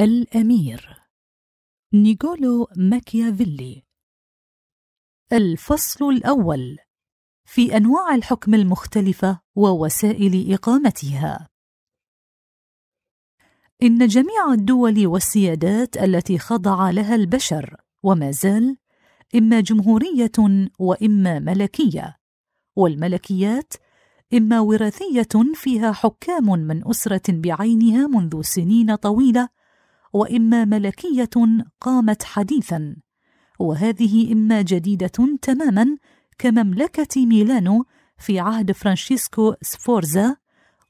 الأمير نيكولو ماكيافيلي الفصل الأول في أنواع الحكم المختلفة ووسائل إقامتها إن جميع الدول والسيادات التي خضع لها البشر وما زال إما جمهورية وإما ملكية والملكيات إما وراثية فيها حكام من أسرة بعينها منذ سنين طويلة واما ملكيه قامت حديثا وهذه اما جديده تماما كمملكه ميلانو في عهد فرانشيسكو سفورزا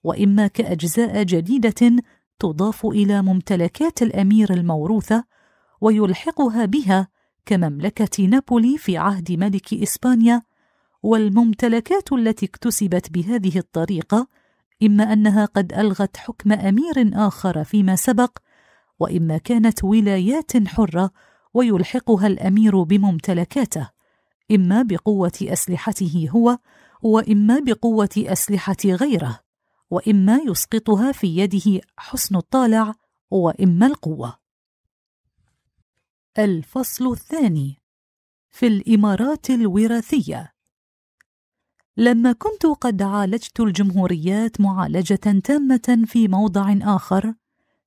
واما كاجزاء جديده تضاف الى ممتلكات الامير الموروثه ويلحقها بها كمملكه نابولي في عهد ملك اسبانيا والممتلكات التي اكتسبت بهذه الطريقه اما انها قد الغت حكم امير اخر فيما سبق واما كانت ولايات حره ويلحقها الامير بممتلكاته اما بقوه اسلحته هو واما بقوه اسلحه غيره واما يسقطها في يده حسن الطالع واما القوه الفصل الثاني في الامارات الوراثيه لما كنت قد عالجت الجمهوريات معالجه تامه في موضع اخر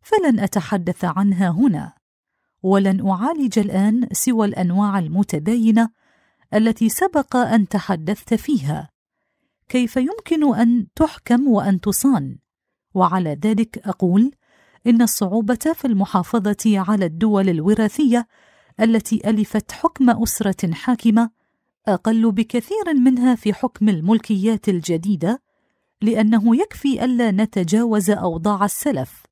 فلن اتحدث عنها هنا ولن اعالج الان سوى الانواع المتباينه التي سبق ان تحدثت فيها كيف يمكن ان تحكم وان تصان وعلى ذلك اقول ان الصعوبه في المحافظه على الدول الوراثيه التي الفت حكم اسره حاكمه اقل بكثير منها في حكم الملكيات الجديده لانه يكفي الا نتجاوز اوضاع السلف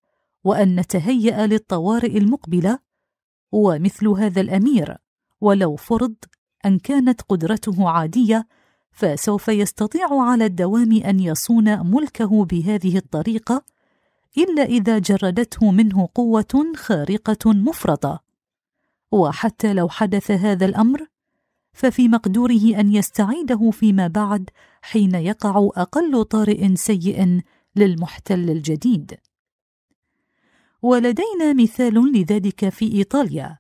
وأن نتهيأ للطوارئ المقبلة ومثل هذا الأمير ولو فرض أن كانت قدرته عادية فسوف يستطيع على الدوام أن يصون ملكه بهذه الطريقة إلا إذا جردته منه قوة خارقة مفرطة وحتى لو حدث هذا الأمر ففي مقدوره أن يستعيده فيما بعد حين يقع أقل طارئ سيء للمحتل الجديد ولدينا مثال لذلك في إيطاليا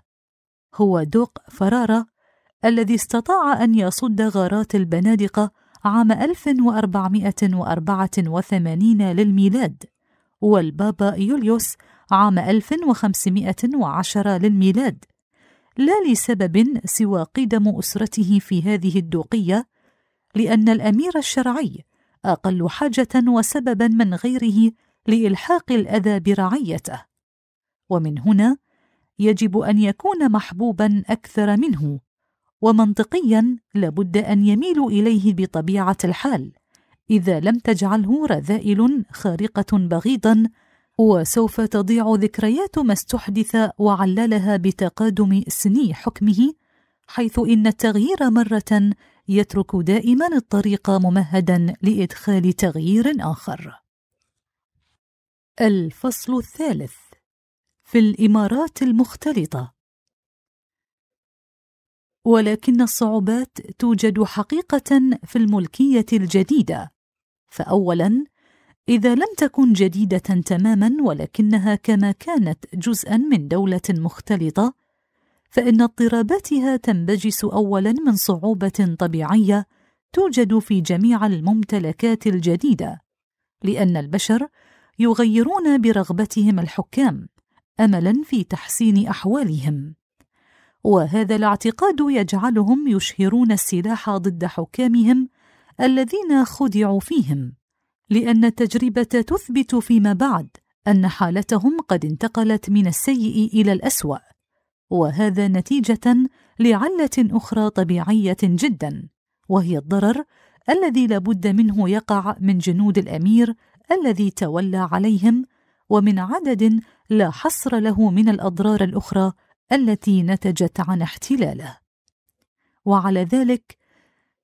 هو دوق فرارة الذي استطاع أن يصد غارات البنادقة عام 1484 للميلاد والبابا يوليوس عام 1510 للميلاد لا لسبب سوى قدم أسرته في هذه الدوقية لأن الأمير الشرعي أقل حاجة وسببا من غيره لإلحاق الأذى برعيته ومن هنا يجب ان يكون محبوبا اكثر منه ومنطقيا لابد ان يميل اليه بطبيعه الحال اذا لم تجعله رذائل خارقه بغيضا وسوف تضيع ذكريات ما استحدث وعللها بتقادم سني حكمه حيث ان التغيير مره يترك دائما الطريق ممهدا لادخال تغيير اخر الفصل الثالث في الامارات المختلطه ولكن الصعوبات توجد حقيقه في الملكيه الجديده فاولا اذا لم تكن جديده تماما ولكنها كما كانت جزءا من دوله مختلطه فان اضطراباتها تنبجس اولا من صعوبه طبيعيه توجد في جميع الممتلكات الجديده لان البشر يغيرون برغبتهم الحكام املا في تحسين احوالهم وهذا الاعتقاد يجعلهم يشهرون السلاح ضد حكامهم الذين خدعوا فيهم لان التجربه تثبت فيما بعد ان حالتهم قد انتقلت من السيء الى الاسوا وهذا نتيجه لعله اخرى طبيعيه جدا وهي الضرر الذي لابد منه يقع من جنود الامير الذي تولى عليهم ومن عدد لا حصر له من الاضرار الاخرى التي نتجت عن احتلاله وعلى ذلك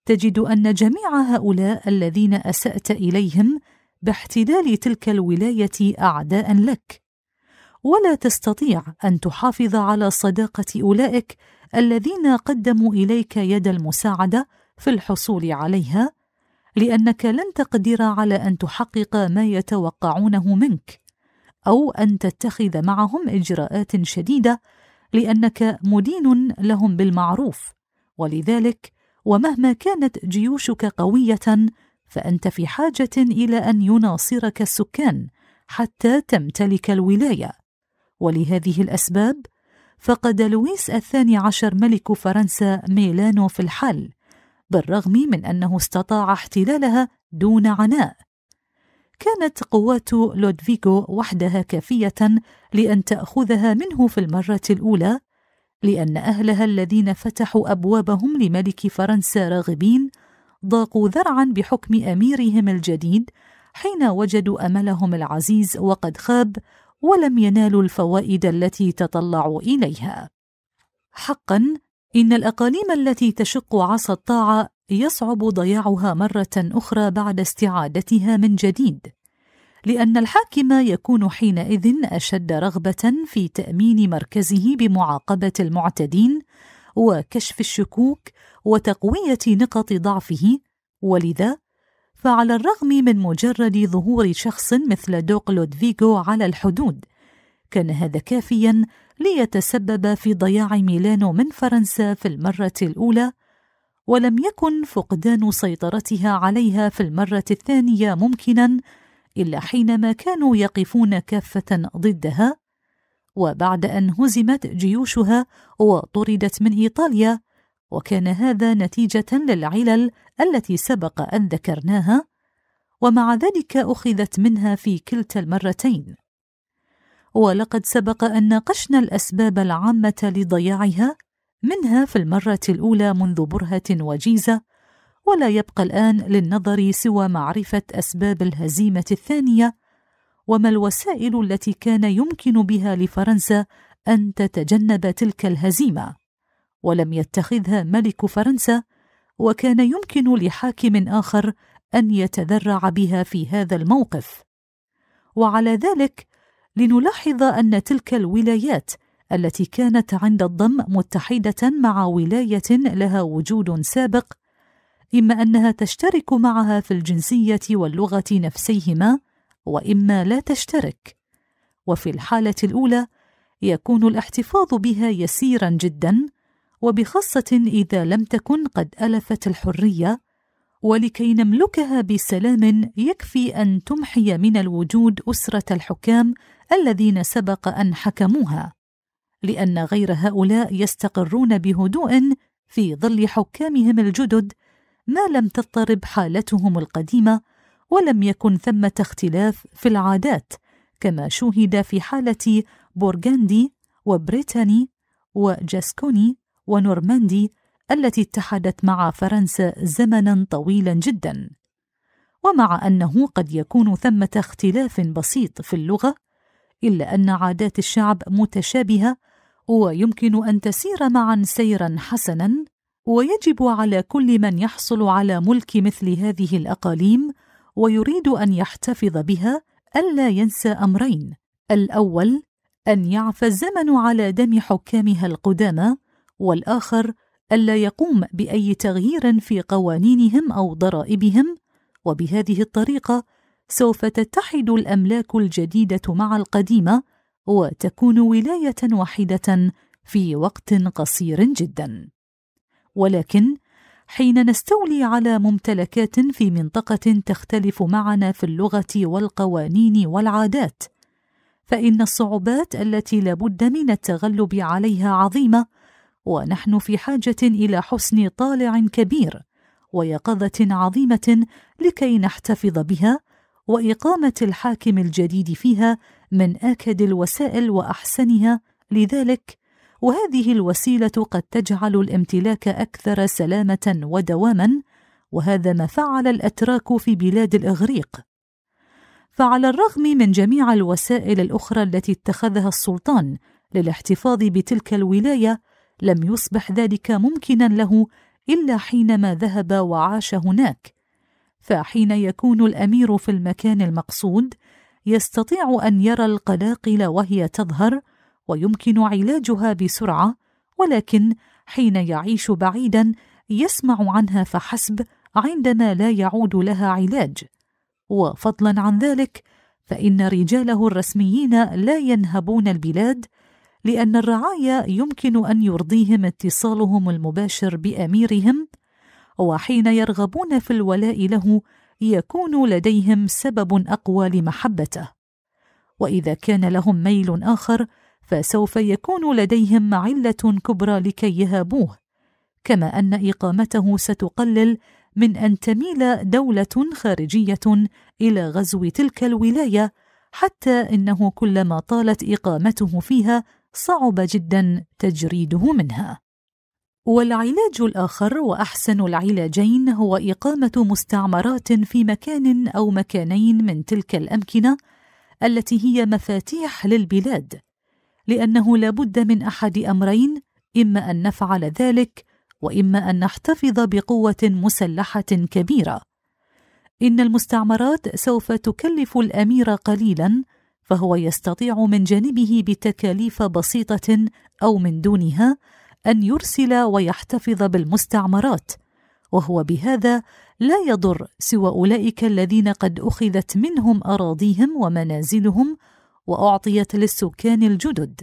تجد ان جميع هؤلاء الذين اسات اليهم باحتلال تلك الولايه اعداء لك ولا تستطيع ان تحافظ على صداقه اولئك الذين قدموا اليك يد المساعده في الحصول عليها لانك لن تقدر على ان تحقق ما يتوقعونه منك او ان تتخذ معهم اجراءات شديده لانك مدين لهم بالمعروف ولذلك ومهما كانت جيوشك قويه فانت في حاجه الى ان يناصرك السكان حتى تمتلك الولايه ولهذه الاسباب فقد لويس الثاني عشر ملك فرنسا ميلانو في الحل بالرغم من انه استطاع احتلالها دون عناء كانت قوات لودفيغو وحدها كافية لأن تأخذها منه في المرة الأولى لأن أهلها الذين فتحوا أبوابهم لملك فرنسا راغبين ضاقوا ذرعا بحكم أميرهم الجديد حين وجدوا أملهم العزيز وقد خاب ولم ينالوا الفوائد التي تطلعوا إليها حقا إن الأقاليم التي تشق عصا الطاعة يصعب ضياعها مرة أخرى بعد استعادتها من جديد، لأن الحاكم يكون حينئذ أشد رغبة في تأمين مركزه بمعاقبة المعتدين وكشف الشكوك وتقوية نقط ضعفه، ولذا فعلى الرغم من مجرد ظهور شخص مثل دوق لودفيغو على الحدود، كان هذا كافيا ليتسبب في ضياع ميلانو من فرنسا في المرة الأولى ولم يكن فقدان سيطرتها عليها في المرة الثانية ممكنا إلا حينما كانوا يقفون كافة ضدها وبعد أن هزمت جيوشها وطردت من إيطاليا وكان هذا نتيجة للعلل التي سبق أن ذكرناها ومع ذلك أخذت منها في كلتا المرتين ولقد سبق أن ناقشنا الأسباب العامة لضياعها منها في المرة الأولى منذ برهة وجيزة ولا يبقى الآن للنظر سوى معرفة أسباب الهزيمة الثانية وما الوسائل التي كان يمكن بها لفرنسا أن تتجنب تلك الهزيمة ولم يتخذها ملك فرنسا وكان يمكن لحاكم آخر أن يتذرع بها في هذا الموقف وعلى ذلك لنلاحظ أن تلك الولايات التي كانت عند الضم متحدة مع ولاية لها وجود سابق إما أنها تشترك معها في الجنسية واللغة نفسيهما وإما لا تشترك وفي الحالة الأولى يكون الاحتفاظ بها يسيرا جدا وبخاصة إذا لم تكن قد ألفت الحرية ولكي نملكها بسلام يكفي أن تمحي من الوجود أسرة الحكام الذين سبق أن حكموها لان غير هؤلاء يستقرون بهدوء في ظل حكامهم الجدد ما لم تضطرب حالتهم القديمه ولم يكن ثمه اختلاف في العادات كما شوهد في حاله بورغاندي وبريتاني وجاسكوني ونورماندي التي اتحدت مع فرنسا زمنا طويلا جدا ومع انه قد يكون ثمه اختلاف بسيط في اللغه الا ان عادات الشعب متشابهه ويمكن ان تسير معا سيرا حسنا ويجب على كل من يحصل على ملك مثل هذه الاقاليم ويريد ان يحتفظ بها الا ينسى امرين الاول ان يعفى الزمن على دم حكامها القدامى والاخر الا يقوم باي تغيير في قوانينهم او ضرائبهم وبهذه الطريقه سوف تتحد الاملاك الجديده مع القديمه وتكون ولايه واحده في وقت قصير جدا ولكن حين نستولي على ممتلكات في منطقه تختلف معنا في اللغه والقوانين والعادات فان الصعوبات التي لابد من التغلب عليها عظيمه ونحن في حاجه الى حسن طالع كبير ويقظه عظيمه لكي نحتفظ بها واقامه الحاكم الجديد فيها من اكد الوسائل واحسنها لذلك وهذه الوسيله قد تجعل الامتلاك اكثر سلامه ودواما وهذا ما فعل الاتراك في بلاد الاغريق فعلى الرغم من جميع الوسائل الاخرى التي اتخذها السلطان للاحتفاظ بتلك الولايه لم يصبح ذلك ممكنا له الا حينما ذهب وعاش هناك فحين يكون الامير في المكان المقصود يستطيع أن يرى القلاقل وهي تظهر ويمكن علاجها بسرعة ولكن حين يعيش بعيدا يسمع عنها فحسب عندما لا يعود لها علاج وفضلا عن ذلك فإن رجاله الرسميين لا ينهبون البلاد لأن الرعايا يمكن أن يرضيهم اتصالهم المباشر بأميرهم وحين يرغبون في الولاء له يكون لديهم سبب اقوى لمحبته واذا كان لهم ميل اخر فسوف يكون لديهم عله كبرى لكي يهابوه كما ان اقامته ستقلل من ان تميل دوله خارجيه الى غزو تلك الولايه حتى انه كلما طالت اقامته فيها صعب جدا تجريده منها والعلاج الآخر وأحسن العلاجين هو إقامة مستعمرات في مكان أو مكانين من تلك الأمكنة التي هي مفاتيح للبلاد، لأنه لا بد من أحد أمرين إما أن نفعل ذلك وإما أن نحتفظ بقوة مسلحة كبيرة. إن المستعمرات سوف تكلف الأمير قليلاً فهو يستطيع من جانبه بتكاليف بسيطة أو من دونها ان يرسل ويحتفظ بالمستعمرات وهو بهذا لا يضر سوى اولئك الذين قد اخذت منهم اراضيهم ومنازلهم واعطيت للسكان الجدد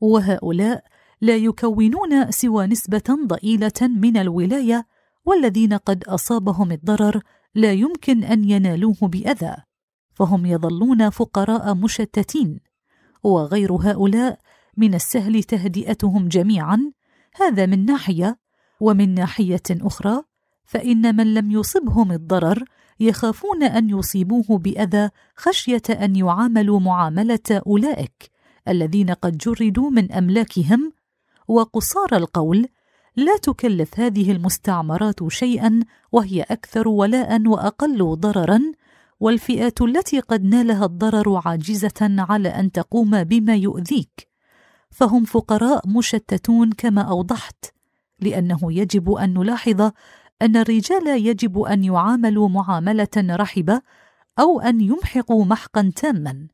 وهؤلاء لا يكونون سوى نسبه ضئيله من الولايه والذين قد اصابهم الضرر لا يمكن ان ينالوه باذى فهم يظلون فقراء مشتتين وغير هؤلاء من السهل تهدئتهم جميعا هذا من ناحيه ومن ناحيه اخرى فان من لم يصبهم الضرر يخافون ان يصيبوه باذى خشيه ان يعاملوا معامله اولئك الذين قد جردوا من املاكهم وقصار القول لا تكلف هذه المستعمرات شيئا وهي اكثر ولاء واقل ضررا والفئات التي قد نالها الضرر عاجزه على ان تقوم بما يؤذيك فهم فقراء مشتتون كما اوضحت لانه يجب ان نلاحظ ان الرجال يجب ان يعاملوا معامله رحبه او ان يمحقوا محقا تاما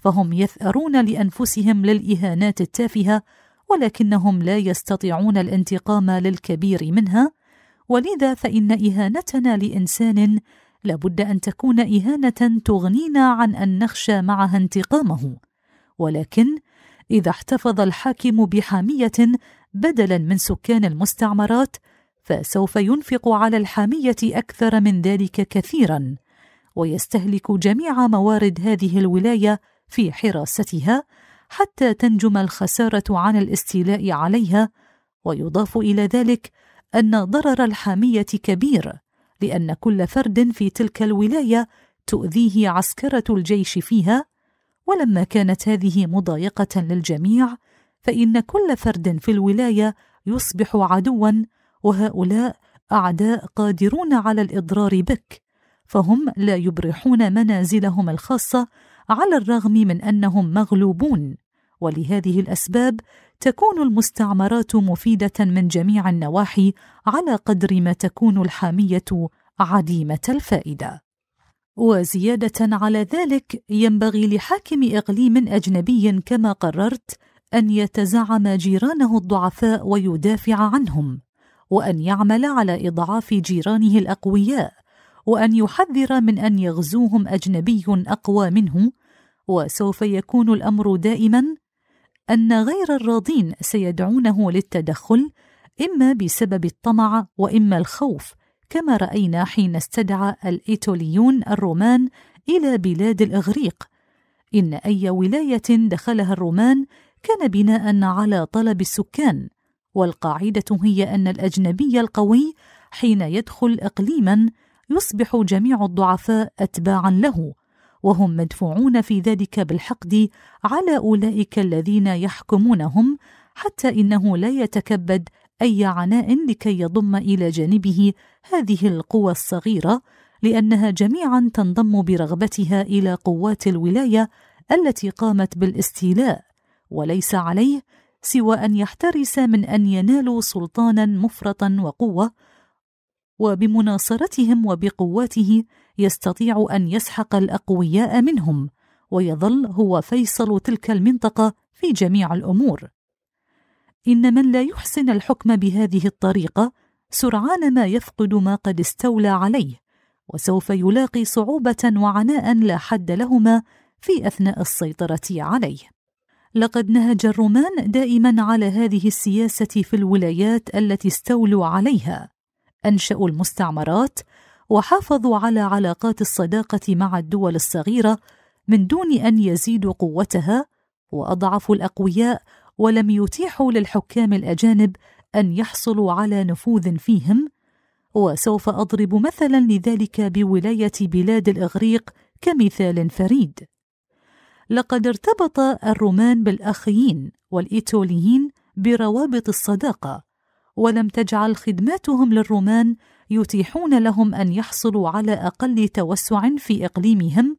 فهم يثارون لانفسهم للاهانات التافهه ولكنهم لا يستطيعون الانتقام للكبير منها ولذا فان اهانتنا لانسان لابد ان تكون اهانه تغنينا عن ان نخشى معها انتقامه ولكن إذا احتفظ الحاكم بحامية بدلا من سكان المستعمرات فسوف ينفق على الحامية أكثر من ذلك كثيرا ويستهلك جميع موارد هذه الولاية في حراستها حتى تنجم الخسارة عن الاستيلاء عليها ويضاف إلى ذلك أن ضرر الحامية كبير لأن كل فرد في تلك الولاية تؤذيه عسكرة الجيش فيها ولما كانت هذه مضايقه للجميع فان كل فرد في الولايه يصبح عدوا وهؤلاء اعداء قادرون على الاضرار بك فهم لا يبرحون منازلهم الخاصه على الرغم من انهم مغلوبون ولهذه الاسباب تكون المستعمرات مفيده من جميع النواحي على قدر ما تكون الحاميه عديمه الفائده وزيادة على ذلك ينبغي لحاكم إقليم أجنبي كما قررت أن يتزعم جيرانه الضعفاء ويدافع عنهم، وأن يعمل على إضعاف جيرانه الأقوياء، وأن يحذر من أن يغزوهم أجنبي أقوى منه، وسوف يكون الأمر دائما أن غير الراضين سيدعونه للتدخل إما بسبب الطمع وإما الخوف كما راينا حين استدعى الايطاليون الرومان الى بلاد الاغريق ان اي ولايه دخلها الرومان كان بناء على طلب السكان والقاعده هي ان الاجنبي القوي حين يدخل اقليما يصبح جميع الضعفاء اتباعا له وهم مدفوعون في ذلك بالحقد على اولئك الذين يحكمونهم حتى انه لا يتكبد أي عناء لكي يضم إلى جانبه هذه القوى الصغيرة لأنها جميعا تنضم برغبتها إلى قوات الولاية التي قامت بالاستيلاء وليس عليه سوى أن يحترس من أن ينالوا سلطانا مفرطا وقوة وبمناصرتهم وبقواته يستطيع أن يسحق الأقوياء منهم ويظل هو فيصل تلك المنطقة في جميع الأمور ان من لا يحسن الحكم بهذه الطريقه سرعان ما يفقد ما قد استولى عليه وسوف يلاقي صعوبه وعناء لا حد لهما في اثناء السيطره عليه لقد نهج الرومان دائما على هذه السياسه في الولايات التي استولوا عليها انشاوا المستعمرات وحافظوا على علاقات الصداقه مع الدول الصغيره من دون ان يزيدوا قوتها واضعفوا الاقوياء ولم يتيحوا للحكام الأجانب أن يحصلوا على نفوذ فيهم وسوف أضرب مثلا لذلك بولاية بلاد الإغريق كمثال فريد لقد ارتبط الرومان بالأخيين والايتوليين بروابط الصداقة ولم تجعل خدماتهم للرومان يتيحون لهم أن يحصلوا على أقل توسع في إقليمهم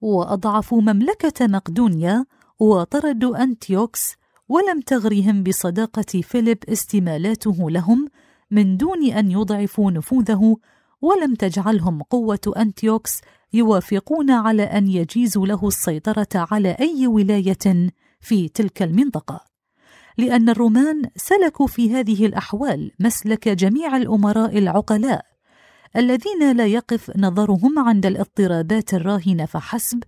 وأضعفوا مملكة مقدونيا وطردوا أنتيوكس ولم تغرهم بصداقة فيليب استمالاته لهم من دون أن يضعفوا نفوذه ولم تجعلهم قوة أنتيوكس يوافقون على أن يجيزوا له السيطرة على أي ولاية في تلك المنطقة لأن الرومان سلكوا في هذه الأحوال مسلك جميع الأمراء العقلاء الذين لا يقف نظرهم عند الاضطرابات الراهنة فحسب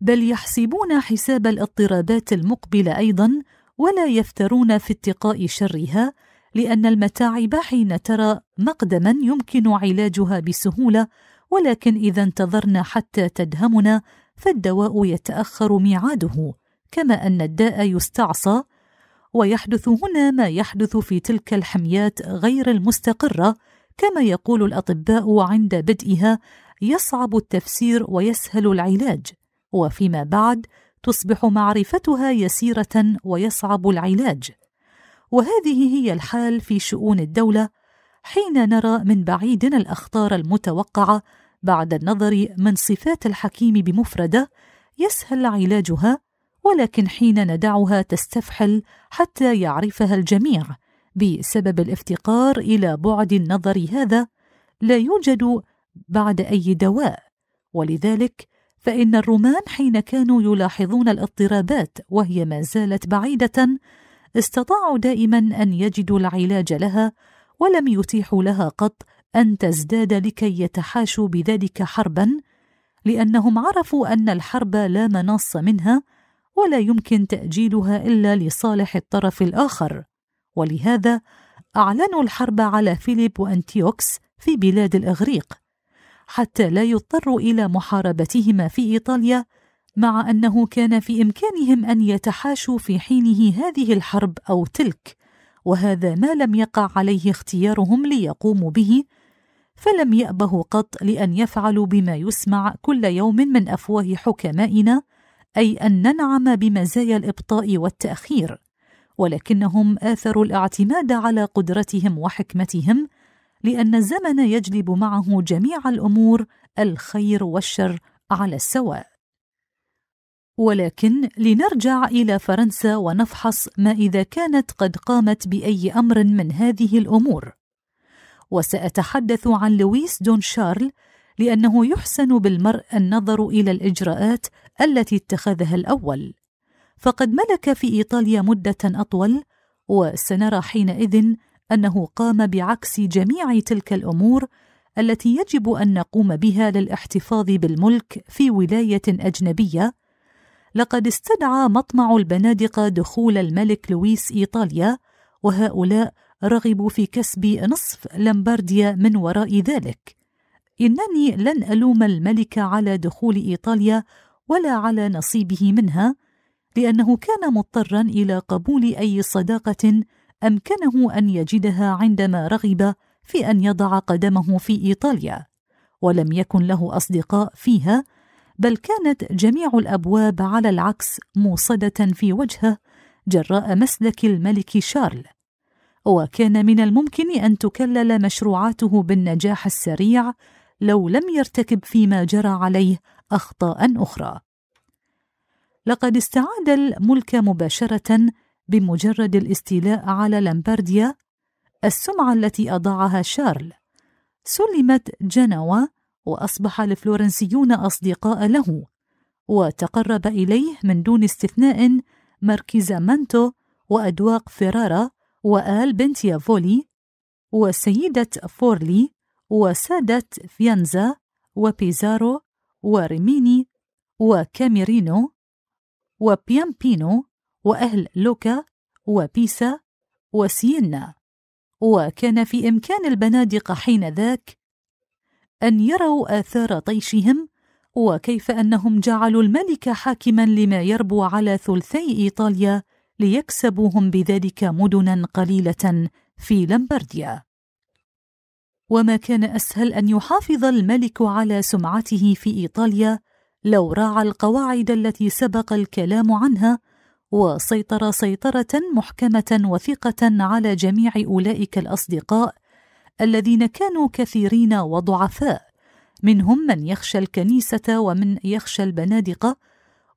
بل يحسبون حساب الاضطرابات المقبلة أيضاً ولا يفترون في اتقاء شرها لان المتاعب حين ترى مقدما يمكن علاجها بسهوله ولكن اذا انتظرنا حتى تدهمنا فالدواء يتاخر ميعاده كما ان الداء يستعصى ويحدث هنا ما يحدث في تلك الحميات غير المستقره كما يقول الاطباء عند بدئها يصعب التفسير ويسهل العلاج وفيما بعد تصبح معرفتها يسيره ويصعب العلاج وهذه هي الحال في شؤون الدوله حين نرى من بعيد الاخطار المتوقعه بعد النظر من صفات الحكيم بمفرده يسهل علاجها ولكن حين ندعها تستفحل حتى يعرفها الجميع بسبب الافتقار الى بعد النظر هذا لا يوجد بعد اي دواء ولذلك فإن الرومان حين كانوا يلاحظون الاضطرابات وهي ما زالت بعيدة استطاعوا دائما أن يجدوا العلاج لها ولم يتيحوا لها قط أن تزداد لكي يتحاشوا بذلك حربا لأنهم عرفوا أن الحرب لا مناص منها ولا يمكن تأجيلها إلا لصالح الطرف الآخر ولهذا أعلنوا الحرب على فيليب وأنتيوكس في بلاد الإغريق حتى لا يضطروا الى محاربتهما في ايطاليا مع انه كان في امكانهم ان يتحاشوا في حينه هذه الحرب او تلك وهذا ما لم يقع عليه اختيارهم ليقوموا به فلم يابه قط لان يفعلوا بما يسمع كل يوم من افواه حكمائنا اي ان ننعم بمزايا الابطاء والتاخير ولكنهم اثروا الاعتماد على قدرتهم وحكمتهم لان الزمن يجلب معه جميع الامور الخير والشر على السواء ولكن لنرجع الى فرنسا ونفحص ما اذا كانت قد قامت باي امر من هذه الامور وساتحدث عن لويس دون شارل لانه يحسن بالمرء النظر الى الاجراءات التي اتخذها الاول فقد ملك في ايطاليا مده اطول وسنرى حينئذ انه قام بعكس جميع تلك الامور التي يجب ان نقوم بها للاحتفاظ بالملك في ولايه اجنبيه لقد استدعى مطمع البنادقه دخول الملك لويس ايطاليا وهؤلاء رغبوا في كسب نصف لمبارديا من وراء ذلك انني لن الوم الملك على دخول ايطاليا ولا على نصيبه منها لانه كان مضطرا الى قبول اي صداقه امكنه ان يجدها عندما رغب في ان يضع قدمه في ايطاليا ولم يكن له اصدقاء فيها بل كانت جميع الابواب على العكس موصده في وجهه جراء مسلك الملك شارل وكان من الممكن ان تكلل مشروعاته بالنجاح السريع لو لم يرتكب فيما جرى عليه اخطاء اخرى لقد استعاد الملك مباشره بمجرد الاستيلاء على لمبارديا السمعة التي أضاعها شارل سلمت جنوة وأصبح الفلورنسيون أصدقاء له وتقرب إليه من دون استثناء مانتو وأدواق فيرارا وآل بنتيافولي وسيدة فورلي وسادة فيانزا وبيزارو وريميني وكاميرينو وبيامبينو وأهل لوكا وبيسا وسينا وكان في إمكان البنادق حينذاك أن يروا آثار طيشهم وكيف أنهم جعلوا الملك حاكما لما يربو على ثلثي إيطاليا ليكسبوهم بذلك مدنا قليلة في لمبرديا وما كان أسهل أن يحافظ الملك على سمعته في إيطاليا لو راعى القواعد التي سبق الكلام عنها وسيطر سيطره محكمه وثيقه على جميع اولئك الاصدقاء الذين كانوا كثيرين وضعفاء منهم من يخشى الكنيسه ومن يخشى البنادقه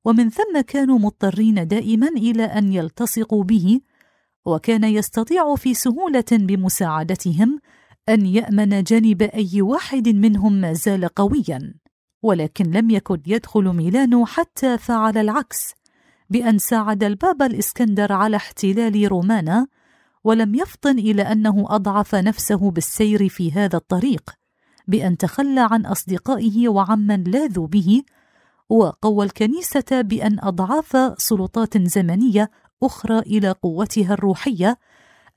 ومن ثم كانوا مضطرين دائما الى ان يلتصقوا به وكان يستطيع في سهوله بمساعدتهم ان يامن جانب اي واحد منهم ما زال قويا ولكن لم يكد يدخل ميلانو حتى فعل العكس بأن ساعد الباب الإسكندر على احتلال رومانا ولم يفطن إلى أنه أضعف نفسه بالسير في هذا الطريق بأن تخلى عن أصدقائه وعمن لاذوا به وقوى الكنيسة بأن أضعاف سلطات زمنية أخرى إلى قوتها الروحية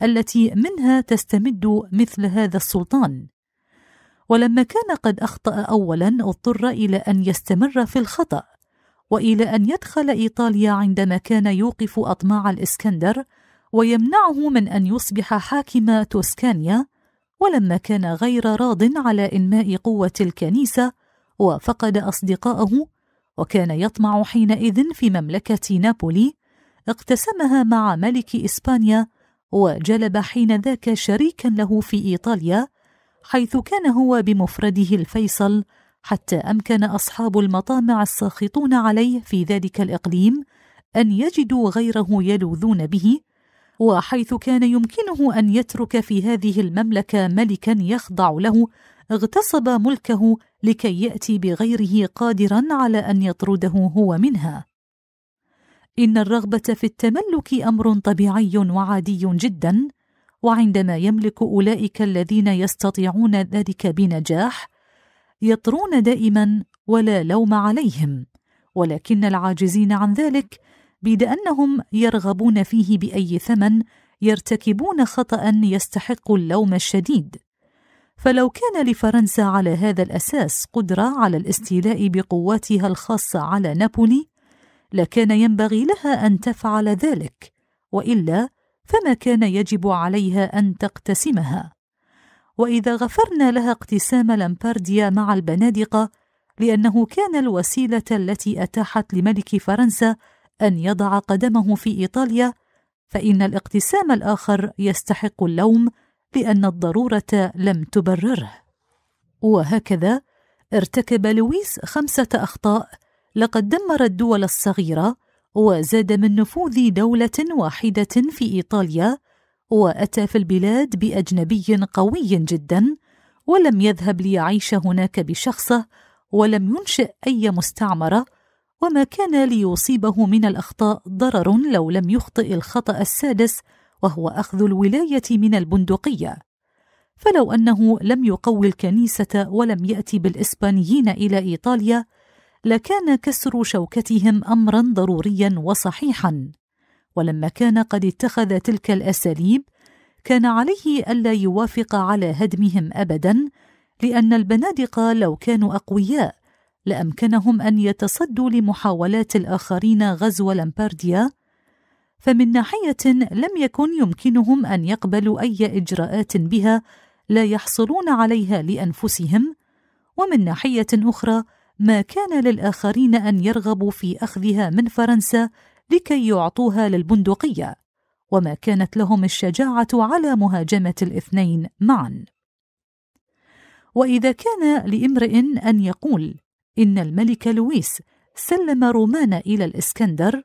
التي منها تستمد مثل هذا السلطان ولما كان قد أخطأ أولا اضطر إلى أن يستمر في الخطأ والى ان يدخل ايطاليا عندما كان يوقف اطماع الاسكندر ويمنعه من ان يصبح حاكم توسكانيا ولما كان غير راض على انماء قوه الكنيسه وفقد اصدقائه وكان يطمع حينئذ في مملكه نابولي اقتسمها مع ملك اسبانيا وجلب حين ذاك شريكا له في ايطاليا حيث كان هو بمفرده الفيصل حتى امكن اصحاب المطامع الساخطون عليه في ذلك الاقليم ان يجدوا غيره يلوذون به وحيث كان يمكنه ان يترك في هذه المملكه ملكا يخضع له اغتصب ملكه لكي ياتي بغيره قادرا على ان يطرده هو منها ان الرغبه في التملك امر طبيعي وعادي جدا وعندما يملك اولئك الذين يستطيعون ذلك بنجاح يطرون دائما ولا لوم عليهم ولكن العاجزين عن ذلك بيد انهم يرغبون فيه باي ثمن يرتكبون خطا يستحق اللوم الشديد فلو كان لفرنسا على هذا الاساس قدره على الاستيلاء بقواتها الخاصه على نابولي لكان ينبغي لها ان تفعل ذلك والا فما كان يجب عليها ان تقتسمها واذا غفرنا لها اقتسام لامبارديا مع البنادقه لانه كان الوسيله التي اتاحت لملك فرنسا ان يضع قدمه في ايطاليا فان الاقتسام الاخر يستحق اللوم لان الضروره لم تبرره وهكذا ارتكب لويس خمسه اخطاء لقد دمر الدول الصغيره وزاد من نفوذ دوله واحده في ايطاليا واتى في البلاد باجنبي قوي جدا ولم يذهب ليعيش هناك بشخصه ولم ينشئ اي مستعمره وما كان ليصيبه من الاخطاء ضرر لو لم يخطئ الخطا السادس وهو اخذ الولايه من البندقيه فلو انه لم يقوي الكنيسه ولم ياتي بالاسبانيين الى ايطاليا لكان كسر شوكتهم امرا ضروريا وصحيحا ولما كان قد اتخذ تلك الاساليب كان عليه الا يوافق على هدمهم ابدا لان البنادقه لو كانوا اقوياء لامكنهم ان يتصدوا لمحاولات الاخرين غزو لامبارديا فمن ناحيه لم يكن يمكنهم ان يقبلوا اي اجراءات بها لا يحصلون عليها لانفسهم ومن ناحيه اخرى ما كان للاخرين ان يرغبوا في اخذها من فرنسا لكي يعطوها للبندقية وما كانت لهم الشجاعة على مهاجمة الاثنين معا وإذا كان لامرئ أن يقول إن الملك لويس سلم رومانا إلى الإسكندر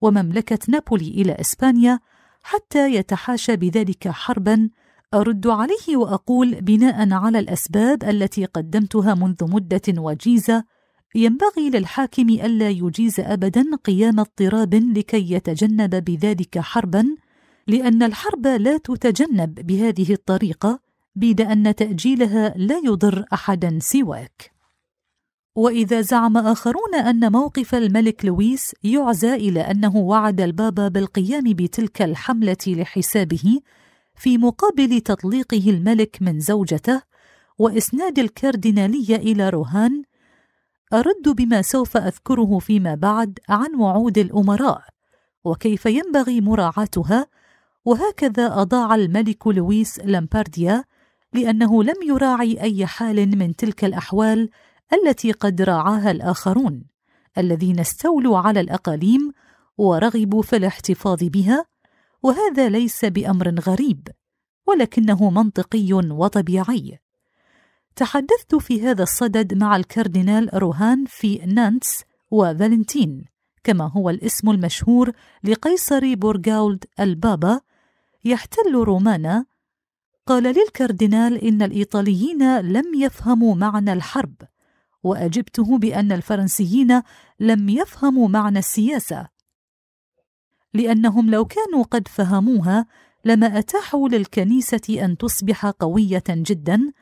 ومملكة نابولي إلى إسبانيا حتى يتحاشى بذلك حربا أرد عليه وأقول بناء على الأسباب التي قدمتها منذ مدة وجيزة ينبغي للحاكم ألا يجيز أبدا قيام اضطراب لكي يتجنب بذلك حربا لأن الحرب لا تتجنب بهذه الطريقة بيد أن تأجيلها لا يضر أحدا سواك وإذا زعم آخرون أن موقف الملك لويس يعزى إلى أنه وعد البابا بالقيام بتلك الحملة لحسابه في مقابل تطليقه الملك من زوجته وإسناد الكاردينالية إلى روهان أرد بما سوف أذكره فيما بعد عن وعود الأمراء وكيف ينبغي مراعاتها وهكذا أضاع الملك لويس لامبارديا لأنه لم يراعي أي حال من تلك الأحوال التي قد راعاها الآخرون الذين استولوا على الأقاليم ورغبوا في الاحتفاظ بها وهذا ليس بأمر غريب ولكنه منطقي وطبيعي تحدثت في هذا الصدد مع الكاردينال روهان في نانتس وفالنتين كما هو الاسم المشهور لقيصر بورغاولد البابا يحتل رومانا قال لي الكاردينال ان الايطاليين لم يفهموا معنى الحرب واجبته بان الفرنسيين لم يفهموا معنى السياسه لانهم لو كانوا قد فهموها لما اتاحوا للكنيسه ان تصبح قويه جدا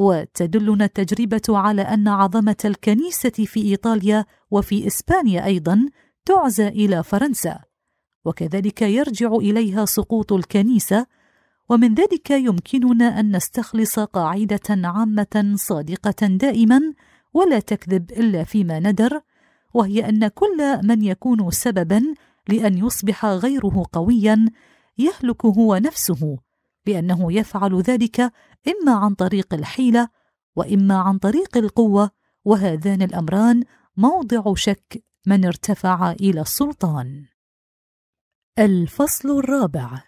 وتدلنا التجربه على ان عظمه الكنيسه في ايطاليا وفي اسبانيا ايضا تعزى الى فرنسا وكذلك يرجع اليها سقوط الكنيسه ومن ذلك يمكننا ان نستخلص قاعده عامه صادقه دائما ولا تكذب الا فيما ندر وهي ان كل من يكون سببا لان يصبح غيره قويا يهلك هو نفسه بانه يفعل ذلك اما عن طريق الحيله واما عن طريق القوه وهذان الامران موضع شك من ارتفع الى السلطان الفصل الرابع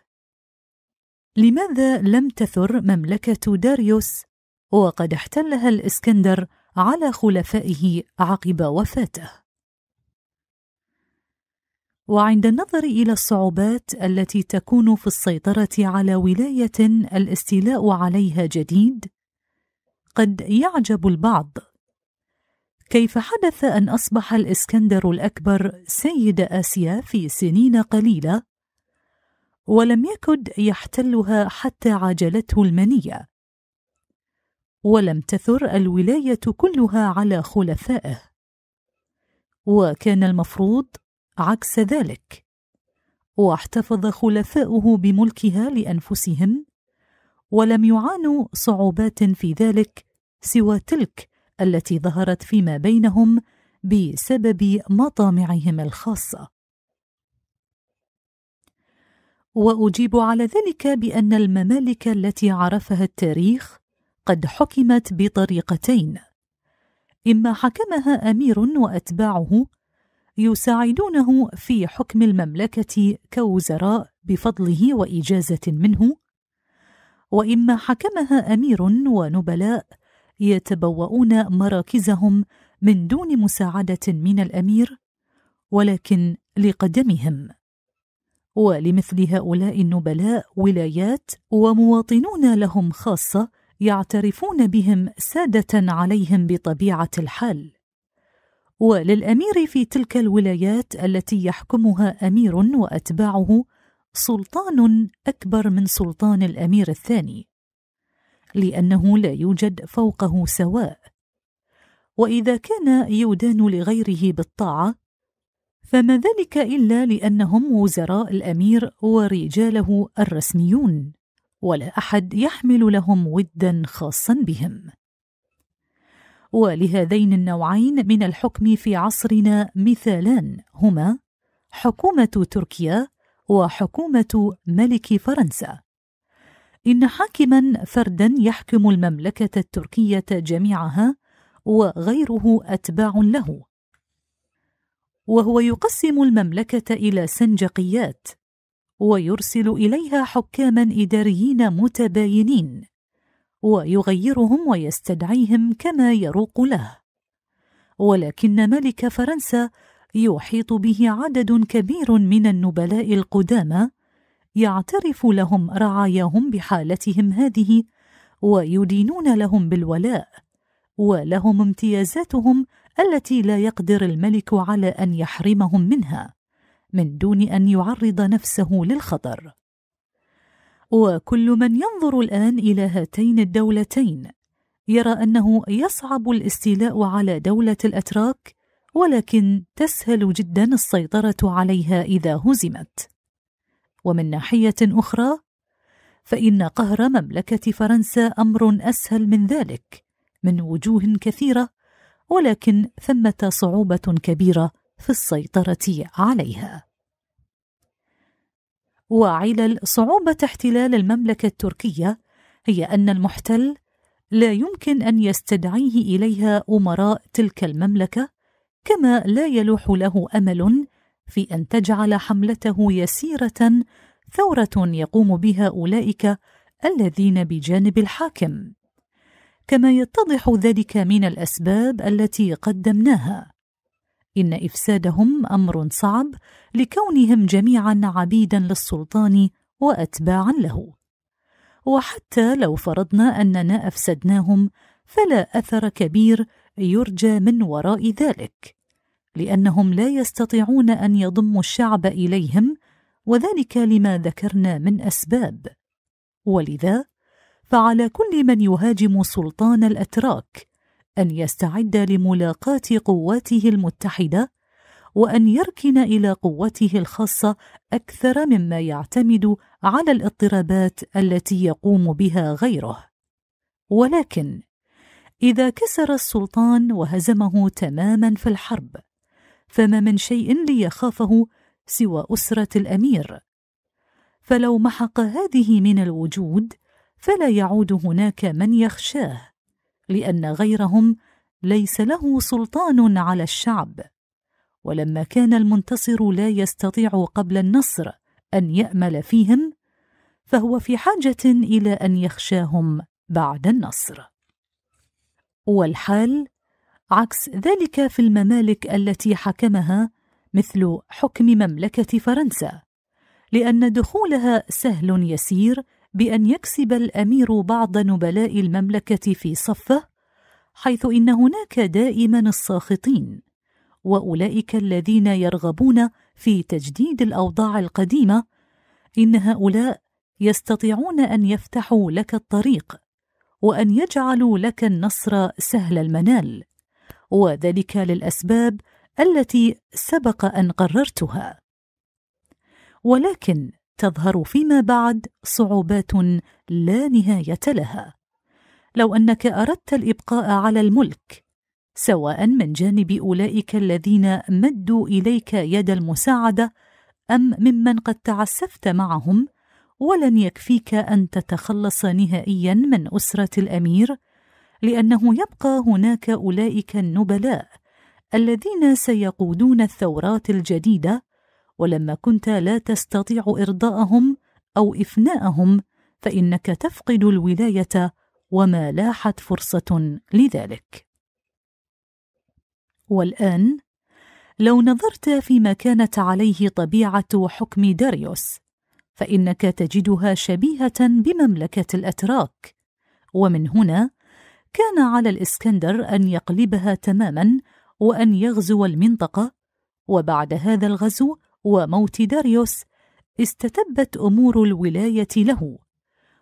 لماذا لم تثر مملكه داريوس وقد احتلها الاسكندر على خلفائه عقب وفاته وعند النظر الى الصعوبات التي تكون في السيطره على ولايه الاستيلاء عليها جديد قد يعجب البعض كيف حدث ان اصبح الاسكندر الاكبر سيد اسيا في سنين قليله ولم يكد يحتلها حتى عجلته المنيه ولم تثر الولايه كلها على خلفائه وكان المفروض عكس ذلك واحتفظ خلفاؤه بملكها لانفسهم ولم يعانوا صعوبات في ذلك سوى تلك التي ظهرت فيما بينهم بسبب مطامعهم الخاصه واجيب على ذلك بان الممالك التي عرفها التاريخ قد حكمت بطريقتين اما حكمها امير واتباعه يساعدونه في حكم المملكة كوزراء بفضله وإجازة منه وإما حكمها أمير ونبلاء يتبوؤون مراكزهم من دون مساعدة من الأمير ولكن لقدمهم ولمثل هؤلاء النبلاء ولايات ومواطنون لهم خاصة يعترفون بهم سادة عليهم بطبيعة الحال وللامير في تلك الولايات التي يحكمها امير واتباعه سلطان اكبر من سلطان الامير الثاني لانه لا يوجد فوقه سواء واذا كان يدان لغيره بالطاعه فما ذلك الا لانهم وزراء الامير ورجاله الرسميون ولا احد يحمل لهم ودا خاصا بهم ولهذين النوعين من الحكم في عصرنا مثالان هما حكومه تركيا وحكومه ملك فرنسا ان حاكما فردا يحكم المملكه التركيه جميعها وغيره اتباع له وهو يقسم المملكه الى سنجقيات ويرسل اليها حكاما اداريين متباينين ويغيرهم ويستدعيهم كما يروق له ولكن ملك فرنسا يحيط به عدد كبير من النبلاء القدامى يعترف لهم رعاياهم بحالتهم هذه ويدينون لهم بالولاء ولهم امتيازاتهم التي لا يقدر الملك على ان يحرمهم منها من دون ان يعرض نفسه للخطر وكل من ينظر الآن إلى هاتين الدولتين يرى أنه يصعب الاستيلاء على دولة الأتراك ولكن تسهل جدا السيطرة عليها إذا هزمت. ومن ناحية أخرى فإن قهر مملكة فرنسا أمر أسهل من ذلك من وجوه كثيرة ولكن ثمة صعوبة كبيرة في السيطرة عليها. وعلل صعوبة احتلال المملكة التركية هي أن المحتل لا يمكن أن يستدعيه إليها أمراء تلك المملكة كما لا يلوح له أمل في أن تجعل حملته يسيرة ثورة يقوم بها أولئك الذين بجانب الحاكم كما يتضح ذلك من الأسباب التي قدمناها إن إفسادهم أمر صعب لكونهم جميعا عبيدا للسلطان وأتباعا له وحتى لو فرضنا أننا أفسدناهم فلا أثر كبير يرجى من وراء ذلك لأنهم لا يستطيعون أن يضموا الشعب إليهم وذلك لما ذكرنا من أسباب ولذا فعلى كل من يهاجم سلطان الأتراك أن يستعد لملاقاة قواته المتحدة وأن يركن إلى قوته الخاصة أكثر مما يعتمد على الاضطرابات التي يقوم بها غيره ولكن إذا كسر السلطان وهزمه تماما في الحرب فما من شيء ليخافه سوى أسرة الأمير فلو محق هذه من الوجود فلا يعود هناك من يخشاه لأن غيرهم ليس له سلطان على الشعب ولما كان المنتصر لا يستطيع قبل النصر أن يأمل فيهم فهو في حاجة إلى أن يخشاهم بعد النصر والحال عكس ذلك في الممالك التي حكمها مثل حكم مملكة فرنسا لأن دخولها سهل يسير بأن يكسب الأمير بعض نبلاء المملكة في صفه حيث إن هناك دائما الساخطين وأولئك الذين يرغبون في تجديد الأوضاع القديمة إن هؤلاء يستطيعون أن يفتحوا لك الطريق وأن يجعلوا لك النصر سهل المنال وذلك للأسباب التي سبق أن قررتها ولكن تظهر فيما بعد صعوبات لا نهايه لها لو انك اردت الابقاء على الملك سواء من جانب اولئك الذين مدوا اليك يد المساعده ام ممن قد تعسفت معهم ولن يكفيك ان تتخلص نهائيا من اسره الامير لانه يبقى هناك اولئك النبلاء الذين سيقودون الثورات الجديده ولما كنت لا تستطيع إرضاءهم أو إفناءهم فإنك تفقد الولاية وما لاحت فرصة لذلك. والآن لو نظرت فيما كانت عليه طبيعة حكم داريوس فإنك تجدها شبيهة بمملكة الأتراك ومن هنا كان على الإسكندر أن يقلبها تماما وأن يغزو المنطقة وبعد هذا الغزو وموت داريوس استتبت أمور الولاية له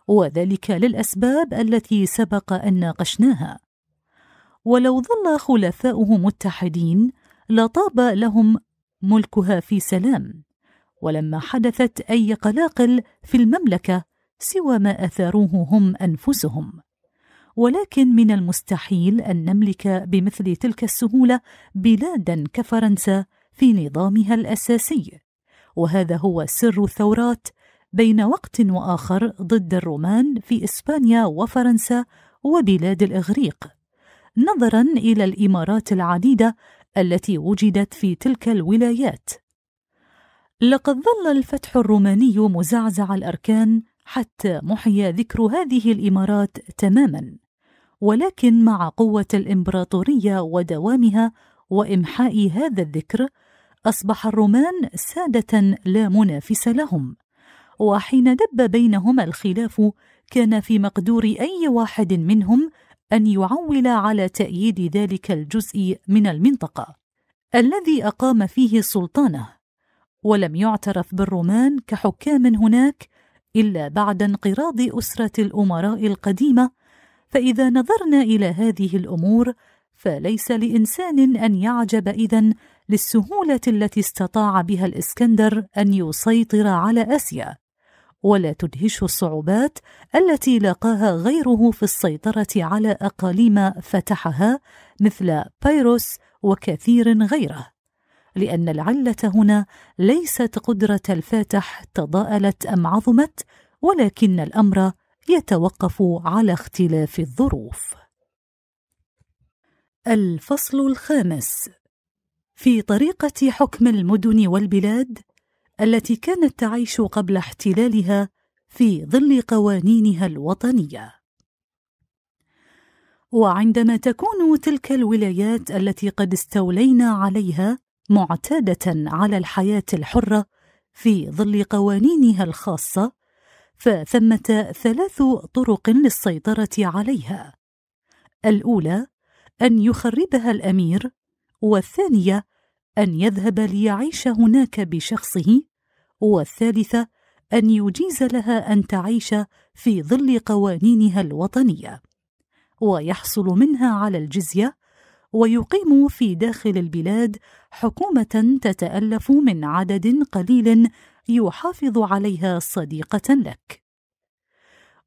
وذلك للأسباب التي سبق أن ناقشناها ولو ظل خلفاؤه متحدين لطاب لهم ملكها في سلام ولما حدثت أي قلاقل في المملكة سوى ما أثاروه هم أنفسهم ولكن من المستحيل أن نملك بمثل تلك السهولة بلادا كفرنسا في نظامها الاساسي وهذا هو سر الثورات بين وقت واخر ضد الرومان في اسبانيا وفرنسا وبلاد الاغريق نظرا الى الامارات العديده التي وجدت في تلك الولايات لقد ظل الفتح الروماني مزعزع الاركان حتى محي ذكر هذه الامارات تماما ولكن مع قوه الامبراطوريه ودوامها وامحاء هذا الذكر اصبح الرومان ساده لا منافس لهم وحين دب بينهما الخلاف كان في مقدور اي واحد منهم ان يعول على تاييد ذلك الجزء من المنطقه الذي اقام فيه سلطانه ولم يعترف بالرومان كحكام هناك الا بعد انقراض اسره الامراء القديمه فاذا نظرنا الى هذه الامور فليس لانسان ان يعجب اذا للسهوله التي استطاع بها الاسكندر ان يسيطر على اسيا ولا تدهشه الصعوبات التي لاقاها غيره في السيطره على اقاليم فتحها مثل بيروس وكثير غيره لان العله هنا ليست قدره الفاتح تضاءلت ام عظمت ولكن الامر يتوقف على اختلاف الظروف الفصل الخامس في طريقة حكم المدن والبلاد التي كانت تعيش قبل احتلالها في ظل قوانينها الوطنية. وعندما تكون تلك الولايات التي قد استولينا عليها معتادة على الحياة الحرة في ظل قوانينها الخاصة، فثمة ثلاث طرق للسيطرة عليها. الأولى ان يخربها الامير والثانيه ان يذهب ليعيش هناك بشخصه والثالثه ان يجيز لها ان تعيش في ظل قوانينها الوطنيه ويحصل منها على الجزيه ويقيم في داخل البلاد حكومه تتالف من عدد قليل يحافظ عليها صديقه لك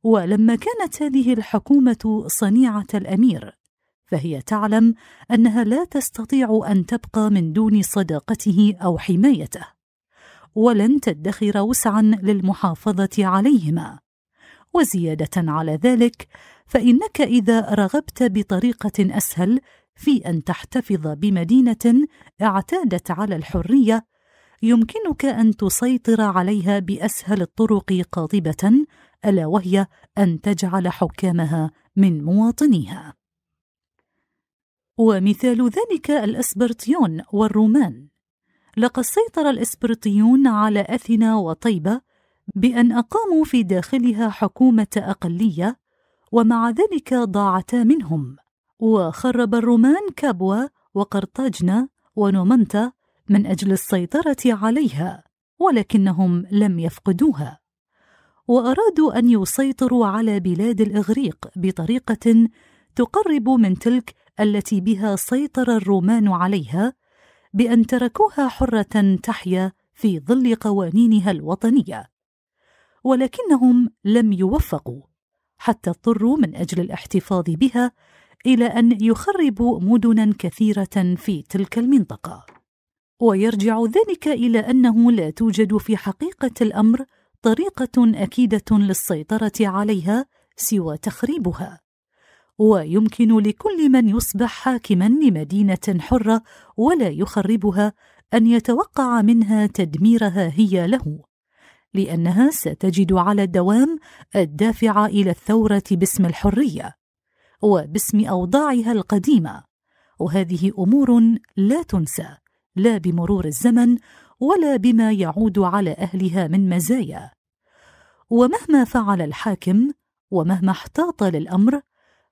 ولما كانت هذه الحكومه صنيعه الامير فهي تعلم انها لا تستطيع ان تبقى من دون صداقته او حمايته ولن تدخر وسعا للمحافظه عليهما وزياده على ذلك فانك اذا رغبت بطريقه اسهل في ان تحتفظ بمدينه اعتادت على الحريه يمكنك ان تسيطر عليها باسهل الطرق قاطبه الا وهي ان تجعل حكامها من مواطنيها ومثال ذلك الإسبرطيون والرومان لقد سيطر الإسبرطيون على أثينا وطيبة بأن أقاموا في داخلها حكومة أقلية ومع ذلك ضاعتا منهم وخرب الرومان كابوا وقرطاجنا ونومنتا من أجل السيطرة عليها ولكنهم لم يفقدوها وأرادوا أن يسيطروا على بلاد الإغريق بطريقة تقرب من تلك التي بها سيطر الرومان عليها بان تركوها حره تحيا في ظل قوانينها الوطنيه ولكنهم لم يوفقوا حتى اضطروا من اجل الاحتفاظ بها الى ان يخربوا مدنا كثيره في تلك المنطقه ويرجع ذلك الى انه لا توجد في حقيقه الامر طريقه اكيده للسيطره عليها سوى تخريبها ويمكن لكل من يصبح حاكما لمدينه حره ولا يخربها ان يتوقع منها تدميرها هي له لانها ستجد على الدوام الدافع الى الثوره باسم الحريه وباسم اوضاعها القديمه وهذه امور لا تنسى لا بمرور الزمن ولا بما يعود على اهلها من مزايا ومهما فعل الحاكم ومهما احتاط للامر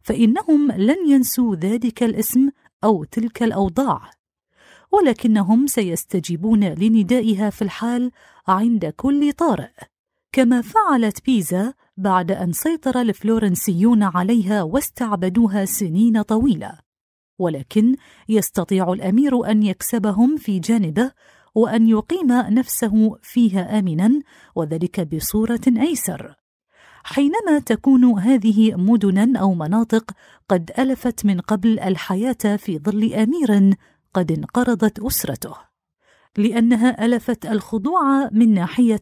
فإنهم لن ينسوا ذلك الاسم أو تلك الأوضاع ولكنهم سيستجيبون لندائها في الحال عند كل طارئ كما فعلت بيزا بعد أن سيطر الفلورنسيون عليها واستعبدوها سنين طويلة ولكن يستطيع الأمير أن يكسبهم في جانبه وأن يقيم نفسه فيها آمنا وذلك بصورة أيسر حينما تكون هذه مدنا او مناطق قد الفت من قبل الحياه في ظل امير قد انقرضت اسرته لانها الفت الخضوع من ناحيه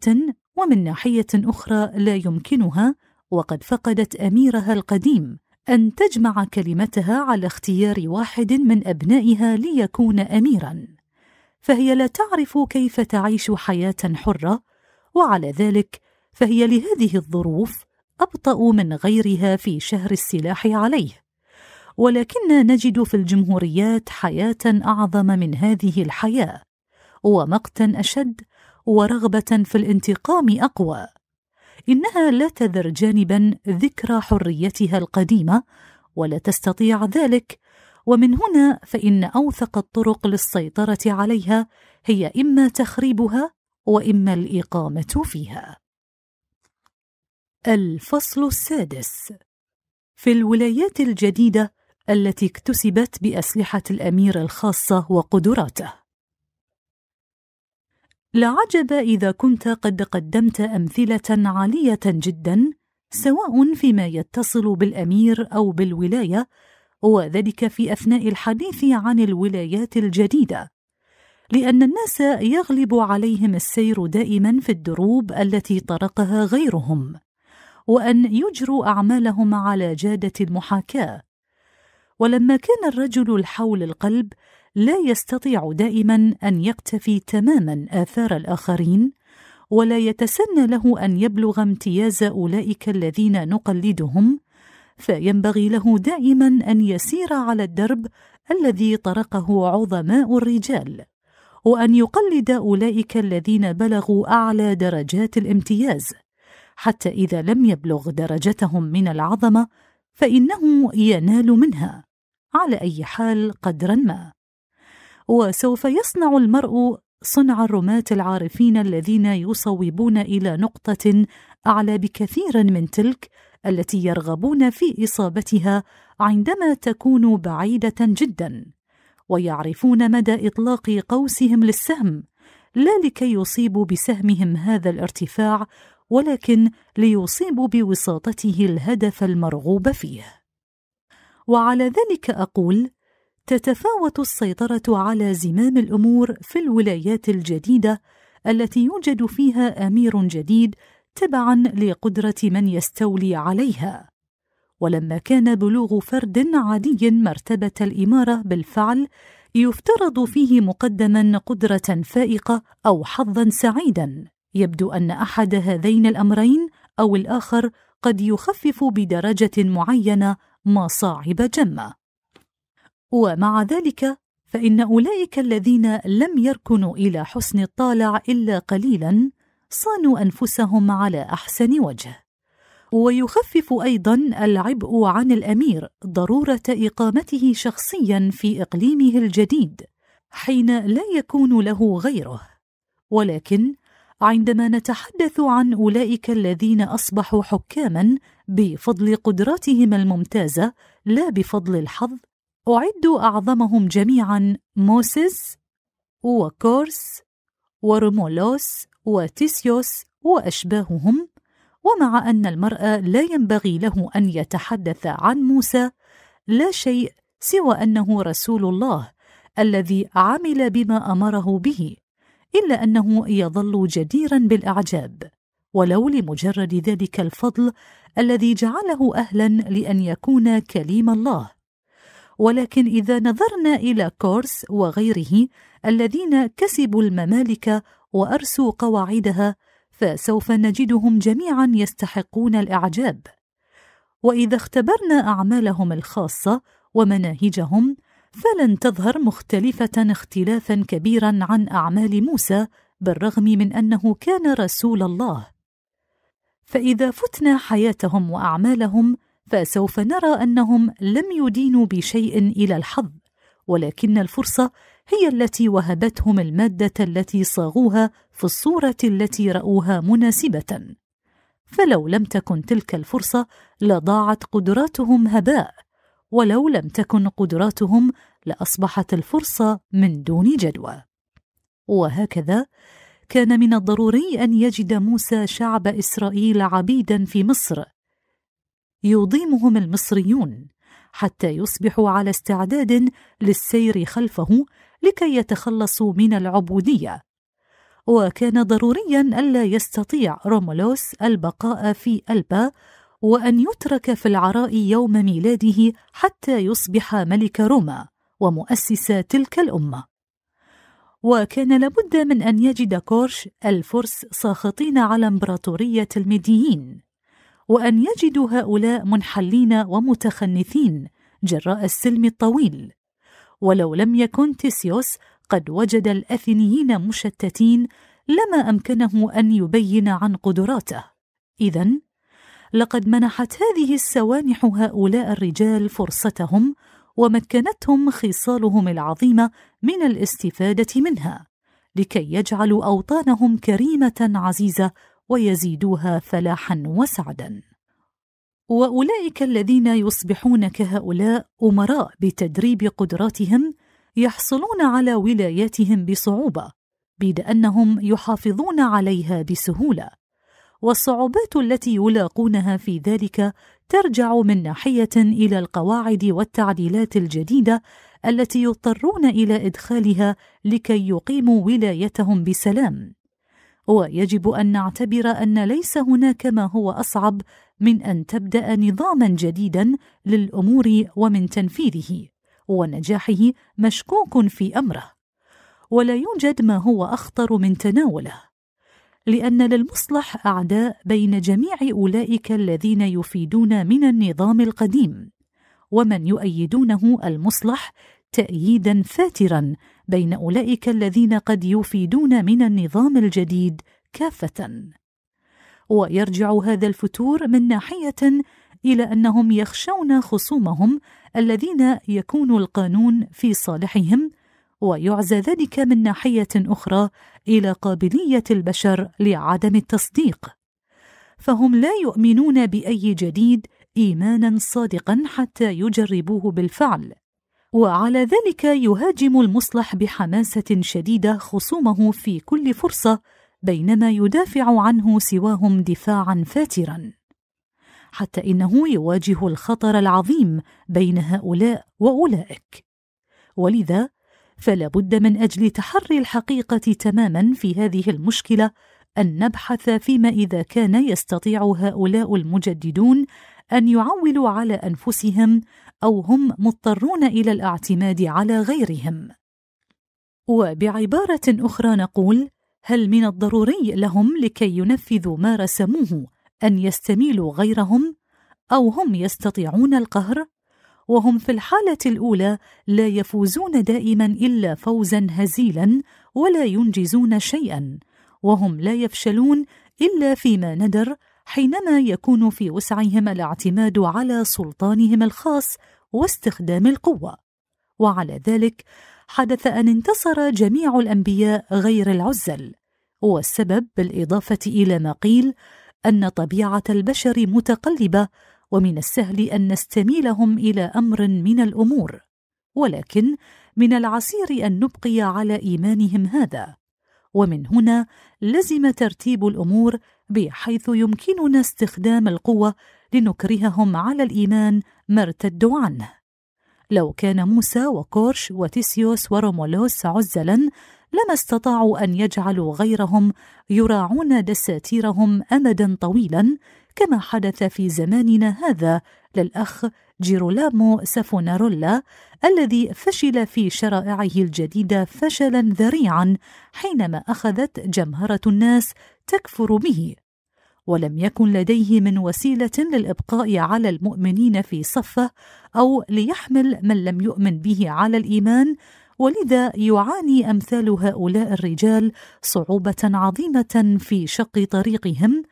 ومن ناحيه اخرى لا يمكنها وقد فقدت اميرها القديم ان تجمع كلمتها على اختيار واحد من ابنائها ليكون اميرا فهي لا تعرف كيف تعيش حياه حره وعلى ذلك فهي لهذه الظروف أبطأ من غيرها في شهر السلاح عليه ولكن نجد في الجمهوريات حياة أعظم من هذه الحياة ومقتا أشد ورغبة في الانتقام أقوى إنها لا تذر جانبا ذكرى حريتها القديمة ولا تستطيع ذلك ومن هنا فإن أوثق الطرق للسيطرة عليها هي إما تخريبها وإما الإقامة فيها الفصل السادس في الولايات الجديدة التي اكتسبت بأسلحة الأمير الخاصة وقدراته لعجب إذا كنت قد قدمت أمثلة عالية جدا سواء فيما يتصل بالأمير أو بالولاية وذلك في أثناء الحديث عن الولايات الجديدة لأن الناس يغلب عليهم السير دائما في الدروب التي طرقها غيرهم وأن يجروا أعمالهم على جادة المحاكاة ولما كان الرجل الحول القلب لا يستطيع دائما أن يقتفي تماما آثار الآخرين ولا يتسنى له أن يبلغ امتياز أولئك الذين نقلدهم فينبغي له دائما أن يسير على الدرب الذي طرقه عظماء الرجال وأن يقلد أولئك الذين بلغوا أعلى درجات الامتياز حتى اذا لم يبلغ درجتهم من العظمه فانه ينال منها على اي حال قدرا ما وسوف يصنع المرء صنع الرماه العارفين الذين يصوبون الى نقطه اعلى بكثير من تلك التي يرغبون في اصابتها عندما تكون بعيده جدا ويعرفون مدى اطلاق قوسهم للسهم لا لكي يصيبوا بسهمهم هذا الارتفاع ولكن ليصيبوا بوساطته الهدف المرغوب فيه وعلى ذلك اقول تتفاوت السيطره على زمام الامور في الولايات الجديده التي يوجد فيها امير جديد تبعا لقدره من يستولي عليها ولما كان بلوغ فرد عادي مرتبه الاماره بالفعل يفترض فيه مقدما قدره فائقه او حظا سعيدا يبدو أن أحد هذين الأمرين أو الآخر قد يخفف بدرجة معينة مصاعب جمة ومع ذلك فإن أولئك الذين لم يركنوا إلى حسن الطالع إلا قليلاً صانوا أنفسهم على أحسن وجه ويخفف أيضا العبء عن الأمير ضرورة إقامته شخصيا في إقليمه الجديد حين لا يكون له غيره ولكن عندما نتحدث عن أولئك الذين أصبحوا حكاماً بفضل قدراتهم الممتازة لا بفضل الحظ أعد أعظمهم جميعاً موسيس وكورس ورمولوس وتيسيوس وأشباههم ومع أن المرأة لا ينبغي له أن يتحدث عن موسى لا شيء سوى أنه رسول الله الذي عمل بما أمره به إلا أنه يظل جديرا بالإعجاب ولو لمجرد ذلك الفضل الذي جعله أهلا لأن يكون كليم الله ولكن إذا نظرنا إلى كورس وغيره الذين كسبوا الممالك وأرسوا قواعدها فسوف نجدهم جميعا يستحقون الإعجاب وإذا اختبرنا أعمالهم الخاصة ومناهجهم فلن تظهر مختلفة اختلافا كبيرا عن أعمال موسى بالرغم من أنه كان رسول الله. فإذا فتنا حياتهم وأعمالهم فسوف نرى أنهم لم يدينوا بشيء إلى الحظ، ولكن الفرصة هي التي وهبتهم المادة التي صاغوها في الصورة التي رأوها مناسبة. فلو لم تكن تلك الفرصة لضاعت قدراتهم هباء ولو لم تكن قدراتهم لاصبحت الفرصه من دون جدوى وهكذا كان من الضروري ان يجد موسى شعب اسرائيل عبيدا في مصر يضيمهم المصريون حتى يصبحوا على استعداد للسير خلفه لكي يتخلصوا من العبوديه وكان ضروريا الا يستطيع رومولوس البقاء في البا وأن يترك في العراء يوم ميلاده حتى يصبح ملك روما ومؤسس تلك الأمة وكان لابد من أن يجد كورش الفرس ساخطين على إمبراطورية الميديين وأن يجد هؤلاء منحلين ومتخنثين جراء السلم الطويل ولو لم يكن تيسيوس قد وجد الأثينيين مشتتين لما أمكنه أن يبين عن قدراته إذا لقد منحت هذه السوانح هؤلاء الرجال فرصتهم ومكنتهم خصالهم العظيمه من الاستفاده منها لكي يجعلوا اوطانهم كريمه عزيزه ويزيدوها فلاحا وسعدا واولئك الذين يصبحون كهؤلاء امراء بتدريب قدراتهم يحصلون على ولاياتهم بصعوبه بيد انهم يحافظون عليها بسهوله والصعوبات التي يلاقونها في ذلك ترجع من ناحيه الى القواعد والتعديلات الجديده التي يضطرون الى ادخالها لكي يقيموا ولايتهم بسلام ويجب ان نعتبر ان ليس هناك ما هو اصعب من ان تبدا نظاما جديدا للامور ومن تنفيذه ونجاحه مشكوك في امره ولا يوجد ما هو اخطر من تناوله لأن للمصلح أعداء بين جميع أولئك الذين يفيدون من النظام القديم ومن يؤيدونه المصلح تأييدا فاترا بين أولئك الذين قد يفيدون من النظام الجديد كافة ويرجع هذا الفتور من ناحية إلى أنهم يخشون خصومهم الذين يكون القانون في صالحهم ويعزى ذلك من ناحيه اخرى الى قابليه البشر لعدم التصديق فهم لا يؤمنون باي جديد ايمانا صادقا حتى يجربوه بالفعل وعلى ذلك يهاجم المصلح بحماسه شديده خصومه في كل فرصه بينما يدافع عنه سواهم دفاعا فاترا حتى انه يواجه الخطر العظيم بين هؤلاء واولئك ولذا فلا بد من اجل تحري الحقيقه تماما في هذه المشكله ان نبحث فيما اذا كان يستطيع هؤلاء المجددون ان يعولوا على انفسهم او هم مضطرون الى الاعتماد على غيرهم وبعباره اخرى نقول هل من الضروري لهم لكي ينفذوا ما رسموه ان يستميلوا غيرهم او هم يستطيعون القهر وهم في الحالة الأولى لا يفوزون دائما إلا فوزا هزيلا ولا ينجزون شيئا وهم لا يفشلون إلا فيما ندر حينما يكون في وسعهم الاعتماد على سلطانهم الخاص واستخدام القوة وعلى ذلك حدث أن انتصر جميع الأنبياء غير العزل والسبب بالإضافة إلى ما قيل أن طبيعة البشر متقلبة ومن السهل أن نستميلهم إلى أمر من الأمور ولكن من العسير أن نبقي على إيمانهم هذا ومن هنا لزم ترتيب الأمور بحيث يمكننا استخدام القوة لنكرههم على الإيمان ما ارتدوا عنه لو كان موسى وكورش وتيسيوس ورومولوس عزلا لما استطاعوا أن يجعلوا غيرهم يراعون دساتيرهم أمدا طويلا كما حدث في زماننا هذا للأخ جيرولامو سافونارولا الذي فشل في شرائعه الجديدة فشلا ذريعا حينما أخذت جمهرة الناس تكفر به ولم يكن لديه من وسيله للابقاء على المؤمنين في صفه او ليحمل من لم يؤمن به على الايمان ولذا يعاني امثال هؤلاء الرجال صعوبه عظيمه في شق طريقهم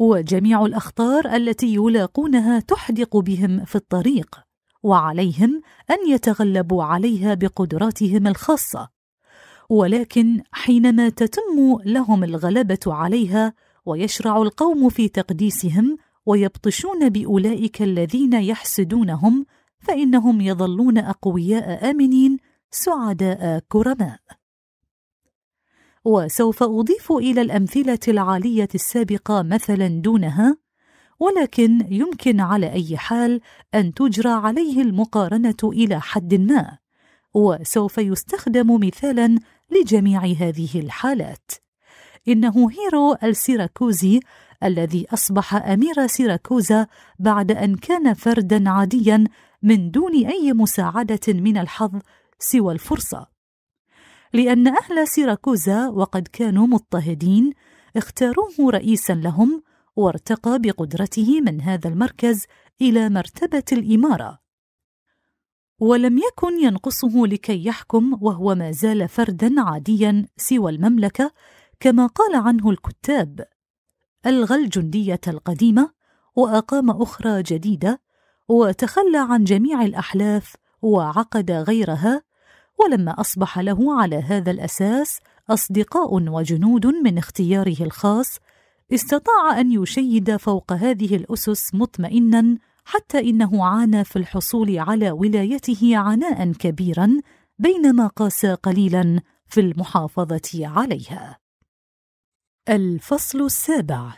وجميع الاخطار التي يلاقونها تحدق بهم في الطريق وعليهم ان يتغلبوا عليها بقدراتهم الخاصه ولكن حينما تتم لهم الغلبه عليها ويشرع القوم في تقديسهم ويبطشون باولئك الذين يحسدونهم فانهم يظلون اقوياء امنين سعداء كرماء وسوف أضيف إلى الأمثلة العالية السابقة مثلا دونها ولكن يمكن على أي حال أن تجرى عليه المقارنة إلى حد ما وسوف يستخدم مثالا لجميع هذه الحالات إنه هيرو السيراكوزي الذي أصبح أمير سيراكوزا بعد أن كان فردا عاديا من دون أي مساعدة من الحظ سوى الفرصة لأن أهل سيراكوزا وقد كانوا مضطهدين اختاروه رئيسا لهم وارتقى بقدرته من هذا المركز إلى مرتبة الإمارة ولم يكن ينقصه لكي يحكم وهو ما زال فردا عاديا سوى المملكة كما قال عنه الكتاب ألغى الجندية القديمة وأقام أخرى جديدة وتخلى عن جميع الأحلاف وعقد غيرها ولما اصبح له على هذا الاساس اصدقاء وجنود من اختياره الخاص استطاع ان يشيد فوق هذه الاسس مطمئنا حتى انه عانى في الحصول على ولايته عناء كبيرا بينما قاسى قليلا في المحافظه عليها الفصل السابع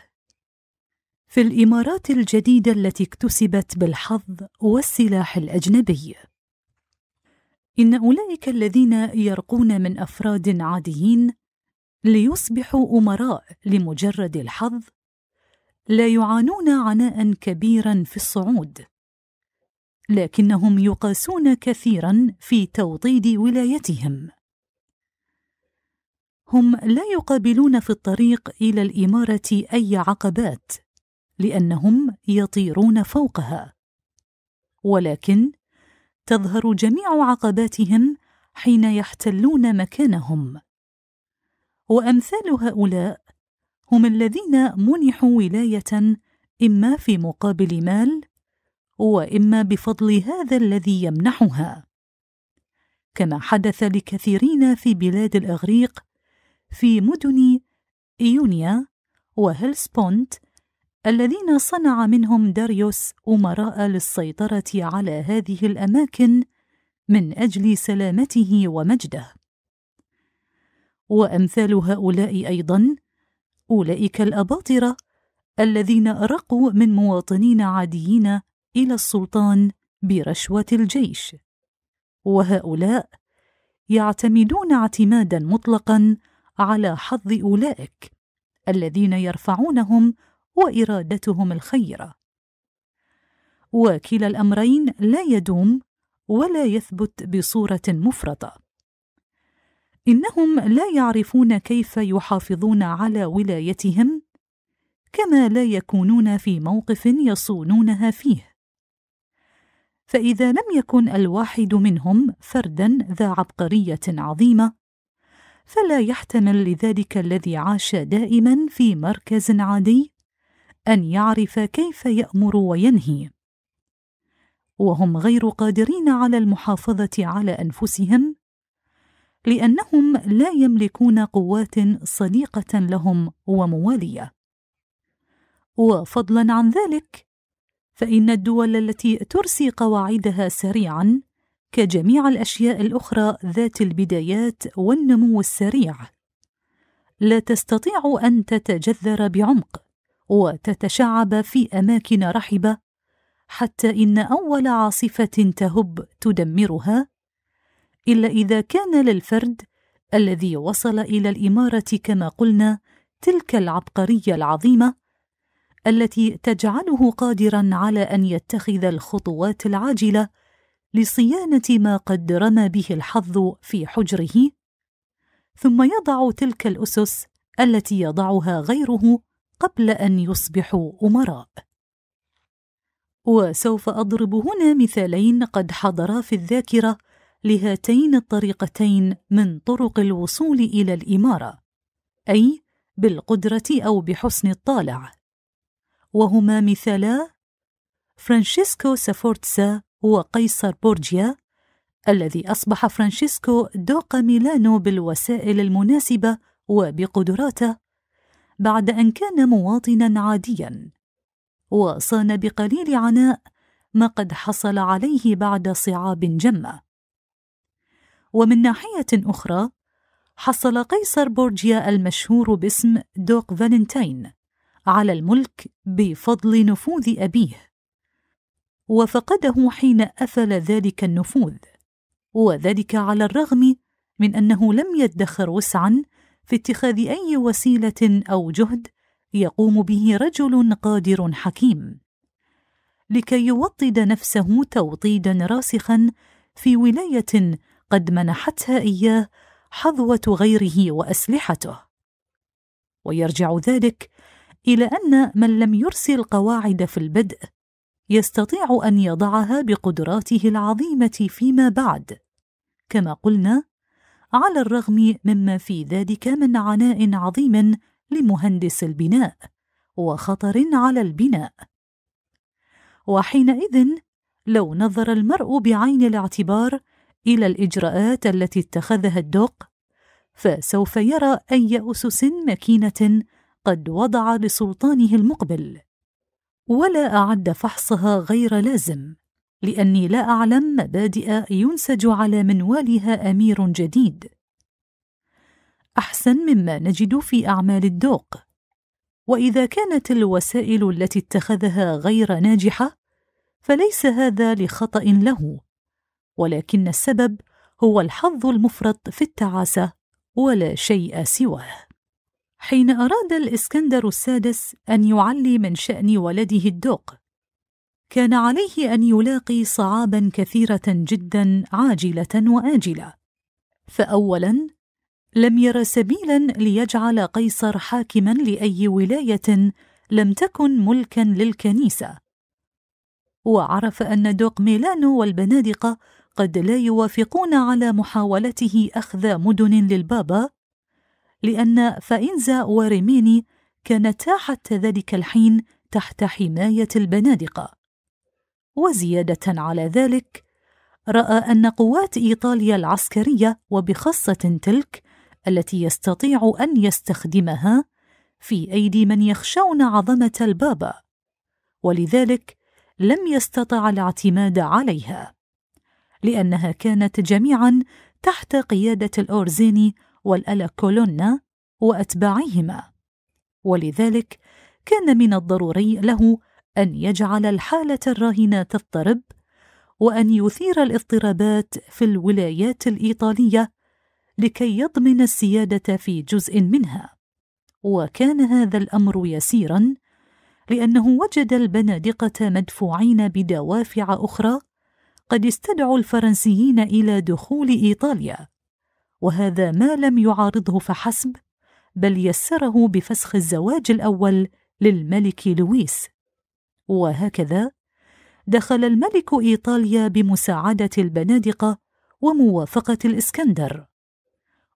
في الامارات الجديده التي اكتسبت بالحظ والسلاح الاجنبي ان اولئك الذين يرقون من افراد عاديين ليصبحوا امراء لمجرد الحظ لا يعانون عناء كبيرا في الصعود لكنهم يقاسون كثيرا في توطيد ولايتهم هم لا يقابلون في الطريق الى الاماره اي عقبات لانهم يطيرون فوقها ولكن تظهر جميع عقباتهم حين يحتلون مكانهم وامثال هؤلاء هم الذين منحوا ولايه اما في مقابل مال واما بفضل هذا الذي يمنحها كما حدث لكثيرين في بلاد الاغريق في مدن ايونيا وهلسبونت الذين صنع منهم داريوس امراء للسيطره على هذه الاماكن من اجل سلامته ومجده وامثال هؤلاء ايضا اولئك الاباطره الذين ارقوا من مواطنين عاديين الى السلطان برشوه الجيش وهؤلاء يعتمدون اعتمادا مطلقا على حظ اولئك الذين يرفعونهم وارادتهم الخيره وكلا الامرين لا يدوم ولا يثبت بصوره مفرطه انهم لا يعرفون كيف يحافظون على ولايتهم كما لا يكونون في موقف يصونونها فيه فاذا لم يكن الواحد منهم فردا ذا عبقريه عظيمه فلا يحتمل لذلك الذي عاش دائما في مركز عادي ان يعرف كيف يامر وينهي وهم غير قادرين على المحافظه على انفسهم لانهم لا يملكون قوات صديقه لهم ومواليه وفضلا عن ذلك فان الدول التي ترسي قواعدها سريعا كجميع الاشياء الاخرى ذات البدايات والنمو السريع لا تستطيع ان تتجذر بعمق وتتشعب في اماكن رحبه حتى ان اول عاصفه تهب تدمرها الا اذا كان للفرد الذي وصل الى الاماره كما قلنا تلك العبقريه العظيمه التي تجعله قادرا على ان يتخذ الخطوات العاجله لصيانه ما قد رمى به الحظ في حجره ثم يضع تلك الاسس التي يضعها غيره قبل أن يصبحوا أمراء وسوف أضرب هنا مثالين قد حضرا في الذاكرة لهاتين الطريقتين من طرق الوصول إلى الإمارة أي بالقدرة أو بحسن الطالع وهما مثالا فرانشيسكو سافورتسا وقيصر بورجيا الذي أصبح فرانشيسكو دوق ميلانو بالوسائل المناسبة وبقدراته بعد أن كان مواطنا عاديا وصان بقليل عناء ما قد حصل عليه بعد صعاب جمة ومن ناحية أخرى حصل قيصر بورجيا المشهور باسم دوق فالنتين على الملك بفضل نفوذ أبيه وفقده حين أفل ذلك النفوذ وذلك على الرغم من أنه لم يدخر وسعا في اتخاذ اي وسيله او جهد يقوم به رجل قادر حكيم لكي يوطد نفسه توطيدا راسخا في ولايه قد منحتها اياه حظوه غيره واسلحته ويرجع ذلك الى ان من لم يرسل قواعد في البدء يستطيع ان يضعها بقدراته العظيمه فيما بعد كما قلنا على الرغم مما في ذلك من عناء عظيم لمهندس البناء وخطر على البناء وحينئذ لو نظر المرء بعين الاعتبار الى الاجراءات التي اتخذها الدق فسوف يرى اي اسس مكينه قد وضع لسلطانه المقبل ولا اعد فحصها غير لازم لاني لا اعلم مبادئ ينسج على منوالها امير جديد احسن مما نجد في اعمال الدوق واذا كانت الوسائل التي اتخذها غير ناجحه فليس هذا لخطا له ولكن السبب هو الحظ المفرط في التعاسه ولا شيء سواه حين اراد الاسكندر السادس ان يعلي من شان ولده الدوق كان عليه ان يلاقي صعابا كثيره جدا عاجله واجله فاولا لم ير سبيلا ليجعل قيصر حاكما لاي ولايه لم تكن ملكا للكنيسه وعرف ان دوق ميلانو والبنادقه قد لا يوافقون على محاولته اخذ مدن للبابا لان فاينزا وريميني كانتا حتى ذلك الحين تحت حمايه البنادقه وزياده على ذلك راى ان قوات ايطاليا العسكريه وبخاصه تلك التي يستطيع ان يستخدمها في ايدي من يخشون عظمه البابا ولذلك لم يستطع الاعتماد عليها لانها كانت جميعا تحت قياده الاورزيني والالا كولونا واتباعهما ولذلك كان من الضروري له ان يجعل الحاله الراهنه تضطرب وان يثير الاضطرابات في الولايات الايطاليه لكي يضمن السياده في جزء منها وكان هذا الامر يسيرا لانه وجد البنادقه مدفوعين بدوافع اخرى قد استدعوا الفرنسيين الى دخول ايطاليا وهذا ما لم يعارضه فحسب بل يسره بفسخ الزواج الاول للملك لويس وهكذا دخل الملك إيطاليا بمساعدة البنادقة وموافقة الإسكندر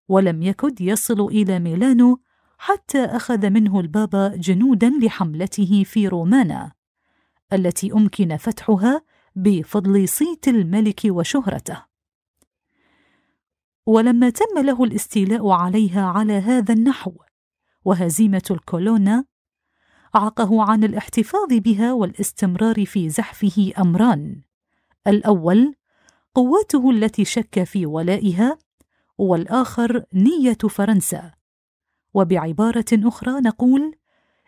ولم يكد يصل إلى ميلانو حتى أخذ منه البابا جنودا لحملته في رومانا التي أمكن فتحها بفضل صيت الملك وشهرته ولما تم له الاستيلاء عليها على هذا النحو وهزيمة الكولونا عاقه عن الاحتفاظ بها والاستمرار في زحفه امران الاول قواته التي شك في ولائها والاخر نيه فرنسا وبعباره اخرى نقول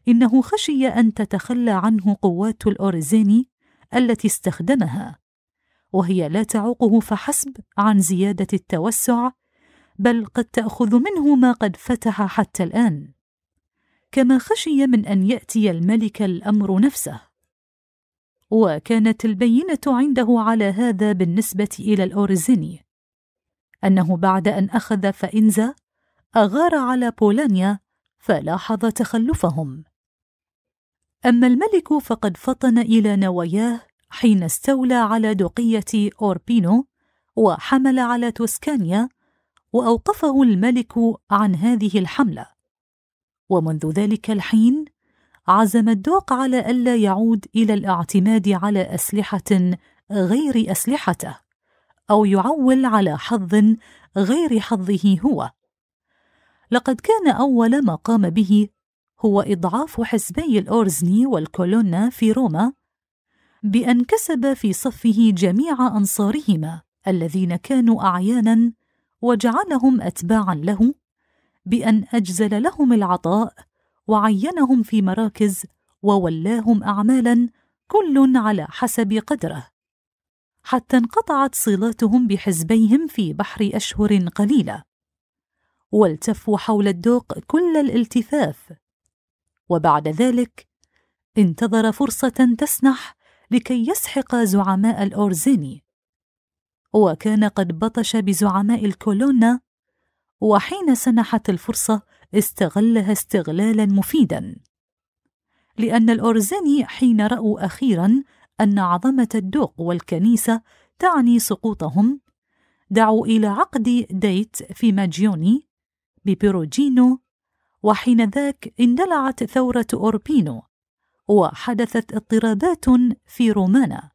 انه خشي ان تتخلى عنه قوات الاوريزيني التي استخدمها وهي لا تعوقه فحسب عن زياده التوسع بل قد تاخذ منه ما قد فتح حتى الان كما خشي من ان ياتي الملك الامر نفسه وكانت البينه عنده على هذا بالنسبه الى الاورزيني انه بعد ان اخذ فانزا اغار على بولانيا فلاحظ تخلفهم اما الملك فقد فطن الى نواياه حين استولى على دقيه اوربينو وحمل على توسكانيا واوقفه الملك عن هذه الحمله ومنذ ذلك الحين عزم الدوق على ألا يعود إلى الاعتماد على أسلحة غير أسلحته أو يعول على حظ غير حظه هو لقد كان أول ما قام به هو إضعاف حزبي الأورزني والكولونا في روما بأن كسب في صفه جميع أنصارهما الذين كانوا أعيانا وجعلهم أتباعا له بان اجزل لهم العطاء وعينهم في مراكز وولاهم اعمالا كل على حسب قدره حتى انقطعت صلاتهم بحزبيهم في بحر اشهر قليله والتفوا حول الدوق كل الالتفاف وبعد ذلك انتظر فرصه تسنح لكي يسحق زعماء الاورزيني وكان قد بطش بزعماء الكولونا وحين سنحت الفرصة استغلها استغلالا مفيدا لأن الأورزيني حين رأوا أخيرا أن عظمة الدوق والكنيسة تعني سقوطهم دعوا إلى عقد ديت في ماجيوني ببيروجينو وحين ذاك اندلعت ثورة أوربينو وحدثت اضطرابات في رومانا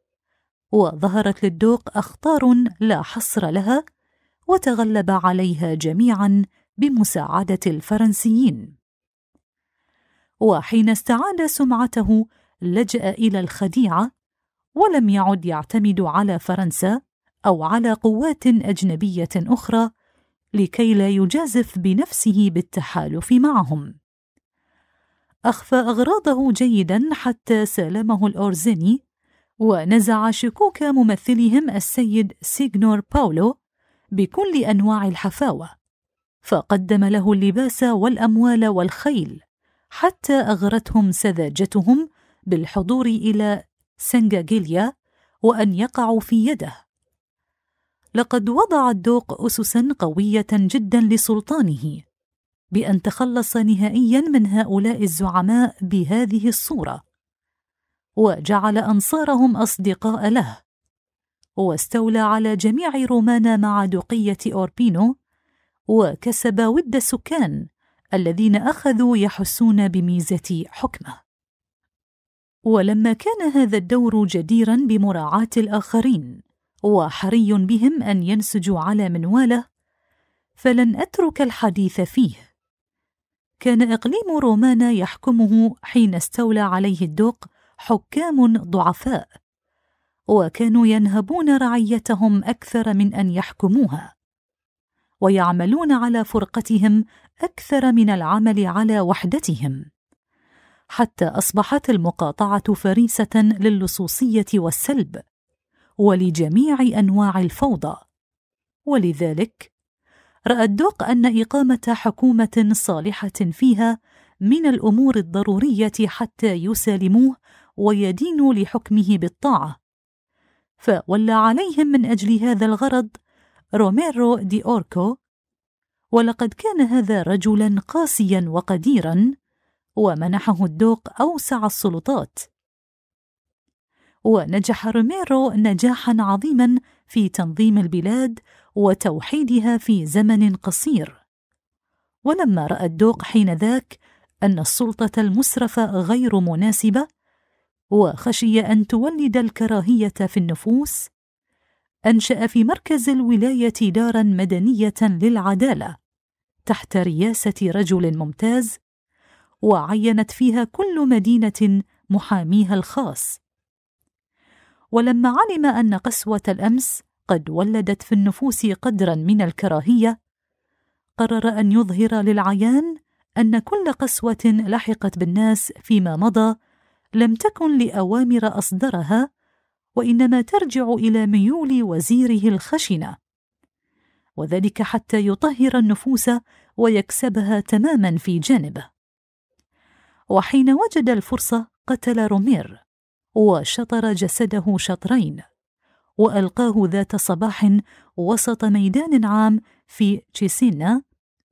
وظهرت للدوق أخطار لا حصر لها وتغلب عليها جميعا بمساعدة الفرنسيين وحين استعاد سمعته لجأ إلى الخديعة ولم يعد يعتمد على فرنسا أو على قوات أجنبية أخرى لكي لا يجازف بنفسه بالتحالف معهم أخفى أغراضه جيدا حتى سالمه الأورزيني ونزع شكوك ممثلهم السيد سيغنور باولو بكل انواع الحفاوه فقدم له اللباس والاموال والخيل حتى اغرتهم سذاجتهم بالحضور الى سنغاجيليا وان يقعوا في يده لقد وضع الدوق اسسا قويه جدا لسلطانه بان تخلص نهائيا من هؤلاء الزعماء بهذه الصوره وجعل انصارهم اصدقاء له واستولى على جميع رومانا مع دقية أوربينو وكسب ود السكان الذين أخذوا يحسون بميزة حكمه ولما كان هذا الدور جديرا بمراعاة الآخرين وحري بهم أن ينسجوا على منواله فلن أترك الحديث فيه كان إقليم رومانا يحكمه حين استولى عليه الدوق حكام ضعفاء وكانوا ينهبون رعيتهم اكثر من ان يحكموها ويعملون على فرقتهم اكثر من العمل على وحدتهم حتى اصبحت المقاطعه فريسه للصوصيه والسلب ولجميع انواع الفوضى ولذلك راى الدوق ان اقامه حكومه صالحه فيها من الامور الضروريه حتى يسالموه ويدينوا لحكمه بالطاعه فولى عليهم من أجل هذا الغرض روميرو دي أوركو ولقد كان هذا رجلا قاسيا وقديرا ومنحه الدوق أوسع السلطات ونجح روميرو نجاحا عظيما في تنظيم البلاد وتوحيدها في زمن قصير ولما راى الدوق حين ذاك ان السلطه المسرفه غير مناسبه وخشي أن تولد الكراهية في النفوس أنشأ في مركز الولاية دارا مدنية للعدالة تحت رياسة رجل ممتاز وعينت فيها كل مدينة محاميها الخاص ولما علم أن قسوة الأمس قد ولدت في النفوس قدرا من الكراهية قرر أن يظهر للعيان أن كل قسوة لحقت بالناس فيما مضى لم تكن لأوامر أصدرها وإنما ترجع إلى ميول وزيره الخشنة وذلك حتى يطهر النفوس ويكسبها تماما في جانبه وحين وجد الفرصة قتل رومير وشطر جسده شطرين وألقاه ذات صباح وسط ميدان عام في تشيسينا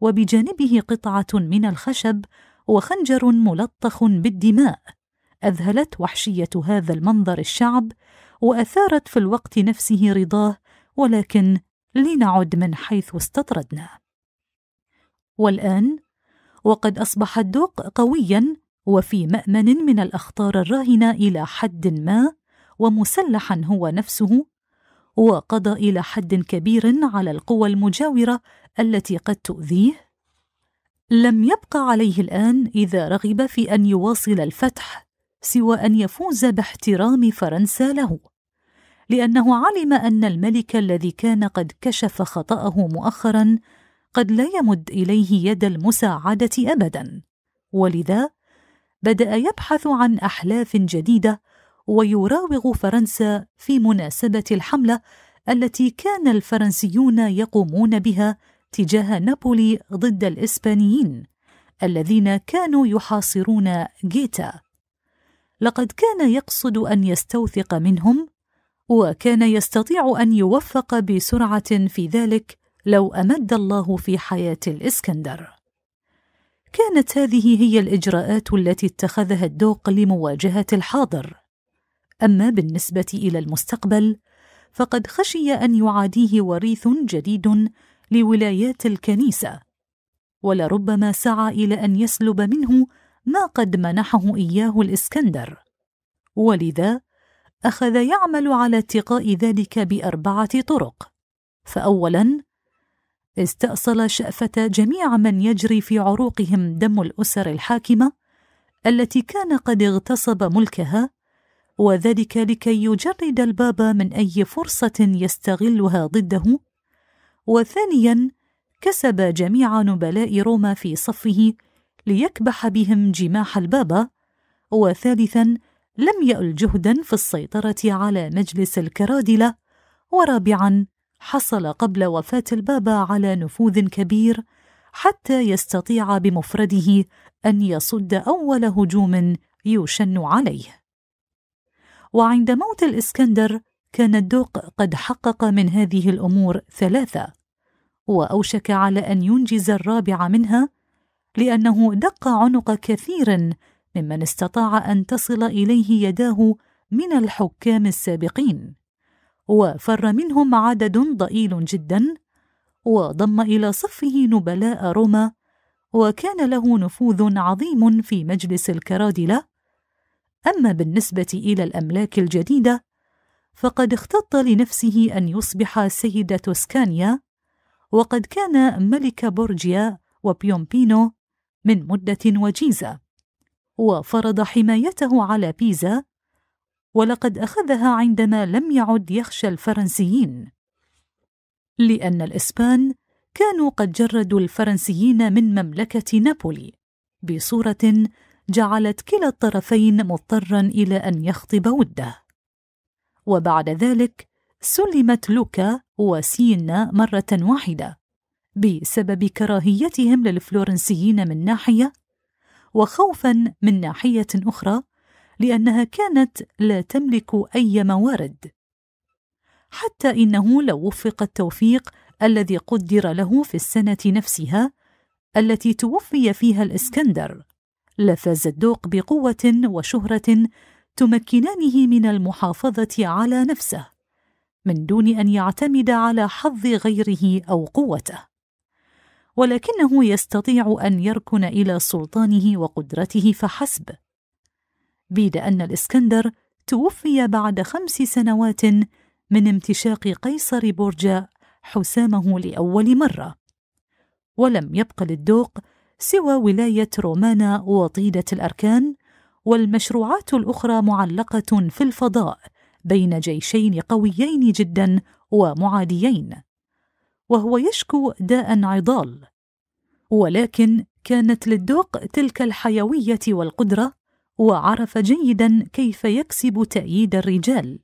وبجانبه قطعة من الخشب وخنجر ملطخ بالدماء اذهلت وحشيه هذا المنظر الشعب واثارت في الوقت نفسه رضاه ولكن لنعد من حيث استطردنا والان وقد اصبح الدوق قويا وفي مامن من الاخطار الراهنه الى حد ما ومسلحا هو نفسه وقضى الى حد كبير على القوى المجاوره التي قد تؤذيه لم يبقى عليه الان اذا رغب في ان يواصل الفتح سوى أن يفوز باحترام فرنسا له لأنه علم أن الملك الذي كان قد كشف خطأه مؤخرا قد لا يمد إليه يد المساعدة أبدا ولذا بدأ يبحث عن أحلاف جديدة ويراوغ فرنسا في مناسبة الحملة التي كان الفرنسيون يقومون بها تجاه نابولي ضد الإسبانيين الذين كانوا يحاصرون جيتا لقد كان يقصد أن يستوثق منهم وكان يستطيع أن يوفق بسرعة في ذلك لو أمد الله في حياة الإسكندر كانت هذه هي الإجراءات التي اتخذها الدوق لمواجهة الحاضر أما بالنسبة إلى المستقبل فقد خشي أن يعاديه وريث جديد لولايات الكنيسة ولربما سعى إلى أن يسلب منه ما قد منحه إياه الإسكندر ولذا أخذ يعمل على اتقاء ذلك بأربعة طرق فأولاً استأصل شأفة جميع من يجري في عروقهم دم الأسر الحاكمة التي كان قد اغتصب ملكها وذلك لكي يجرد الباب من أي فرصة يستغلها ضده وثانياً كسب جميع نبلاء روما في صفه ليكبح بهم جماح البابا وثالثا لم يأل جهدا في السيطرة على مجلس الكرادلة ورابعا حصل قبل وفاة البابا على نفوذ كبير حتى يستطيع بمفرده أن يصد أول هجوم يشن عليه وعند موت الإسكندر كان الدوق قد حقق من هذه الأمور ثلاثة وأوشك على أن ينجز الرابع منها لأنه دق عنق كثير ممن استطاع أن تصل إليه يداه من الحكام السابقين وفر منهم عدد ضئيل جدا وضم إلى صفه نبلاء روما وكان له نفوذ عظيم في مجلس الكرادلة أما بالنسبة إلى الأملاك الجديدة فقد اختط لنفسه أن يصبح سيد توسكانيا وقد كان ملك بورجيا وبيومبينو من مدة وجيزة وفرض حمايته على بيزا ولقد أخذها عندما لم يعد يخشى الفرنسيين لأن الإسبان كانوا قد جردوا الفرنسيين من مملكة نابولي بصورة جعلت كلا الطرفين مضطرا إلى أن يخطب وده وبعد ذلك سلمت لوكا وسينا مرة واحدة بسبب كراهيتهم للفلورنسيين من ناحيه وخوفا من ناحيه اخرى لانها كانت لا تملك اي موارد حتى انه لو وفق التوفيق الذي قدر له في السنه نفسها التي توفي فيها الاسكندر لفاز الدوق بقوه وشهره تمكنانه من المحافظه على نفسه من دون ان يعتمد على حظ غيره او قوته ولكنه يستطيع ان يركن الى سلطانه وقدرته فحسب بيد ان الاسكندر توفي بعد خمس سنوات من امتشاق قيصر بورجا حسامه لاول مره ولم يبق للدوق سوى ولايه رومانا وطيده الاركان والمشروعات الاخرى معلقه في الفضاء بين جيشين قويين جدا ومعاديين وهو يشكو داء عضال ولكن كانت للدوق تلك الحيويه والقدره وعرف جيدا كيف يكسب تأييد الرجال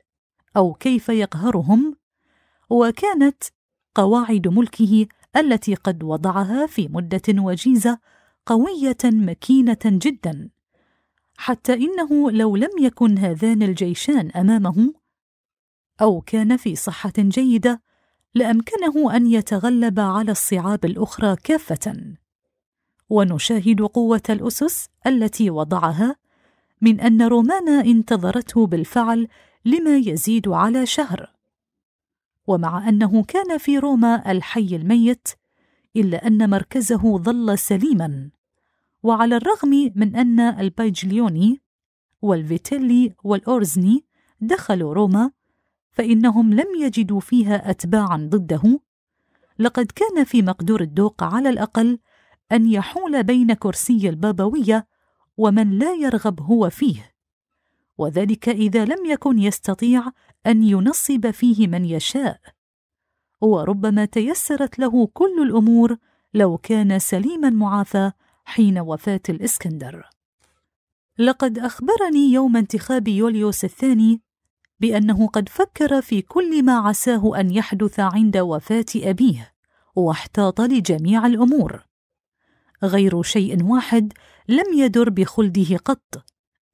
أو كيف يقهرهم وكانت قواعد ملكه التي قد وضعها في مدة وجيزة قوية مكينة جدا حتى إنه لو لم يكن هذان الجيشان أمامه أو كان في صحة جيدة لامكنه ان يتغلب على الصعاب الاخرى كافه ونشاهد قوه الاسس التي وضعها من ان رومانا انتظرته بالفعل لما يزيد على شهر ومع انه كان في روما الحي الميت الا ان مركزه ظل سليما وعلى الرغم من ان البايجليوني والفيتيلي والاورزني دخلوا روما فإنهم لم يجدوا فيها أتباعا ضده لقد كان في مقدور الدوق على الأقل أن يحول بين كرسي البابوية ومن لا يرغب هو فيه وذلك إذا لم يكن يستطيع أن ينصب فيه من يشاء وربما تيسرت له كل الأمور لو كان سليما معافى حين وفاة الإسكندر لقد أخبرني يوم انتخاب يوليوس الثاني بانه قد فكر في كل ما عساه ان يحدث عند وفاه ابيه واحتاط لجميع الامور غير شيء واحد لم يدر بخلده قط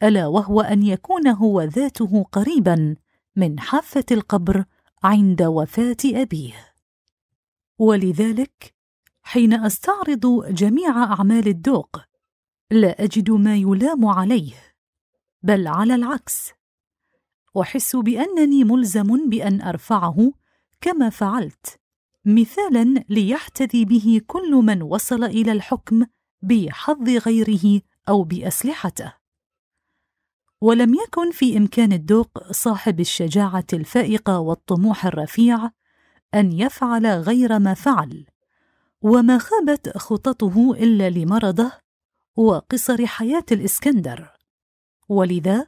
الا وهو ان يكون هو ذاته قريبا من حافه القبر عند وفاه ابيه ولذلك حين استعرض جميع اعمال الدوق لا اجد ما يلام عليه بل على العكس احس بانني ملزم بان ارفعه كما فعلت مثالا ليحتذي به كل من وصل الى الحكم بحظ غيره او باسلحته ولم يكن في امكان الدوق صاحب الشجاعه الفائقه والطموح الرفيع ان يفعل غير ما فعل وما خابت خططه الا لمرضه وقصر حياه الاسكندر ولذا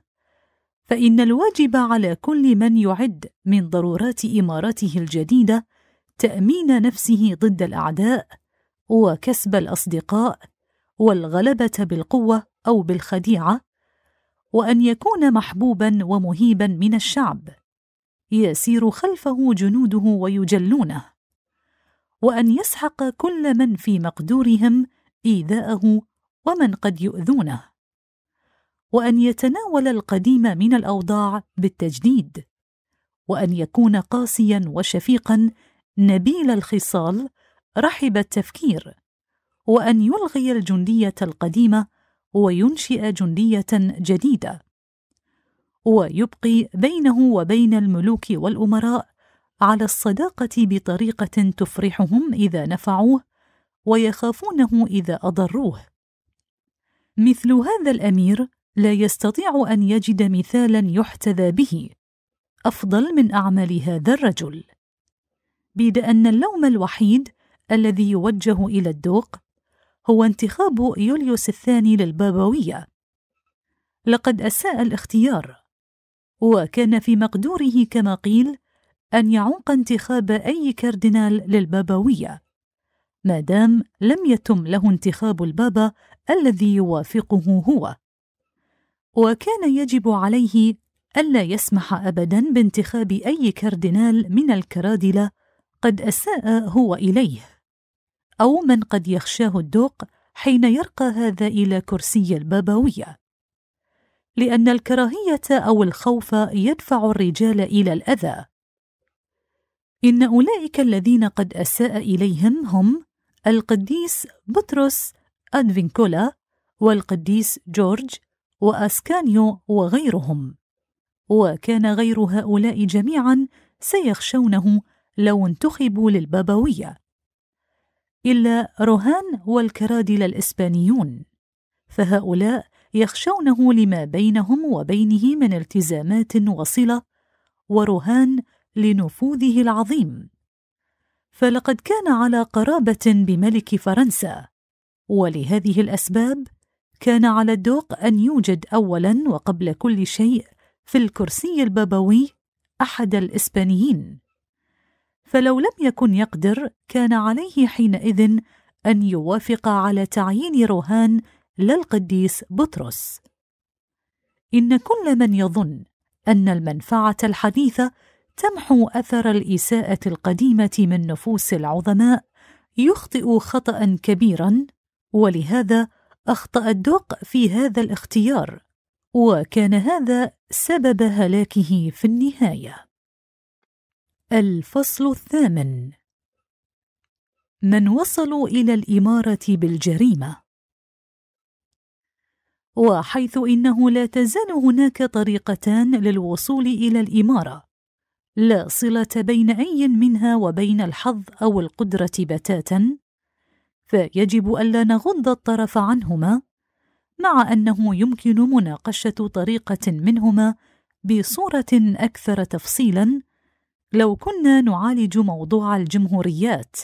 فإن الواجب على كل من يعد من ضرورات إمارته الجديدة تأمين نفسه ضد الأعداء وكسب الأصدقاء والغلبة بالقوة أو بالخديعة وأن يكون محبوبا ومهيبا من الشعب يسير خلفه جنوده ويجلونه وأن يسحق كل من في مقدورهم إيذاءه ومن قد يؤذونه وان يتناول القديم من الاوضاع بالتجديد وان يكون قاسيا وشفيقا نبيل الخصال رحب التفكير وان يلغي الجنديه القديمه وينشئ جنديه جديده ويبقي بينه وبين الملوك والامراء على الصداقه بطريقه تفرحهم اذا نفعوه ويخافونه اذا اضروه مثل هذا الامير لا يستطيع ان يجد مثالا يحتذى به افضل من اعمال هذا الرجل بيد ان اللوم الوحيد الذي يوجه الى الدوق هو انتخاب يوليوس الثاني للبابويه لقد اساء الاختيار وكان في مقدوره كما قيل ان يعوق انتخاب اي كاردينال للبابويه ما دام لم يتم له انتخاب البابا الذي يوافقه هو وكان يجب عليه ألا يسمح أبدا بانتخاب أي كاردينال من الكرادلة قد أساء هو إليه أو من قد يخشاه الدوق حين يرقى هذا إلى كرسي البابوية لأن الكراهية أو الخوف يدفع الرجال إلى الأذى إن أولئك الذين قد أساء إليهم هم القديس بطرس أدفينكولا والقديس جورج وأسكانيو وغيرهم وكان غير هؤلاء جميعا سيخشونه لو انتخبوا للبابوية إلا روهان والكرادل الإسبانيون فهؤلاء يخشونه لما بينهم وبينه من التزامات وصلة ورهان لنفوذه العظيم فلقد كان على قرابة بملك فرنسا ولهذه الأسباب كان على الدوق أن يوجد أولاً وقبل كل شيء في الكرسي البابوي أحد الإسبانيين فلو لم يكن يقدر كان عليه حينئذ أن يوافق على تعيين روهان للقديس بطرس إن كل من يظن أن المنفعة الحديثة تمحو أثر الإساءة القديمة من نفوس العظماء يخطئ خطأ كبيرا ولهذا اخطا الدوق في هذا الاختيار وكان هذا سبب هلاكه في النهايه الفصل الثامن من وصلوا الى الاماره بالجريمه وحيث انه لا تزال هناك طريقتان للوصول الى الاماره لا صله بين اي منها وبين الحظ او القدره بتاتا فيجب ألا نغض الطرف عنهما مع أنه يمكن مناقشة طريقة منهما بصورة أكثر تفصيلا لو كنا نعالج موضوع الجمهوريات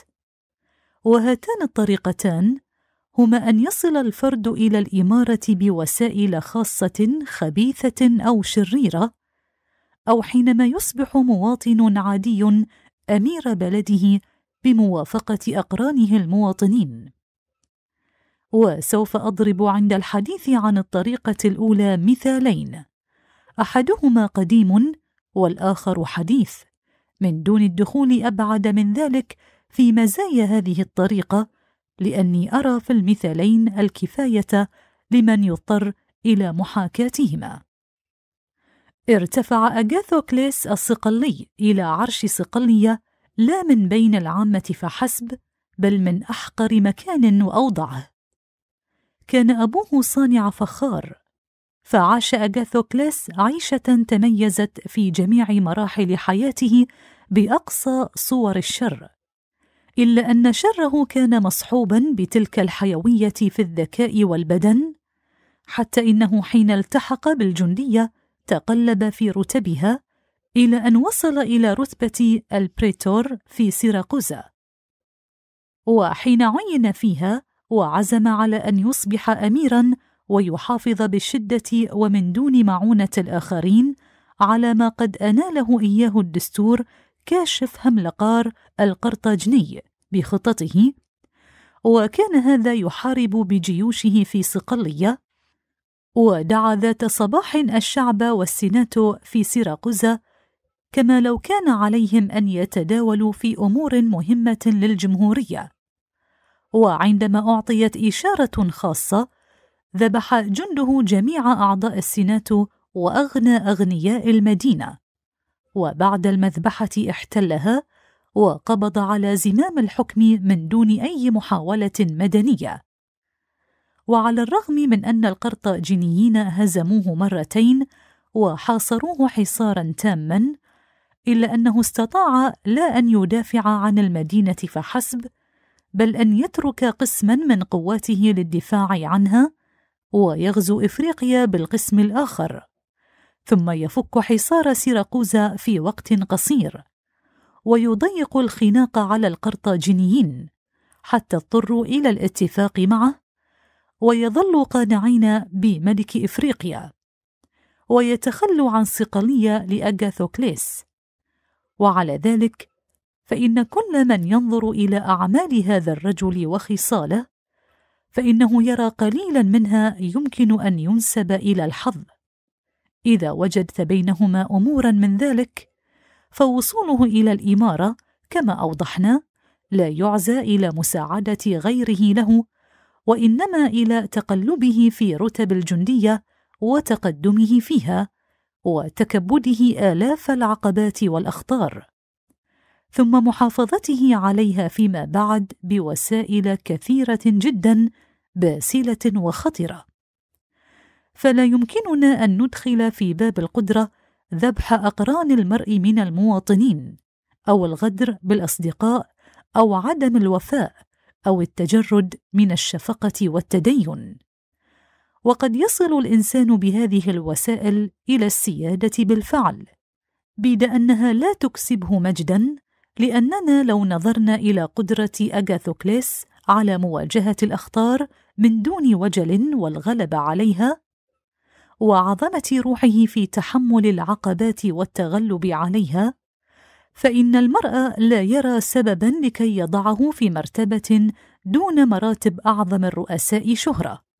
وهاتان الطريقتان هما أن يصل الفرد إلى الإمارة بوسائل خاصة خبيثة أو شريرة أو حينما يصبح مواطن عادي أمير بلده بموافقة أقرانه المواطنين وسوف أضرب عند الحديث عن الطريقة الأولى مثالين أحدهما قديم والآخر حديث من دون الدخول أبعد من ذلك في مزايا هذه الطريقة لأني أرى في المثالين الكفاية لمن يضطر إلى محاكاتهما ارتفع أجاثوكليس الصقلي إلى عرش صقلية لا من بين العامة فحسب بل من أحقر مكان وأوضعه كان أبوه صانع فخار فعاش أغاثوكليس عيشة تميزت في جميع مراحل حياته بأقصى صور الشر إلا أن شره كان مصحوبا بتلك الحيوية في الذكاء والبدن حتى إنه حين التحق بالجندية تقلب في رتبها إلى أن وصل إلى رتبة البريتور في سيراكوزا وحين عين فيها وعزم على أن يصبح أميراً ويحافظ بالشدة ومن دون معونة الآخرين على ما قد أناله إياه الدستور كاشف هملقار القرطاجني بخططه وكان هذا يحارب بجيوشه في صقلية ودعا ذات صباح الشعب والسيناتو في سيراقوزا كما لو كان عليهم ان يتداولوا في امور مهمه للجمهوريه وعندما اعطيت اشاره خاصه ذبح جنده جميع اعضاء السيناتو واغنى اغنياء المدينه وبعد المذبحه احتلها وقبض على زمام الحكم من دون اي محاوله مدنيه وعلى الرغم من ان القرطاجينيين هزموه مرتين وحاصروه حصارا تاما الا انه استطاع لا ان يدافع عن المدينه فحسب بل ان يترك قسما من قواته للدفاع عنها ويغزو افريقيا بالقسم الاخر ثم يفك حصار سيراقوزا في وقت قصير ويضيق الخناق على القرطاجينيين حتى اضطروا الى الاتفاق معه ويظلوا قانعين بملك افريقيا ويتخلوا عن صقليه لاجاثوكليس وعلى ذلك فان كل من ينظر الى اعمال هذا الرجل وخصاله فانه يرى قليلا منها يمكن ان ينسب الى الحظ اذا وجدت بينهما امورا من ذلك فوصوله الى الاماره كما اوضحنا لا يعزى الى مساعده غيره له وانما الى تقلبه في رتب الجنديه وتقدمه فيها وتكبده آلاف العقبات والأخطار ثم محافظته عليها فيما بعد بوسائل كثيرة جدا باسلة وخطرة فلا يمكننا أن ندخل في باب القدرة ذبح أقران المرء من المواطنين أو الغدر بالأصدقاء أو عدم الوفاء أو التجرد من الشفقة والتدين وقد يصل الانسان بهذه الوسائل الى السياده بالفعل بيد انها لا تكسبه مجدا لاننا لو نظرنا الى قدره اغاثوكليس على مواجهه الاخطار من دون وجل والغلبه عليها وعظمه روحه في تحمل العقبات والتغلب عليها فان المرء لا يرى سببا لكي يضعه في مرتبه دون مراتب اعظم الرؤساء شهره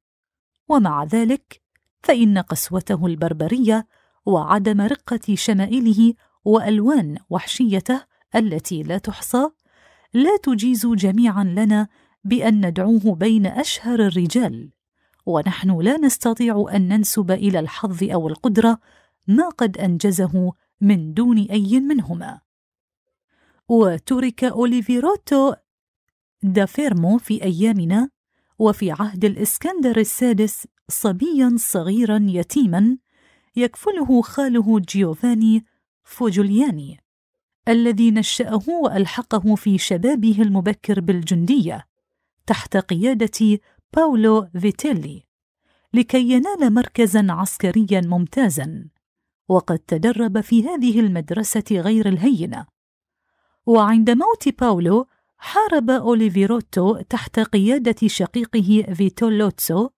ومع ذلك فإن قسوته البربرية وعدم رقة شمائله وألوان وحشيته التي لا تحصى لا تجيز جميعا لنا بأن ندعوه بين أشهر الرجال ونحن لا نستطيع أن ننسب إلى الحظ أو القدرة ما قد أنجزه من دون أي منهما وترك أوليفيروتو دافيرمو في أيامنا وفي عهد الإسكندر السادس صبيا صغيرا يتيما يكفله خاله جيوفاني فوجولياني الذي نشأه وألحقه في شبابه المبكر بالجندية تحت قيادة باولو فيتيلي لكي ينال مركزا عسكريا ممتازا وقد تدرب في هذه المدرسة غير الهينة وعند موت باولو حارب أوليفيروتو تحت قيادة شقيقه فيتولوتسو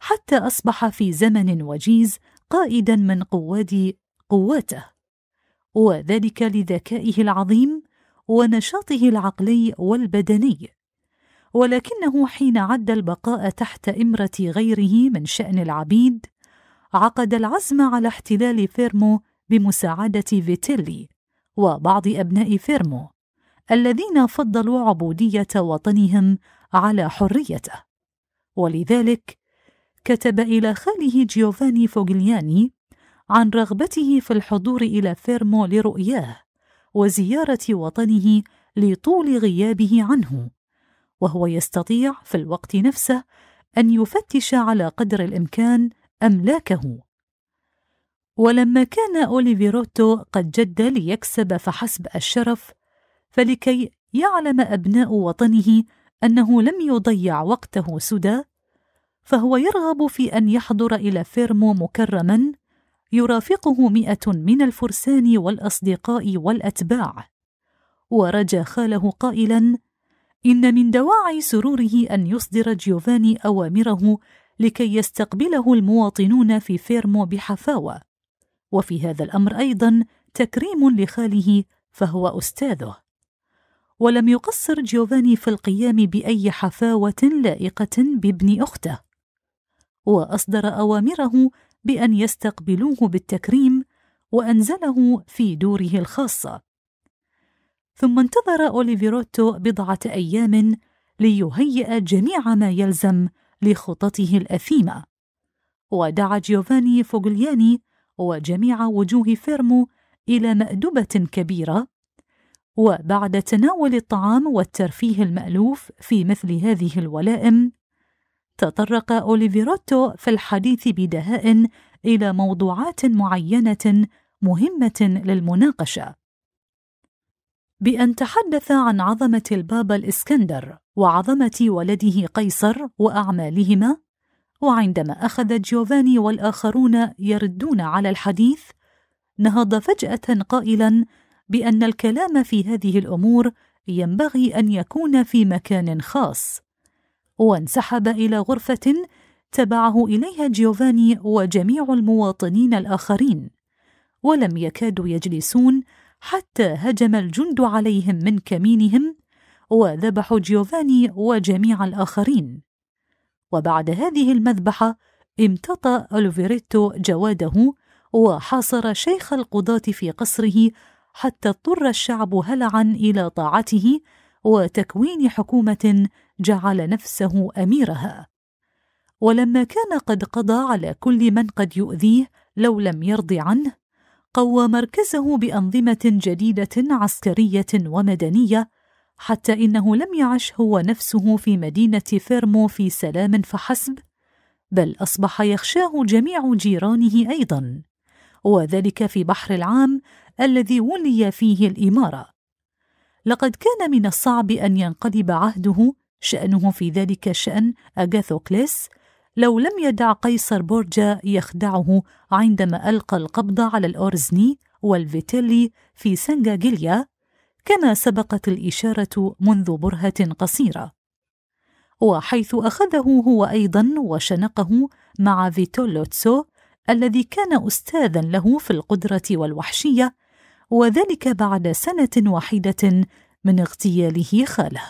حتى أصبح في زمن وجيز قائدا من قواد قواته وذلك لذكائه العظيم ونشاطه العقلي والبدني ولكنه حين عد البقاء تحت إمرة غيره من شأن العبيد عقد العزم على احتلال فيرمو بمساعدة فيتيلي وبعض أبناء فيرمو الذين فضلوا عبوديه وطنهم على حريته ولذلك كتب الى خاله جيوفاني فوغلياني عن رغبته في الحضور الى فيرمو لرؤياه وزياره وطنه لطول غيابه عنه وهو يستطيع في الوقت نفسه ان يفتش على قدر الامكان املاكه ولما كان أوليفيروتو قد جد ليكسب فحسب الشرف فلكي يعلم أبناء وطنه أنه لم يضيع وقته سدى فهو يرغب في أن يحضر إلى فيرمو مكرما يرافقه مئة من الفرسان والأصدقاء والأتباع ورجى خاله قائلا إن من دواعي سروره أن يصدر جيوفاني أوامره لكي يستقبله المواطنون في فيرمو بحفاوة وفي هذا الأمر أيضا تكريم لخاله فهو أستاذه ولم يقصر جيوفاني في القيام بأي حفاوة لائقة بابن أخته وأصدر أوامره بأن يستقبلوه بالتكريم وأنزله في دوره الخاصة ثم انتظر أوليفيروتو بضعة أيام ليهيئ جميع ما يلزم لخططه الأثيمة ودعا جيوفاني فوغلياني وجميع وجوه فيرمو إلى مأدبة كبيرة وبعد تناول الطعام والترفيه المألوف في مثل هذه الولائم تطرق أوليفيروتو في الحديث بدهاء إلى موضوعات معينة مهمة للمناقشة بأن تحدث عن عظمة البابا الإسكندر وعظمة ولده قيصر وأعمالهما وعندما أخذ جيوفاني والآخرون يردون على الحديث نهض فجأة قائلاً بان الكلام في هذه الامور ينبغي ان يكون في مكان خاص وانسحب الى غرفه تبعه اليها جيوفاني وجميع المواطنين الاخرين ولم يكادوا يجلسون حتى هجم الجند عليهم من كمينهم وذبحوا جيوفاني وجميع الآخرين وبعد هذه المذبحة امتطى ألوفيريتو جواده وحاصر شيخ القضاة في قصره حتى اضطر الشعب هلعا الى طاعته وتكوين حكومه جعل نفسه اميرها ولما كان قد قضى على كل من قد يؤذيه لو لم يرض عنه قوى مركزه بانظمه جديده عسكريه ومدنيه حتى انه لم يعش هو نفسه في مدينه فيرمو في سلام فحسب بل اصبح يخشاه جميع جيرانه ايضا وذلك في بحر العام الذي ولي فيه الإمارة لقد كان من الصعب أن ينقلب عهده شأنه في ذلك شأن أغاثوكليس لو لم يدع قيصر بورجا يخدعه عندما ألقى القبض على الأورزني والفيتيلي في سانجاجيليا كما سبقت الإشارة منذ برهة قصيرة وحيث أخذه هو أيضا وشنقه مع فيتولوتسو الذي كان أستاذا له في القدرة والوحشية وذلك بعد سنة واحدة من اغتياله خاله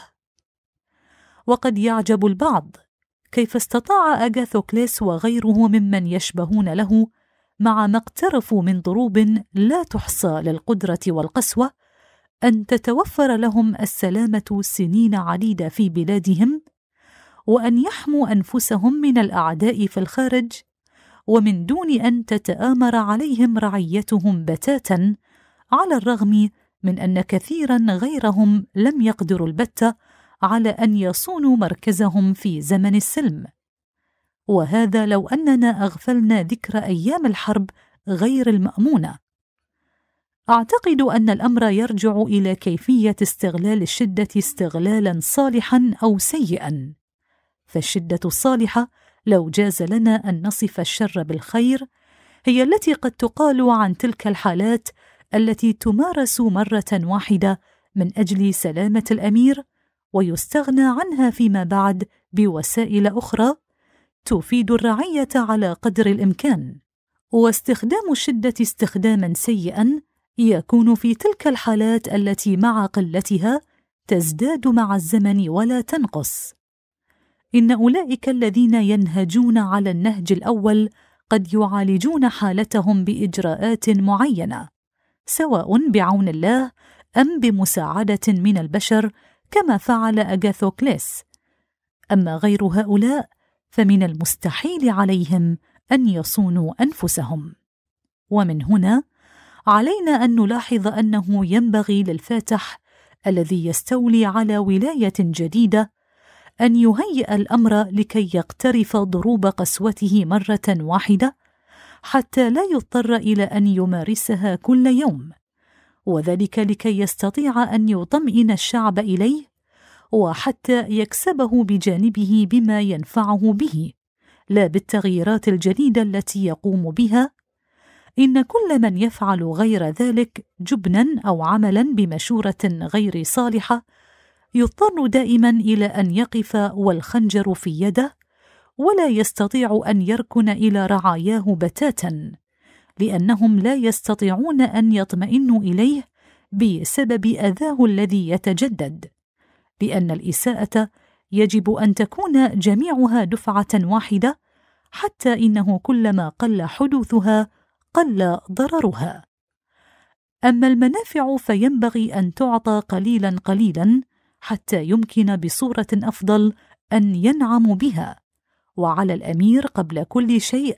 وقد يعجب البعض كيف استطاع اغاثوكليس وغيره ممن يشبهون له مع ما اقترفوا من ضروب لا تحصى للقدرة والقسوة أن تتوفر لهم السلامة سنين عديدة في بلادهم وأن يحموا أنفسهم من الأعداء في الخارج ومن دون ان تتامر عليهم رعيتهم بتاتا على الرغم من ان كثيرا غيرهم لم يقدروا البته على ان يصونوا مركزهم في زمن السلم وهذا لو اننا اغفلنا ذكر ايام الحرب غير المامونه اعتقد ان الامر يرجع الى كيفيه استغلال الشده استغلالا صالحا او سيئا فالشده الصالحه لو جاز لنا ان نصف الشر بالخير هي التي قد تقال عن تلك الحالات التي تمارس مره واحده من اجل سلامه الامير ويستغنى عنها فيما بعد بوسائل اخرى تفيد الرعيه على قدر الامكان واستخدام الشده استخداما سيئا يكون في تلك الحالات التي مع قلتها تزداد مع الزمن ولا تنقص ان اولئك الذين ينهجون على النهج الاول قد يعالجون حالتهم باجراءات معينه سواء بعون الله ام بمساعده من البشر كما فعل اغاثوكليس اما غير هؤلاء فمن المستحيل عليهم ان يصونوا انفسهم ومن هنا علينا ان نلاحظ انه ينبغي للفاتح الذي يستولي على ولايه جديده أن يهيئ الأمر لكي يقترف ضروب قسوته مرة واحدة حتى لا يضطر إلى أن يمارسها كل يوم وذلك لكي يستطيع أن يطمئن الشعب إليه وحتى يكسبه بجانبه بما ينفعه به لا بالتغييرات الجديدة التي يقوم بها إن كل من يفعل غير ذلك جبنا أو عملا بمشورة غير صالحة يضطر دائما الى ان يقف والخنجر في يده ولا يستطيع ان يركن الى رعاياه بتاتا لانهم لا يستطيعون ان يطمئنوا اليه بسبب اذاه الذي يتجدد لان الاساءه يجب ان تكون جميعها دفعه واحده حتى انه كلما قل حدوثها قل ضررها اما المنافع فينبغي ان تعطى قليلا قليلا حتى يمكن بصوره افضل ان ينعم بها وعلى الامير قبل كل شيء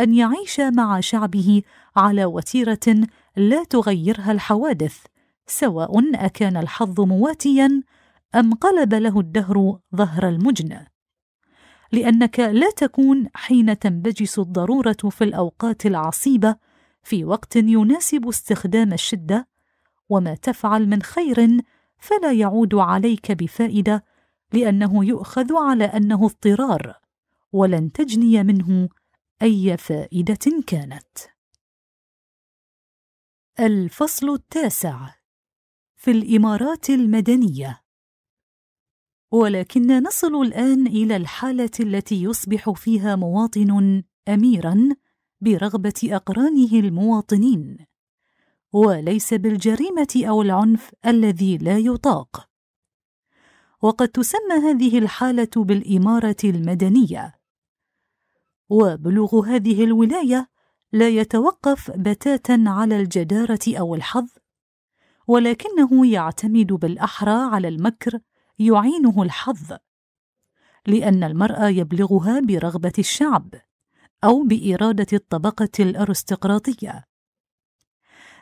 ان يعيش مع شعبه على وتيره لا تغيرها الحوادث سواء اكان الحظ مواتيا ام قلب له الدهر ظهر المجنى لانك لا تكون حين تنبجس الضروره في الاوقات العصيبه في وقت يناسب استخدام الشده وما تفعل من خير فلا يعود عليك بفائده لانه يؤخذ على انه اضطرار ولن تجني منه اي فائده كانت الفصل التاسع في الامارات المدنيه ولكن نصل الان الى الحاله التي يصبح فيها مواطن اميرا برغبه اقرانه المواطنين وليس بالجريمه او العنف الذي لا يطاق وقد تسمى هذه الحاله بالاماره المدنيه وبلوغ هذه الولايه لا يتوقف بتاتا على الجداره او الحظ ولكنه يعتمد بالاحرى على المكر يعينه الحظ لان المراه يبلغها برغبه الشعب او باراده الطبقه الارستقراطيه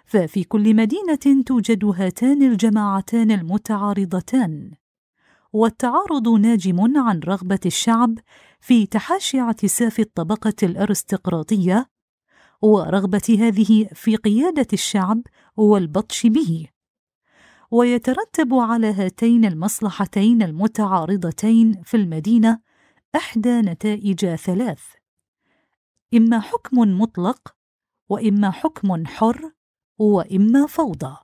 ففي كل مدينه توجد هاتان الجماعتان المتعارضتان والتعارض ناجم عن رغبه الشعب في تحاشي اعتساف الطبقه الارستقراطيه ورغبه هذه في قياده الشعب والبطش به ويترتب على هاتين المصلحتين المتعارضتين في المدينه احدى نتائج ثلاث اما حكم مطلق واما حكم حر وإما فوضى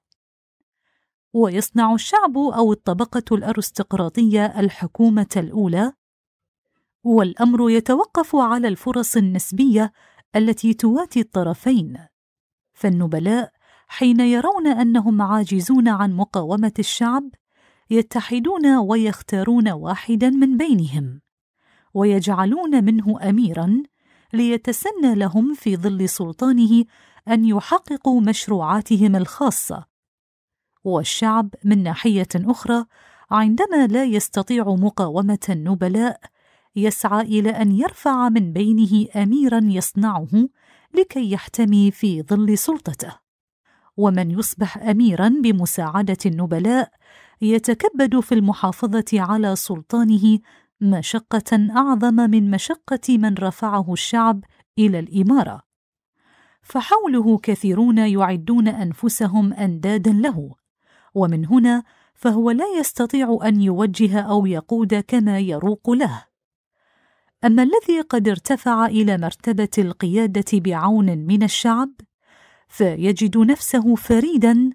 ويصنع الشعب أو الطبقة الأرستقراطية الحكومة الأولى والأمر يتوقف على الفرص النسبية التي تواتي الطرفين فالنبلاء حين يرون أنهم عاجزون عن مقاومة الشعب يتحدون ويختارون واحدا من بينهم ويجعلون منه أميرا ليتسنى لهم في ظل سلطانه ان يحققوا مشروعاتهم الخاصه والشعب من ناحيه اخرى عندما لا يستطيع مقاومه النبلاء يسعى الى ان يرفع من بينه اميرا يصنعه لكي يحتمي في ظل سلطته ومن يصبح اميرا بمساعده النبلاء يتكبد في المحافظه على سلطانه مشقه اعظم من مشقه من رفعه الشعب الى الاماره فحوله كثيرون يعدون انفسهم اندادا له ومن هنا فهو لا يستطيع ان يوجه او يقود كما يروق له اما الذي قد ارتفع الى مرتبه القياده بعون من الشعب فيجد نفسه فريدا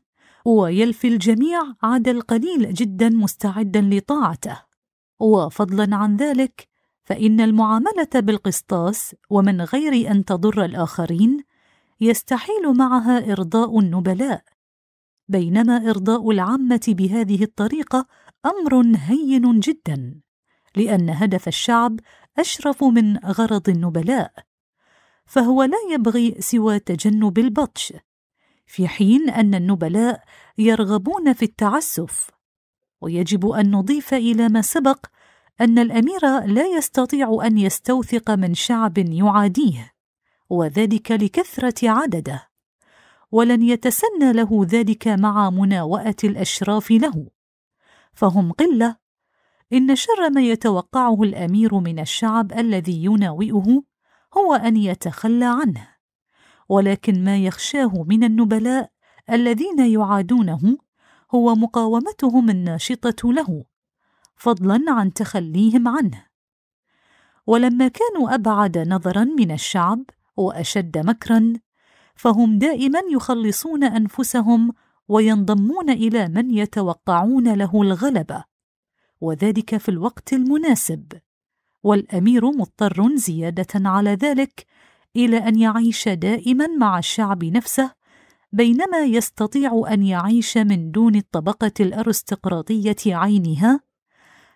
ويلفي الجميع عدا القليل جدا مستعدا لطاعته وفضلا عن ذلك فان المعامله بالقسطاس ومن غير ان تضر الاخرين يستحيل معها ارضاء النبلاء بينما ارضاء العامه بهذه الطريقه امر هين جدا لان هدف الشعب اشرف من غرض النبلاء فهو لا يبغي سوى تجنب البطش في حين ان النبلاء يرغبون في التعسف ويجب ان نضيف الى ما سبق ان الامير لا يستطيع ان يستوثق من شعب يعاديه وذلك لكثرة عدده ولن يتسنى له ذلك مع مناوأة الأشراف له فهم قلة إن شر ما يتوقعه الأمير من الشعب الذي يناوئه هو أن يتخلى عنه ولكن ما يخشاه من النبلاء الذين يعادونه هو مقاومتهم الناشطة له فضلا عن تخليهم عنه ولما كانوا أبعد نظرا من الشعب واشد مكرا فهم دائما يخلصون انفسهم وينضمون الى من يتوقعون له الغلبه وذلك في الوقت المناسب والامير مضطر زياده على ذلك الى ان يعيش دائما مع الشعب نفسه بينما يستطيع ان يعيش من دون الطبقه الارستقراطيه عينها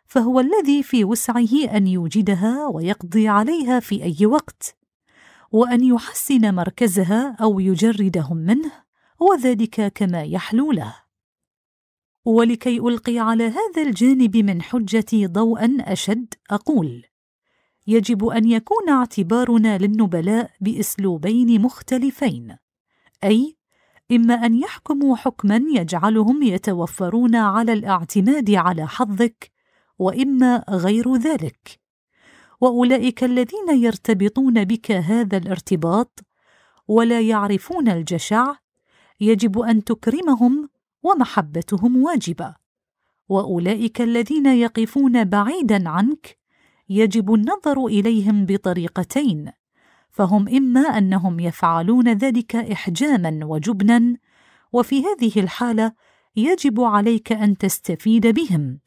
فهو الذي في وسعه ان يوجدها ويقضي عليها في اي وقت وأن يحسن مركزها أو يجردهم منه وذلك كما يحلو له ولكي ألقي على هذا الجانب من حجتي ضوءا أشد أقول يجب أن يكون اعتبارنا للنبلاء بأسلوبين مختلفين أي إما أن يحكموا حكما يجعلهم يتوفرون على الاعتماد على حظك وإما غير ذلك واولئك الذين يرتبطون بك هذا الارتباط ولا يعرفون الجشع يجب ان تكرمهم ومحبتهم واجبه واولئك الذين يقفون بعيدا عنك يجب النظر اليهم بطريقتين فهم اما انهم يفعلون ذلك احجاما وجبنا وفي هذه الحاله يجب عليك ان تستفيد بهم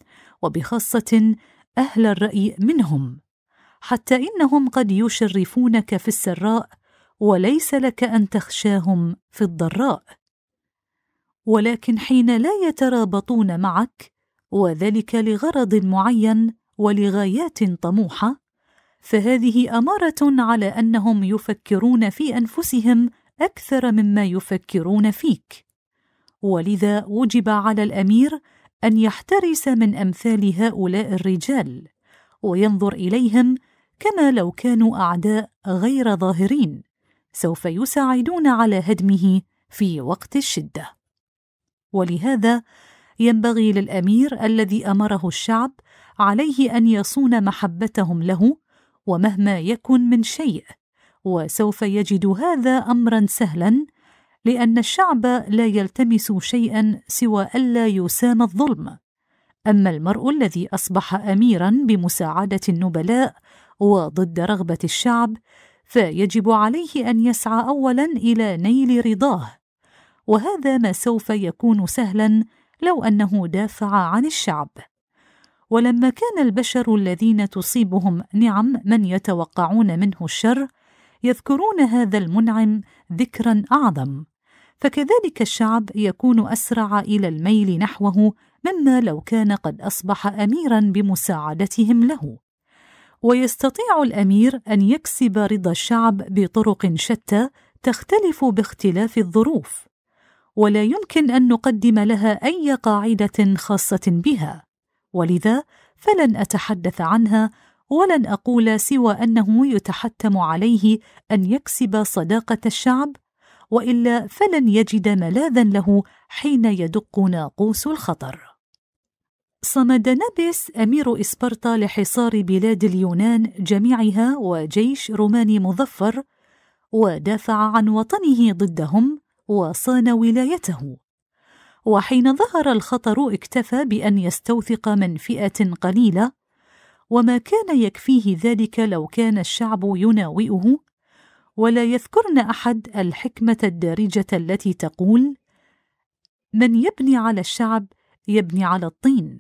وبخاصه اهل الراي منهم حتى انهم قد يشرفونك في السراء وليس لك ان تخشاهم في الضراء ولكن حين لا يترابطون معك وذلك لغرض معين ولغايات طموحه فهذه اماره على انهم يفكرون في انفسهم اكثر مما يفكرون فيك ولذا وجب على الامير ان يحترس من امثال هؤلاء الرجال وينظر اليهم كما لو كانوا اعداء غير ظاهرين سوف يساعدون على هدمه في وقت الشده ولهذا ينبغي للامير الذي امره الشعب عليه ان يصون محبتهم له ومهما يكن من شيء وسوف يجد هذا امرا سهلا لان الشعب لا يلتمس شيئا سوى الا يسام الظلم اما المرء الذي اصبح اميرا بمساعده النبلاء وضد رغبه الشعب فيجب عليه ان يسعى اولا الى نيل رضاه وهذا ما سوف يكون سهلا لو انه دافع عن الشعب ولما كان البشر الذين تصيبهم نعم من يتوقعون منه الشر يذكرون هذا المنعم ذكرا اعظم فكذلك الشعب يكون اسرع الى الميل نحوه مما لو كان قد أصبح أميرا بمساعدتهم له ويستطيع الأمير أن يكسب رضا الشعب بطرق شتى تختلف باختلاف الظروف ولا يمكن أن نقدم لها أي قاعدة خاصة بها ولذا فلن أتحدث عنها ولن أقول سوى أنه يتحتم عليه أن يكسب صداقة الشعب وإلا فلن يجد ملاذا له حين يدق ناقوس الخطر صمد نابس أمير إسبرطة لحصار بلاد اليونان جميعها وجيش روماني مظفر ودافع عن وطنه ضدهم وصان ولايته وحين ظهر الخطر اكتفى بأن يستوثق من فئة قليلة وما كان يكفيه ذلك لو كان الشعب يناوئه ولا يذكرن أحد الحكمة الدارجة التي تقول من يبني على الشعب يبني على الطين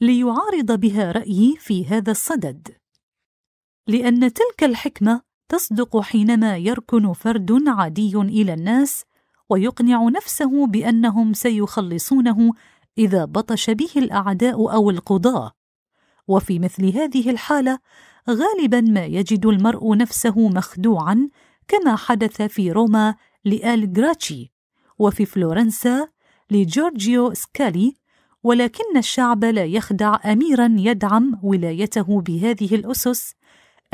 ليعارض بها رايي في هذا الصدد لان تلك الحكمه تصدق حينما يركن فرد عادي الى الناس ويقنع نفسه بانهم سيخلصونه اذا بطش به الاعداء او القضاه وفي مثل هذه الحاله غالبا ما يجد المرء نفسه مخدوعا كما حدث في روما لآل جراتشي وفي فلورنسا لجورجيو سكالي ولكن الشعب لا يخدع اميرا يدعم ولايته بهذه الاسس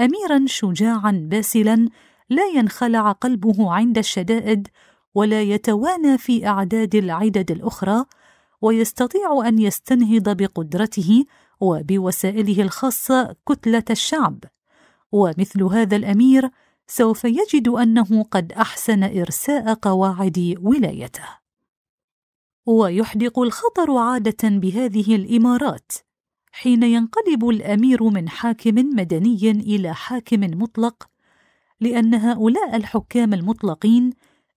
اميرا شجاعا باسلا لا ينخلع قلبه عند الشدائد ولا يتوانى في اعداد العدد الاخرى ويستطيع ان يستنهض بقدرته وبوسائله الخاصه كتله الشعب ومثل هذا الامير سوف يجد انه قد احسن ارساء قواعد ولايته ويحدق الخطر عاده بهذه الامارات حين ينقلب الامير من حاكم مدني الى حاكم مطلق لان هؤلاء الحكام المطلقين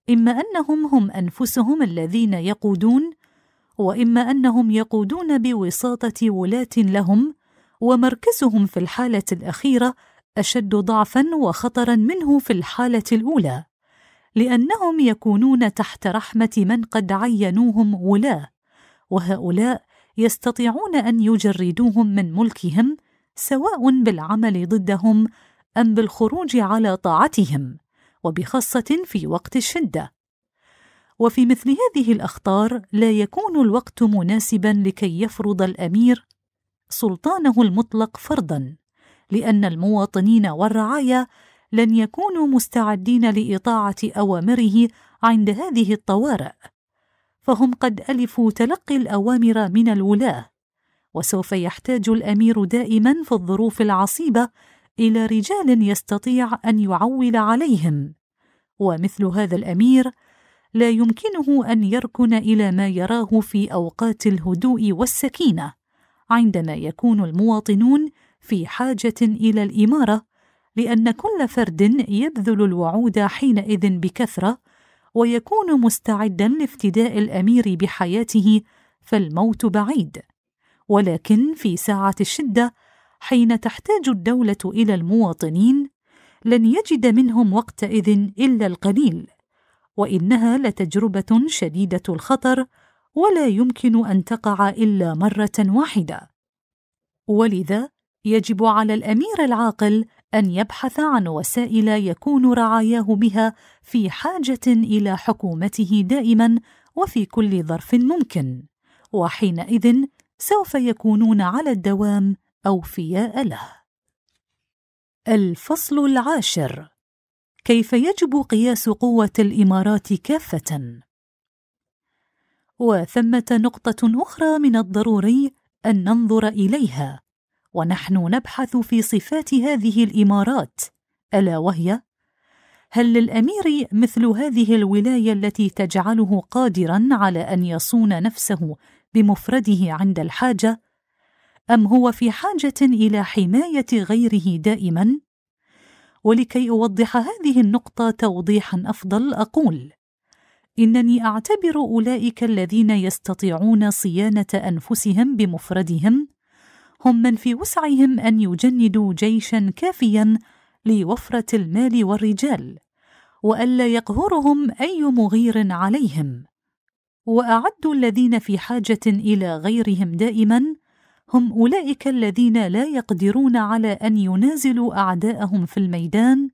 اما انهم هم انفسهم الذين يقودون واما انهم يقودون بوساطه ولاه لهم ومركزهم في الحاله الاخيره اشد ضعفا وخطرا منه في الحاله الاولى لانهم يكونون تحت رحمه من قد عينوهم ولاه وهؤلاء يستطيعون ان يجردوهم من ملكهم سواء بالعمل ضدهم ام بالخروج على طاعتهم وبخاصه في وقت الشده وفي مثل هذه الاخطار لا يكون الوقت مناسبا لكي يفرض الامير سلطانه المطلق فرضا لان المواطنين والرعايا لن يكونوا مستعدين لاطاعه اوامره عند هذه الطوارئ فهم قد الفوا تلقي الاوامر من الولاه وسوف يحتاج الامير دائما في الظروف العصيبه الى رجال يستطيع ان يعول عليهم ومثل هذا الامير لا يمكنه ان يركن الى ما يراه في اوقات الهدوء والسكينه عندما يكون المواطنون في حاجه الى الاماره لان كل فرد يبذل الوعود حينئذ بكثره ويكون مستعدا لافتداء الامير بحياته فالموت بعيد ولكن في ساعه الشده حين تحتاج الدوله الى المواطنين لن يجد منهم وقتئذ الا القليل وانها لتجربه شديده الخطر ولا يمكن ان تقع الا مره واحده ولذا يجب على الامير العاقل ان يبحث عن وسائل يكون رعاياه بها في حاجه الى حكومته دائما وفي كل ظرف ممكن وحينئذ سوف يكونون على الدوام اوفياء له الفصل العاشر كيف يجب قياس قوه الامارات كافه وثمه نقطه اخرى من الضروري ان ننظر اليها ونحن نبحث في صفات هذه الامارات الا وهي هل للامير مثل هذه الولايه التي تجعله قادرا على ان يصون نفسه بمفرده عند الحاجه ام هو في حاجه الى حمايه غيره دائما ولكي اوضح هذه النقطه توضيحا افضل اقول انني اعتبر اولئك الذين يستطيعون صيانه انفسهم بمفردهم هم من في وسعهم أن يجندوا جيشا كافيا لوفرة المال والرجال وألا يقهرهم أي مغير عليهم وأعدوا الذين في حاجة إلى غيرهم دائما هم أولئك الذين لا يقدرون على أن ينازلوا أعداءهم في الميدان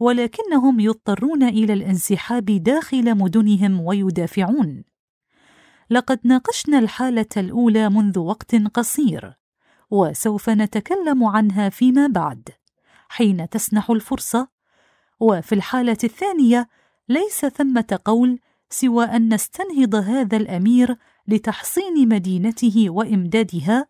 ولكنهم يضطرون إلى الانسحاب داخل مدنهم ويدافعون لقد ناقشنا الحالة الأولى منذ وقت قصير وسوف نتكلم عنها فيما بعد حين تسنح الفرصه وفي الحاله الثانيه ليس ثمه قول سوى ان نستنهض هذا الامير لتحصين مدينته وامدادها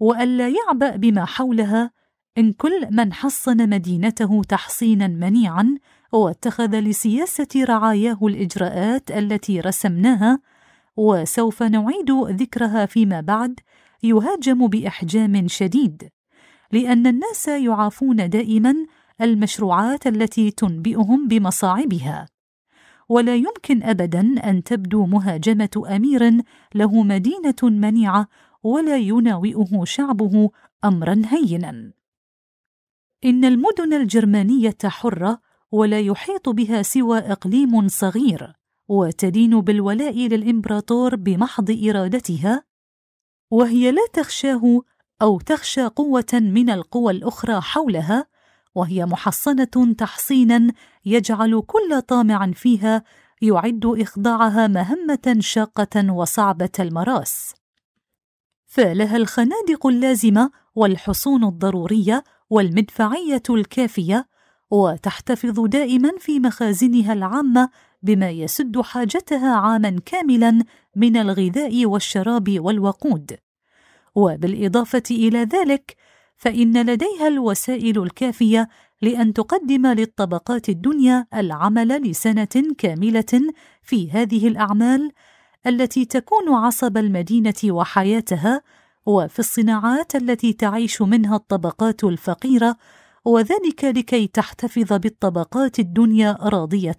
والا يعبا بما حولها ان كل من حصن مدينته تحصينا منيعا واتخذ لسياسه رعاياه الاجراءات التي رسمناها وسوف نعيد ذكرها فيما بعد يهاجم باحجام شديد لان الناس يعافون دائما المشروعات التي تنبئهم بمصاعبها ولا يمكن ابدا ان تبدو مهاجمه امير له مدينه منيعه ولا يناوئه شعبه امرا هينا ان المدن الجرمانيه حره ولا يحيط بها سوى اقليم صغير وتدين بالولاء للامبراطور بمحض ارادتها وهي لا تخشاه او تخشى قوه من القوى الاخرى حولها وهي محصنه تحصينا يجعل كل طامع فيها يعد اخضاعها مهمه شاقه وصعبه المراس فلها الخنادق اللازمه والحصون الضروريه والمدفعيه الكافيه وتحتفظ دائما في مخازنها العامه بما يسد حاجتها عاما كاملا من الغذاء والشراب والوقود وبالاضافه الى ذلك فان لديها الوسائل الكافيه لان تقدم للطبقات الدنيا العمل لسنه كامله في هذه الاعمال التي تكون عصب المدينه وحياتها وفي الصناعات التي تعيش منها الطبقات الفقيره وذلك لكي تحتفظ بالطبقات الدنيا راضيه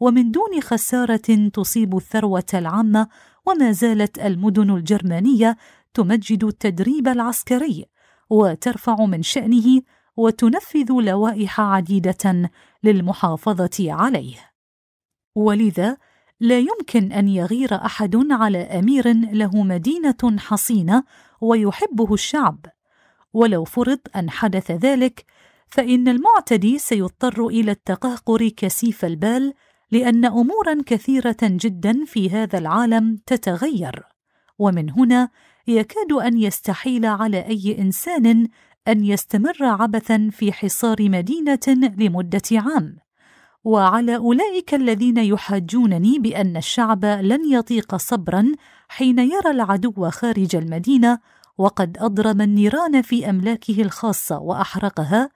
ومن دون خساره تصيب الثروه العامه وما زالت المدن الجرمانيه تمجد التدريب العسكري وترفع من شانه وتنفذ لوائح عديده للمحافظه عليه ولذا لا يمكن ان يغير احد على امير له مدينه حصينه ويحبه الشعب ولو فرض ان حدث ذلك فإن المعتدي سيضطر إلى التقهقر كثيف البال لأن أمورا كثيرة جدا في هذا العالم تتغير، ومن هنا يكاد أن يستحيل على أي إنسان أن يستمر عبثا في حصار مدينة لمدة عام. وعلى أولئك الذين يحاجونني بأن الشعب لن يطيق صبرا حين يرى العدو خارج المدينة وقد أضرم النيران في أملاكه الخاصة وأحرقها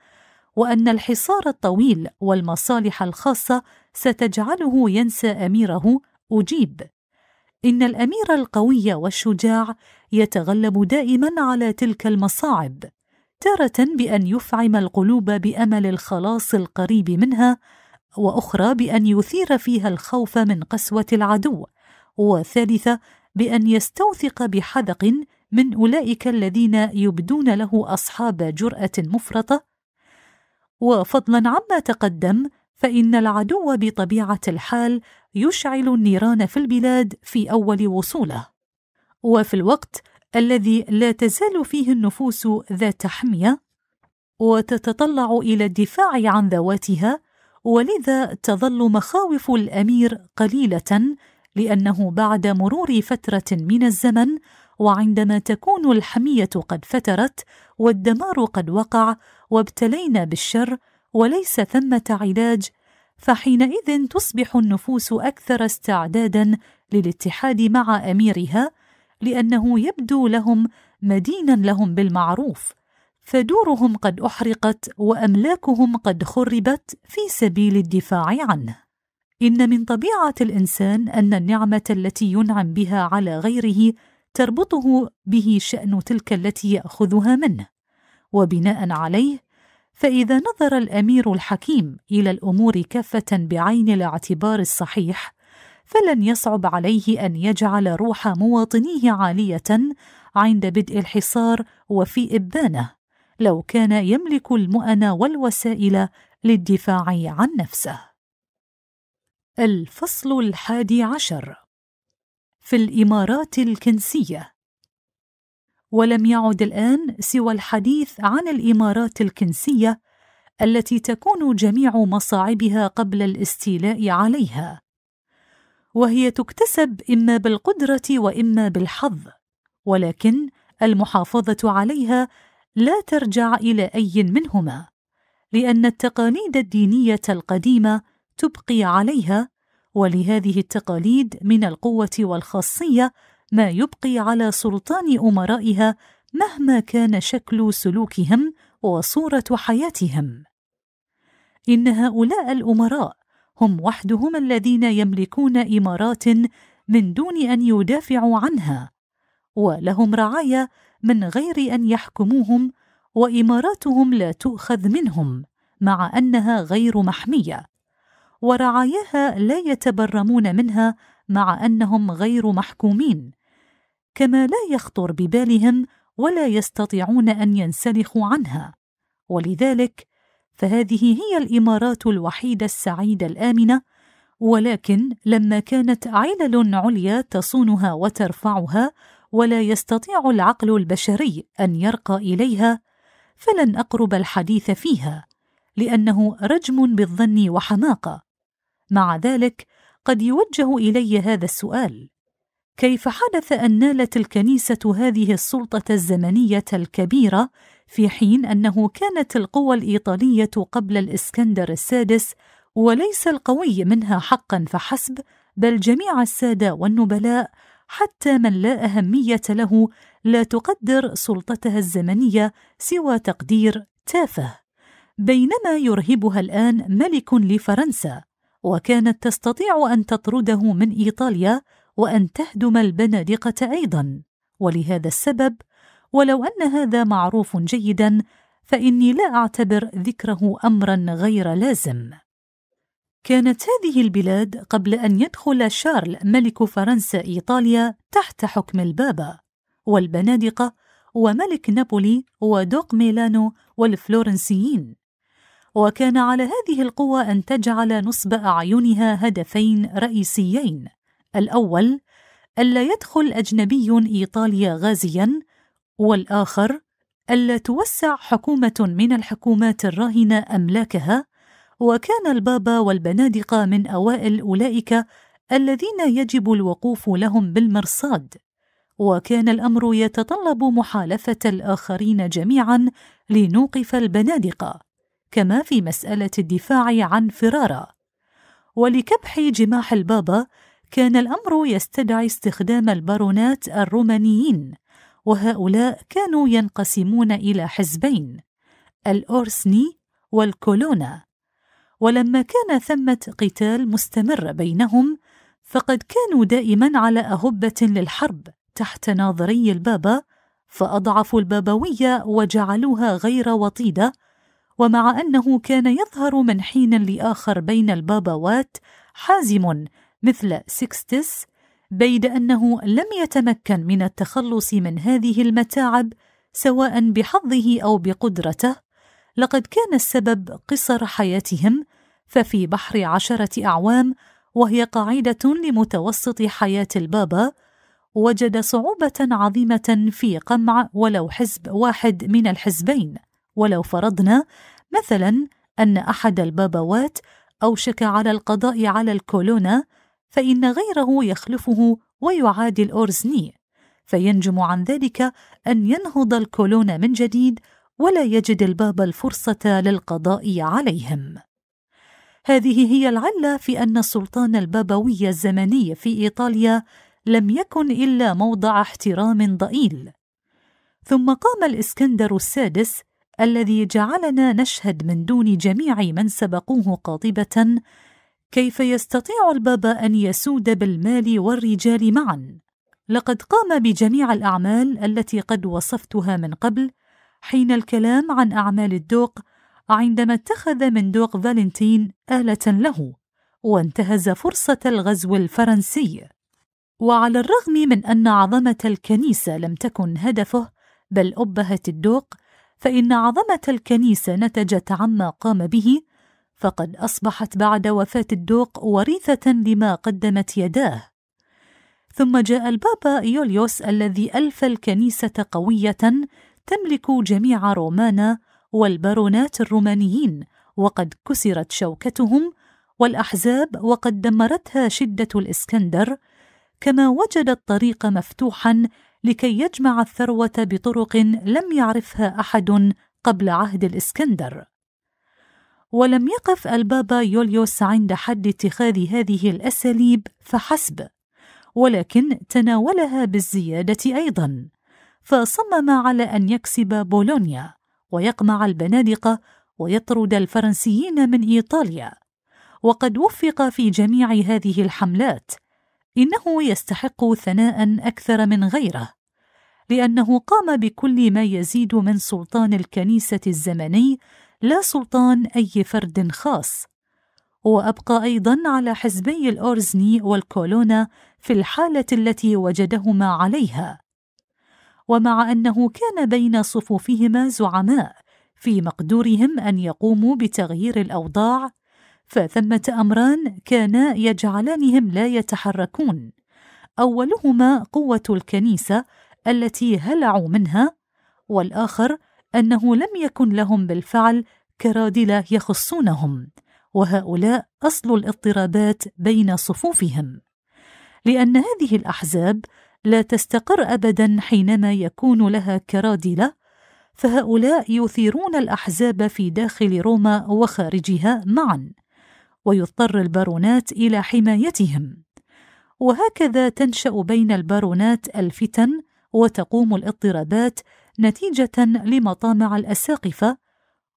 وان الحصار الطويل والمصالح الخاصه ستجعله ينسى اميره اجيب ان الامير القوي والشجاع يتغلب دائما على تلك المصاعب تاره بان يفعم القلوب بامل الخلاص القريب منها واخرى بان يثير فيها الخوف من قسوه العدو وثالثه بان يستوثق بحذق من اولئك الذين يبدون له اصحاب جراه مفرطه وفضلا عما تقدم فان العدو بطبيعه الحال يشعل النيران في البلاد في اول وصوله وفي الوقت الذي لا تزال فيه النفوس ذات حميه وتتطلع الى الدفاع عن ذواتها ولذا تظل مخاوف الامير قليله لانه بعد مرور فتره من الزمن وعندما تكون الحميه قد فترت والدمار قد وقع وابتلينا بالشر وليس ثمه علاج فحينئذ تصبح النفوس اكثر استعدادا للاتحاد مع اميرها لانه يبدو لهم مدينا لهم بالمعروف فدورهم قد احرقت واملاكهم قد خربت في سبيل الدفاع عنه ان من طبيعه الانسان ان النعمه التي ينعم بها على غيره تربطه به شأن تلك التي يأخذها منه وبناء عليه فإذا نظر الأمير الحكيم إلى الأمور كافة بعين الاعتبار الصحيح فلن يصعب عليه أن يجعل روح مواطنيه عالية عند بدء الحصار وفي إبانه لو كان يملك المؤن والوسائل للدفاع عن نفسه الفصل الحادي عشر في الامارات الكنسيه ولم يعد الان سوى الحديث عن الامارات الكنسيه التي تكون جميع مصاعبها قبل الاستيلاء عليها وهي تكتسب اما بالقدره واما بالحظ ولكن المحافظه عليها لا ترجع الى اي منهما لان التقاليد الدينيه القديمه تبقي عليها ولهذه التقاليد من القوه والخاصيه ما يبقي على سلطان امرائها مهما كان شكل سلوكهم وصوره حياتهم ان هؤلاء الامراء هم وحدهم الذين يملكون امارات من دون ان يدافعوا عنها ولهم رعايا من غير ان يحكموهم واماراتهم لا تؤخذ منهم مع انها غير محميه ورعاياها لا يتبرمون منها مع انهم غير محكومين كما لا يخطر ببالهم ولا يستطيعون ان ينسلخوا عنها ولذلك فهذه هي الامارات الوحيده السعيده الامنه ولكن لما كانت علل عليا تصونها وترفعها ولا يستطيع العقل البشري ان يرقى اليها فلن اقرب الحديث فيها لانه رجم بالظن وحماقه مع ذلك قد يوجه الي هذا السؤال كيف حدث ان نالت الكنيسه هذه السلطه الزمنيه الكبيره في حين انه كانت القوى الايطاليه قبل الاسكندر السادس وليس القوي منها حقا فحسب بل جميع الساده والنبلاء حتى من لا اهميه له لا تقدر سلطتها الزمنيه سوى تقدير تافه بينما يرهبها الان ملك لفرنسا وكانت تستطيع ان تطرده من ايطاليا وان تهدم البنادقه ايضا ولهذا السبب ولو ان هذا معروف جيدا فاني لا اعتبر ذكره امرا غير لازم كانت هذه البلاد قبل ان يدخل شارل ملك فرنسا ايطاليا تحت حكم البابا والبنادقه وملك نابولي ودوق ميلانو والفلورنسيين وكان على هذه القوى أن تجعل نصب أعينها هدفين رئيسيين الأول ألا يدخل أجنبي إيطاليا غازياً والآخر ألا توسع حكومة من الحكومات الراهنة أملاكها وكان البابا والبنادقة من أوائل أولئك الذين يجب الوقوف لهم بالمرصاد وكان الامر يتطلب محالفه الاخرين جميعا لنوقف البنادقه كما في مسألة الدفاع عن فرارة ولكبح جماح البابا كان الأمر يستدعي استخدام البارونات الرومانيين وهؤلاء كانوا ينقسمون إلى حزبين الأورسني والكولونا ولما كان ثمة قتال مستمر بينهم فقد كانوا دائما على أهبة للحرب تحت ناظري البابا فأضعفوا البابوية وجعلوها غير وطيدة ومع انه كان يظهر من حين لاخر بين الباباوات حازم مثل سيكستس بيد انه لم يتمكن من التخلص من هذه المتاعب سواء بحظه او بقدرته لقد كان السبب قصر حياتهم ففي بحر عشره اعوام وهي قاعده لمتوسط حياه البابا وجد صعوبه عظيمه في قمع ولو حزب واحد من الحزبين ولو فرضنا مثلا أن أحد البابوات أوشك على القضاء على الكولونا فإن غيره يخلفه ويعادي الأورزني فينجم عن ذلك أن ينهض الكولونا من جديد ولا يجد الباب الفرصة للقضاء عليهم هذه هي العلة في أن السلطان البابوي الزمني في إيطاليا لم يكن إلا موضع احترام ضئيل ثم قام الإسكندر السادس الذي جعلنا نشهد من دون جميع من سبقوه قاطبه كيف يستطيع البابا ان يسود بالمال والرجال معا لقد قام بجميع الاعمال التي قد وصفتها من قبل حين الكلام عن اعمال الدوق عندما اتخذ من دوق فالنتين اله له وانتهز فرصه الغزو الفرنسي وعلى الرغم من ان عظمه الكنيسه لم تكن هدفه بل ابهت الدوق فإن عظمة الكنيسة نتجت عما قام به فقد أصبحت بعد وفاة الدوق وريثة لما قدمت يداه ثم جاء البابا يوليوس الذي ألف الكنيسة قوية تملك جميع رومانا والبارونات الرومانيين وقد كسرت شوكتهم والأحزاب وقد دمرتها شدة الإسكندر كما وجد الطريق مفتوحا لكي يجمع الثروه بطرق لم يعرفها احد قبل عهد الاسكندر ولم يقف البابا يوليوس عند حد اتخاذ هذه الاساليب فحسب ولكن تناولها بالزياده ايضا فصمم على ان يكسب بولونيا ويقمع البنادقه ويطرد الفرنسيين من ايطاليا وقد وفق في جميع هذه الحملات انه يستحق ثناء اكثر من غيره لانه قام بكل ما يزيد من سلطان الكنيسه الزمني لا سلطان اي فرد خاص وابقى ايضا على حزبي الاورزني والكولونا في الحاله التي وجدهما عليها ومع انه كان بين صفوفهما زعماء في مقدورهم ان يقوموا بتغيير الاوضاع فثمة أمران كانا يجعلانهم لا يتحركون أولهما قوة الكنيسة التي هلعوا منها والآخر أنه لم يكن لهم بالفعل كرادلة يخصونهم وهؤلاء أصل الاضطرابات بين صفوفهم لأن هذه الأحزاب لا تستقر أبدا حينما يكون لها كرادلة فهؤلاء يثيرون الأحزاب في داخل روما وخارجها معا ويضطر البارونات إلى حمايتهم وهكذا تنشأ بين البارونات الفتن وتقوم الاضطرابات نتيجة لمطامع الأساقفة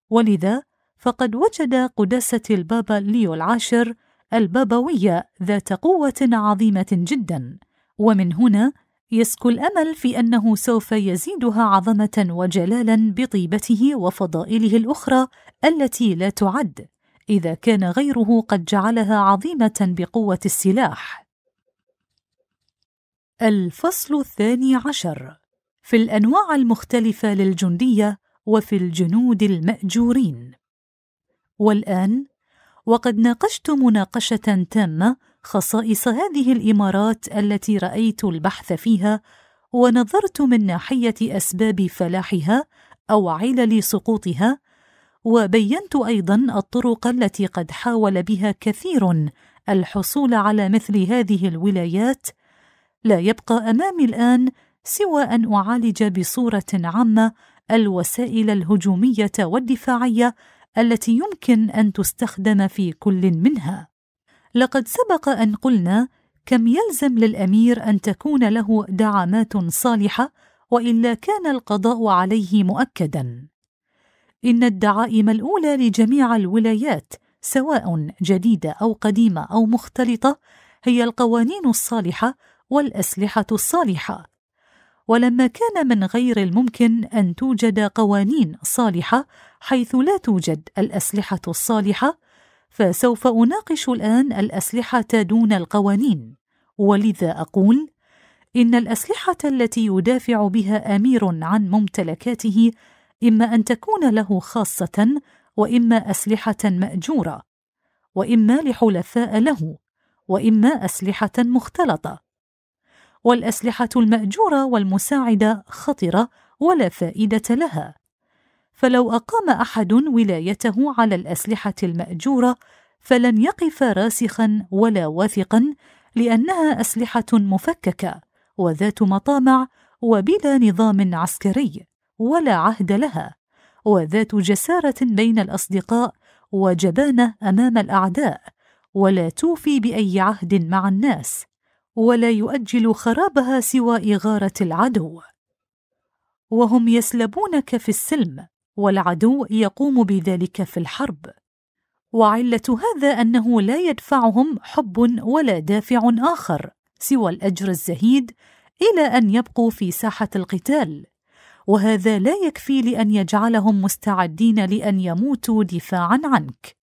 ولذا فقد وجد قداسة البابا ليو العاشر البابوية ذات قوة عظيمة جدا ومن هنا يسكو الأمل في أنه سوف يزيدها عظمة وجلالا بطيبته وفضائله الأخرى التي لا تعد اذا كان غيره قد جعلها عظيمه بقوه السلاح الفصل الثاني عشر في الانواع المختلفه للجنديه وفي الجنود الماجورين والان وقد ناقشت مناقشه تامه خصائص هذه الامارات التي رايت البحث فيها ونظرت من ناحيه اسباب فلاحها او علل سقوطها وبينت ايضا الطرق التي قد حاول بها كثير الحصول على مثل هذه الولايات لا يبقى امامي الان سوى ان اعالج بصوره عامه الوسائل الهجوميه والدفاعيه التي يمكن ان تستخدم في كل منها لقد سبق ان قلنا كم يلزم للامير ان تكون له دعامات صالحه والا كان القضاء عليه مؤكدا إن الدعائم الأولى لجميع الولايات سواء جديدة أو قديمة أو مختلطة هي القوانين الصالحة والأسلحة الصالحة ولما كان من غير الممكن ان توجد قوانين صالحه حيث لا توجد الاسلحه الصالحه فسوف اناقش الان الاسلحه دون القوانين ولذا اقول ان الاسلحه التي يدافع بها امير عن ممتلكاته اما ان تكون له خاصه واما اسلحه ماجوره واما لحلفاء له واما اسلحه مختلطه والاسلحه الماجوره والمساعده خطره ولا فائده لها فلو اقام احد ولايته على الاسلحه الماجوره فلن يقف راسخا ولا واثقا لانها اسلحه مفككه وذات مطامع وبلا نظام عسكري ولا عهد لها وذات جساره بين الاصدقاء وجبانه امام الاعداء ولا توفي باي عهد مع الناس ولا يؤجل خرابها سوى اغاره العدو وهم يسلبونك في السلم والعدو يقوم بذلك في الحرب وعله هذا انه لا يدفعهم حب ولا دافع اخر سوى الاجر الزهيد الى ان يبقوا في ساحه القتال وهذا لا يكفي لان يجعلهم مستعدين لان يموتوا دفاعا عنك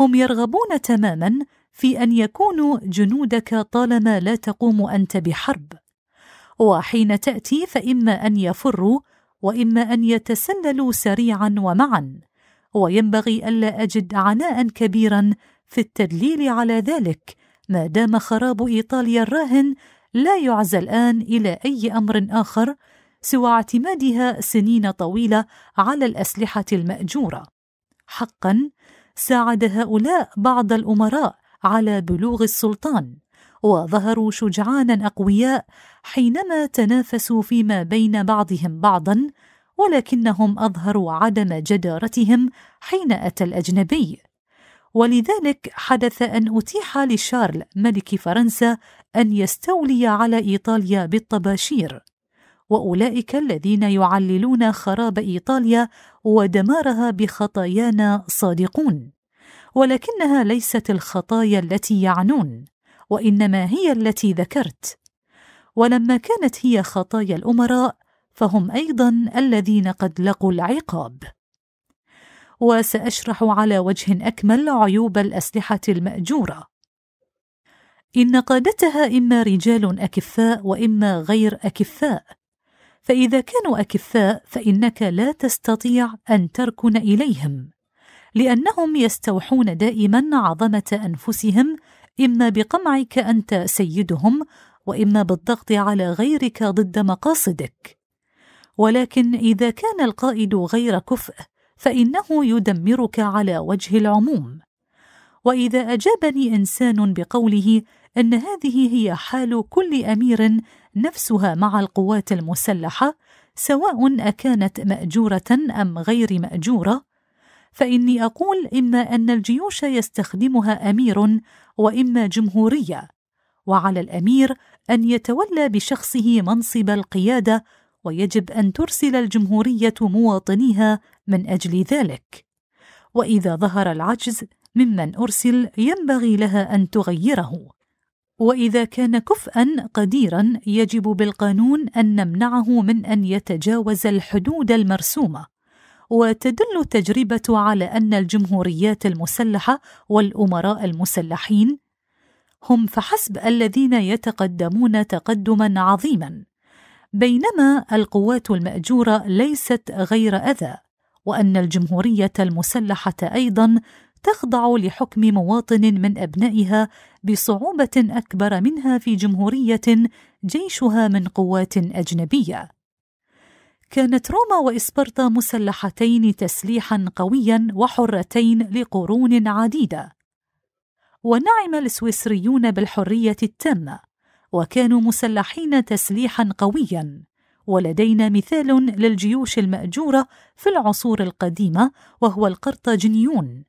هم يرغبون تماما في ان يكونوا جنودك طالما لا تقوم انت بحرب وحين تاتي فاما ان يفروا واما ان يتسللوا سريعا ومعا وينبغي الا اجد عناء كبيرا في التدليل على ذلك ما دام خراب ايطاليا الراهن لا يعزى الان الى اي امر اخر سوى اعتمادها سنين طويله على الاسلحه الماجوره حقا ساعد هؤلاء بعض الامراء على بلوغ السلطان وظهروا شجعانا اقوياء حينما تنافسوا فيما بين بعضهم بعضا ولكنهم اظهروا عدم جدارتهم حين اتى الاجنبي ولذلك حدث ان اتيح لشارل ملك فرنسا ان يستولي على ايطاليا بالطباشير واولئك الذين يعللون خراب ايطاليا ودمارها بخطايانا صادقون ولكنها ليست الخطايا التي يعنون وانما هي التي ذكرت ولما كانت هي خطايا الامراء فهم ايضا الذين قد لقوا العقاب وساشرح على وجه اكمل عيوب الاسلحه الماجوره ان قادتها اما رجال اكفاء واما غير اكفاء فاذا كانوا اكفاء فانك لا تستطيع ان تركن اليهم لانهم يستوحون دائما عظمه انفسهم اما بقمعك انت سيدهم واما بالضغط على غيرك ضد مقاصدك ولكن اذا كان القائد غير كفء فانه يدمرك على وجه العموم واذا اجابني انسان بقوله ان هذه هي حال كل امير نفسها مع القوات المسلحه سواء اكانت ماجوره ام غير ماجوره فاني اقول اما ان الجيوش يستخدمها امير واما جمهوريه وعلى الامير ان يتولى بشخصه منصب القياده ويجب ان ترسل الجمهوريه مواطنيها من اجل ذلك واذا ظهر العجز ممن ارسل ينبغي لها ان تغيره واذا كان كفءا قديرا يجب بالقانون ان نمنعه من ان يتجاوز الحدود المرسومه وتدل التجربه على ان الجمهوريات المسلحه والامراء المسلحين هم فحسب الذين يتقدمون تقدما عظيما بينما القوات الماجوره ليست غير اذى وان الجمهوريه المسلحه ايضا تخضع لحكم مواطن من ابنائها بصعوبة أكبر منها في جمهورية جيشها من قوات أجنبية. كانت روما وإسبرتا مسلحتين تسليحا قويا وحرتين لقرون عديدة. ونعم السويسريون بالحرية التامة، وكانوا مسلحين تسليحا قويا، ولدينا مثال للجيوش المأجورة في العصور القديمة وهو القرطاجنيون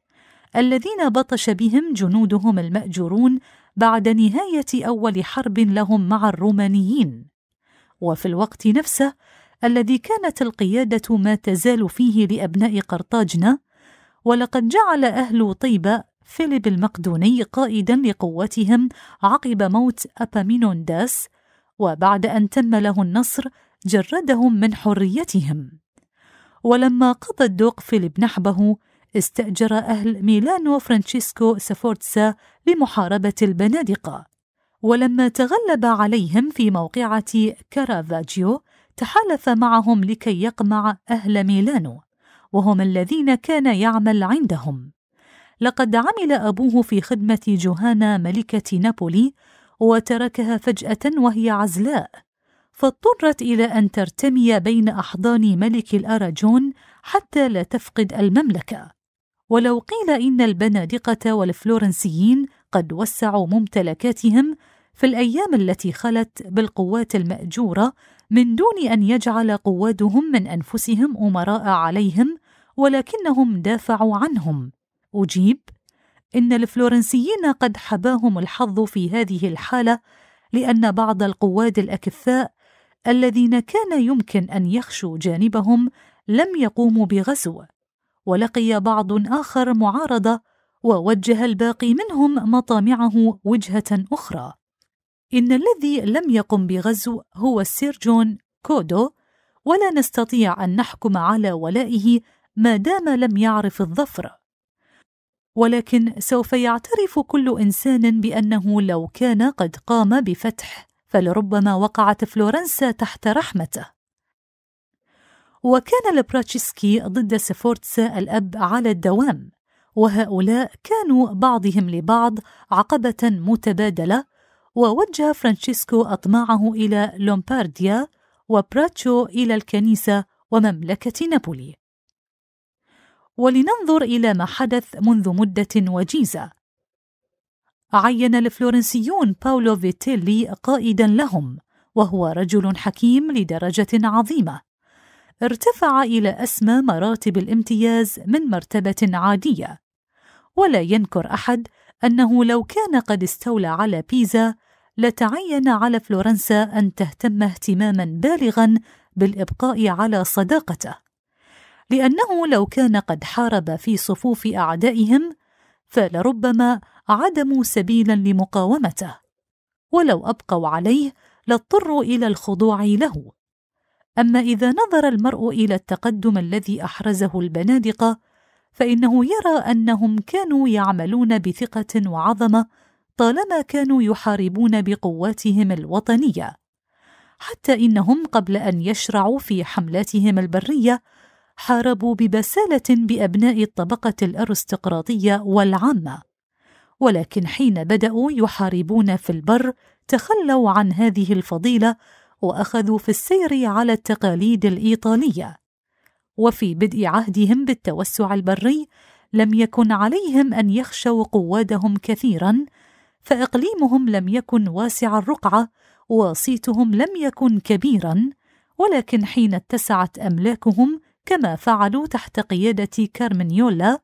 الذين بطش بهم جنودهم الماجورون بعد نهايه اول حرب لهم مع الرومانيين وفي الوقت نفسه الذي كانت القياده ما تزال فيه لابناء قرطاجنه ولقد جعل اهل طيبه فيليب المقدوني قائدا لقوتهم عقب موت ابامينونداس وبعد ان تم له النصر جردهم من حريتهم ولما قضى الدوق فيليب نحبه استأجر أهل ميلانو فرانشيسكو سافورتسا لمحاربة البنادقة ولما تغلب عليهم في موقعة كارافاجيو تحالف معهم لكي يقمع أهل ميلانو وهم الذين كان يعمل عندهم لقد عمل أبوه في خدمة جوهانا ملكة نابولي وتركها فجأة وهي عزلاء فاضطرت إلى أن ترتمي بين أحضان ملك الأراجون حتى لا تفقد المملكة ولو قيل إن البنادقة والفلورنسيين قد وسعوا ممتلكاتهم في الأيام التي خلت بالقوات المأجورة من دون أن يجعل قوادهم من أنفسهم أمراء عليهم ولكنهم دافعوا عنهم أجيب إن الفلورنسيين قد حباهم الحظ في هذه الحالة لأن بعض القواد الأكفاء الذين كان يمكن أن يخشوا جانبهم لم يقوموا بغزو ولقي بعض آخر معارضة ووجه الباقي منهم مطامعه وجهة أخرى إن الذي لم يقم بغزو هو السير جون كودو ولا نستطيع أن نحكم على ولائه ما دام لم يعرف الظفر ولكن سوف يعترف كل إنسان بأنه لو كان قد قام بفتح فلربما وقعت فلورنسا تحت رحمته وكان لبراتشيسكي ضد سفورتسا الأب على الدوام وهؤلاء كانوا بعضهم لبعض عقبة متبادلة ووجه فرانشيسكو أطماعه إلى لومبارديا وبراتشو إلى الكنيسة ومملكة نابولي ولننظر إلى ما حدث منذ مدة وجيزة عين الفلورنسيون باولو فيتيلي قائدا لهم وهو رجل حكيم لدرجة عظيمة ارتفع إلى أسمى مراتب الامتياز من مرتبة عادية، ولا ينكر أحد أنه لو كان قد استولى على بيزا لتعين على فلورنسا أن تهتم اهتماما بالغا بالإبقاء على صداقته، لأنه لو كان قد حارب في صفوف أعدائهم فلربما عدموا سبيلا لمقاومته ولو ابقوا عليه لاضطروا الى الخضوع له اما اذا نظر المرء الى التقدم الذي احرزه البنادقه فانه يرى انهم كانوا يعملون بثقه وعظمه طالما كانوا يحاربون بقواتهم الوطنيه حتى انهم قبل ان يشرعوا في حملاتهم البريه حاربوا ببساله بابناء الطبقه الارستقراطيه والعامه ولكن حين بداوا يحاربون في البر تخلوا عن هذه الفضيله واخذوا في السير على التقاليد الايطاليه وفي بدء عهدهم بالتوسع البري لم يكن عليهم ان يخشوا قوادهم كثيرا فاقليمهم لم يكن واسع الرقعه وصيتهم لم يكن كبيرا ولكن حين اتسعت املاكهم كما فعلوا تحت قياده كارمنيولا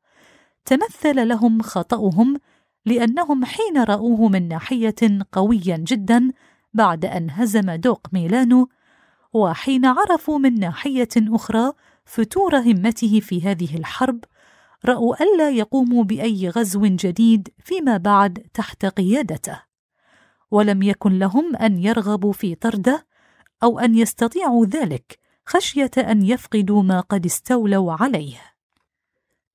تمثل لهم خطأهم لأنهم حين رأوه من ناحية قويا جدا بعد أن هزم دوق ميلانو وحين عرفوا من ناحية أخرى فتور همته في هذه الحرب رأوا ألا يقوموا بأي غزو جديد فيما بعد تحت قيادته ولم يكن لهم أن يرغبوا في طرده أو أن يستطيعوا ذلك خشية أن يفقدوا ما قد استولوا عليه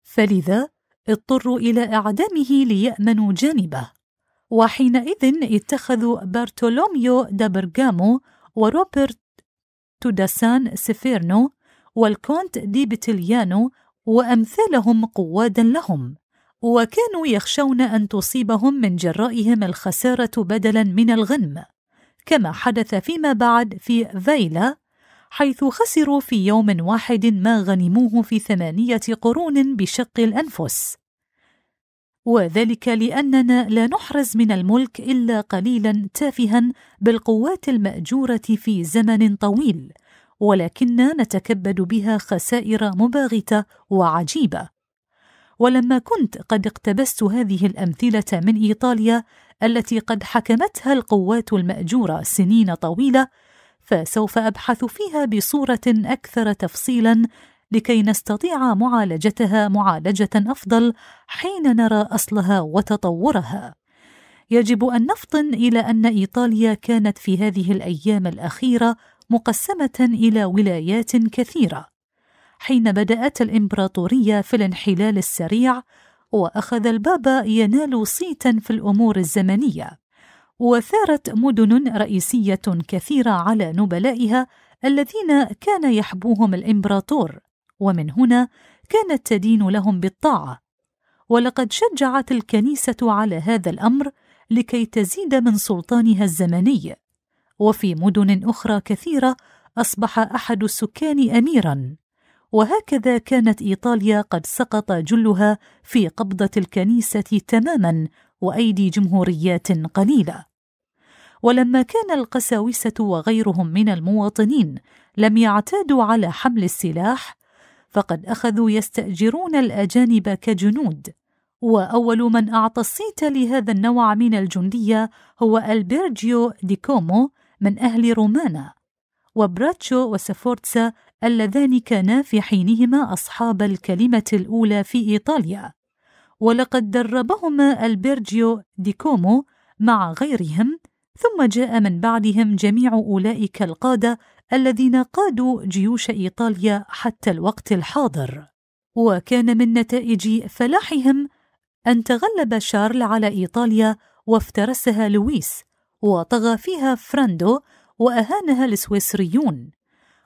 فلذا اضطروا إلى إعدامه ليأمنوا جانبه وحينئذ اتخذوا بارتولوميو دا برغامو وروبرت توداسان سيفيرنو والكونت دي بتليانو وأمثالهم قوادا لهم وكانوا يخشون أن تصيبهم من جرائهم الخسارة بدلا من الغنم كما حدث فيما بعد في فيلا حيث خسروا في يوم واحد ما غنموه في ثمانية قرون بشق الأنفس وذلك لاننا لا نحرز من الملك الا قليلا تافها بالقوات الماجوره في زمن طويل ولكننا نتكبد بها خسائر مباغته وعجيبه ولما كنت قد اقتبست هذه الامثله من ايطاليا التي قد حكمتها القوات الماجوره سنين طويله فسوف ابحث فيها بصوره اكثر تفصيلا لكي نستطيع معالجتها معالجه افضل حين نرى اصلها وتطورها يجب ان نفطن الى ان ايطاليا كانت في هذه الايام الاخيره مقسمه الى ولايات كثيره حين بدات الامبراطوريه في الانحلال السريع واخذ البابا ينال صيتا في الامور الزمنيه وثارت مدن رئيسيه كثيره على نبلائها الذين كان يحبوهم الامبراطور ومن هنا كانت تدين لهم بالطاعه ولقد شجعت الكنيسه على هذا الامر لكي تزيد من سلطانها الزمني وفي مدن اخرى كثيره اصبح احد السكان اميرا وهكذا كانت ايطاليا قد سقط جلها في قبضه الكنيسه تماما وايدي جمهوريات قليله ولما كان القساوسه وغيرهم من المواطنين لم يعتادوا على حمل السلاح فقد اخذوا يستاجرون الاجانب كجنود واول من اعطى الصيت لهذا النوع من الجنديه هو البيرجيو دي كومو من اهل رومانا وبراتشو وسفورتسا اللذان كانا في حينهما اصحاب الكلمه الاولى في ايطاليا ولقد دربهما البيرجيو دي كومو مع غيرهم ثم جاء من بعدهم جميع اولئك القاده الذين قادوا جيوش إيطاليا حتى الوقت الحاضر وكان من نتائج فلاحهم أن تغلب شارل على إيطاليا وافترسها لويس وطغى فيها فراندو وأهانها السويسريون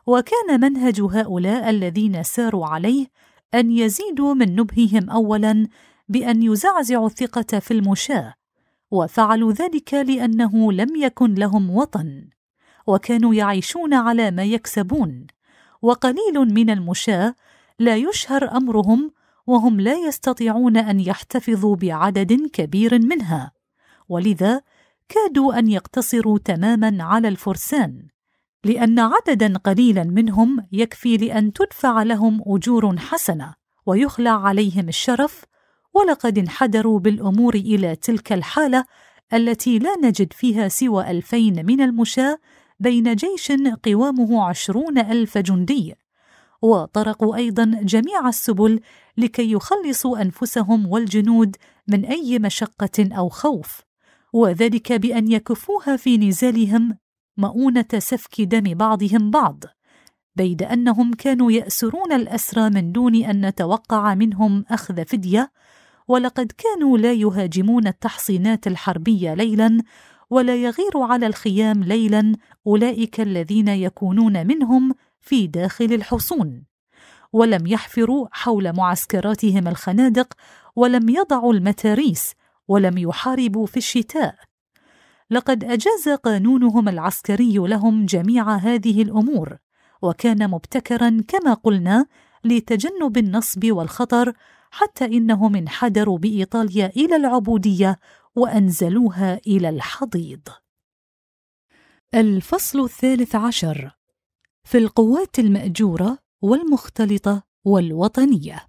وكان منهج هؤلاء الذين ساروا عليه أن يزيدوا من نبههم أولاً بأن يزعزعوا الثقة في المشاة وفعلوا ذلك لأنه لم يكن لهم وطن وكانوا يعيشون على ما يكسبون وقليل من المشاة لا يشهر امرهم وهم لا يستطيعون ان يحتفظوا بعدد كبير منها ولذا كادوا ان يقتصروا تماما على الفرسان لان عددا قليلا منهم يكفي لان تدفع لهم اجور حسنه ويخلع عليهم الشرف ولقد انحدروا بالامور الى تلك الحاله التي لا نجد فيها سوى الفين من المشاه بين جيش قوامه عشرون ألف جندي وطرقوا أيضا جميع السبل لكي يخلصوا أنفسهم والجنود من أي مشقة أو خوف وذلك بأن يكفوها في نزالهم مؤونة سفك دم بعضهم بعض بيد أنهم كانوا يأسرون الأسرى من دون أن نتوقع منهم أخذ فدية ولقد كانوا لا يهاجمون التحصينات الحربية ليلا ولا يغير على الخيام ليلا اولئك الذين يكونون منهم في داخل الحصون ولم يحفروا حول معسكراتهم الخنادق ولم يضعوا المتاريس ولم يحاربوا في الشتاء لقد اجاز قانونهم العسكري لهم جميع هذه الامور وكان مبتكرا كما قلنا لتجنب النصب والخطر حتى انهم انحدروا بايطاليا الى العبوديه وأنزلوها إلى الحضيض الفصل الثالث عشر في القوات المأجورة والمختلطة والوطنية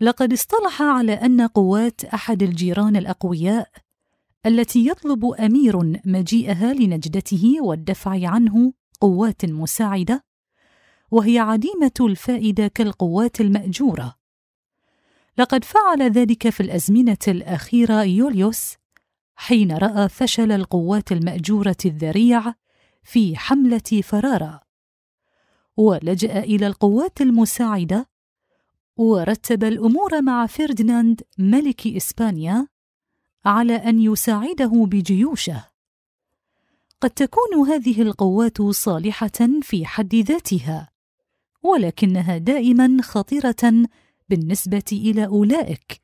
لقد اصطلح على أن قوات أحد الجيران الأقوياء التي يطلب أمير مجيئها لنجدته والدفع عنه قوات مساعدة وهي عديمة الفائدة كالقوات المأجورة لقد فعل ذلك في الازمنه الاخيره يوليوس حين راى فشل القوات الماجوره الذريع في حمله فراره ولجا الى القوات المساعده ورتب الامور مع فرديناند ملك اسبانيا على ان يساعده بجيوشه قد تكون هذه القوات صالحه في حد ذاتها ولكنها دائما خطيره بالنسبه الى اولئك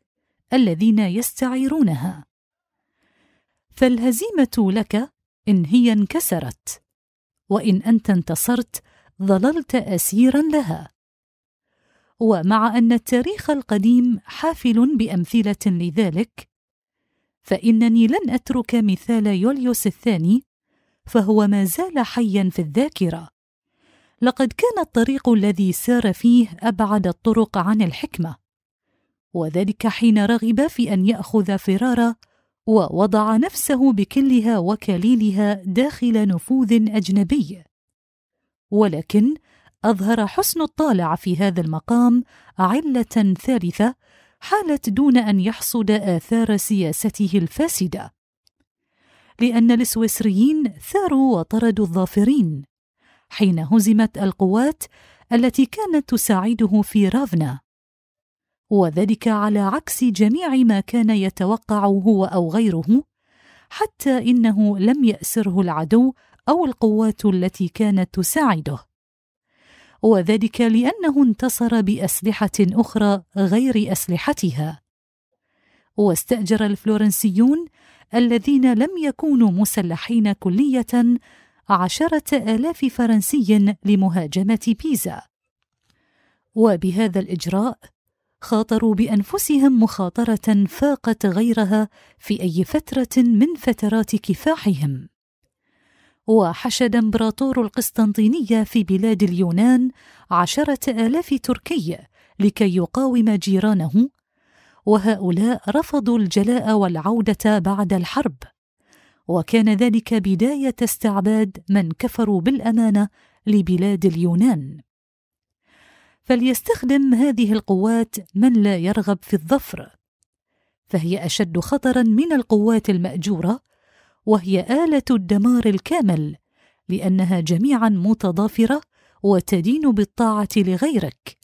الذين يستعيرونها فالهزيمه لك ان هي انكسرت وان انت انتصرت ظللت اسيرا لها ومع ان التاريخ القديم حافل بامثله لذلك فانني لن اترك مثال يوليوس الثاني فهو ما زال حيا في الذاكره لقد كان الطريق الذي سار فيه ابعد الطرق عن الحكمه وذلك حين رغب في ان ياخذ فرارا ووضع نفسه بكلها وكليلها داخل نفوذ اجنبي ولكن اظهر حسن الطالع في هذا المقام عله ثالثه حالت دون ان يحصد اثار سياسته الفاسده لان السويسريين ثاروا وطردوا الظافرين حين هزمت القوات التي كانت تساعده في رافنا وذلك على عكس جميع ما كان يتوقع هو او غيره حتى انه لم ياسره العدو او القوات التي كانت تساعده وذلك لانه انتصر باسلحه اخرى غير اسلحتها واستاجر الفلورنسيون الذين لم يكونوا مسلحين كليه عشرة آلاف فرنسي لمهاجمة بيزا وبهذا الإجراء خاطروا بأنفسهم مخاطرة فاقت غيرها في أي فترة من فترات كفاحهم وحشد امبراطور القسطنطينية في بلاد اليونان عشرة آلاف تركي لكي يقاوم جيرانه وهؤلاء رفضوا الجلاء والعودة بعد الحرب وكان ذلك بدايه استعباد من كفروا بالامانه لبلاد اليونان فليستخدم هذه القوات من لا يرغب في الظفر فهي اشد خطرا من القوات الماجوره وهي اله الدمار الكامل لانها جميعا متضافره وتدين بالطاعه لغيرك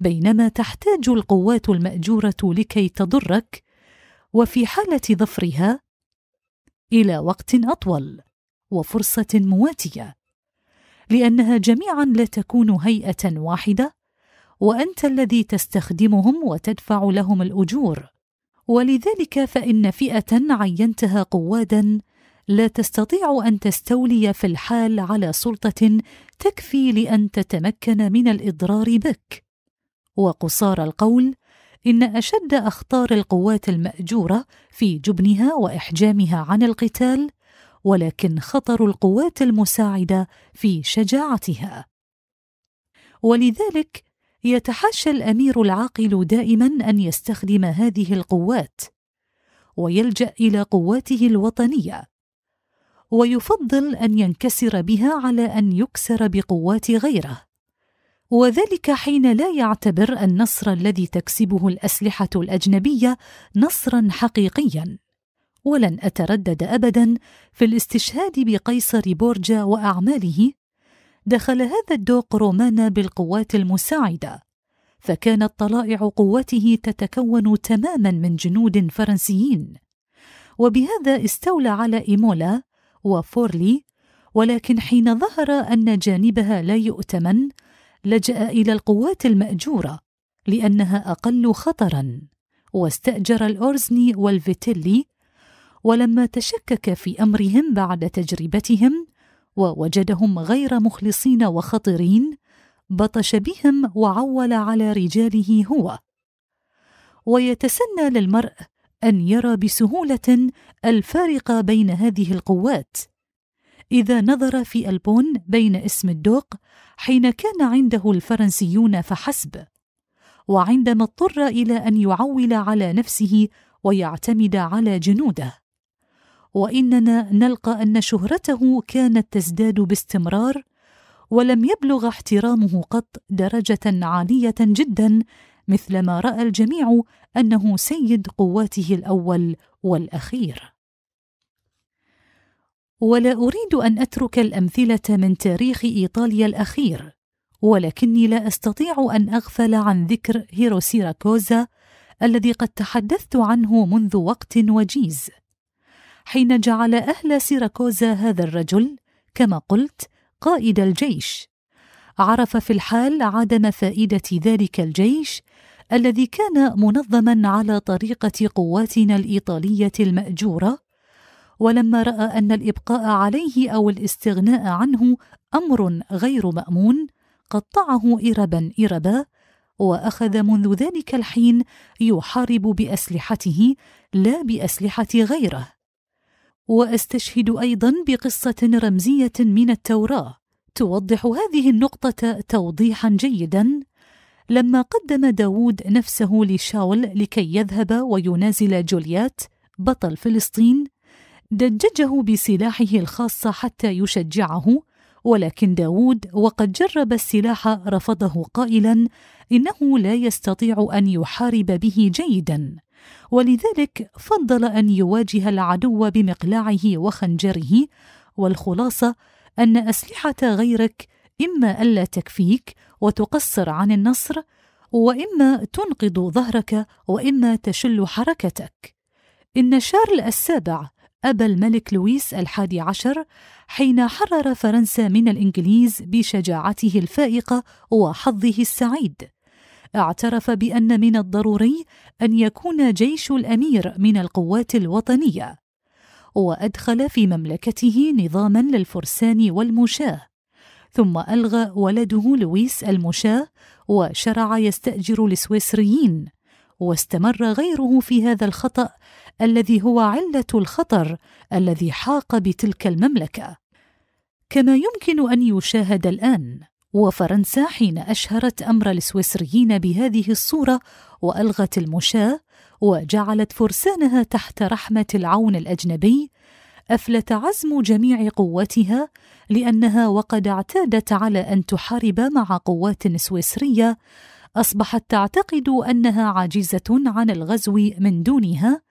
بينما تحتاج القوات الماجوره لكي تضرك وفي حاله ظفرها الى وقت اطول وفرصه مواتيه لانها جميعا لا تكون هيئه واحده وانت الذي تستخدمهم وتدفع لهم الاجور ولذلك فان فئه عينتها قوادا لا تستطيع ان تستولي في الحال على سلطه تكفي لان تتمكن من الاضرار بك وقصار القول إن أشد أخطار القوات المأجورة في جبنها وإحجامها عن القتال ولكن خطر القوات المساعدة في شجاعتها ولذلك يتحاشى الأمير العاقل دائما أن يستخدم هذه القوات ويلجأ إلى قواته الوطنية ويفضل أن ينكسر بها على أن يكسر بقوات غيره وذلك حين لا يعتبر النصر الذي تكسبه الاسلحه الاجنبيه نصرا حقيقيا ولن اتردد ابدا في الاستشهاد بقيصر بورجا واعماله دخل هذا الدوق رومانا بالقوات المساعده فكانت طلائع قوته تتكون تماما من جنود فرنسيين وبهذا استولى على إيمولا وفورلي ولكن حين ظهر أن جانبها لا يؤتمن لجأ إلى القوات المأجورة لأنها أقل خطرًا، واستأجر الأورزني والفيتيلي، ولما تشكك في أمرهم بعد تجربتهم ووجدهم غير مخلصين وخطرين، بطش بهم وعول على رجاله هو. ويتسنى للمرء أن يرى بسهولة الفارق بين هذه القوات، إذا نظر في ألبون بين اسم الدوق حين كان عنده الفرنسيون فحسب وعندما اضطر الى ان يعول على نفسه ويعتمد على جنوده واننا نلقى ان شهرته كانت تزداد باستمرار ولم يبلغ احترامه قط درجه عاليه جدا مثلما راى الجميع انه سيد قواته الاول والاخير ولا اريد ان اترك الامثله من تاريخ ايطاليا الاخير ولكني لا استطيع ان اغفل عن ذكر هيروسيرا كوزا الذي قد تحدثت عنه منذ وقت وجيز حين جعل اهل سيراكوزا هذا الرجل كما قلت قائد الجيش عرف في الحال عدم فائده ذلك الجيش الذي كان منظما على طريقه قواتنا الايطاليه الماجوره ولما راى ان الابقاء عليه او الاستغناء عنه امر غير مامون قطعه اربا اربا واخذ منذ ذلك الحين يحارب باسلحته لا باسلحه غيره واستشهد ايضا بقصه رمزيه من التوراه توضح هذه النقطه توضيحا جيدا لما قدم داوود نفسه لشاول لكي يذهب وينازل جوليات بطل فلسطين دججه بسلاحه الخاص حتى يشجعه ولكن داود وقد جرب السلاح رفضه قائلا إنه لا يستطيع أن يحارب به جيدا ولذلك فضل أن يواجه العدو بمقلاعه وخنجره والخلاصة أن أسلحة غيرك إما ألا تكفيك وتقصر عن النصر واما تنقض ظهرك واما تشل حركتك ان شارل السابع أبى الملك لويس الحادي عشر حين حرر فرنسا من الإنجليز بشجاعته الفائقة وحظه السعيد اعترف بأن من الضروري أن يكون جيش الأمير من القوات الوطنية وأدخل في مملكته نظاما للفرسان والمشاه ثم ألغى ولده لويس المشاه وشرع يستأجر لسويسريين واستمر غيره في هذا الخطأ الذي هو عله الخطر الذي حاق بتلك المملكه كما يمكن ان يشاهد الان وفرنسا حين اشهرت امر السويسريين بهذه الصوره والغت المشاه وجعلت فرسانها تحت رحمه العون الاجنبي افلت عزم جميع قوتها لانها وقد اعتادت على ان تحارب مع قوات سويسريه اصبحت تعتقد انها عاجزه عن الغزو من دونها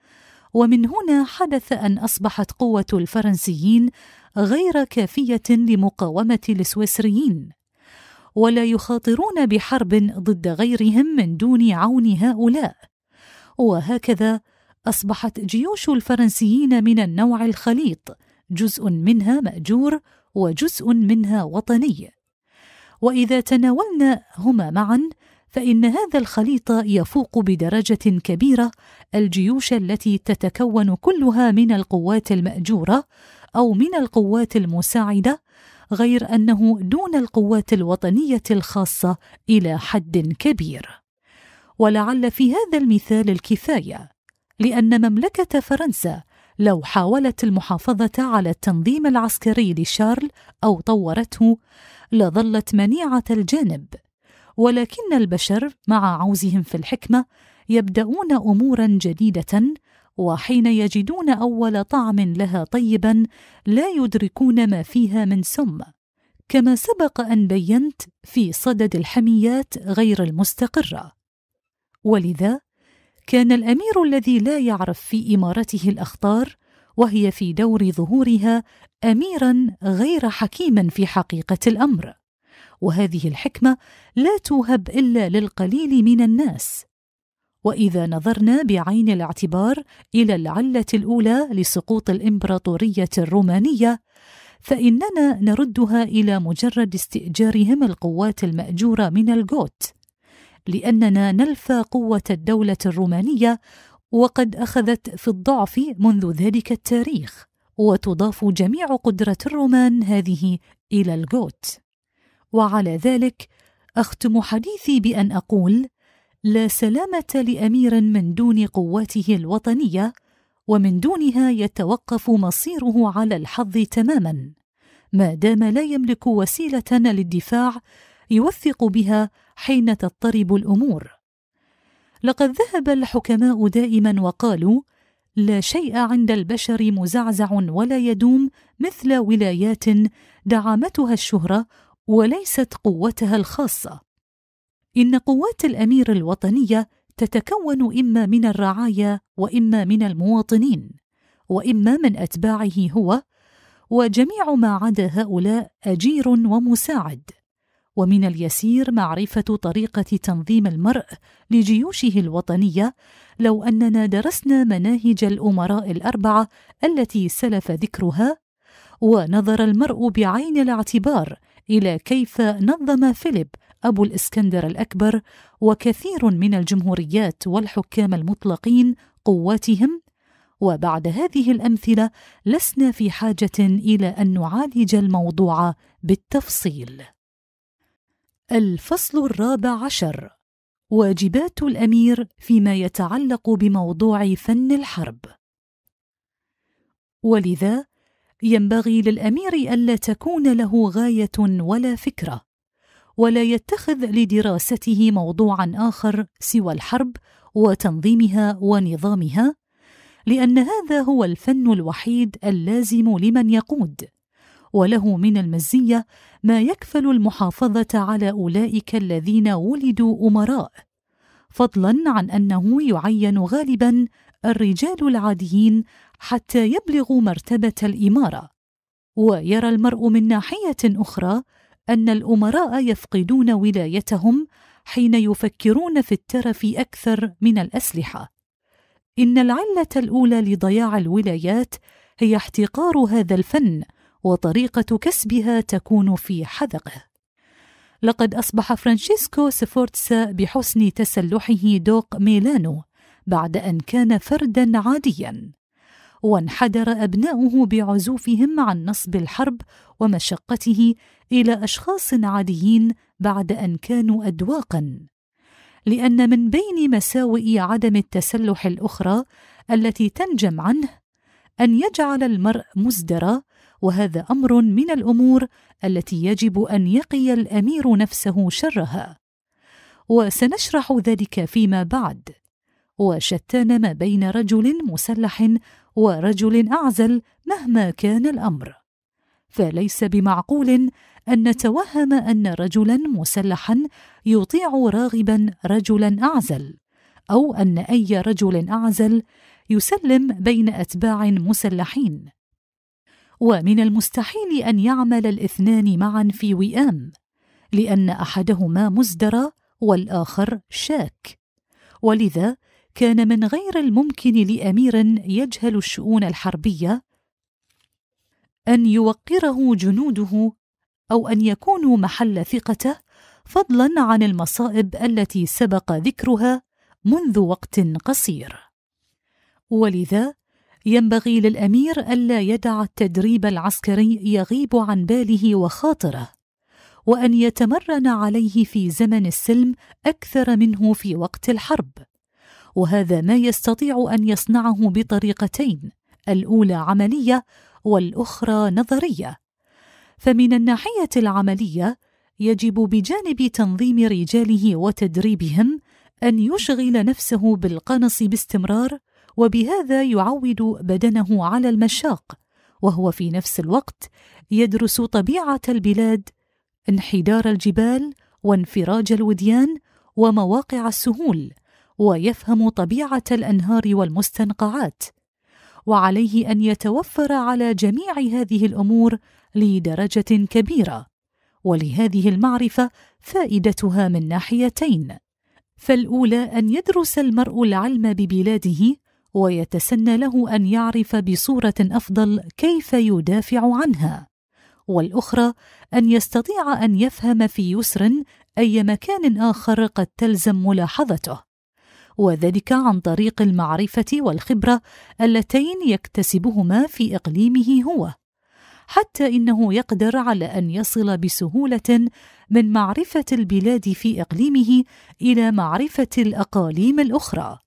ومن هنا حدث أن أصبحت قوة الفرنسيين غير كافية لمقاومة السويسريين ولا يخاطرون بحرب ضد غيرهم من دون عون هؤلاء وهكذا أصبحت جيوش الفرنسيين من النوع الخليط جزء منها مأجور وجزء منها وطني وإذا تناولنا هما معا فإن هذا الخليط يفوق بدرجة كبيرة الجيوش التي تتكون كلها من القوات المأجورة أو من القوات المساعدة غير أنه دون القوات الوطنية الخاصة إلى حد كبير. ولعل في هذا المثال الكفاية، لأن مملكة فرنسا لو حاولت المحافظة على التنظيم العسكري لشارل أو طورته لظلت منيعة الجانب ولكن البشر مع عوزهم في الحكمه يبدأون أمورا جديدة وحين يجدون أول طعم لها طيبا لا يدركون ما فيها من سم كما سبق أن بينت في صدد الحميات غير المستقرة ولذا كان الأمير الذي لا يعرف في إمارته الأخطار وهي في دور ظهورها أميرا غير حكيما في حقيقة الأمر وهذه الحكمه لا توهب الا للقليل من الناس واذا نظرنا بعين الاعتبار الى العله الاولى لسقوط الامبراطوريه الرومانيه فاننا نردها الى مجرد استئجارهم القوات الماجوره من الجوت لاننا نلفى قوه الدوله الرومانيه وقد اخذت في الضعف منذ ذلك التاريخ وتضاف جميع قدره الرومان هذه الى الجوت وعلى ذلك اختم حديثي بان اقول لا سلامه لامير من دون قواته الوطنيه ومن دونها يتوقف مصيره على الحظ تماما ما دام لا يملك وسيله للدفاع يوثق بها حين تضطرب الامور لقد ذهب الحكماء دائما وقالوا لا شيء عند البشر مزعزع ولا يدوم مثل ولايات دعمتها الشهره وليست قوتها الخاصه ان قوات الامير الوطنيه تتكون اما من الرعايا واما من المواطنين واما من اتباعه هو وجميع ما عدا هؤلاء اجير ومساعد ومن اليسير معرفه طريقه تنظيم المرء لجيوشه الوطنيه لو اننا درسنا مناهج الامراء الاربعه التي سلف ذكرها ونظر المرء بعين الاعتبار إلى كيف نظم فيليب أبو الإسكندر الأكبر وكثير من الجمهوريات والحكام المطلقين قواتهم وبعد هذه الأمثلة لسنا في حاجة إلى أن نعالج الموضوع بالتفصيل. الفصل الرابع عشر واجبات الأمير فيما يتعلق بموضوع فن الحرب. ولذا ينبغي للامير الا تكون له غايه ولا فكره ولا يتخذ لدراسته موضوعا اخر سوى الحرب وتنظيمها ونظامها لان هذا هو الفن الوحيد اللازم لمن يقود وله من المزيه ما يكفل المحافظه على اولئك الذين ولدوا امراء فضلا عن انه يعين غالبا الرجال العاديين حتى يبلغوا مرتبة الإمارة، ويرى المرء من ناحية أخرى أن الأمراء يفقدون ولايتهم حين يفكرون في الترف أكثر من الأسلحة. إن العلة الأولى لضياع الولايات هي احتقار هذا الفن وطريقة كسبها تكون في حذقه. لقد أصبح فرانشيسكو سفورتسا بحسن تسلحه دوق ميلانو بعد ان كان فردا عاديا وانحدر ابناؤه بعزوفهم عن نصب الحرب ومشقته الى اشخاص عاديين بعد ان كانوا ادواقا لان من بين مساوئ عدم التسلح الاخرى التي تنجم عنه ان يجعل المرء مزدرا وهذا امر من الامور التي يجب ان يقي الامير نفسه شرها وسنشرح ذلك فيما بعد وشتان ما بين رجل مسلح ورجل اعزل مهما كان الامر فليس بمعقول ان نتوهم ان رجلا مسلحا يطيع راغبا رجلا اعزل او ان اي رجل اعزل يسلم بين اتباع مسلحين ومن المستحيل ان يعمل الاثنان معا في وئام لان احدهما مزدرى والاخر شاك ولذا كان من غير الممكن لامير يجهل الشؤون الحربيه ان يوقره جنوده او ان يكونوا محل ثقته فضلا عن المصائب التي سبق ذكرها منذ وقت قصير ولذا ينبغي للامير الا يدع التدريب العسكري يغيب عن باله وخاطره وان يتمرن عليه في زمن السلم اكثر منه في وقت الحرب وهذا ما يستطيع ان يصنعه بطريقتين الاولى عمليه والاخرى نظريه فمن الناحيه العمليه يجب بجانب تنظيم رجاله وتدريبهم ان يشغل نفسه بالقنص باستمرار وبهذا يعود بدنه على المشاق وهو في نفس الوقت يدرس طبيعه البلاد انحدار الجبال وانفراج الوديان ومواقع السهول ويفهم طبيعه الانهار والمستنقعات وعليه ان يتوفر على جميع هذه الامور لدرجه كبيره ولهذه المعرفه فائدتها من ناحيتين فالاولى ان يدرس المرء العلم ببلاده ويتسنى له ان يعرف بصوره افضل كيف يدافع عنها والاخرى ان يستطيع ان يفهم في يسر اي مكان اخر قد تلزم ملاحظته وذلك عن طريق المعرفه والخبره اللتين يكتسبهما في اقليمه هو حتى انه يقدر على ان يصل بسهوله من معرفه البلاد في اقليمه الى معرفه الاقاليم الاخرى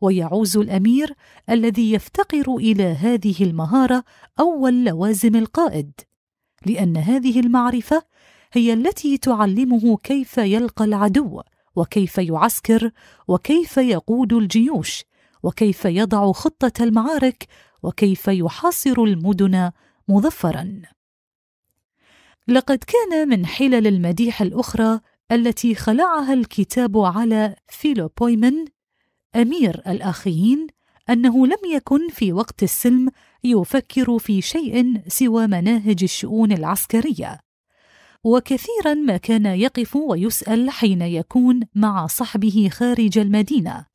ويعوز الامير الذي يفتقر الى هذه المهاره اول لوازم القائد لان هذه المعرفه هي التي تعلمه كيف يلقى العدو وكيف يعسكر وكيف يقود الجيوش وكيف يضع خطه المعارك وكيف يحاصر المدن مظفرا لقد كان من حلل المديح الاخرى التي خلعها الكتاب على بويمن امير الاخيين انه لم يكن في وقت السلم يفكر في شيء سوى مناهج الشؤون العسكريه وكثيرا ما كان يقف ويسال حين يكون مع صحبه خارج المدينه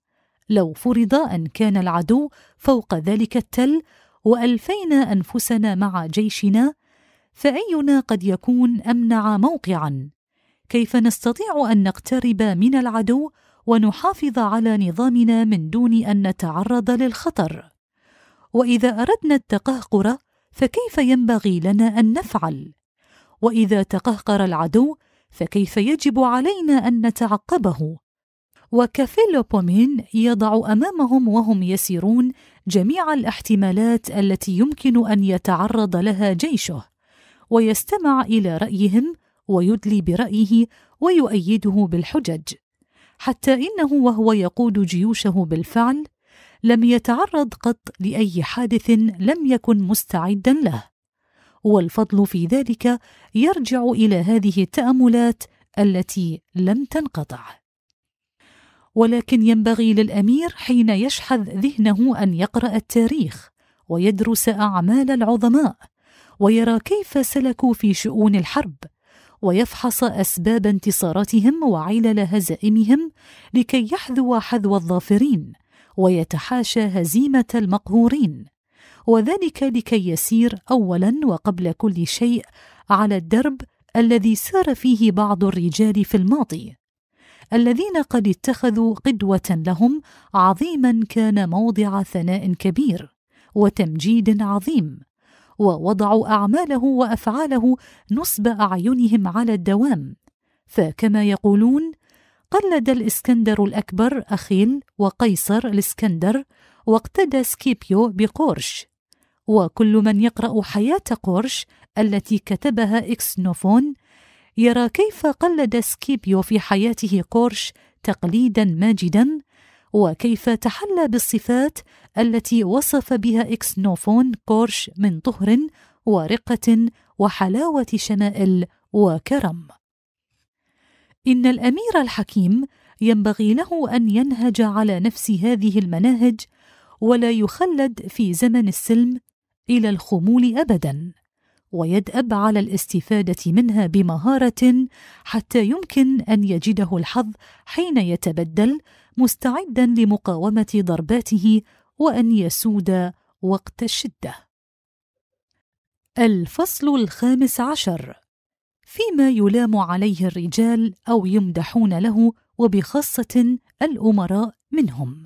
لو فرض ان كان العدو فوق ذلك التل والفينا انفسنا مع جيشنا فاينا قد يكون امنع موقعا كيف نستطيع ان نقترب من العدو ونحافظ على نظامنا من دون ان نتعرض للخطر واذا اردنا التقهقر فكيف ينبغي لنا ان نفعل واذا تقهقر العدو فكيف يجب علينا ان نتعقبه وكفيلوبومين يضع امامهم وهم يسيرون جميع الاحتمالات التي يمكن ان يتعرض لها جيشه ويستمع الى رايهم ويدلي برايه ويؤيده بالحجج حتى انه وهو يقود جيوشه بالفعل لم يتعرض قط لاي حادث لم يكن مستعدا له والفضل في ذلك يرجع الى هذه التاملات التي لم تنقطع ولكن ينبغي للامير حين يشحذ ذهنه ان يقرا التاريخ ويدرس اعمال العظماء ويرى كيف سلكوا في شؤون الحرب ويفحص اسباب انتصاراتهم وعلل هزائمهم لكي يحذو حذو الظافرين ويتحاشى هزيمه المقهورين وذلك لكي يسير اولا وقبل كل شيء على الدرب الذي سار فيه بعض الرجال في الماضي الذين قد اتخذوا قدوه لهم عظيما كان موضع ثناء كبير وتمجيد عظيم ووضعوا اعماله وافعاله نصب اعينهم على الدوام فكما يقولون قلد الاسكندر الاكبر اخيل وقيصر الاسكندر واقتدى سكيبيو بقورش وكل من يقرأ حياة قرش التي كتبها إكسنوفون يرى كيف قلد سكيبيو في حياته قرش تقليدا ماجدا وكيف تحلى بالصفات التي وصف بها إكسنوفون قرش من طهر ورقة وحلاوة شمائل وكرم إن الأمير الحكيم ينبغي له أن ينهج على نفس هذه المناهج ولا يخلد في زمن السلم الى الخمول ابدا ويدأب على الاستفادة منها بمهارة حتى يمكن أن يجده الحظ حين يتبدل مستعدا لمقاومة ضرباته وأن يسود وقت الشدة. الفصل الخامس عشر فيما يلام عليه الرجال أو يمدحون له وبخاصة الأمراء منهم.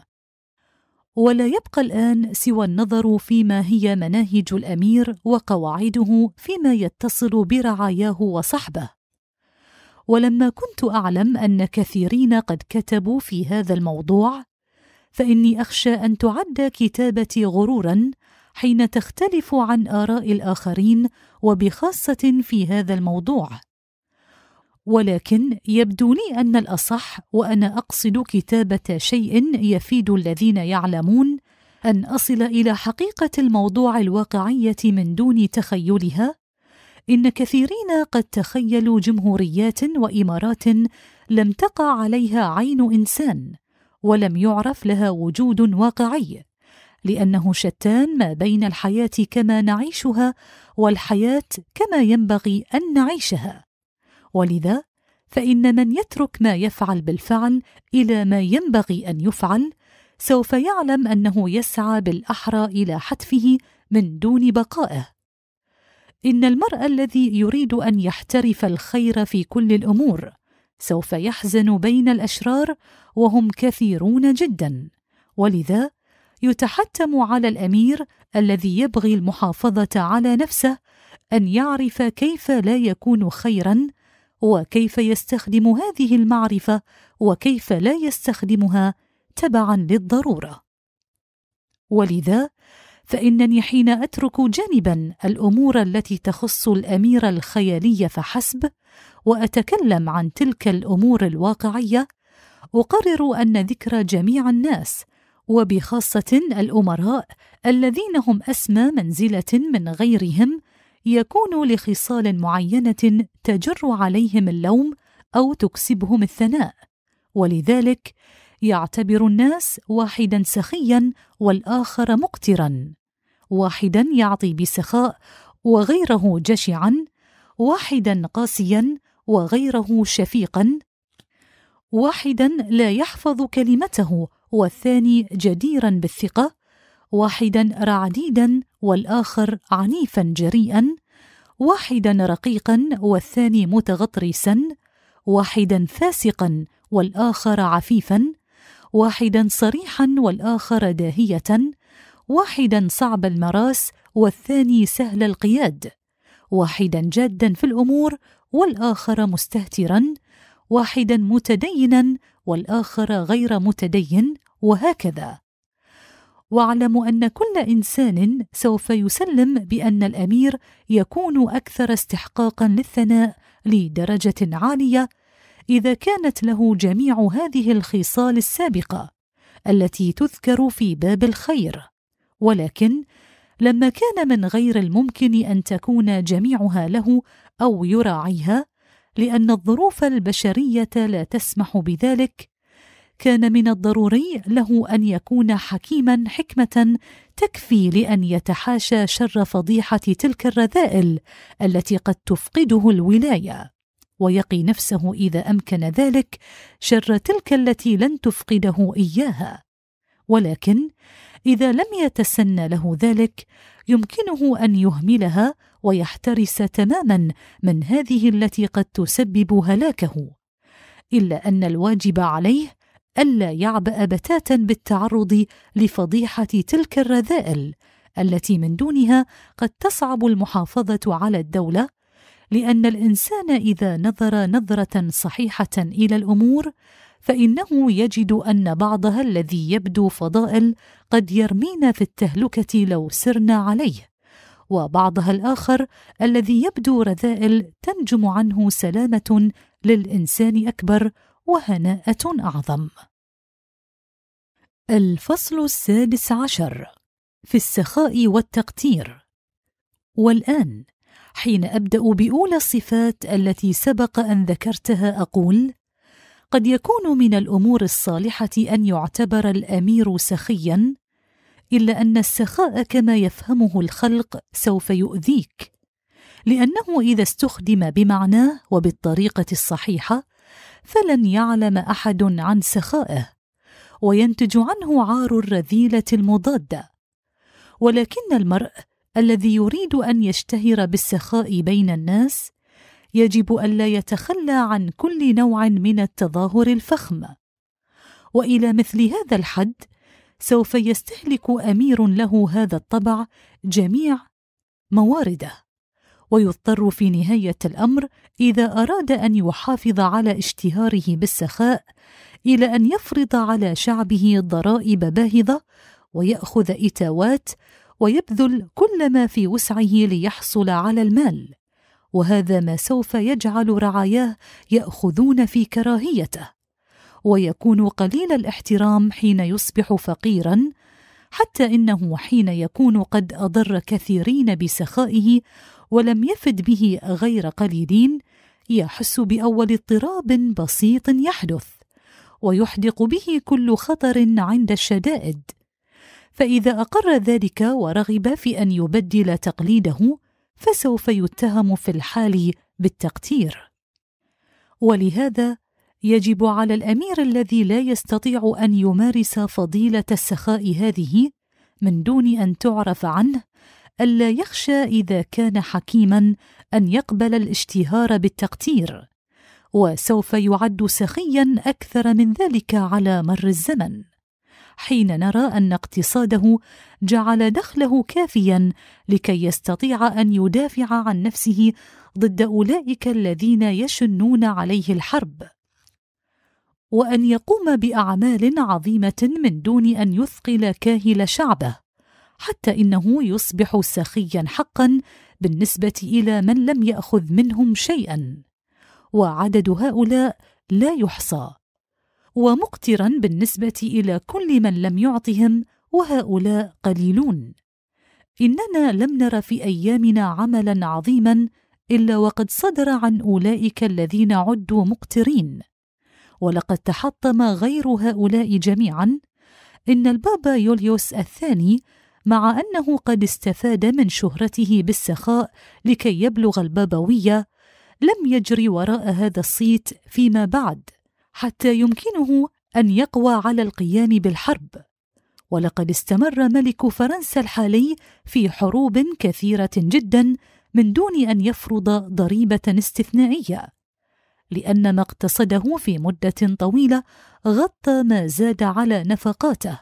ولا يبقى الان سوى النظر فيما هي مناهج الامير وقواعده فيما يتصل برعاياه وصحبه ولما كنت اعلم ان كثيرين قد كتبوا في هذا الموضوع فاني اخشى ان تعد كتابتي غرورا حين تختلف عن اراء الاخرين وبخاصه في هذا الموضوع ولكن يبدو لي ان الاصح وانا اقصد كتابه شيء يفيد الذين يعلمون ان اصل الى حقيقه الموضوع الواقعيه من دون تخيلها ان كثيرين قد تخيلوا جمهوريات وامارات لم تقع عليها عين انسان ولم يعرف لها وجود واقعي لانه شتان ما بين الحياه كما نعيشها والحياه كما ينبغي ان نعيشها ولذا فان من يترك ما يفعل بالفعل الى ما ينبغي ان يفعل سوف يعلم انه يسعى بالاحرى الى حتفه من دون بقائه ان المرء الذي يريد ان يحترف الخير في كل الامور سوف يحزن بين الاشرار وهم كثيرون جدا ولذا يتحتم على الامير الذي يبغي المحافظه على نفسه ان يعرف كيف لا يكون خيرا وكيف يستخدم هذه المعرفه وكيف لا يستخدمها تبعا للضروره ولذا فانني حين اترك جانبا الامور التي تخص الامير الخيالي فحسب واتكلم عن تلك الامور الواقعيه اقرر ان ذكر جميع الناس وبخاصه الامراء الذين هم اسمى منزله من غيرهم يكون لخصال معينه تجر عليهم اللوم او تكسبهم الثناء ولذلك يعتبر الناس واحدا سخيا والاخر مقترا واحدا يعطي بسخاء وغيره جشعا واحدا قاسيا وغيره شفيقا واحدا لا يحفظ كلمته والثاني جديرا بالثقه واحدا رعديدا والاخر عنيفا جريئا واحدا رقيقا والثاني متغطرسا واحدا فاسقا والاخر عفيفا واحدا صريحا والاخر داهيه واحدا صعب المراس والثاني سهل القياد واحدا جادا في الامور والاخر مستهترا واحدا متدينا والاخر غير متدين وهكذا واعلم ان كل انسان سوف يسلم بان الامير يكون اكثر استحقاقا للثناء لدرجه عاليه اذا كانت له جميع هذه الخصال السابقه التي تذكر في باب الخير ولكن لما كان من غير الممكن ان تكون جميعها له او يراعيها لان الظروف البشريه لا تسمح بذلك كان من الضروري له ان يكون حكيما حكمه تكفي لان يتحاشى شر فضيحه تلك الرذائل التي قد تفقده الولايه ويقي نفسه اذا امكن ذلك شر تلك التي لن تفقده اياها ولكن اذا لم يتسنى له ذلك يمكنه ان يهملها ويحترس تماما من هذه التي قد تسبب هلاكه الا ان الواجب عليه الا يعبا بتاتا بالتعرض لفضيحه تلك الرذائل التي من دونها قد تصعب المحافظه على الدوله لان الانسان اذا نظر نظره صحيحه الى الامور فانه يجد ان بعضها الذي يبدو فضائل قد يرمينا في التهلكه لو سرنا عليه وبعضها الاخر الذي يبدو رذائل تنجم عنه سلامه للانسان اكبر وهناءة أعظم. الفصل السادس عشر في السخاء والتقتير والآن حين أبدأ بأولى الصفات التي سبق أن ذكرتها أقول: قد يكون من الأمور الصالحة أن يعتبر الأمير سخيًا، إلا أن السخاء كما يفهمه الخلق سوف يؤذيك، لأنه إذا استخدم بمعناه وبالطريقة الصحيحة فلن يعلم احد عن سخائه وينتج عنه عار الرذيله المضاده ولكن المرء الذي يريد ان يشتهر بالسخاء بين الناس يجب الا يتخلى عن كل نوع من التظاهر الفخم والى مثل هذا الحد سوف يستهلك امير له هذا الطبع جميع موارده ويضطر في نهايه الامر اذا اراد ان يحافظ على اشتهاره بالسخاء الى ان يفرض على شعبه ضرائب باهظه وياخذ اتاوات ويبذل كل ما في وسعه ليحصل على المال وهذا ما سوف يجعل رعاياه ياخذون في كراهيته ويكون قليل الاحترام حين يصبح فقيرا حتى انه حين يكون قد اضر كثيرين بسخائه ولم يفد به غير قليلين يحس باول اضطراب بسيط يحدث ويحدق به كل خطر عند الشدائد فاذا اقر ذلك ورغب في ان يبدل تقليده فسوف يتهم في الحال بالتقتير ولهذا يجب على الامير الذي لا يستطيع ان يمارس فضيله السخاء هذه من دون ان تعرف عنه الا يخشى اذا كان حكيما ان يقبل الاشتهار بالتقتير وسوف يعد سخيا اكثر من ذلك على مر الزمن حين نرى ان اقتصاده جعل دخله كافيا لكي يستطيع ان يدافع عن نفسه ضد اولئك الذين يشنون عليه الحرب وان يقوم باعمال عظيمه من دون ان يثقل كاهل شعبه حتى انه يصبح سخيا حقا بالنسبه الى من لم ياخذ منهم شيئا وعدد هؤلاء لا يحصى ومقترا بالنسبه الى كل من لم يعطهم وهؤلاء قليلون اننا لم نر في ايامنا عملا عظيما الا وقد صدر عن اولئك الذين عدوا مقترين ولقد تحطم غير هؤلاء جميعا ان البابا يوليوس الثاني مع انه قد استفاد من شهرته بالسخاء لكي يبلغ البابويه لم يجري وراء هذا الصيت فيما بعد حتى يمكنه ان يقوى على القيام بالحرب ولقد استمر ملك فرنسا الحالي في حروب كثيره جدا من دون ان يفرض ضريبه استثنائيه لان ما اقتصده في مده طويله غطى ما زاد على نفقاته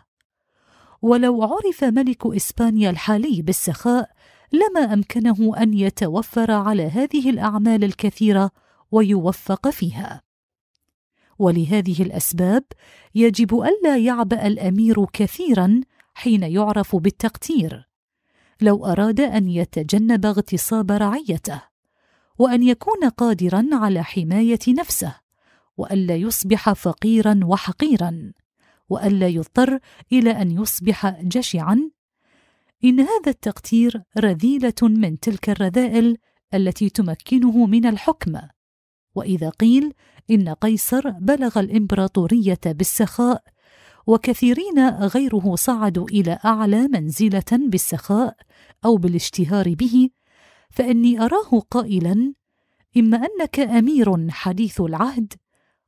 ولو عرف ملك اسبانيا الحالي بالسخاء لما امكنه ان يتوفر على هذه الاعمال الكثيره ويوفق فيها ولهذه الاسباب يجب الا يعبا الامير كثيرا حين يعرف بالتقتير لو اراد ان يتجنب اغتصاب رعيته وان يكون قادرا على حمايه نفسه والا يصبح فقيرا وحقيرا والا يضطر الى ان يصبح جشعا ان هذا التقتير رذيله من تلك الرذائل التي تمكنه من الحكم واذا قيل ان قيصر بلغ الامبراطوريه بالسخاء وكثيرين غيره صعدوا الى اعلى منزله بالسخاء او بالاشتهار به فاني اراه قائلا اما انك امير حديث العهد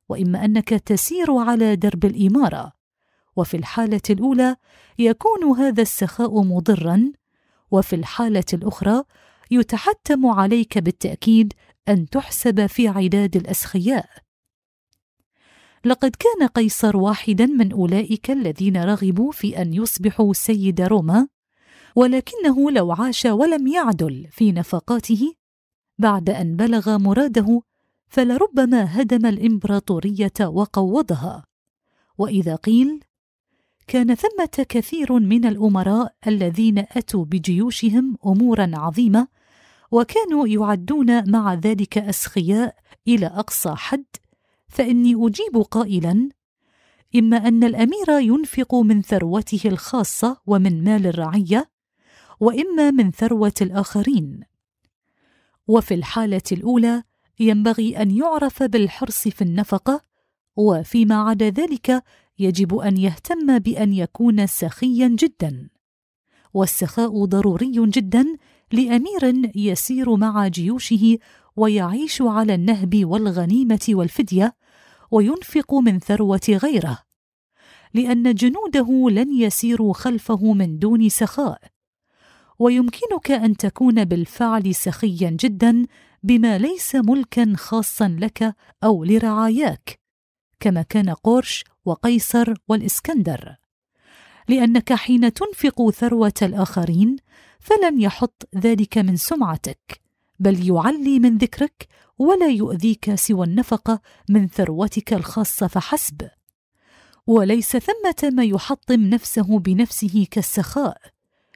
واما انك تسير على درب الاماره وفي الحالة الأولى يكون هذا السخاء مضرًا، وفي الحالة الأخرى يتحتم عليك بالتأكيد أن تحسب في عداد الأسخياء. لقد كان قيصر واحدًا من أولئك الذين رغبوا في أن يصبحوا سيد روما، ولكنه لو عاش ولم يعدل في نفقاته بعد أن بلغ مراده فلربما هدم الإمبراطورية وقوضها. وإذا قيل كان ثمه كثير من الامراء الذين اتوا بجيوشهم امورا عظيمه وكانوا يعدون مع ذلك اسخياء الى اقصى حد فاني اجيب قائلا اما ان الامير ينفق من ثروته الخاصه ومن مال الرعيه واما من ثروه الاخرين وفي الحاله الاولى ينبغي ان يعرف بالحرص في النفقه وفيما عدا ذلك يجب ان يهتم بان يكون سخيا جدا والسخاء ضروري جدا لامير يسير مع جيوشه ويعيش على النهب والغنيمه والفديه وينفق من ثروه غيره لان جنوده لن يسيروا خلفه من دون سخاء ويمكنك ان تكون بالفعل سخيا جدا بما ليس ملكا خاصا لك او لرعاياك كما كان قرش وقيصر والاسكندر لانك حين تنفق ثروه الاخرين فلن يحط ذلك من سمعتك بل يعلي من ذكرك ولا يؤذيك سوى النفقه من ثروتك الخاصه فحسب وليس ثمه ما يحطم نفسه بنفسه كالسخاء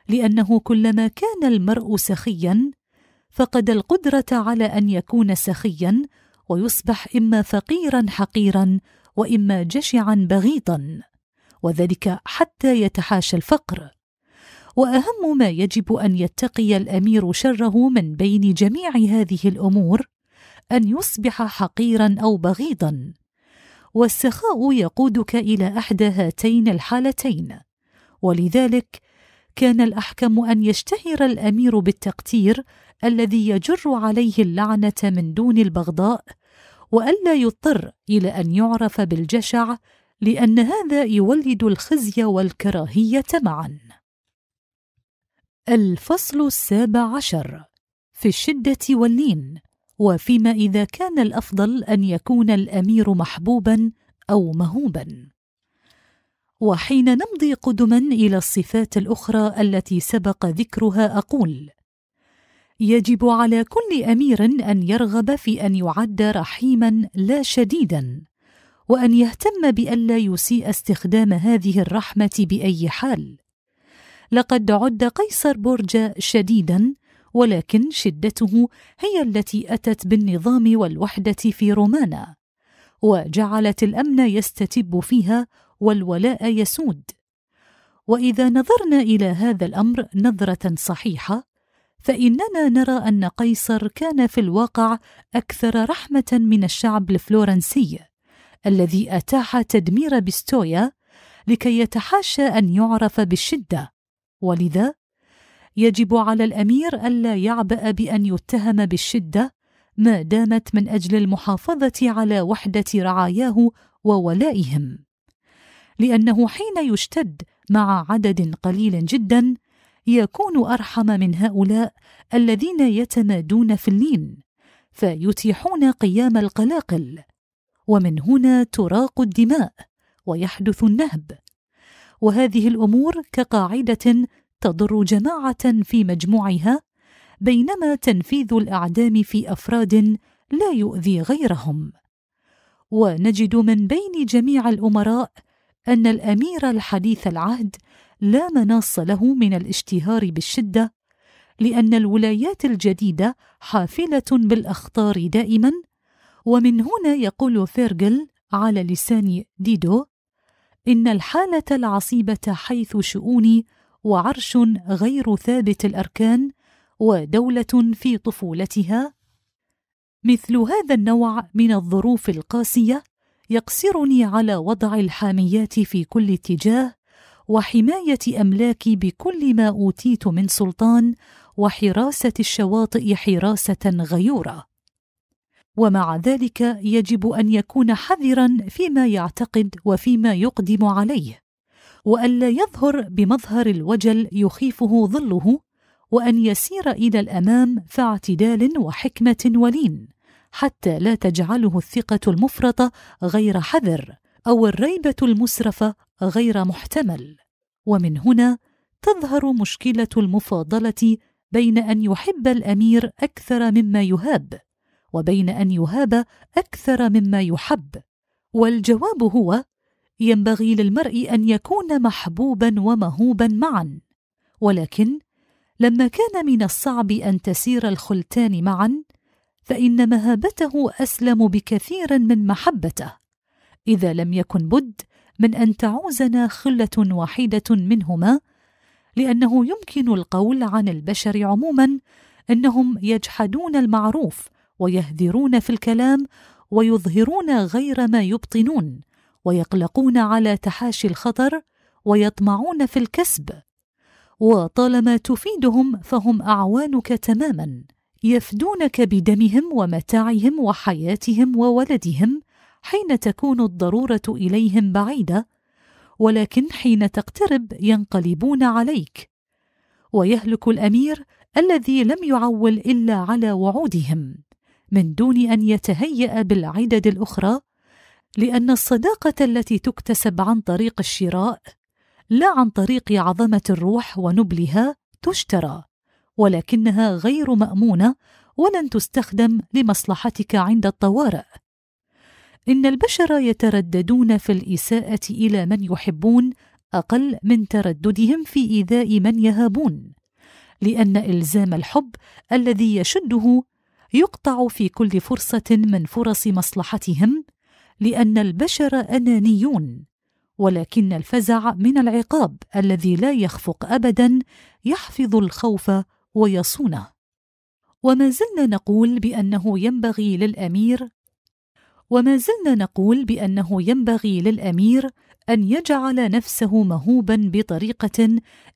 لانه كلما كان المرء سخيا فقد القدره على ان يكون سخيا ويصبح اما فقيرا حقيرا واما جشعا بغيضا وذلك حتى يتحاشى الفقر واهم ما يجب ان يتقي الامير شره من بين جميع هذه الامور ان يصبح حقيرا او بغيضا والسخاء يقودك الى احدى هاتين الحالتين ولذلك كان الاحكم ان يشتهر الامير بالتقتير الذي يجر عليه اللعنه من دون البغضاء والا يضطر الى ان يعرف بالجشع لان هذا يولد الخزي والكراهيه معا الفصل السابع عشر في الشده واللين وفيما اذا كان الافضل ان يكون الامير محبوبا او مهوبا وحين نمضي قدما الى الصفات الاخرى التي سبق ذكرها اقول يجب على كل امير ان يرغب في ان يعد رحيما لا شديدا وان يهتم بالا يسيء استخدام هذه الرحمه باي حال لقد عد قيصر بورجا شديدا ولكن شدته هي التي اتت بالنظام والوحده في رومانا وجعلت الامن يستتب فيها والولاء يسود واذا نظرنا الى هذا الامر نظره صحيحه فإننا نرى أن قيصر كان في الواقع أكثر رحمة من الشعب الفلورنسي الذي أتاح تدمير بستويا لكي يتحاشى أن يعرف بالشدة ولذا يجب على الأمير ألا يعبأ بأن يتهم بالشدة ما دامت من أجل المحافظة على وحدة رعاياه وولائهم لأنه حين يشتد مع عدد قليل جدا يكون ارحم من هؤلاء الذين يتمادون في اللين فيتيحون قيام القلاقل ومن هنا تراق الدماء ويحدث النهب وهذه الامور كقاعده تضر جماعه في مجموعها بينما تنفيذ الاعدام في افراد لا يؤذي غيرهم ونجد من بين جميع الامراء ان الامير الحديث العهد لا مناص له من الاشتهار بالشده لان الولايات الجديده حافله بالاخطار دائما ومن هنا يقول فيرجل على لسان ديدو ان الحاله العصيبه حيث شؤوني وعرش غير ثابت الاركان ودوله في طفولتها مثل هذا النوع من الظروف القاسيه يقصرني على وضع الحاميات في كل اتجاه وحمايه املاكي بكل ما اوتيت من سلطان وحراسه الشواطئ حراسه غيوره ومع ذلك يجب ان يكون حذرا فيما يعتقد وفيما يقدم عليه والا يظهر بمظهر الوجل يخيفه ظله وان يسير الى الامام فاعتدال وحكمه ولين حتى لا تجعله الثقه المفرطه غير حذر او الريبه المسرفه غير محتمل ومن هنا تظهر مشكله المفاضله بين ان يحب الامير اكثر مما يهاب وبين ان يهاب اكثر مما يحب والجواب هو ينبغي للمرء ان يكون محبوبا ومهوبا معا ولكن لما كان من الصعب ان تسير الخلتان معا فان مهابته اسلم بكثير من محبته اذا لم يكن بد من ان تعوزنا خله واحده منهما لانه يمكن القول عن البشر عموما انهم يجحدون المعروف ويهدرون في الكلام ويظهرون غير ما يبطنون ويقلقون على تحاشي الخطر ويطمعون في الكسب وطالما تفيدهم فهم اعوانك تماما يفدونك بدمهم ومتاعهم وحياتهم وولدهم حين تكون الضروره اليهم بعيده ولكن حين تقترب ينقلبون عليك ويهلك الامير الذي لم يعول الا على وعودهم من دون ان يتهيا بالعدد الاخرى لان الصداقه التي تكتسب عن طريق الشراء لا عن طريق عظمه الروح ونبلها تشترى ولكنها غير مامونه ولن تستخدم لمصلحتك عند الطوارئ ان البشر يترددون في الاساءه الى من يحبون اقل من ترددهم في ايذاء من يهابون لان الزام الحب الذي يشده يقطع في كل فرصه من فرص مصلحتهم لان البشر انانيون ولكن الفزع من العقاب الذي لا يخفق ابدا يحفظ الخوف ويصونه وما زلنا نقول بانه ينبغي للامير وما زلنا نقول بانه ينبغي للامير ان يجعل نفسه مهوبا بطريقه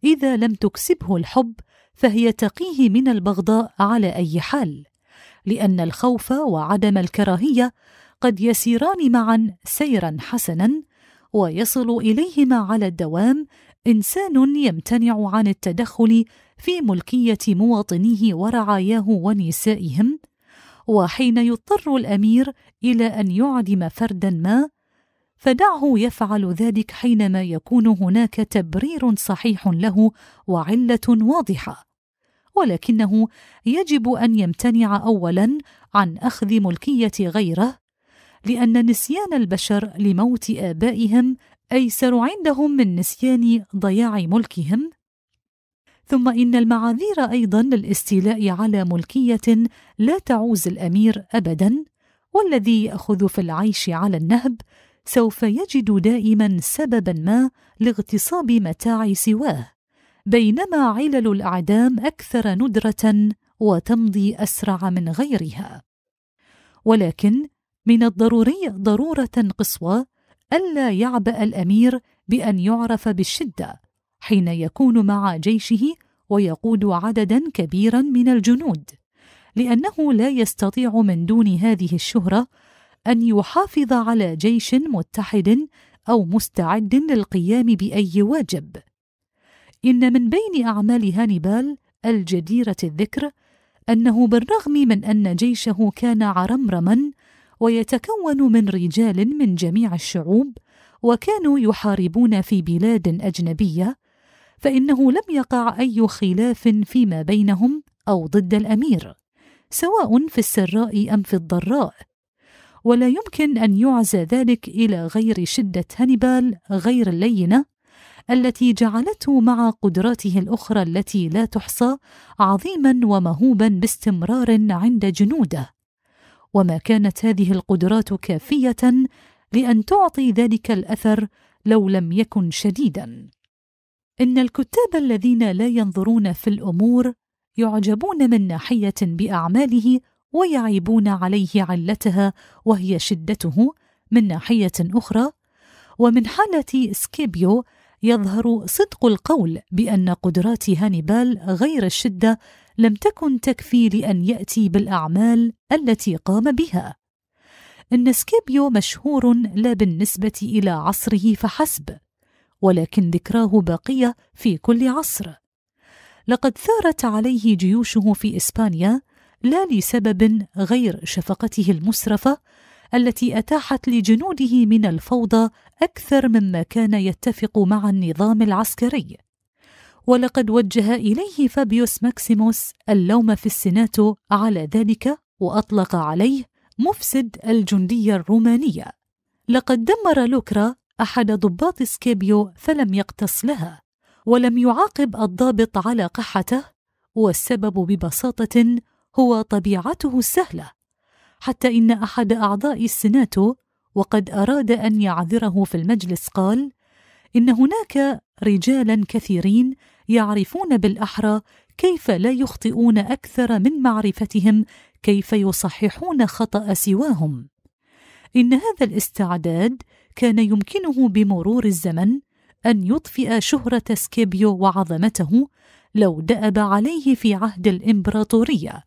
اذا لم تكسبه الحب فهي تقيه من البغضاء على اي حال لان الخوف وعدم الكراهيه قد يسيران معا سيرا حسنا ويصل اليهما على الدوام انسان يمتنع عن التدخل في ملكيه مواطنيه ورعاياه ونسائهم وحين يضطر الامير الى ان يعدم فردا ما فدعه يفعل ذلك حينما يكون هناك تبرير صحيح له وعله واضحه ولكنه يجب ان يمتنع اولا عن اخذ ملكيه غيره لان نسيان البشر لموت ابائهم ايسر عندهم من نسيان ضياع ملكهم ثم إن المعاذير أيضا للاستيلاء على ملكية لا تعوز الأمير أبدا والذي يأخذ في العيش على النهب سوف يجد دائما سببا ما لاغتصاب متاع سواه بينما علل الأعدام أكثر ندرة وتمضي أسرع من غيرها ولكن من الضروري ضرورة قصوى ألا يعبأ الأمير بأن يعرف بالشدة حين يكون مع جيشه ويقود عددا كبيرا من الجنود لانه لا يستطيع من دون هذه الشهره ان يحافظ على جيش متحد او مستعد للقيام باي واجب ان من بين اعمال هانيبال الجديره الذكر انه بالرغم من ان جيشه كان عرمرما ويتكون من رجال من جميع الشعوب وكانوا يحاربون في بلاد اجنبيه فانه لم يقع اي خلاف فيما بينهم او ضد الامير سواء في السراء ام في الضراء ولا يمكن ان يعزى ذلك الى غير شده هانيبال غير اللينه التي جعلته مع قدراته الاخرى التي لا تحصى عظيما ومهوبا باستمرار عند جنوده وما كانت هذه القدرات كافيه لان تعطي ذلك الاثر لو لم يكن شديدا ان الكتاب الذين لا ينظرون في الامور يعجبون من ناحيه باعماله ويعيبون عليه علتها وهي شدته من ناحيه اخرى ومن حاله سكيبيو يظهر صدق القول بان قدرات هانيبال غير الشده لم تكن تكفي لان ياتي بالاعمال التي قام بها ان سكيبيو مشهور لا بالنسبه الى عصره فحسب ولكن ذكراه باقية في كل عصر لقد ثارت عليه جيوشه في إسبانيا لا لسبب غير شفقته المسرفة التي أتاحت لجنوده من الفوضى أكثر مما كان يتفق مع النظام العسكري ولقد وجه إليه فابيوس ماكسيموس اللوم في السيناتو على ذلك وأطلق عليه مفسد الجندية الرومانية لقد دمر لوكرا أحد ضباط سكيبيو فلم يقتص لها ولم يعاقب الضابط على قحته والسبب ببساطة هو طبيعته السهلة حتى إن أحد أعضاء السناتو وقد أراد أن يعذره في المجلس قال إن هناك رجالا كثيرين يعرفون بالأحرى كيف لا يخطئون أكثر من معرفتهم كيف يصححون خطأ سواهم إن هذا الاستعداد كان يمكنه بمرور الزمن أن يطفئ شهرة سكيبيو وعظمته لو دأب عليه في عهد الإمبراطورية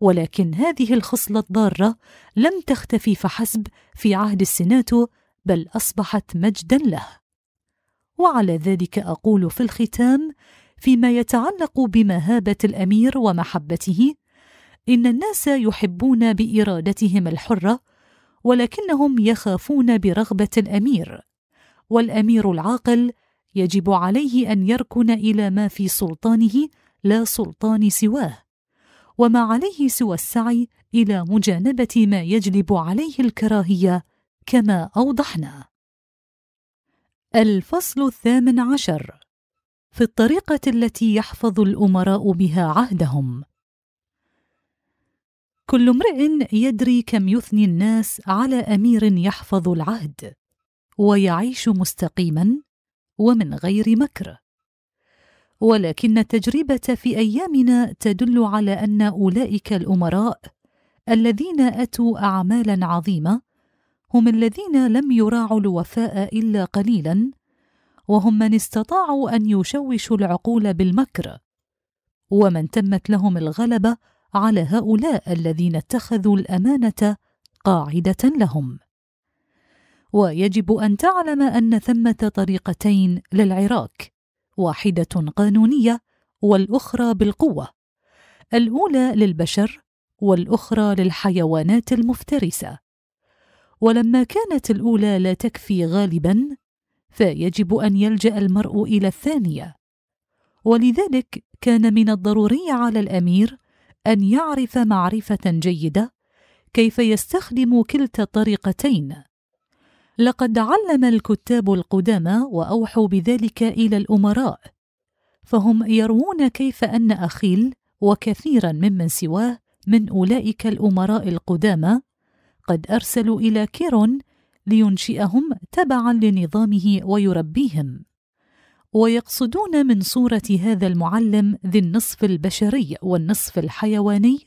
ولكن هذه الخصلة الضارة لم تختفي فحسب في عهد السيناتو بل أصبحت مجدا له وعلى ذلك أقول في الختام فيما يتعلق بمهابة الأمير ومحبته إن الناس يحبون بإرادتهم الحرة ولكنهم يخافون برغبه الامير والامير العاقل يجب عليه ان يركن الى ما في سلطانه لا سلطان سواه وما عليه سوى السعي الى مجانبه ما يجلب عليه الكراهيه كما اوضحنا الفصل الثامن عشر في الطريقه التي يحفظ الامراء بها عهدهم كل امرئ يدري كم يثني الناس على امير يحفظ العهد ويعيش مستقيما ومن غير مكر ولكن التجربه في ايامنا تدل على ان اولئك الامراء الذين اتوا اعمالا عظيمه هم الذين لم يراعوا الوفاء الا قليلا وهم من استطاعوا ان يشوشوا العقول بالمكر ومن تمت لهم الغلبه على هؤلاء الذين اتخذوا الامانه قاعده لهم ويجب ان تعلم ان ثمه طريقتين للعراك واحده قانونيه والاخرى بالقوه الاولى للبشر والاخرى للحيوانات المفترسه ولما كانت الاولى لا تكفي غالبا فيجب ان يلجا المرء الى الثانيه ولذلك كان من الضروري على الامير ان يعرف معرفه جيده كيف يستخدم كلتا الطريقتين لقد علم الكتاب القدامى واوحوا بذلك الى الامراء فهم يروون كيف ان اخيل وكثيرا ممن سواه من اولئك الامراء القدامى قد ارسلوا الى كيرون لينشئهم تبعا لنظامه ويربيهم ويقصدون من صورة هذا المعلم ذي النصف البشري والنصف الحيواني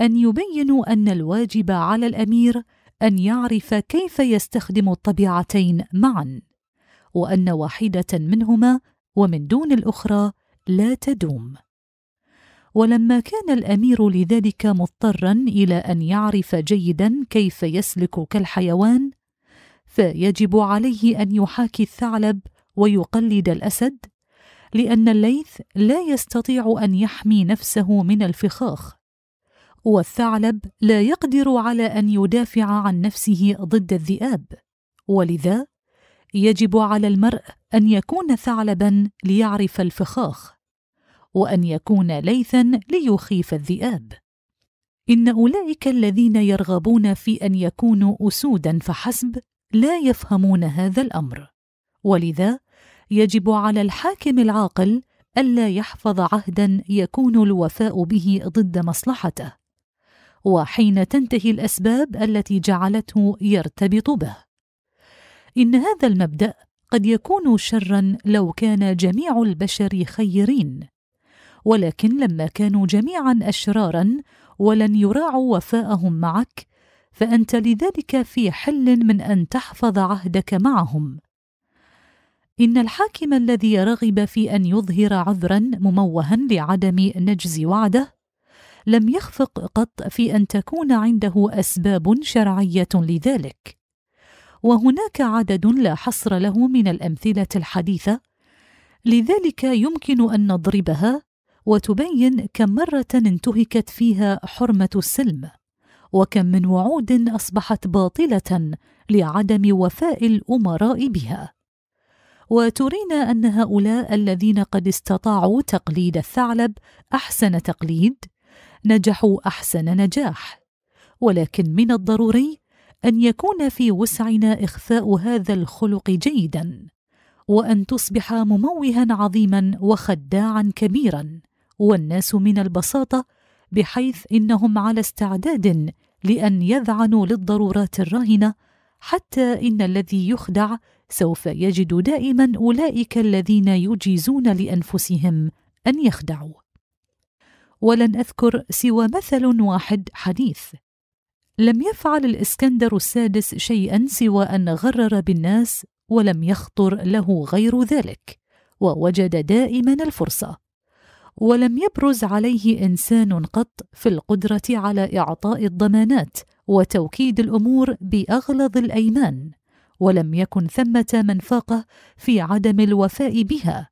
أن يبينوا أن الواجب على الأمير أن يعرف كيف يستخدم الطبيعتين معا، وأن واحدة منهما ومن دون الأخرى لا تدوم. ولما كان الامير لذلك مضطرا الى ان يعرف جيدا كيف يسلك كالحيوان فيجب عليه ان يحاكي الثعلب ويقلد الاسد لان الليث لا يستطيع ان يحمي نفسه من الفخاخ والثعلب لا يقدر على ان يدافع عن نفسه ضد الذئاب ولذا يجب على المرء ان يكون ثعلبا ليعرف الفخاخ وان يكون ليثا ليخيف الذئاب ان اولئك الذين يرغبون في ان يكونوا اسودا فحسب لا يفهمون هذا الامر ولذا يجب على الحاكم العاقل الا يحفظ عهدا يكون الوفاء به ضد مصلحته وحين تنتهي الاسباب التي جعلته يرتبط به ان هذا المبدا قد يكون شرا لو كان جميع البشر خيرين ولكن لما كانوا جميعا اشرارا ولن يراعوا وفاءهم معك فانت لذلك في حل من ان تحفظ عهدك معهم إن الحاكم الذي رغب في أن يظهر عذرا مموها لعدم نجز وعده لم يخفق قط في أن تكون عنده أسباب شرعية لذلك وهناك عدد لا حصر له من الأمثلة الحديثة لذلك يمكن أن نضربها وتبين كم مرة انتهكت فيها حرمة السلم وكم من وعود أصبحت باطلة لعدم وفاء الأمراء بها وترينا ان هؤلاء الذين قد استطاعوا تقليد الثعلب احسن تقليد نجحوا احسن نجاح ولكن من الضروري ان يكون في وسعنا اخفاء هذا الخلق جيدا وان تصبح مموها عظيما وخداعا كبيرا والناس من البساطه بحيث انهم على استعداد لان يذعنوا للضرورات الراهنه حتى ان الذي يخدع سوف يجد دائما اولئك الذين يجيزون لانفسهم ان يخدعوا ولن اذكر سوى مثل واحد حديث لم يفعل الاسكندر السادس شيئا سوى ان غرر بالناس ولم يخطر له غير ذلك ووجد دائما الفرصه ولم يبرز عليه انسان قط في القدره على اعطاء الضمانات وتوكيد الامور باغلظ الايمان ولم يكن ثمه من فاقه في عدم الوفاء بها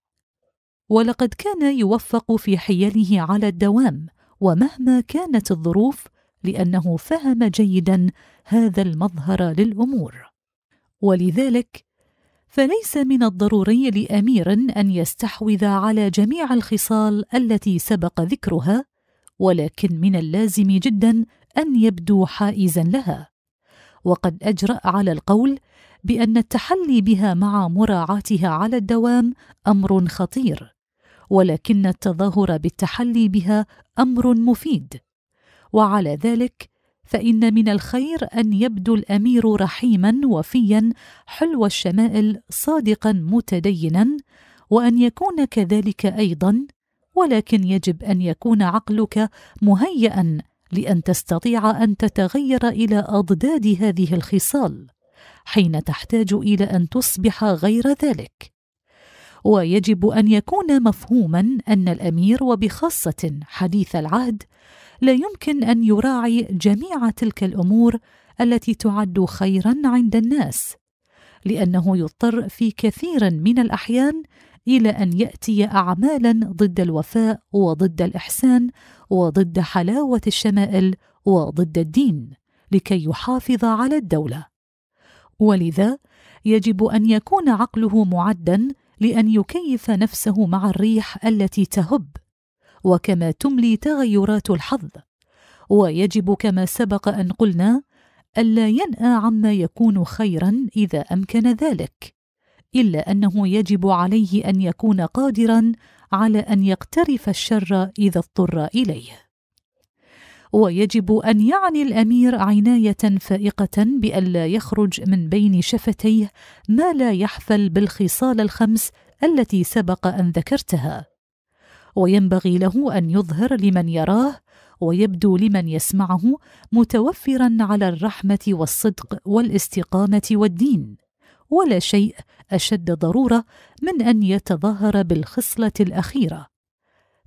ولقد كان يوفق في حيله على الدوام ومهما كانت الظروف لانه فهم جيدا هذا المظهر للامور ولذلك فليس من الضروري لامير ان يستحوذ على جميع الخصال التي سبق ذكرها ولكن من اللازم جدا ان يبدو حائزا لها وقد اجرا على القول بان التحلي بها مع مراعاتها على الدوام امر خطير ولكن التظاهر بالتحلي بها امر مفيد وعلى ذلك فان من الخير ان يبدو الامير رحيما وفيا حلو الشمائل صادقا متدينا وان يكون كذلك ايضا ولكن يجب ان يكون عقلك مهيئا لان تستطيع ان تتغير الى اضداد هذه الخصال حين تحتاج الى ان تصبح غير ذلك ويجب ان يكون مفهوما ان الامير وبخاصه حديث العهد لا يمكن ان يراعي جميع تلك الامور التي تعد خيرا عند الناس لانه يضطر في كثير من الاحيان الى ان ياتي اعمالا ضد الوفاء وضد الاحسان وضد حلاوه الشمائل وضد الدين لكي يحافظ على الدوله ولذا يجب ان يكون عقله معدا لان يكيف نفسه مع الريح التي تهب وكما تملي تغيرات الحظ ويجب كما سبق ان قلنا الا ينأى عما يكون خيرا اذا امكن ذلك الا انه يجب عليه ان يكون قادرا على ان يقترف الشر اذا اضطر اليه ويجب أن يعني الأمير عناية فائقة بألا يخرج من بين شفتيه ما لا يحفل بالخصال الخمس التي سبق أن ذكرتها وينبغي له أن يظهر لمن يراه ويبدو لمن يسمعه متوفرا على الرحمة والصدق والاستقامة والدين ولا شيء أشد ضرورة من أن يتظاهر بالخصلة الأخيرة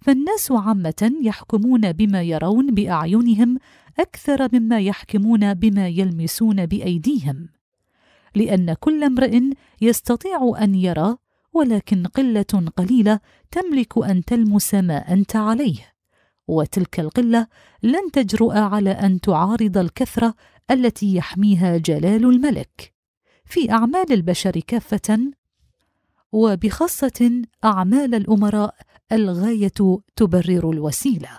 فالناس عامة يحكمون بما يرون بأعينهم أكثر مما يحكمون بما يلمسون بأيديهم، لأن كل امرئ يستطيع أن يرى، ولكن قلة قليلة تملك أن تلمس ما أنت عليه، وتلك القلة لن تجرؤ على أن تعارض الكثرة التي يحميها جلال الملك. في أعمال البشر كافة وبخاصة أعمال الأمراء الغايه تبرر الوسيله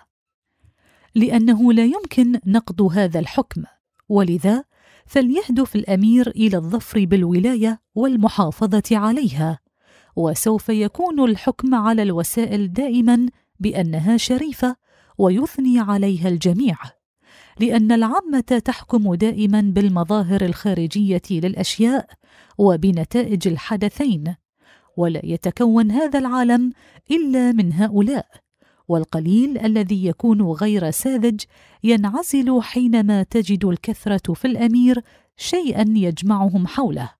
لانه لا يمكن نقض هذا الحكم ولذا فليهدف الامير الى الظفر بالولايه والمحافظه عليها وسوف يكون الحكم على الوسائل دائما بانها شريفه ويثني عليها الجميع لان العامه تحكم دائما بالمظاهر الخارجيه للاشياء وبنتائج الحدثين ولا يتكون هذا العالم الا من هؤلاء والقليل الذي يكون غير ساذج ينعزل حينما تجد الكثره في الامير شيئا يجمعهم حوله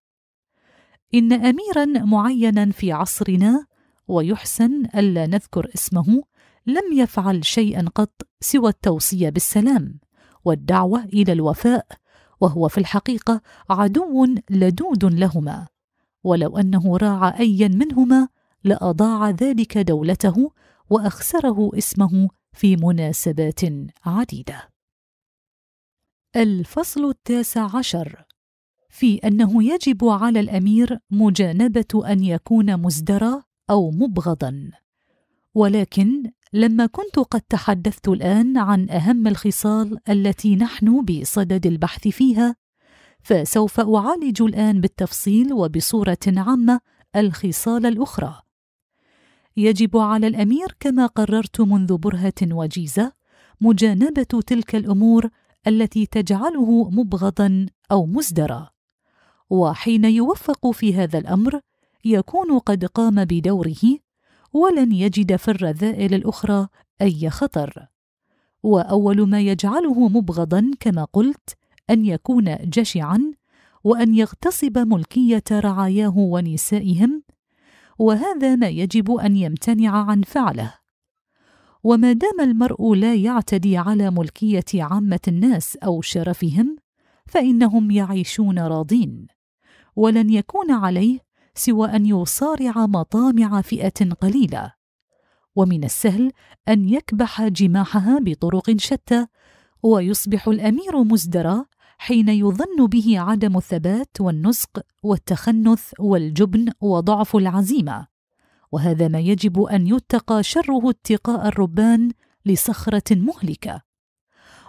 ان اميرا معينا في عصرنا ويحسن الا نذكر اسمه لم يفعل شيئا قط سوى التوصيه بالسلام والدعوه الى الوفاء وهو في الحقيقه عدو لدود لهما ولو انه راعى ايا منهما لاضاع ذلك دولته واخسره اسمه في مناسبات عديده الفصل التاسع عشر في انه يجب على الامير مجانبه ان يكون مزدرا او مبغضا ولكن لما كنت قد تحدثت الان عن اهم الخصال التي نحن بصدد البحث فيها فسوف أعالج الآن بالتفصيل وبصورة عامة الخصال الأخرى. يجب على الأمير كما قررت منذ برهة وجيزة مجانبة تلك الأمور التي تجعله مبغضا أو مزدرا. وحين يوفق في هذا الأمر يكون قد قام بدوره ولن يجد في الرذائل الأخرى أي خطر. وأول ما يجعله مبغضا كما قلت ان يكون جشعا وان يغتصب ملكيه رعاياه ونسائهم وهذا ما يجب ان يمتنع عن فعله وما دام المرء لا يعتدي على ملكيه عامه الناس او شرفهم فانهم يعيشون راضين ولن يكون عليه سوى ان يصارع مطامع فئه قليله ومن السهل ان يكبح جماحها بطرق شتى ويصبح الامير مزدرا حين يظن به عدم الثبات والنسق والتخنث والجبن وضعف العزيمه وهذا ما يجب ان يتقى شره اتقاء الربان لصخره مهلكه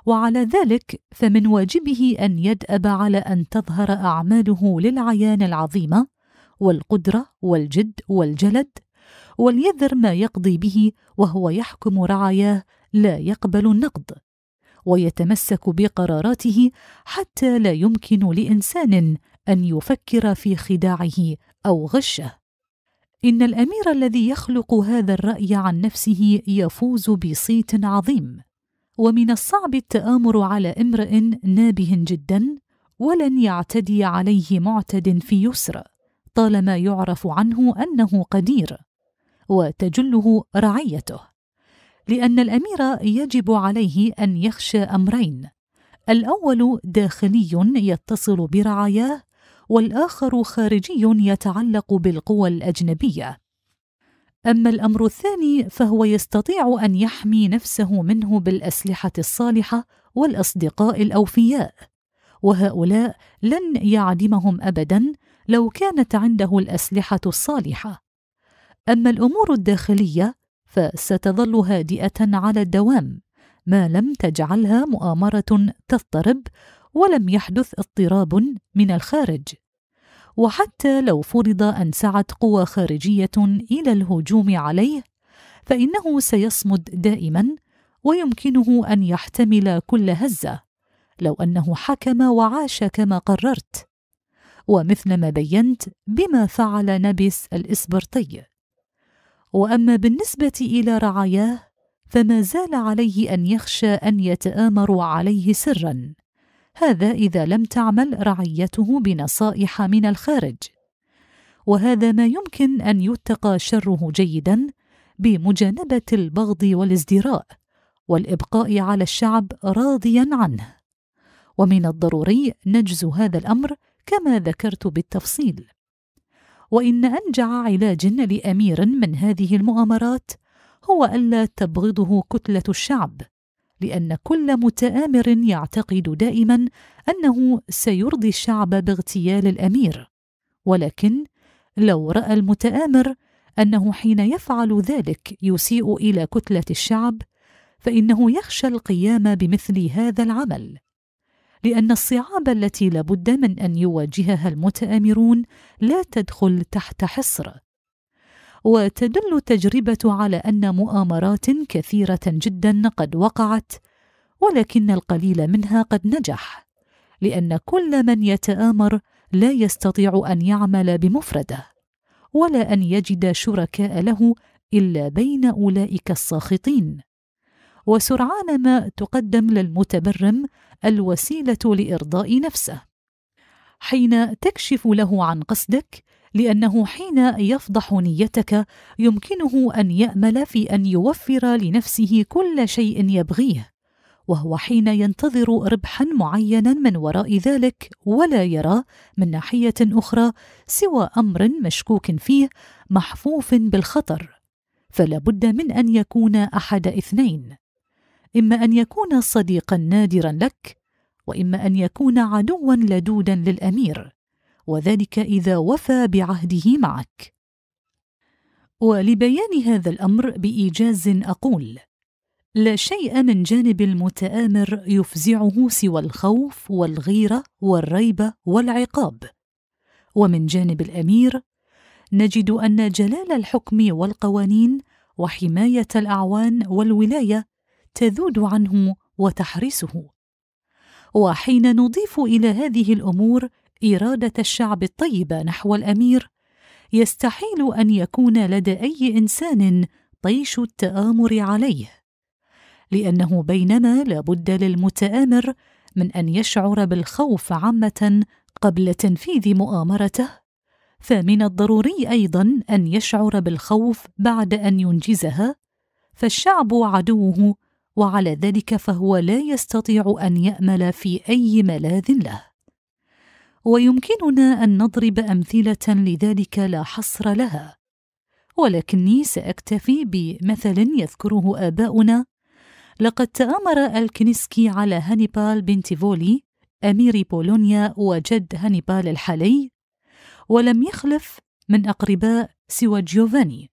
وعلى ذلك فمن واجبه ان يداب على ان تظهر اعماله للعيان العظيمه والقدره والجد والجلد وليذر ما يقضي به وهو يحكم رعاياه لا يقبل النقد ويتمسك بقراراته حتى لا يمكن لانسان ان يفكر في خداعه او غشه ان الامير الذي يخلق هذا الراي عن نفسه يفوز بصيت عظيم ومن الصعب التامر على امرئ نابه جدا ولن يعتدي عليه معتد في يسر طالما يعرف عنه انه قدير وتجله رعيته لان الامير يجب عليه ان يخشى امرين الاول داخلي يتصل برعاياه والاخر خارجي يتعلق بالقوى الاجنبيه اما الامر الثاني فهو يستطيع ان يحمي نفسه منه بالاسلحه الصالحه والاصدقاء الاوفياء وهؤلاء لن يعدمهم ابدا لو كانت عنده الاسلحه الصالحه اما الامور الداخليه فستظل هادئه على الدوام ما لم تجعلها مؤامره تضطرب ولم يحدث اضطراب من الخارج وحتى لو فرض ان سعت قوى خارجيه الى الهجوم عليه فانه سيصمد دائما ويمكنه ان يحتمل كل هزه لو انه حكم وعاش كما قررت ومثل ما بينت بما فعل نبس الاسبرطي واما بالنسبه الى رعاياه فما زال عليه ان يخشى ان يتامروا عليه سرا هذا اذا لم تعمل رعيته بنصائح من الخارج وهذا ما يمكن ان يتقى شره جيدا بمجانبه البغض والازدراء والابقاء على الشعب راضيا عنه ومن الضروري نجز هذا الامر كما ذكرت بالتفصيل وإن أنجع علاج لأمير من هذه المؤامرات هو ألا تبغضه كتلة الشعب لأن كل متآمر يعتقد دائما أنه سيرضي الشعب باغتيال الأمير ولكن لو رأى المتآمر أنه حين يفعل ذلك يسيء إلى كتلة الشعب فإنه يخشى القيام بمثل هذا العمل لان الصعاب التي لابد من ان يواجهها المتامرون لا تدخل تحت حصر وتدل التجربه على ان مؤامرات كثيره جدا قد وقعت ولكن القليل منها قد نجح لان كل من يتامر لا يستطيع ان يعمل بمفرده ولا ان يجد شركاء له الا بين اولئك الساخطين وسرعان ما تقدم للمتبرم الوسيله لارضاء نفسه حين تكشف له عن قصدك لانه حين يفضح نيتك يمكنه ان يامل في ان يوفر لنفسه كل شيء يبغيه وهو حين ينتظر ربحا معينا من وراء ذلك ولا يرى من ناحيه اخرى سوى امر مشكوك فيه محفوف بالخطر فلا بد من ان يكون احد اثنين اما ان يكون صديقا نادرا لك واما ان يكون عدوا لدودا للامير وذلك اذا وفى بعهده معك ولبيان هذا الامر بايجاز اقول لا شيء من جانب المتآمر يفزعه سوى الخوف والغيرة والريبة والعقاب. ومن جانب الأمير نجد أن جلال الحكم والقوانين وحماية الأعوان والولاية تذود عنه وتحرسه وحين نضيف الى هذه الامور اراده الشعب الطيبه نحو الامير يستحيل ان يكون لدى اي انسان طيش التامر عليه لانه بينما لابد للمتامر من ان يشعر بالخوف عامه قبل تنفيذ مؤامرته فمن الضروري ايضا ان يشعر بالخوف بعد ان ينجزها فالشعب عدوه وعلى ذلك فهو لا يستطيع ان يامل في اي ملاذ له ويمكننا ان نضرب امثله لذلك لا حصر لها ولكني ساكتفي بمثل يذكره اباؤنا لقد تامر الكنيسكي على هانيبال بنتيفولي امير بولونيا وجد هانيبال الحالي ولم يخلف من اقرباء سوى جيوفاني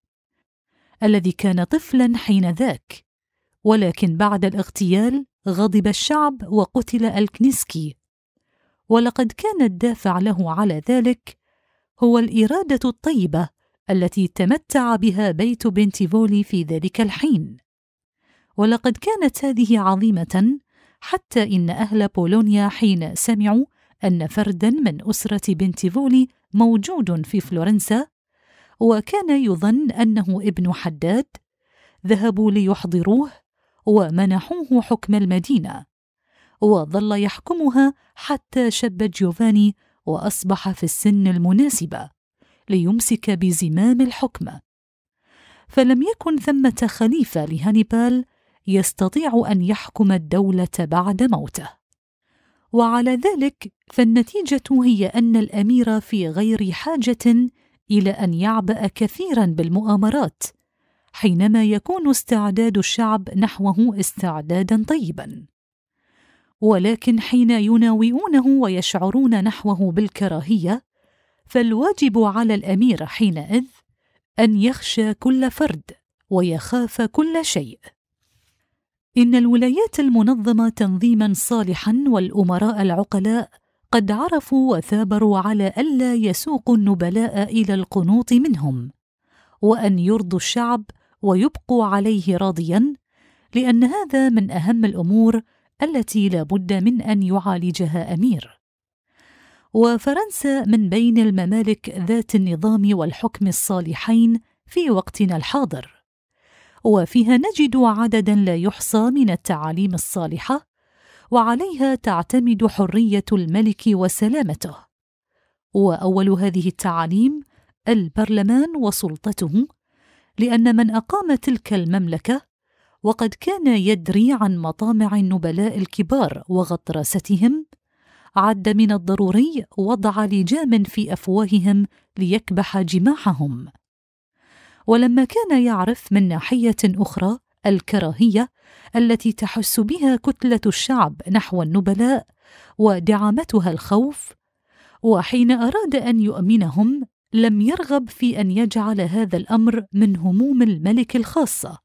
الذي كان طفلا حين ذاك ولكن بعد الاغتيال غضب الشعب وقتل الكنسكي ولقد كان الدافع له على ذلك هو الاراده الطيبه التي تمتع بها بيت بنتيفولي في ذلك الحين ولقد كانت هذه عظيمه حتى ان اهل بولونيا حين سمعوا ان فردا من اسره بنتيفولي موجود في فلورنسا وكان يظن انه ابن حداد ذهبوا ليحضروه ومنحوه حكم المدينة وظل يحكمها حتى شب جيوفاني وأصبح في السن المناسبة ليمسك بزمام الحكم فلم يكن ثمة خليفة لهانيبال يستطيع أن يحكم الدولة بعد موته وعلى ذلك فالنتيجة هي أن الأمير في غير حاجة إلى أن يعبأ كثيرا بالمؤامرات حينما يكون استعداد الشعب نحوه استعدادا طيبا ولكن حين يناوئونه ويشعرون نحوه بالكراهيه فالواجب على الامير حينئذ ان يخشى كل فرد ويخاف كل شيء ان الولايات المنظمه تنظيما صالحا والامراء العقلاء قد عرفوا وثابروا على الا يسوقوا النبلاء الى القنوط منهم وان يرضوا الشعب ويبقوا عليه راضيا لان هذا من اهم الامور التي لا بد من ان يعالجها امير وفرنسا من بين الممالك ذات النظام والحكم الصالحين في وقتنا الحاضر وفيها نجد عددا لا يحصى من التعاليم الصالحه وعليها تعتمد حريه الملك وسلامته واول هذه التعاليم البرلمان وسلطته لان من اقام تلك المملكه وقد كان يدري عن مطامع النبلاء الكبار وغطرستهم عد من الضروري وضع لجام في افواههم ليكبح جماحهم ولما كان يعرف من ناحيه اخرى الكراهيه التي تحس بها كتله الشعب نحو النبلاء ودعامتها الخوف وحين اراد ان يؤمنهم لم يرغب في ان يجعل هذا الامر من هموم الملك الخاصه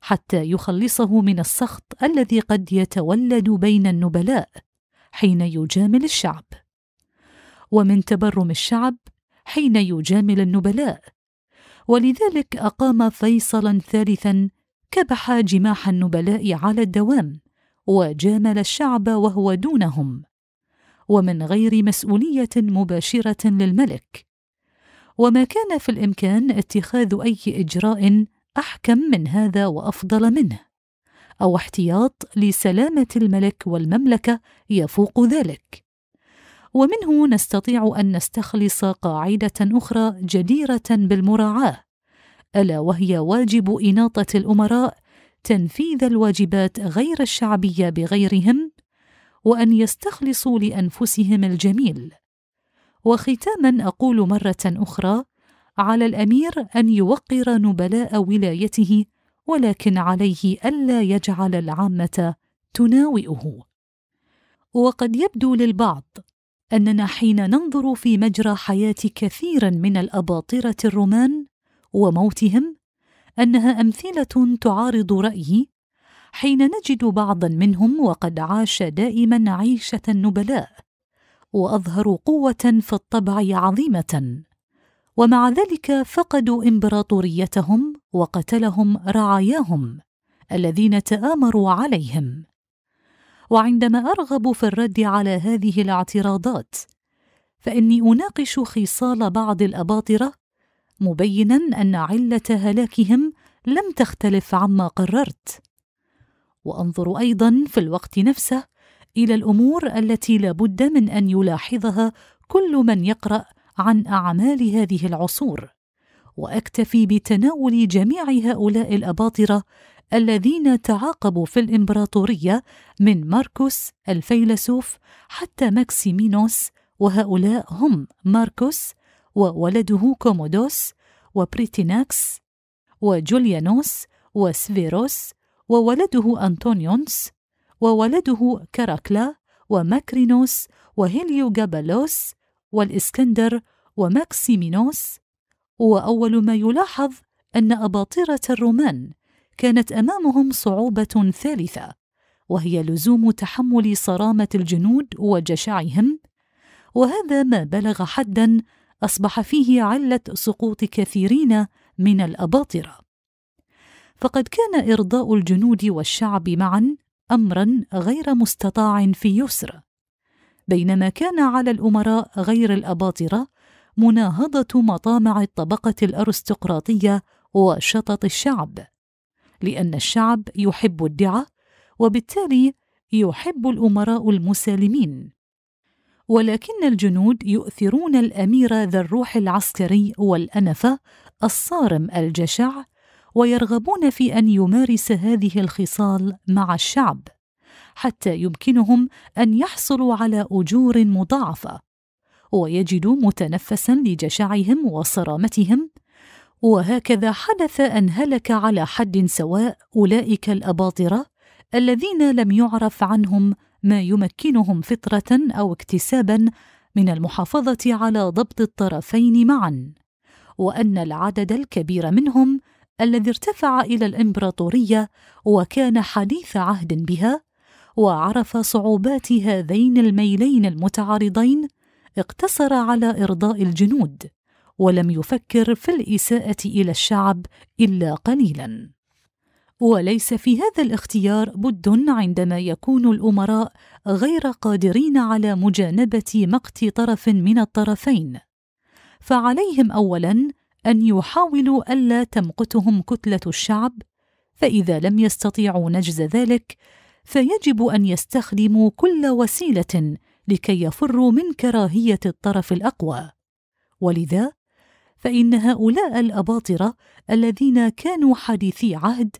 حتى يخلصه من السخط الذي قد يتولد بين النبلاء حين يجامل الشعب ومن تبرم الشعب حين يجامل النبلاء ولذلك اقام فيصلا ثالثا كبح جماح النبلاء على الدوام وجامل الشعب وهو دونهم ومن غير مسؤوليه مباشره للملك وما كان في الامكان اتخاذ اي اجراء احكم من هذا وافضل منه او احتياط لسلامه الملك والمملكه يفوق ذلك ومنه نستطيع ان نستخلص قاعده اخرى جديره بالمراعاه الا وهي واجب اناطه الامراء تنفيذ الواجبات غير الشعبيه بغيرهم وان يستخلصوا لانفسهم الجميل وختاما اقول مره اخرى على الامير ان يوقر نبلاء ولايته ولكن عليه الا يجعل العامه تناوئه وقد يبدو للبعض اننا حين ننظر في مجرى حياه كثير من الاباطره الرومان وموتهم انها امثله تعارض رايي حين نجد بعضا منهم وقد عاش دائما عيشه النبلاء واظهروا قوه في الطبع عظيمه ومع ذلك فقدوا امبراطوريتهم وقتلهم رعاياهم الذين تامروا عليهم وعندما ارغب في الرد على هذه الاعتراضات فاني اناقش خصال بعض الاباطره مبينا ان عله هلاكهم لم تختلف عما قررت وانظر ايضا في الوقت نفسه الى الامور التي لا بد من ان يلاحظها كل من يقرا عن اعمال هذه العصور واكتفي بتناول جميع هؤلاء الاباطره الذين تعاقبوا في الامبراطوريه من ماركوس الفيلسوف حتى ماكسيمينوس وهؤلاء هم ماركوس وولده كومودوس وبريتيناكس وجوليانوس وسفيروس وولده أنطونيونس وولده كراكلا وماكرينوس وهيليوغابالوس والإسكندر وماكسيمينوس وأول ما يلاحظ أن أباطرة الرومان كانت أمامهم صعوبة ثالثة وهي لزوم تحمل صرامة الجنود وجشعهم وهذا ما بلغ حدا أصبح فيه علة سقوط كثيرين من الأباطرة فقد كان إرضاء الجنود والشعب معا امرا غير مستطاع في يسر بينما كان على الامراء غير الاباطره مناهضه مطامع الطبقه الارستقراطيه وشطط الشعب لان الشعب يحب الدعه وبالتالي يحب الامراء المسالمين ولكن الجنود يؤثرون الامير ذا الروح العسكري والانفه الصارم الجشع ويرغبون في ان يمارس هذه الخصال مع الشعب حتى يمكنهم ان يحصلوا على اجور مضاعفه ويجدوا متنفسا لجشعهم وصرامتهم وهكذا حدث ان هلك على حد سواء اولئك الاباطره الذين لم يعرف عنهم ما يمكنهم فطره او اكتسابا من المحافظه على ضبط الطرفين معا وان العدد الكبير منهم الذي ارتفع الى الامبراطوريه وكان حديث عهد بها وعرف صعوبات هذين الميلين المتعارضين اقتصر على ارضاء الجنود ولم يفكر في الاساءه الى الشعب الا قليلا وليس في هذا الاختيار بد عندما يكون الامراء غير قادرين على مجانبه مقت طرف من الطرفين فعليهم اولا ان يحاولوا الا تمقتهم كتله الشعب فاذا لم يستطيعوا نجز ذلك فيجب ان يستخدموا كل وسيله لكي يفروا من كراهيه الطرف الاقوى ولذا فان هؤلاء الاباطره الذين كانوا حديثي عهد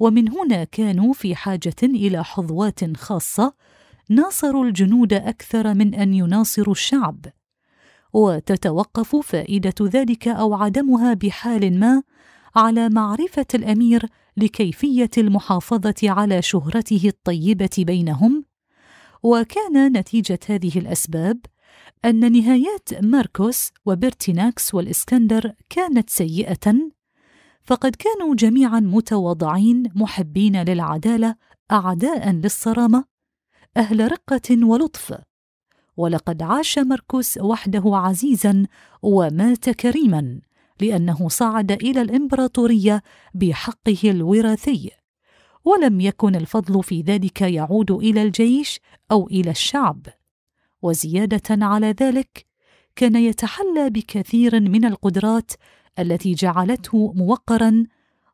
ومن هنا كانوا في حاجه الى حظوات خاصه ناصروا الجنود اكثر من ان يناصروا الشعب وتتوقف فائده ذلك او عدمها بحال ما على معرفه الامير لكيفيه المحافظه على شهرته الطيبه بينهم وكان نتيجه هذه الاسباب ان نهايات ماركوس وبرتيناكس والاسكندر كانت سيئه فقد كانوا جميعا متواضعين محبين للعداله اعداء للصرامه اهل رقه ولطف ولقد عاش ماركوس وحده عزيزا ومات كريما لانه صعد الى الامبراطوريه بحقه الوراثي ولم يكن الفضل في ذلك يعود الى الجيش او الى الشعب وزياده على ذلك كان يتحلى بكثير من القدرات التي جعلته موقرا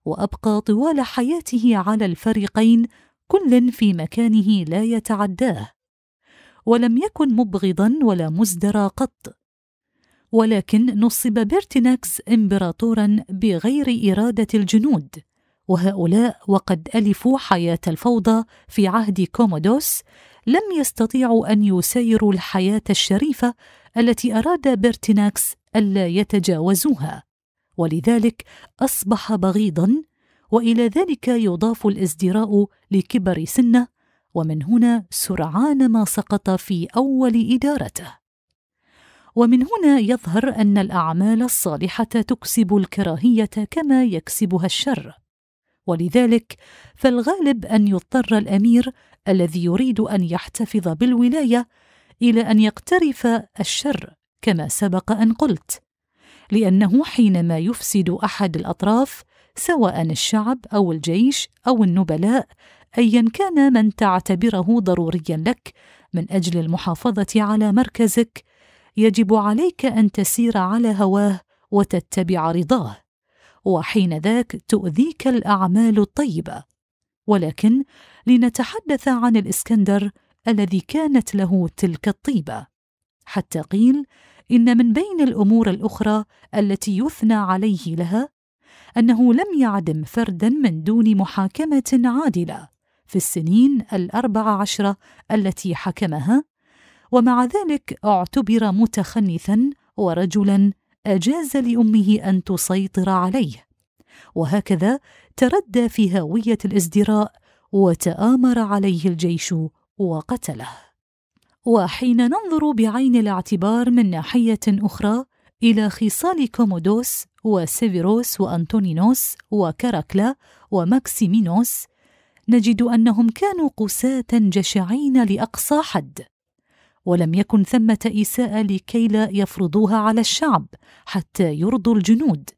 وابقى طوال حياته على الفريقين كل في مكانه لا يتعداه ولم يكن مبغضا ولا مزدرى قط ولكن نصب بيرتيناكس امبراطورا بغير إرادة الجنود وهؤلاء وقد ألفوا حياة الفوضى في عهد كومودوس لم يستطيعوا أن يسيروا الحياة الشريفة التي أراد بيرتيناكس ألا يتجاوزوها ولذلك أصبح بغيضا وإلى ذلك يضاف الازدراء لكبر سنه ومن هنا سرعان ما سقط في اول ادارته ومن هنا يظهر ان الاعمال الصالحه تكسب الكراهيه كما يكسبها الشر ولذلك فالغالب ان يضطر الامير الذي يريد ان يحتفظ بالولايه الى ان يقترف الشر كما سبق ان قلت لانه حينما يفسد احد الاطراف سواء الشعب او الجيش او النبلاء ايا كان من تعتبره ضروريا لك من اجل المحافظه على مركزك يجب عليك ان تسير على هواه وتتبع رضاه وحين ذاك تؤذيك الاعمال الطيبه ولكن لنتحدث عن الاسكندر الذي كانت له تلك الطيبه حتى قيل ان من بين الامور الاخرى التي يثنى عليه لها انه لم يعدم فردا من دون محاكمه عادله في السنين الأربع عشرة التي حكمها ومع ذلك اعتبر متخنثا ورجلا أجاز لأمه أن تسيطر عليه وهكذا تردى في هاوية الازدراء وتآمر عليه الجيش وقتله وحين ننظر بعين الاعتبار من ناحية أخرى إلى خصال كومودوس وسيفيروس وأنتونينوس وكاراكلا وماكسيمينوس نجد انهم كانوا قساه جشعين لاقصى حد ولم يكن ثمه اساءه لكي لا يفرضوها على الشعب حتى يرضوا الجنود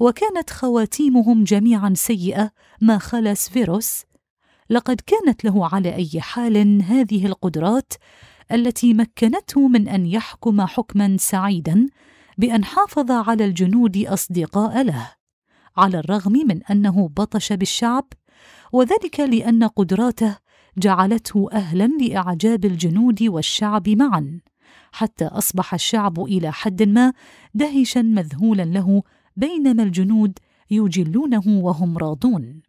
وكانت خواتيمهم جميعا سيئه ما خلا سفيروس لقد كانت له على اي حال هذه القدرات التي مكنته من ان يحكم حكما سعيدا بان حافظ على الجنود اصدقاء له على الرغم من انه بطش بالشعب وذلك لان قدراته جعلته اهلا لاعجاب الجنود والشعب معا حتى اصبح الشعب الى حد ما دهشا مذهولا له بينما الجنود يجلونه وهم راضون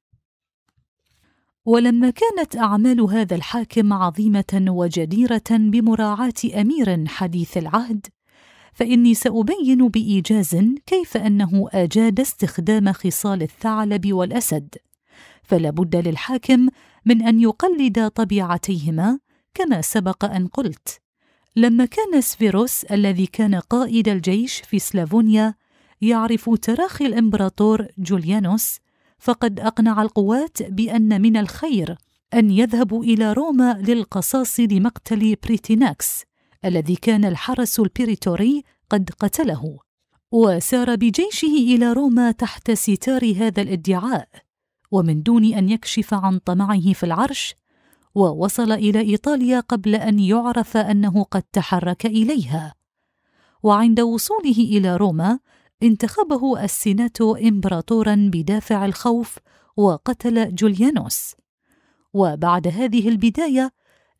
ولما كانت اعمال هذا الحاكم عظيمه وجديره بمراعاه امير حديث العهد فاني سابين بايجاز كيف انه اجاد استخدام خصال الثعلب والاسد فلا بد للحاكم من ان يقلد طبيعتيهما كما سبق ان قلت لما كان سفيروس الذي كان قائد الجيش في سلافونيا يعرف تراخي الامبراطور جوليانوس فقد اقنع القوات بان من الخير ان يذهبوا الى روما للقصاص لمقتل بريتيناكس الذي كان الحرس البريتوري قد قتله وسار بجيشه الى روما تحت ستار هذا الادعاء ومن دون ان يكشف عن طمعه في العرش ووصل الى ايطاليا قبل ان يعرف انه قد تحرك اليها وعند وصوله الى روما انتخبه السيناتو امبراطورا بدافع الخوف وقتل جوليانوس وبعد هذه البدايه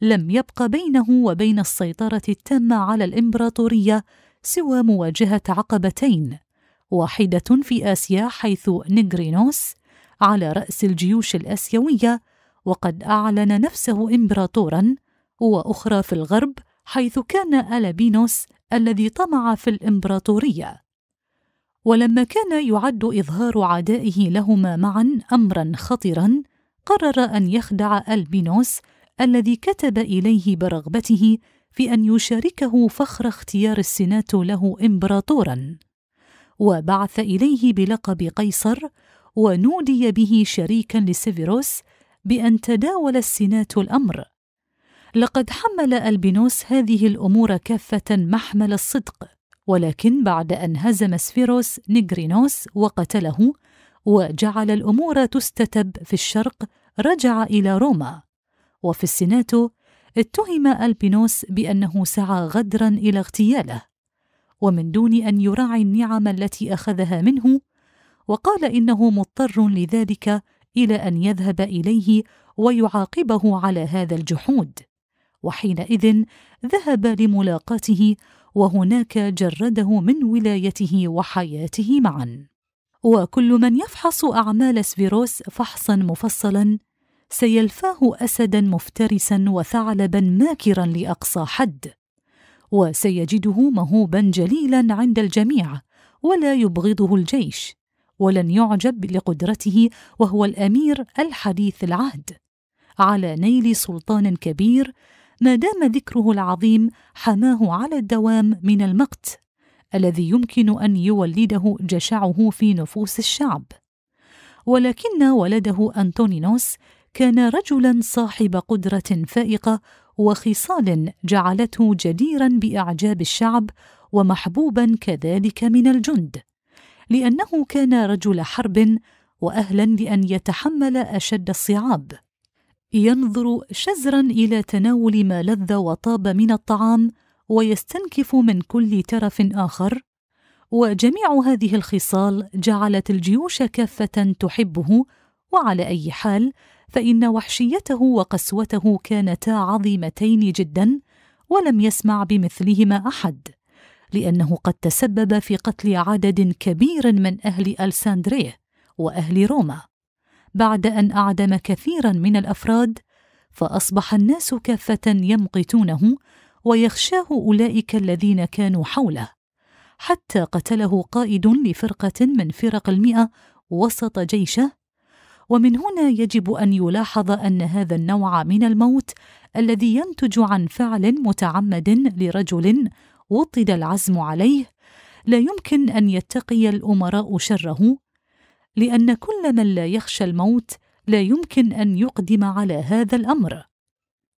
لم يبق بينه وبين السيطره التامه على الامبراطوريه سوى مواجهه عقبتين واحده في اسيا حيث نيغرينوس على رأس الجيوش الآسيوية وقد أعلن نفسه إمبراطورا وأخرى في الغرب حيث كان ألابينوس الذي طمع في الإمبراطورية ولما كان يعد إظهار عدائه لهما معا أمرا خطرا قرر أن يخدع ألبينوس الذي كتب إليه برغبته في أن يشاركه فخر اختيار السينات له إمبراطورا وبعث إليه بلقب قيصر ونودي به شريكا لسيفيروس بأن تداول السنات الأمر لقد حمل ألبينوس هذه الأمور كافة محمل الصدق ولكن بعد أن هزم سفيروس نيغرينوس وقتله وجعل الأمور تستتب في الشرق رجع إلى روما وفي السيناتو اتهم ألبينوس بأنه سعى غدرا إلى اغتياله ومن دون أن يراعي النعم التي أخذها منه وقال انه مضطر لذلك الى ان يذهب اليه ويعاقبه على هذا الجحود وحينئذ ذهب لملاقاته وهناك جرده من ولايته وحياته معا وكل من يفحص اعمال سفيروس فحصا مفصلا سيلفاه اسدا مفترسا وثعلبا ماكرا لاقصى حد وسيجده مهوبا جليلا عند الجميع ولا يبغضه الجيش ولن يعجب لقدرته وهو الامير الحديث العهد على نيل سلطان كبير ما دام ذكره العظيم حماه على الدوام من المقت الذي يمكن ان يولده جشعه في نفوس الشعب ولكن ولده انطونينوس كان رجلا صاحب قدره فائقه وخصال جعلته جديرا باعجاب الشعب ومحبوبا كذلك من الجند لانه كان رجل حرب واهلا لان يتحمل اشد الصعاب ينظر شزرا الى تناول ما لذ وطاب من الطعام ويستنكف من كل ترف اخر وجميع هذه الخصال جعلت الجيوش كافه تحبه وعلى اي حال فان وحشيته وقسوته كانتا عظيمتين جدا ولم يسمع بمثلهما احد لأنه قد تسبب في قتل عدد كبير من أهل ألساندريه وأهل روما بعد أن أعدم كثيرا من الأفراد فأصبح الناس كافة يمقتونه ويخشاه أولئك الذين كانوا حوله حتى قتله قائد لفرقة من فرق المئة وسط جيشه ومن هنا يجب أن يلاحظ أن هذا النوع من الموت الذي ينتج عن فعل متعمد لرجل وطد العزم عليه لا يمكن ان يتقي الامراء شره لان كل من لا يخشى الموت لا يمكن ان يقدم على هذا الامر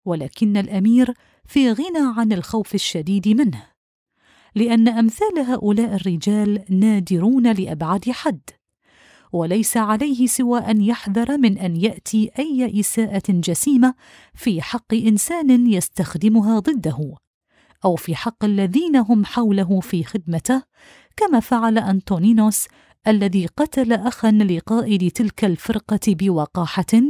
ولكن الامير في غنى عن الخوف الشديد منه لان امثال هؤلاء الرجال نادرون لابعد حد وليس عليه سوى ان يحذر من ان ياتي اي اساءه جسيمه في حق انسان يستخدمها ضده أو في حق الذين هم حوله في خدمته كما فعل أنطونينوس الذي قتل أخا لقائد تلك الفرقة بوقاحة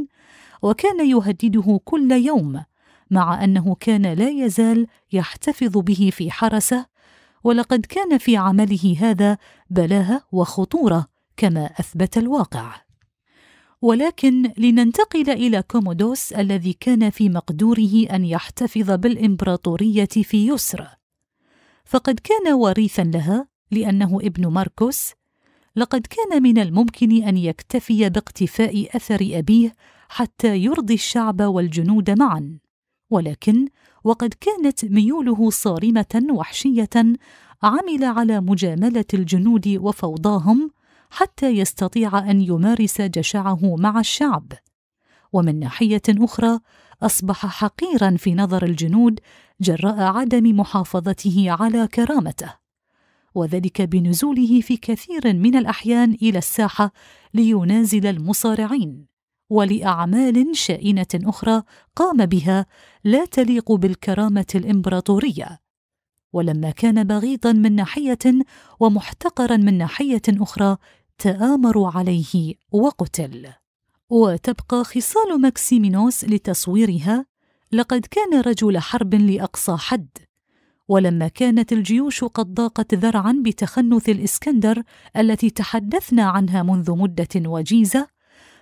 وكان يهدده كل يوم مع أنه كان لا يزال يحتفظ به في حرسه ولقد كان في عمله هذا بلاهة وخطورة كما أثبت الواقع ولكن لننتقل إلى كومودوس الذي كان في مقدوره أن يحتفظ بالإمبراطورية في يسرى فقد كان وريثا لها لأنه ابن ماركوس لقد كان من الممكن أن يكتفي باقتفاء أثر أبيه حتى يرضي الشعب والجنود معا ولكن وقد كانت ميوله صارمة وحشية عمل على مجاملة الجنود وفوضاهم حتى يستطيع ان يمارس جشعه مع الشعب ومن ناحيه اخرى اصبح حقيرا في نظر الجنود جراء عدم محافظته على كرامته وذلك بنزوله في كثير من الاحيان الى الساحه لينازل المصارعين ولاعمال شائنه اخرى قام بها لا تليق بالكرامه الامبراطوريه ولما كان بغيضا من ناحيه ومحتقرا من ناحيه اخرى تآمروا عليه وقتل وتبقى خصال ماكسيمينوس لتصويرها لقد كان رجل حرب لأقصى حد ولما كانت الجيوش قد ضاقت ذرعا بتخنث الإسكندر التي تحدثنا عنها منذ مدة وجيزة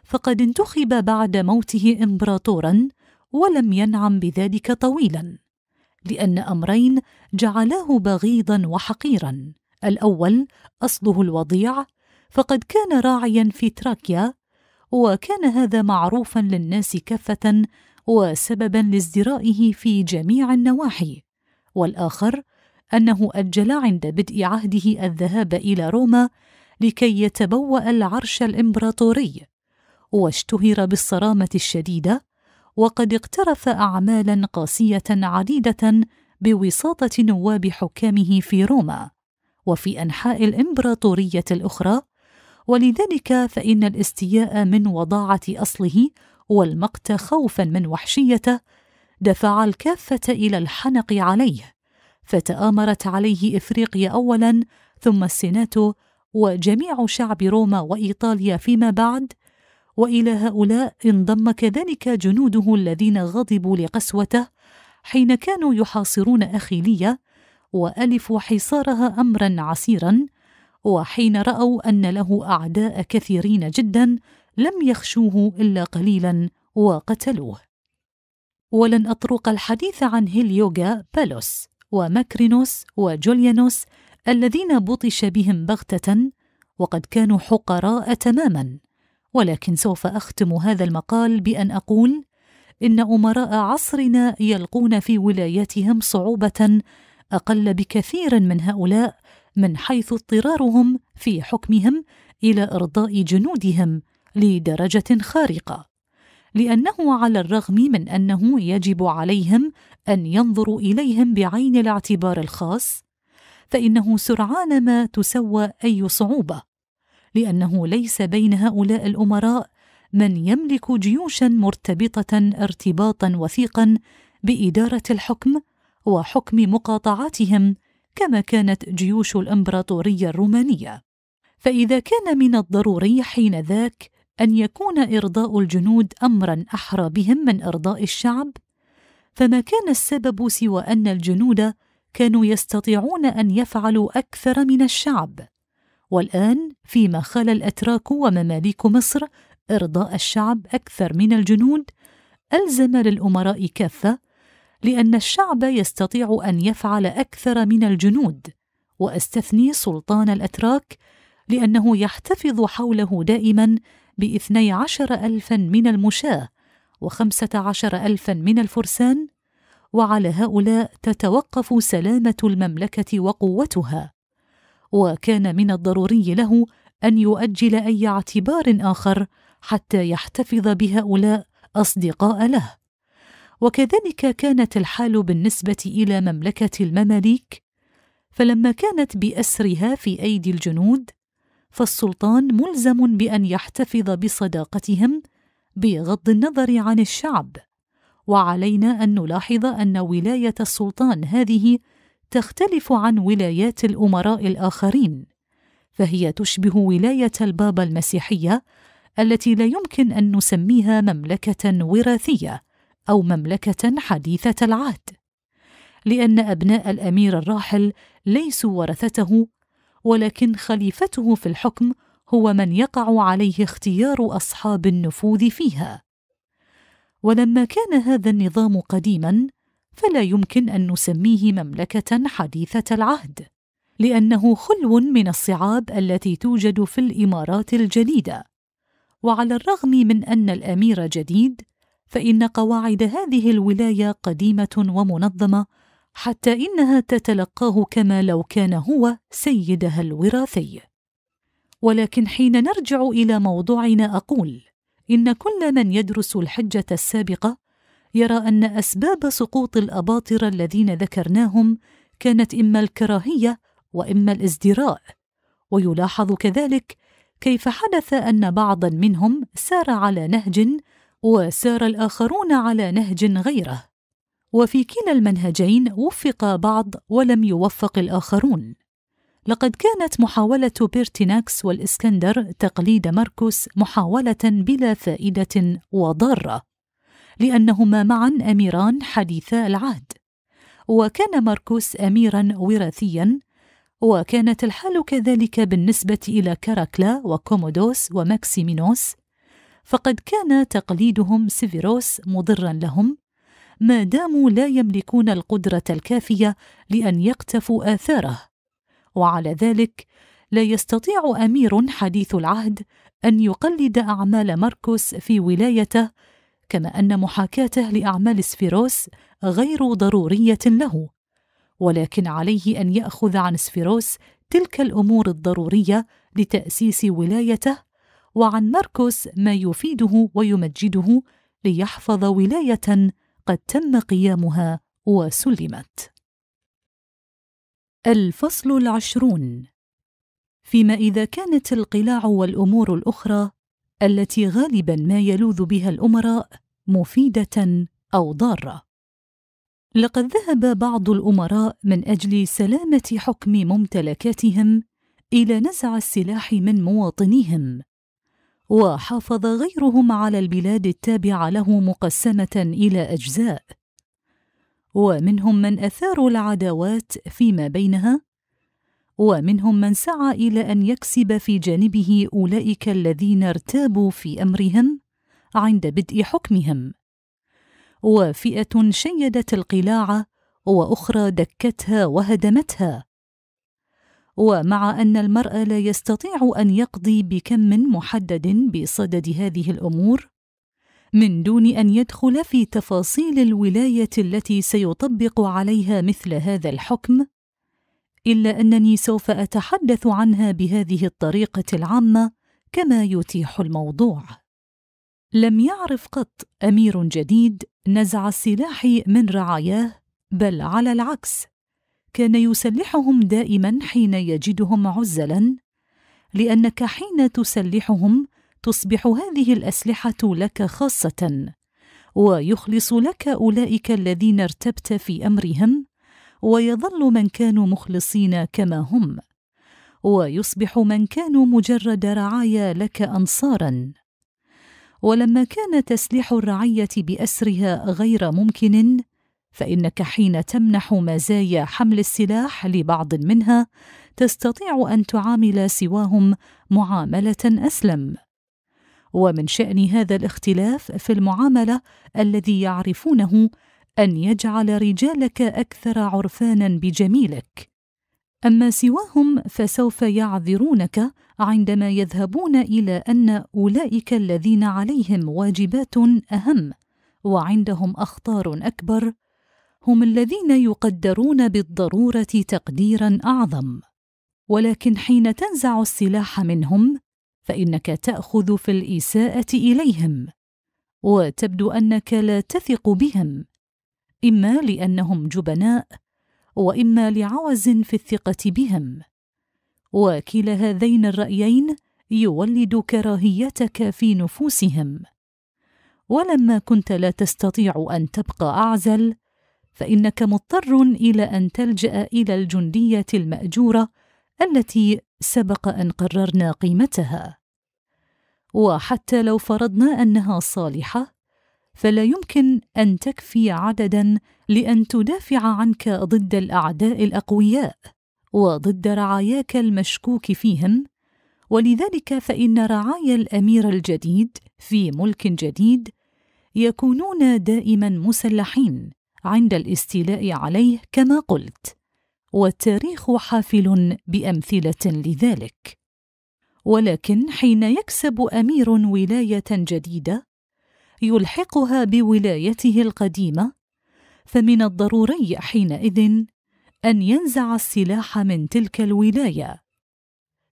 فقد انتخب بعد موته إمبراطورا ولم ينعم بذلك طويلا لأن أمرين جعلاه بغيضا وحقيرا الأول أصله الوضيع فقد كان راعيا في تراكيا وكان هذا معروفا للناس كافه وسببا لازدرائه في جميع النواحي والاخر انه اجل عند بدء عهده الذهاب الى روما لكي يتبوا العرش الامبراطوري واشتهر بالصرامه الشديده وقد اقترف اعمالا قاسيه عديده بوساطه نواب حكامه في روما وفي انحاء الامبراطوريه الاخرى ولذلك فإن الاستياء من وضاعة أصله والمقت خوفا من وحشيته دفع الكافة إلى الحنق عليه فتآمرت عليه إفريقيا أولا ثم السيناتو وجميع شعب روما وإيطاليا فيما بعد والى هؤلاء انضم كذلك جنوده الذين غضبوا لقسوته حين كانوا يحاصرون اخيليه والفوا حصارها امرا عسيرا وحين راوا ان له اعداء كثيرين جدا لم يخشوه الا قليلا وقتلوه ولن اطرق الحديث عن هيليوغا بالوس وماكرينوس وجوليانوس الذين بطش بهم بغته وقد كانوا حقراء تماما ولكن سوف اختم هذا المقال بان اقول ان امراء عصرنا يلقون في ولايتهم صعوبه اقل بكثير من هؤلاء من حيث اضطرارهم في حكمهم الى ارضاء جنودهم لدرجه خارقه لانه على الرغم من انه يجب عليهم ان ينظروا اليهم بعين الاعتبار الخاص فانه سرعان ما تسوى اي صعوبه لانه ليس بين هؤلاء الامراء من يملك جيوشا مرتبطه ارتباطا وثيقا باداره الحكم وحكم مقاطعاتهم كما كانت جيوش الامبراطوريه الرومانيه فاذا كان من الضروري حين ذاك ان يكون ارضاء الجنود امرا احرى بهم من ارضاء الشعب فما كان السبب سوى ان الجنود كانوا يستطيعون ان يفعلوا اكثر من الشعب والان فيما خلا الاتراك ومماليك مصر ارضاء الشعب اكثر من الجنود الزم للامراء كافه لان الشعب يستطيع ان يفعل اكثر من الجنود واستثني سلطان الاتراك لانه يحتفظ حوله دائما باثني عشر الفا من المشاه وخمسه عشر الفا من الفرسان وعلى هؤلاء تتوقف سلامه المملكه وقوتها وكان من الضروري له ان يؤجل اي اعتبار اخر حتى يحتفظ بهؤلاء اصدقاء له وكذلك كانت الحال بالنسبه الى مملكه المماليك فلما كانت باسرها في ايدي الجنود فالسلطان ملزم بان يحتفظ بصداقتهم بغض النظر عن الشعب وعلينا ان نلاحظ ان ولايه السلطان هذه تختلف عن ولايات الامراء الاخرين فهي تشبه ولايه البابا المسيحيه التي لا يمكن ان نسميها مملكه وراثيه أو مملكة حديثة العهد لأن أبناء الأمير الراحل ليسوا ورثته ولكن خليفته في الحكم هو من يقع عليه اختيار أصحاب النفوذ فيها ولما كان هذا النظام قديما فلا يمكن أن نسميه مملكة حديثة العهد لأنه خلو من الصعاب التي توجد في الإمارات الجديدة وعلى الرغم من أن الأمير جديد فان قواعد هذه الولايه قديمه ومنظمه حتى انها تتلقاه كما لو كان هو سيدها الوراثي ولكن حين نرجع الى موضوعنا اقول ان كل من يدرس الحجه السابقه يرى ان اسباب سقوط الاباطره الذين ذكرناهم كانت اما الكراهيه واما الازدراء ويلاحظ كذلك كيف حدث ان بعضا منهم سار على نهج وسار الاخرون على نهج غيره وفي كلا المنهجين وفق بعض ولم يوفق الاخرون لقد كانت محاولة بيرتيناكس والإسكندر تقليد ماركوس محاولة بلا فائدة وضارة، لأنهما معا أميران حديثا العهد، وكان ماركوس أميرا وراثيا، وكانت الحال كذلك بالنسبة إلى كاراكلا وكومودوس وماكسيمينوس فقد كان تقليدهم سيفيروس مضرا لهم ما داموا لا يملكون القدرة الكافية لأن يقتفوا آثاره وعلى ذلك لا يستطيع أمير حديث العهد أن يقلد أعمال ماركوس في ولايته كما أن محاكاته لأعمال سفيروس غير ضرورية له ولكن عليه أن يأخذ عن سفيروس تلك الأمور الضرورية لتأسيس ولايته وعن ماركوس ما يفيده ويمجده ليحفظ ولايه قد تم قيامها وسلمت الفصل العشرون فيما اذا كانت القلاع والامور الاخرى التي غالبا ما يلوذ بها الامراء مفيده او ضاره لقد ذهب بعض الامراء من اجل سلامه حكم ممتلكاتهم الى نزع السلاح من مواطنيهم وحافظ غيرهم على البلاد التابعه له مقسمه الى اجزاء ومنهم من اثاروا العداوات فيما بينها ومنهم من سعى الى ان يكسب في جانبه اولئك الذين ارتابوا في امرهم عند بدء حكمهم وفئه شيدت القلاع واخرى دكتها وهدمتها ومع ان المرء لا يستطيع ان يقضي بكم محدد بصدد هذه الامور من دون ان يدخل في تفاصيل الولايه التي سيطبق عليها مثل هذا الحكم الا انني سوف اتحدث عنها بهذه الطريقه العامه كما يتيح الموضوع لم يعرف قط امير جديد نزع السلاح من رعاياه بل على العكس كان يسلحهم دائما حين يجدهم عزلا لانك حين تسلحهم تصبح هذه الاسلحه لك خاصه ويخلص لك اولئك الذين ارتبت في امرهم ويظل من كانوا مخلصين كما هم ويصبح من كانوا مجرد رعايا لك انصارا ولما كان تسليح الرعيه باسرها غير ممكن فانك حين تمنح مزايا حمل السلاح لبعض منها تستطيع ان تعامل سواهم معامله اسلم ومن شان هذا الاختلاف في المعامله الذي يعرفونه ان يجعل رجالك اكثر عرفانا بجميلك اما سواهم فسوف يعذرونك عندما يذهبون الى ان اولئك الذين عليهم واجبات اهم وعندهم اخطار اكبر هم الذين يقدرون بالضروره تقديرا اعظم ولكن حين تنزع السلاح منهم فانك تاخذ في الاساءه اليهم وتبدو انك لا تثق بهم اما لانهم جبناء واما لعوز في الثقه بهم وكلا هذين الرايين يولد كراهيتك في نفوسهم ولما كنت لا تستطيع ان تبقى اعزل فانك مضطر الى ان تلجا الى الجنديه الماجوره التي سبق ان قررنا قيمتها وحتى لو فرضنا انها صالحه فلا يمكن ان تكفي عددا لان تدافع عنك ضد الاعداء الاقوياء وضد رعاياك المشكوك فيهم ولذلك فان رعايا الامير الجديد في ملك جديد يكونون دائما مسلحين عند الاستيلاء عليه كما قلت والتاريخ حافل بامثله لذلك ولكن حين يكسب امير ولايه جديده يلحقها بولايته القديمه فمن الضروري حينئذ ان ينزع السلاح من تلك الولايه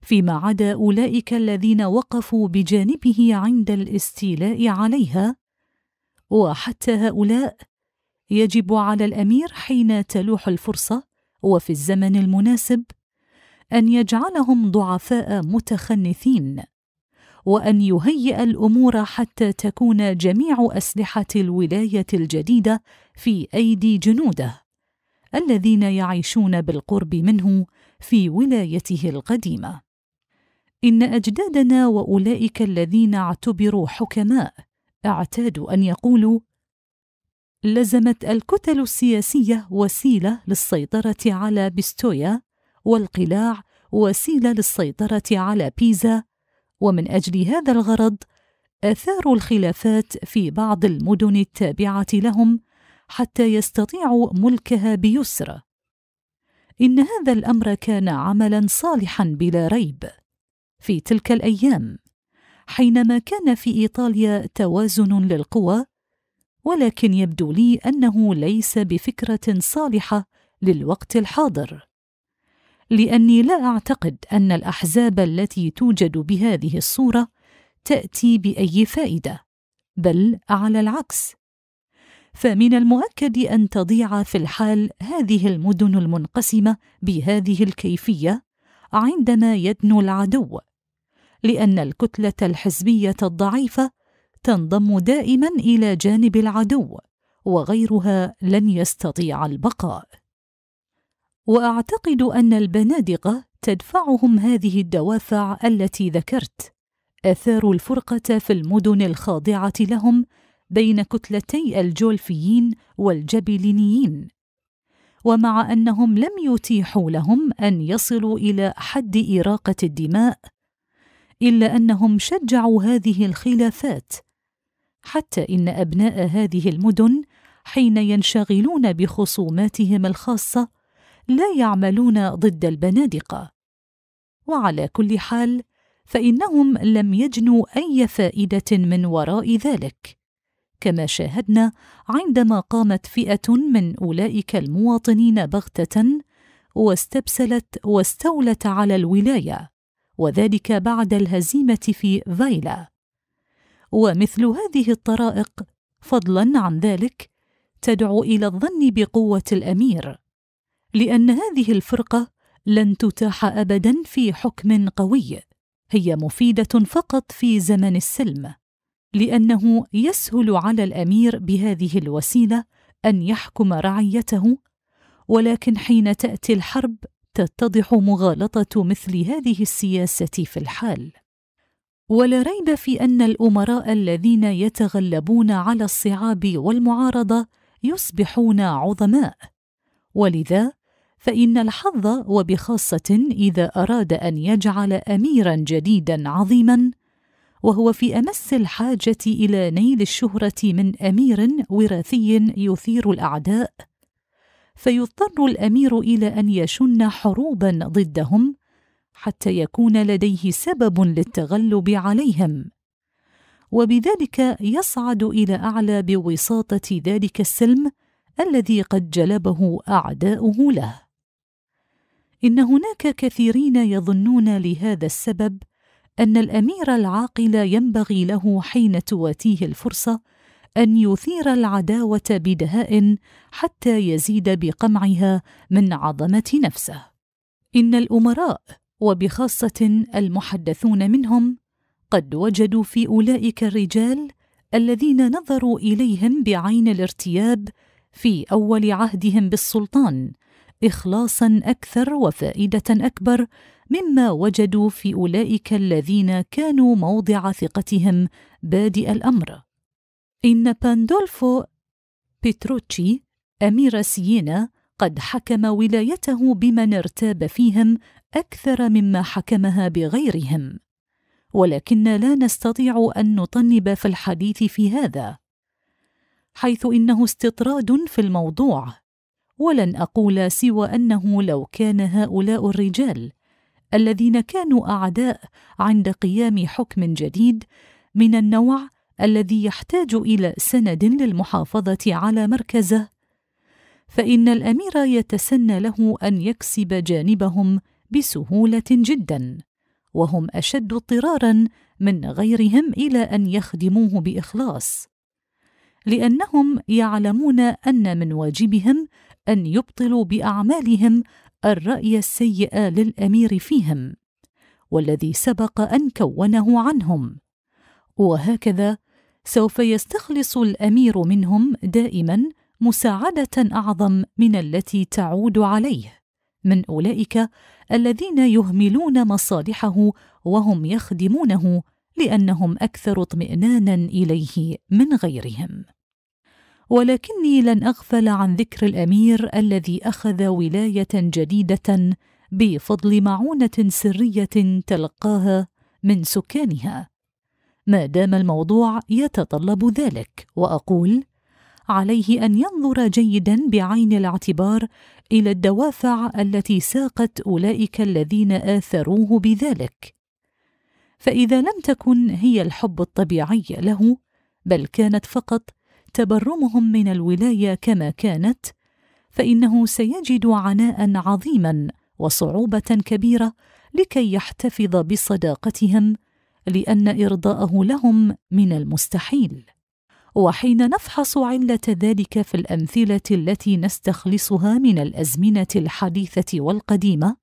فيما عدا اولئك الذين وقفوا بجانبه عند الاستيلاء عليها وحتى هؤلاء يجب على الامير حين تلوح الفرصه وفي الزمن المناسب ان يجعلهم ضعفاء متخنثين وان يهيئ الامور حتى تكون جميع اسلحه الولايه الجديده في ايدي جنوده الذين يعيشون بالقرب منه في ولايته القديمه ان اجدادنا واولئك الذين اعتبروا حكماء اعتادوا ان يقولوا لزمت الكتل السياسية وسيلة للسيطرة على بيستويا والقلاع وسيلة للسيطرة على بيزا ومن أجل هذا الغرض أثاروا الخلافات في بعض المدن التابعة لهم حتى يستطيعوا ملكها بيسر إن هذا الأمر كان عملا صالحا بلا ريب في تلك الأيام حينما كان في إيطاليا توازن للقوى ولكن يبدو لي انه ليس بفكره صالحه للوقت الحاضر لاني لا اعتقد ان الاحزاب التي توجد بهذه الصوره تاتي باي فائده بل على العكس فمن المؤكد ان تضيع في الحال هذه المدن المنقسمه بهذه الكيفيه عندما يدنو العدو لان الكتله الحزبيه الضعيفه تنضم دائما الى جانب العدو وغيرها لن يستطيع البقاء واعتقد ان البنادقه تدفعهم هذه الدوافع التي ذكرت اثاروا الفرقه في المدن الخاضعه لهم بين كتلتي الجولفيين والجبلينيين ومع انهم لم يتيحوا لهم ان يصلوا الى حد اراقه الدماء الا انهم شجعوا هذه الخلافات حتى ان ابناء هذه المدن حين ينشغلون بخصوماتهم الخاصه لا يعملون ضد البنادقه وعلى كل حال فانهم لم يجنوا اي فائده من وراء ذلك كما شاهدنا عندما قامت فئه من اولئك المواطنين بغته واستبسلت واستولت على الولايه وذلك بعد الهزيمه في فايلا ومثل هذه الطرائق فضلا عن ذلك تدعو الى الظن بقوه الامير لان هذه الفرقه لن تتاح ابدا في حكم قوي هي مفيده فقط في زمن السلم لانه يسهل على الامير بهذه الوسيله ان يحكم رعيته ولكن حين تاتي الحرب تتضح مغالطه مثل هذه السياسه في الحال ولا ريب في ان الامراء الذين يتغلبون على الصعاب والمعارضه يصبحون عظماء ولذا فان الحظ وبخاصه اذا اراد ان يجعل اميرا جديدا عظيما وهو في امس الحاجه الى نيل الشهره من امير وراثي يثير الاعداء فيضطر الامير الى ان يشن حروبا ضدهم حتى يكون لديه سبب للتغلب عليهم وبذلك يصعد الى اعلى بوساطه ذلك السلم الذي قد جلبه اعداؤه له ان هناك كثيرين يظنون لهذا السبب ان الامير العاقل ينبغي له حين تواتيه الفرصه ان يثير العداوه بدهاء حتى يزيد بقمعها من عظمه نفسه ان الامراء وبخاصه المحدثون منهم قد وجدوا في اولئك الرجال الذين نظروا اليهم بعين الارتياب في اول عهدهم بالسلطان اخلاصا اكثر وفائده اكبر مما وجدوا في اولئك الذين كانوا موضع ثقتهم بادئ الامر ان باندولفو بيتروتشي امير سيينا قد حكم ولايته بمن ارتاب فيهم اكثر مما حكمها بغيرهم ولكن لا نستطيع ان نطنب في الحديث في هذا حيث انه استطراد في الموضوع ولن اقول سوى انه لو كان هؤلاء الرجال الذين كانوا اعداء عند قيام حكم جديد من النوع الذي يحتاج الى سند للمحافظه على مركزه فان الامير يتسنى له ان يكسب جانبهم بسهوله جدا وهم اشد اضطرارا من غيرهم الى ان يخدموه باخلاص لانهم يعلمون ان من واجبهم ان يبطلوا باعمالهم الراي السيء للامير فيهم والذي سبق ان كونه عنهم وهكذا سوف يستخلص الامير منهم دائما مساعده اعظم من التي تعود عليه من اولئك الذين يهملون مصالحه وهم يخدمونه لانهم اكثر اطمئنانا اليه من غيرهم ولكني لن اغفل عن ذكر الامير الذي اخذ ولايه جديده بفضل معونه سريه تلقاها من سكانها ما دام الموضوع يتطلب ذلك واقول عليه ان ينظر جيدا بعين الاعتبار الى الدوافع التي ساقت اولئك الذين اثروه بذلك فاذا لم تكن هي الحب الطبيعي له بل كانت فقط تبرمهم من الولايه كما كانت فانه سيجد عناء عظيما وصعوبه كبيره لكي يحتفظ بصداقتهم لان ارضاءه لهم من المستحيل وحين نفحص علة ذلك في الأمثلة التي نستخلصها من الأزمنة الحديثة والقديمة،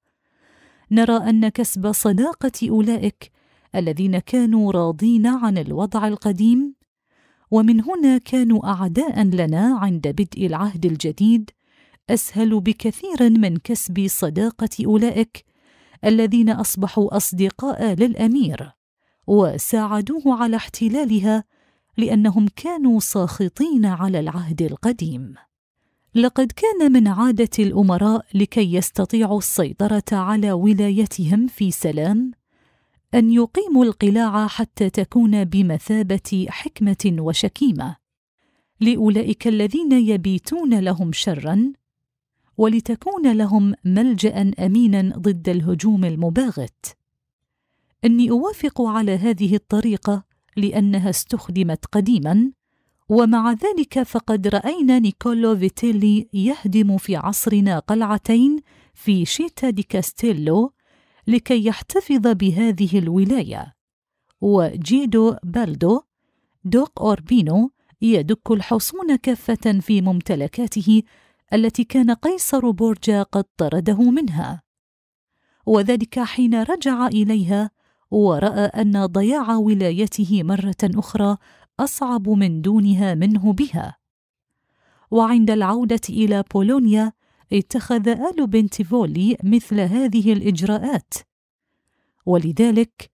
نرى أن كسب صداقة أولئك الذين كانوا راضين عن الوضع القديم، ومن هنا كانوا أعداء لنا عند بدء العهد الجديد، أسهل بكثير من كسب صداقة أولئك الذين أصبحوا أصدقاء للأمير، وساعدوه على احتلالها لانهم كانوا ساخطين على العهد القديم لقد كان من عاده الامراء لكي يستطيعوا السيطره على ولايتهم في سلام ان يقيموا القلاع حتى تكون بمثابه حكمه وشكيمه لاولئك الذين يبيتون لهم شرا ولتكون لهم ملجا امينا ضد الهجوم المباغت اني اوافق على هذه الطريقه لأنها استخدمت قديماً ومع ذلك فقد رأينا نيكولو فيتيلي يهدم في عصرنا قلعتين في شيتا دي كاستيلو لكي يحتفظ بهذه الولاية وجيدو بالدو دوق أوربينو يدك الحصون كافة في ممتلكاته التي كان قيصر بورجا قد طرده منها وذلك حين رجع إليها وراى ان ضياع ولايته مره اخرى اصعب من دونها منه بها وعند العوده الى بولونيا اتخذ ال بنتيفولي مثل هذه الاجراءات ولذلك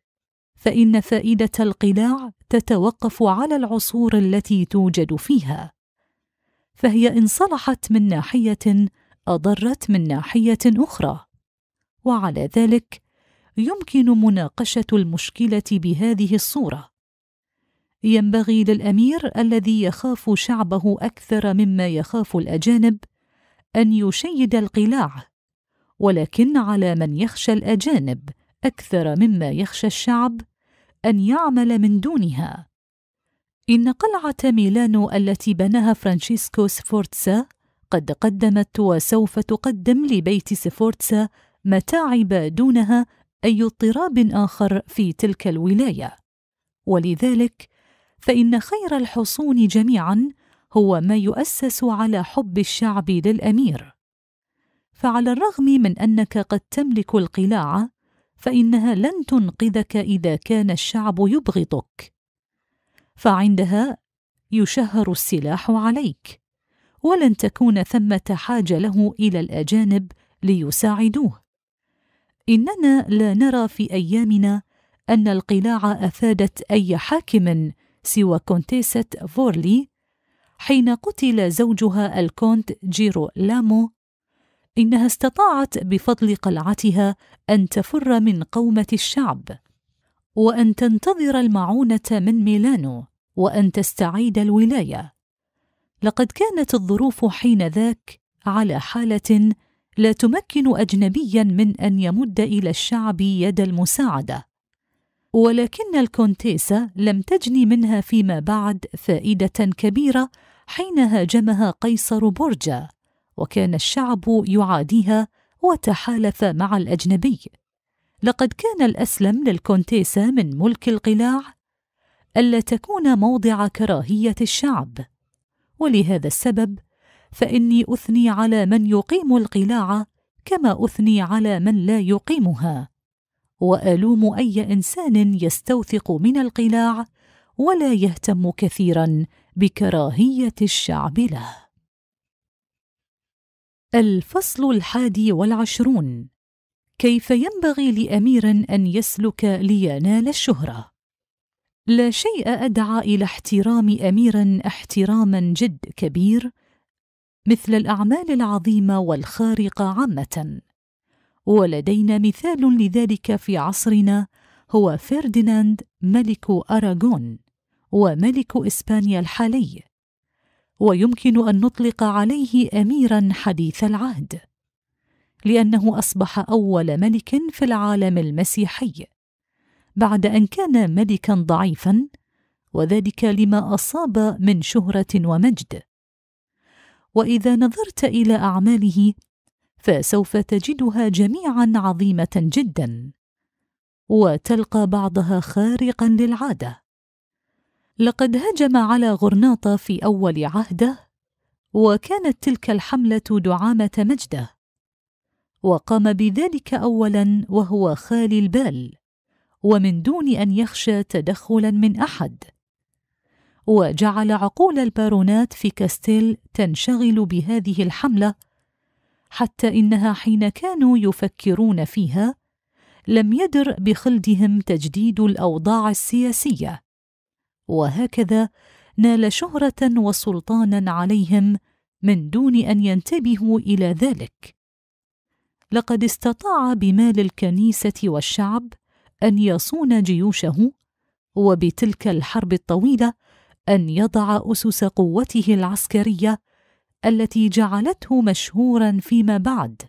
فان فائده القلاع تتوقف على العصور التي توجد فيها فهي ان صلحت من ناحيه اضرت من ناحيه اخرى وعلى ذلك يمكن مناقشه المشكله بهذه الصوره ينبغي للامير الذي يخاف شعبه اكثر مما يخاف الاجانب ان يشيد القلاع ولكن على من يخشى الاجانب اكثر مما يخشى الشعب ان يعمل من دونها ان قلعه ميلانو التي بناها فرانشيسكو سفورتسا قد قدمت وسوف تقدم لبيت سفورتسا متاعب دونها اي اضطراب اخر في تلك الولايه ولذلك فان خير الحصون جميعا هو ما يؤسس على حب الشعب للامير فعلى الرغم من انك قد تملك القلاع فانها لن تنقذك اذا كان الشعب يبغضك فعندها يشهر السلاح عليك ولن تكون ثمه حاجه له الى الاجانب ليساعدوه اننا لا نرى في ايامنا ان القلاع افادت اي حاكم سوى كونتيسة فورلي حين قتل زوجها الكونت جيرو لامو انها استطاعت بفضل قلعتها ان تفر من قومه الشعب وان تنتظر المعونه من ميلانو وان تستعيد الولايه لقد كانت الظروف حين ذاك على حاله لا تمكن اجنبيا من ان يمد الى الشعب يد المساعده ولكن الكونتيسة لم تجني منها فيما بعد فائدة كبيرة حين هاجمها قيصر برجا وكان الشعب يعاديها وتحالف مع الأجنبي لقد كان الأسلم للكونتيسة من ملك القلاع ألا تكون موضع كراهية الشعب ولهذا السبب فاني اثني على من يقيم القلاع كما اثني على من لا يقيمها والوم اي انسان يستوثق من القلاع ولا يهتم كثيرا بكراهيه الشعب له الفصل الحادي والعشرون كيف ينبغي لامير ان يسلك لينال الشهره لا شيء ادعى الى احترام امير احتراما جد كبير مثل الاعمال العظيمه والخارقه عامه ولدينا مثال لذلك في عصرنا هو فرديناند ملك أراغون وملك إسبانيا الحالي ويمكن أن نطلق عليه أميرا حديث العهد لأنه أصبح أول ملك في العالم المسيحي بعد أن كان ملكا ضعيفا وذلك لما أصاب من شهرة ومجد واذا نظرت الى اعماله فسوف تجدها جميعا عظيمه جدا وتلقى بعضها خارقا للعاده لقد هجم على غرناطه في اول عهده وكانت تلك الحمله دعامه مجده وقام بذلك اولا وهو خالي البال ومن دون ان يخشى تدخلا من احد وجعل عقول البارونات في كاستيل تنشغل بهذه الحملة حتى إنها حين كانوا يفكرون فيها لم يدر بخلدهم تجديد الأوضاع السياسية وهكذا نال شهرة وسلطانا عليهم من دون أن ينتبهوا إلى ذلك لقد استطاع بمال الكنيسة والشعب أن يصون جيوشه وبتلك الحرب الطويلة ان يضع اسس قوته العسكريه التي جعلته مشهورا فيما بعد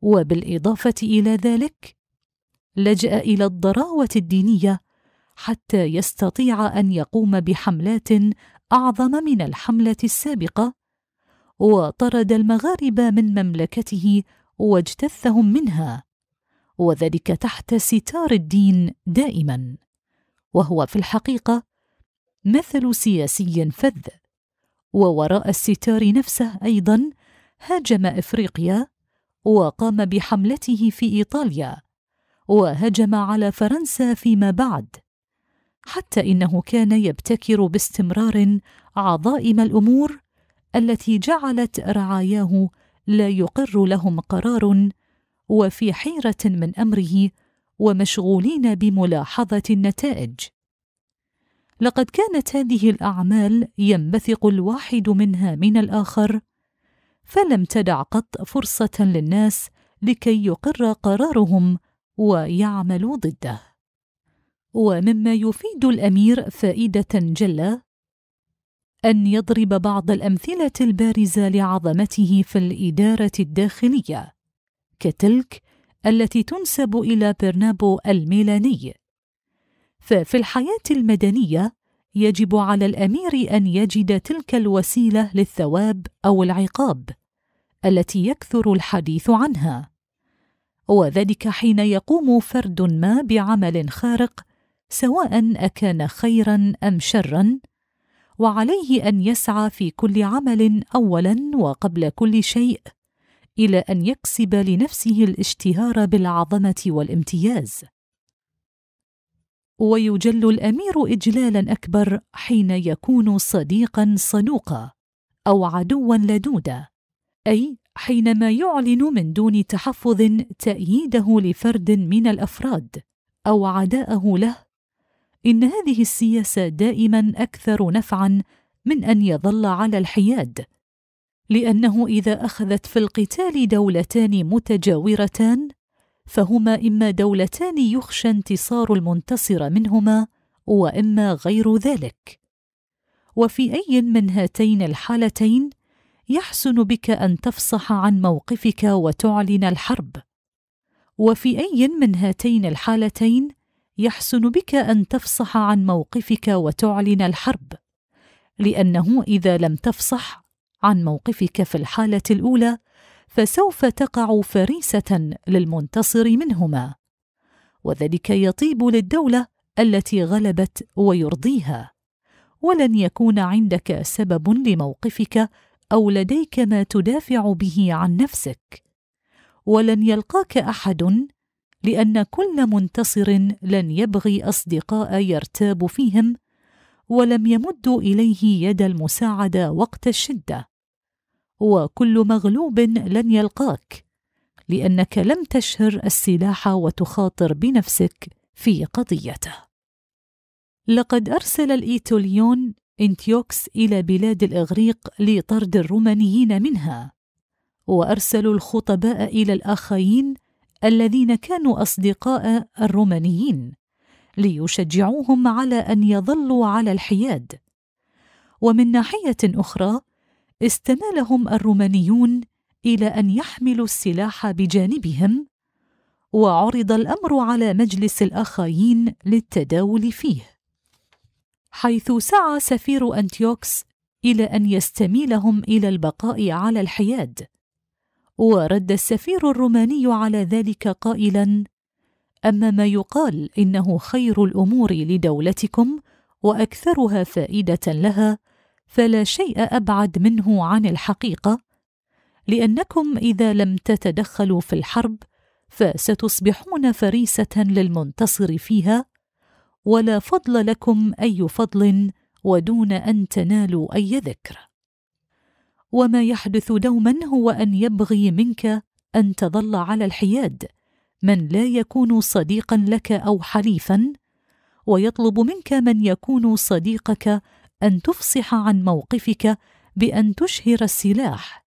وبالاضافه الى ذلك لجا الى الضراوه الدينيه حتى يستطيع ان يقوم بحملات اعظم من الحمله السابقه وطرد المغارب من مملكته واجتثهم منها وذلك تحت ستار الدين دائما وهو في الحقيقه مثل سياسي فذ ووراء الستار نفسه ايضا هاجم افريقيا وقام بحملته في ايطاليا وهجم على فرنسا فيما بعد حتى انه كان يبتكر باستمرار عظائم الامور التي جعلت رعاياه لا يقر لهم قرار وفي حيره من امره ومشغولين بملاحظه النتائج لقد كانت هذه الاعمال ينبثق الواحد منها من الاخر فلم تدع قط فرصه للناس لكي يقر قرارهم ويعملوا ضده ومما يفيد الامير فائده جله ان يضرب بعض الامثله البارزه لعظمته في الاداره الداخليه كتلك التي تنسب الى برنابو الميلاني ففي الحياة المدنية يجب على الأمير أن يجد تلك الوسيلة للثواب أو العقاب التي يكثر الحديث عنها وذلك حين يقوم فرد ما بعمل خارق سواء اكان خيرا ام شرا وعليه ان يسعى في كل عمل اولا وقبل كل شيء الى ان يكسب لنفسه الاشتهار بالعظمه والامتياز ويجل الامير اجلالا اكبر حين يكون صديقا صنوقا او عدوا لدودا اي حينما يعلن من دون تحفظ تاييده لفرد من الافراد او عداءه له ان هذه السياسه دائما اكثر نفعا من ان يظل على الحياد لانه اذا اخذت في القتال دولتان متجاورتان فهما إما دولتان يخشى انتصار المنتصر منهما وإما غير ذلك وفي أي من هاتين الحالتين يحسن بك أن تفصح عن موقفك وتعلن الحرب وفي أي من هاتين الحالتين يحسن بك أن تفصح عن موقفك وتعلن الحرب لأنه إذا لم تفصح عن موقفك في الحالة الأولى فسوف تقع فريسة للمنتصر منهما وذلك يطيب للدولة التي غلبت ويرضيها ولن يكون عندك سبب لموقفك او لديك ما تدافع به عن نفسك ولن يلقاك احد لان كل منتصر لن يبغي اصدقاء يرتاب فيهم ولم يمدوا اليه يد المساعده وقت الشده وكل مغلوب لن يلقاك لانك لم تشهر السلاح وتخاطر بنفسك في قضيته لقد ارسل الايتوليون انتيوكس الى بلاد الاغريق لطرد الرومانيين منها وارسلوا الخطباء الى الاخايين الذين كانوا اصدقاء الرومانيين ليشجعوهم على ان يظلوا على الحياد ومن ناحيه اخرى استمالهم الرومانيون الى ان يحملوا السلاح بجانبهم وعرض الامر على مجلس الاخايين للتداول فيه حيث سعى سفير انتيوكس الى ان يستميلهم الى البقاء على الحياد ورد السفير الروماني على ذلك قائلا اما ما يقال انه خير الامور لدولتكم واكثرها فائده لها فلا شيء ابعد منه عن الحقيقه لانكم اذا لم تتدخلوا في الحرب فستصبحون فريسه للمنتصر فيها ولا فضل لكم اي فضل ودون ان تنالوا اي ذكر وما يحدث دوما هو ان يبغي منك ان تظل على الحياد من لا يكون صديقا لك او حليفا ويطلب منك من يكون صديقك ان تفصح عن موقفك بان تشهر السلاح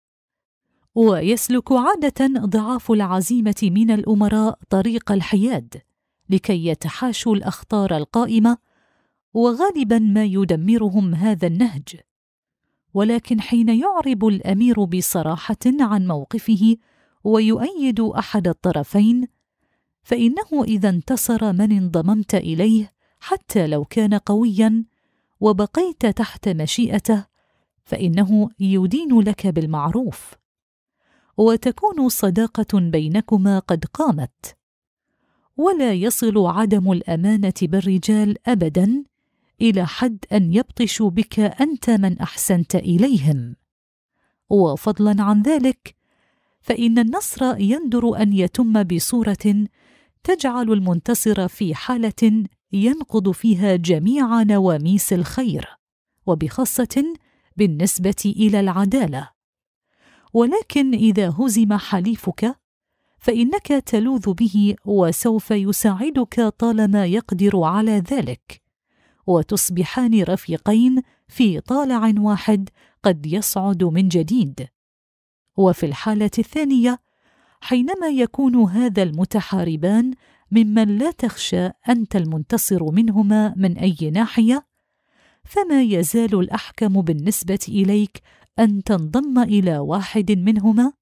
ويسلك عاده ضعاف العزيمه من الامراء طريق الحياد لكي يتحاشوا الاخطار القائمه وغالبا ما يدمرهم هذا النهج ولكن حين يعرب الامير بصراحه عن موقفه ويؤيد احد الطرفين فانه اذا انتصر من انضممت اليه حتى لو كان قويا وبقيت تحت مشيئته فانه يدين لك بالمعروف وتكون صداقه بينكما قد قامت ولا يصل عدم الامانه بالرجال ابدا الى حد ان يبطشوا بك انت من احسنت اليهم وفضلا عن ذلك فان النصر يندر ان يتم بصوره تجعل المنتصر في حاله ينقض فيها جميع نواميس الخير وبخاصه بالنسبه الى العداله ولكن اذا هزم حليفك فانك تلوذ به وسوف يساعدك طالما يقدر على ذلك وتصبحان رفيقين في طالع واحد قد يصعد من جديد وفي الحاله الثانيه حينما يكون هذا المتحاربان ممن لا تخشى انت المنتصر منهما من اي ناحيه فما يزال الاحكم بالنسبه اليك ان تنضم الى واحد منهما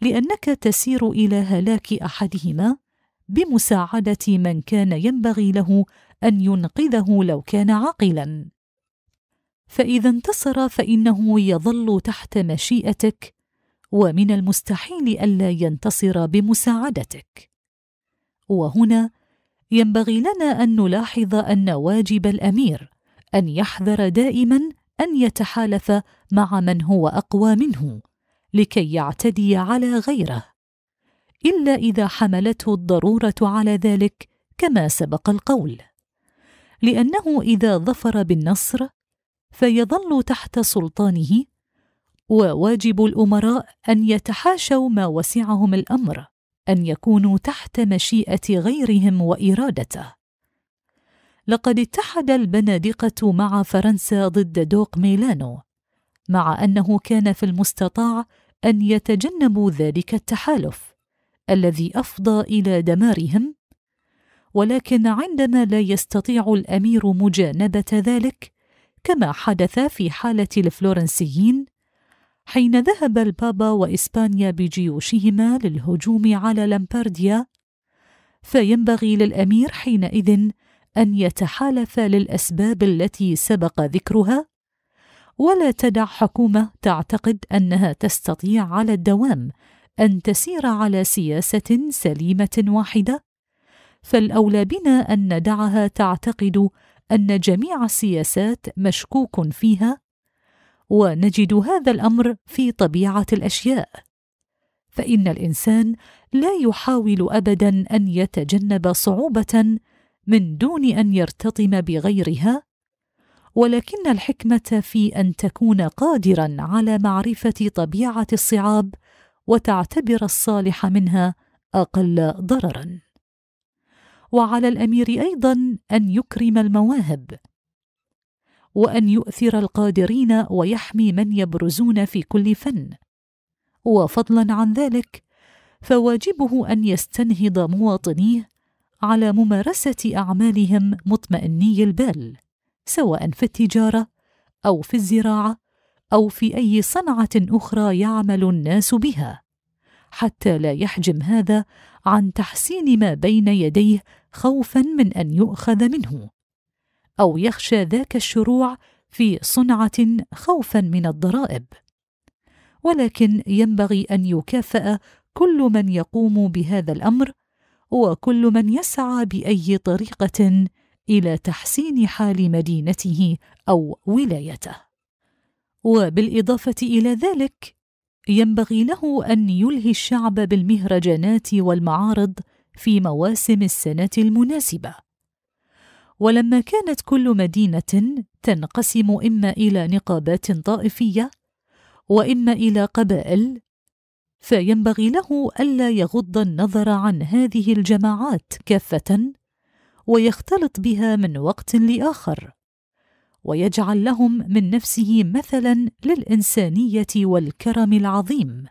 لانك تسير الى هلاك احدهما بمساعده من كان ينبغي له ان ينقذه لو كان عاقلا فاذا انتصر فانه يظل تحت مشيئتك ومن المستحيل الا ينتصر بمساعدتك وهنا ينبغي لنا ان نلاحظ ان واجب الامير ان يحذر دائما ان يتحالف مع من هو اقوى منه لكي يعتدي على غيره الا اذا حملته الضروره على ذلك كما سبق القول لانه اذا ظفر بالنصر فيظل تحت سلطانه وواجب الامراء ان يتحاشوا ما وسعهم الامر ان يكونوا تحت مشيئه غيرهم وارادته لقد اتحد البنادقه مع فرنسا ضد دوق ميلانو مع انه كان في المستطاع ان يتجنبوا ذلك التحالف الذي افضى الى دمارهم ولكن عندما لا يستطيع الامير مجانبه ذلك كما حدث في حاله الفلورنسيين حين ذهب البابا وإسبانيا بجيوشهما للهجوم على لامبارديا فينبغي للأمير حينئذ أن يتحالف للأسباب التي سبق ذكرها ولا تدع حكومة تعتقد أنها تستطيع على الدوام أن تسير على سياسة سليمة واحدة فالأولى بنا أن ندعها تعتقد أن جميع السياسات مشكوك فيها ونجد هذا الامر في طبيعه الاشياء فان الانسان لا يحاول ابدا ان يتجنب صعوبه من دون ان يرتطم بغيرها ولكن الحكمه في ان تكون قادرا على معرفه طبيعه الصعاب وتعتبر الصالح منها اقل ضررا وعلى الامير ايضا ان يكرم المواهب وان يؤثر القادرين ويحمي من يبرزون في كل فن وفضلا عن ذلك فواجبه ان يستنهض مواطنيه على ممارسه اعمالهم مطمئني البال سواء في التجاره او في الزراعه او في اي صنعه اخرى يعمل الناس بها حتى لا يحجم هذا عن تحسين ما بين يديه خوفا من ان يؤخذ منه او يخشى ذاك الشروع في صنعه خوفا من الضرائب ولكن ينبغي ان يكافأ كل من يقوم بهذا الامر وكل من يسعى باي طريقه الى تحسين حال مدينته او ولايته وبالاضافه الى ذلك ينبغي له ان يلهي الشعب بالمهرجانات والمعارض في مواسم السنه المناسبه ولما كانت كل مدينه تنقسم اما الى نقابات طائفيه واما الى قبائل فينبغي له الا يغض النظر عن هذه الجماعات كافه ويختلط بها من وقت لاخر ويجعل لهم من نفسه مثلا للانسانيه والكرم العظيم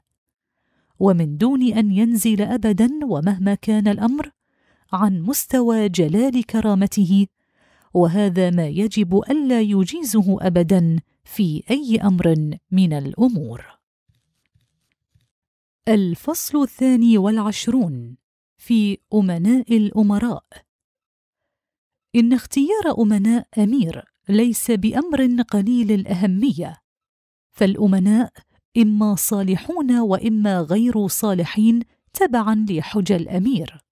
ومن دون ان ينزل ابدا ومهما كان الامر عن مستوى جلال كرامته وهذا ما يجب الا يجيزه ابدا في اي امر من الامور الفصل الثاني والعشرون في امناء الامراء ان اختيار امناء امير ليس بامر قليل الاهميه فالامناء اما صالحون واما غير صالحين تبعا لحجى الامير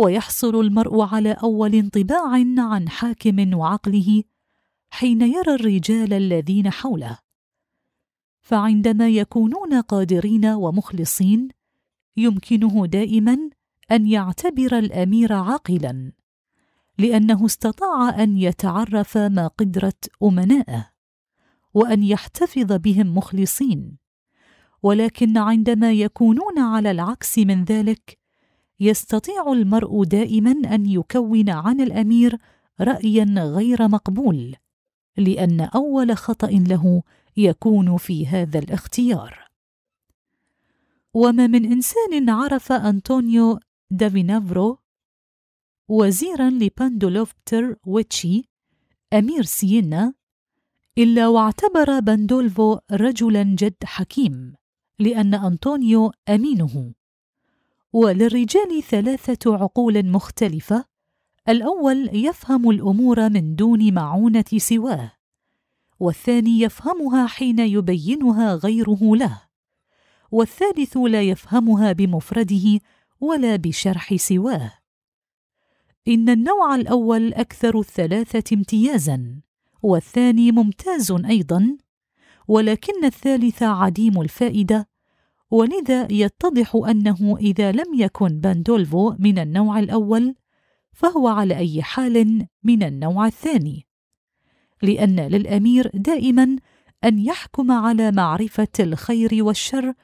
ويحصل المرء على اول انطباع عن حاكم وعقله حين يرى الرجال الذين حوله فعندما يكونون قادرين ومخلصين يمكنه دائما ان يعتبر الامير عاقلا لانه استطاع ان يتعرف ما قدرت امناءه وان يحتفظ بهم مخلصين ولكن عندما يكونون على العكس من ذلك يستطيع المرء دائما ان يكون عن الامير رايا غير مقبول لان اول خطا له يكون في هذا الاختيار وما من انسان عرف انطونيو دافينافرو وزيرا لباندولوفتر ويتشي امير سيينا الا واعتبر باندولفو رجلا جد حكيم لان انطونيو امينه وللرجال ثلاثة عقول مختلفة الأول يفهم الأمور من دون معونة سواه والثاني يفهمها حين يبينها غيره له والثالث لا يفهمها بمفرده ولا بشرح سواه ان النوع الاول اكثر الثلاثه امتيازا والثاني ممتاز ايضا ولكن الثالث عديم الفائده ولذا يتضح أنه إذا لم يكن باندولفو من النوع الأول فهو على أي حال من النوع الثاني لأن للأمير دائما أن يحكم على معرفة الخير والشر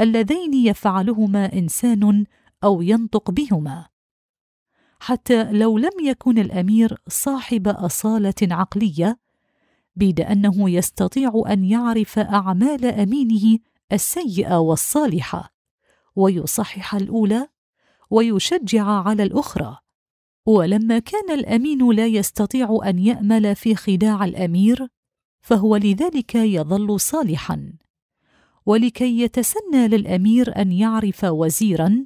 اللذين يفعلهما إنسان أو ينطق بهما حتى لو لم يكن الأمير صاحب أصالة عقلية بيد أنه يستطيع أن يعرف أعمال أمينه السيئه والصالحه ويصحح الاولى ويشجع على الاخرى ولما كان الامين لا يستطيع ان يامل في خداع الامير فهو لذلك يظل صالحا ولكي يتسنى للامير ان يعرف وزيرا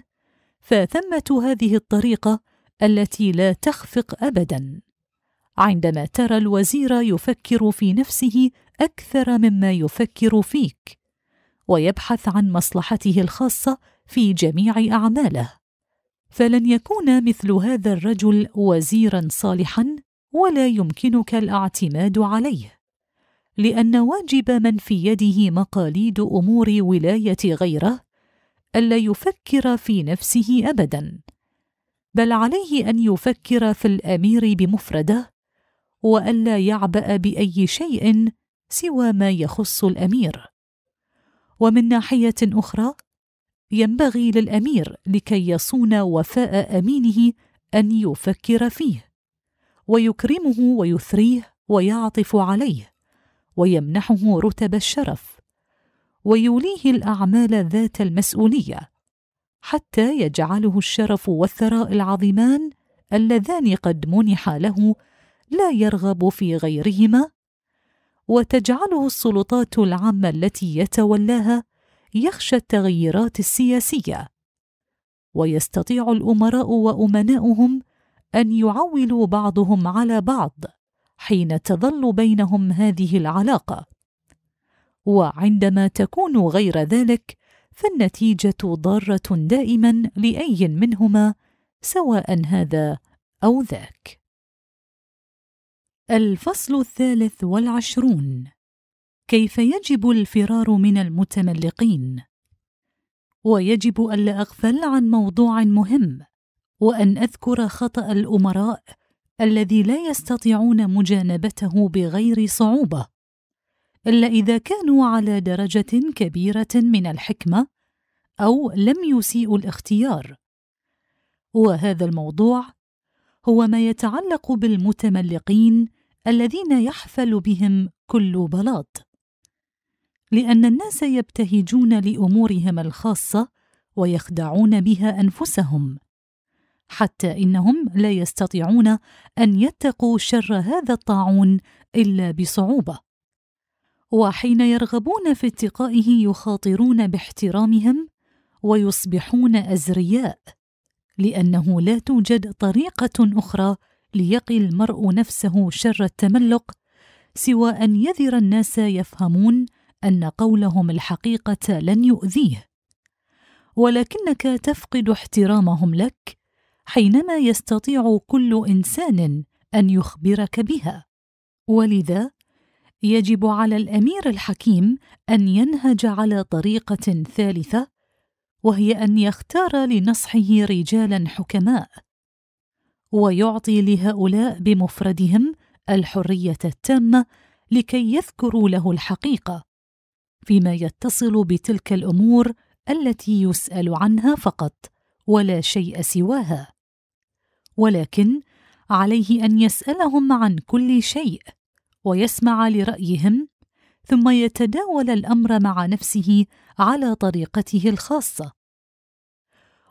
فثمه هذه الطريقه التي لا تخفق ابدا عندما ترى الوزير يفكر في نفسه اكثر مما يفكر فيك ويبحث عن مصلحته الخاصه في جميع اعماله فلن يكون مثل هذا الرجل وزيرا صالحا ولا يمكنك الاعتماد عليه لان واجب من في يده مقاليد امور ولايه غيره الا يفكر في نفسه ابدا بل عليه ان يفكر في الامير بمفرده والا يعبا باي شيء سوى ما يخص الامير ومن ناحيه اخرى ينبغي للامير لكي يصون وفاء امينه ان يفكر فيه ويكرمه ويثريه ويعطف عليه ويمنحه رتب الشرف ويوليه الاعمال ذات المسؤوليه حتى يجعله الشرف والثراء العظيمان اللذان قد منحا له لا يرغب في غيرهما وتجعله السلطات العامة التي يتولاها يخشى التغييرات السياسية ويستطيع الأمراء وأمناؤهم أن يعولوا بعضهم على بعض حين تظل بينهم هذه العلاقة وعندما تكون غير ذلك فالنتيجة ضارة دائما لأي منهما سواء هذا أو ذاك الفصل الثالث والعشرون كيف يجب الفرار من المتملقين ويجب الا اغفل عن موضوع مهم وان اذكر خطا الامراء الذي لا يستطيعون مجانبته بغير صعوبه الا اذا كانوا على درجه كبيره من الحكمه او لم يسيئوا الاختيار وهذا الموضوع هو ما يتعلق بالمتملقين الذين يحفل بهم كل بلاط لان الناس يبتهجون لامورهم الخاصه ويخدعون بها انفسهم حتى انهم لا يستطيعون ان يتقوا شر هذا الطاعون الا بصعوبه وحين يرغبون في اتقائه يخاطرون باحترامهم ويصبحون ازرياء لانه لا توجد طريقه اخرى ليقي المرء نفسه شر التملق سوى ان يذر الناس يفهمون ان قولهم الحقيقه لن يؤذيه ولكنك تفقد احترامهم لك حينما يستطيع كل انسان ان يخبرك بها ولذا يجب على الامير الحكيم ان ينهج على طريقه ثالثه وهي ان يختار لنصحه رجالا حكماء ويعطي لهؤلاء بمفردهم الحريه التامه لكي يذكروا له الحقيقه فيما يتصل بتلك الامور التي يسال عنها فقط ولا شيء سواها ولكن عليه ان يسالهم عن كل شيء ويسمع لرايهم ثم يتداول الامر مع نفسه على طريقته الخاصه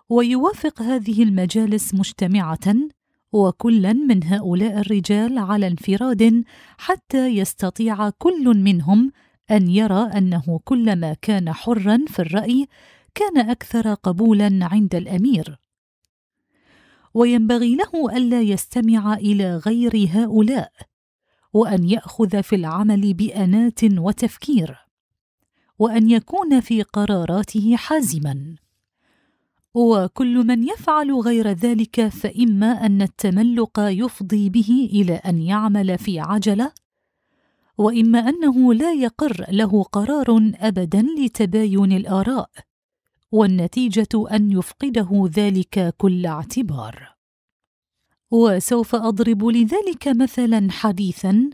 ويوافق هذه المجالس مجتمعه وكلا من هؤلاء الرجال على انفراد حتى يستطيع كل منهم ان يرى انه كلما كان حرا في الراي كان اكثر قبولا عند الامير وينبغي له الا يستمع الى غير هؤلاء وان ياخذ في العمل باناه وتفكير وان يكون في قراراته حازما وكل من يفعل غير ذلك فإما أن التملق يفضي به إلى أن يعمل في عجلة وإما أنه لا يقر له قرار أبدا لتباين الآراء والنتيجة أن يفقده ذلك كل اعتبار وسوف أضرب لذلك مثلا حديثا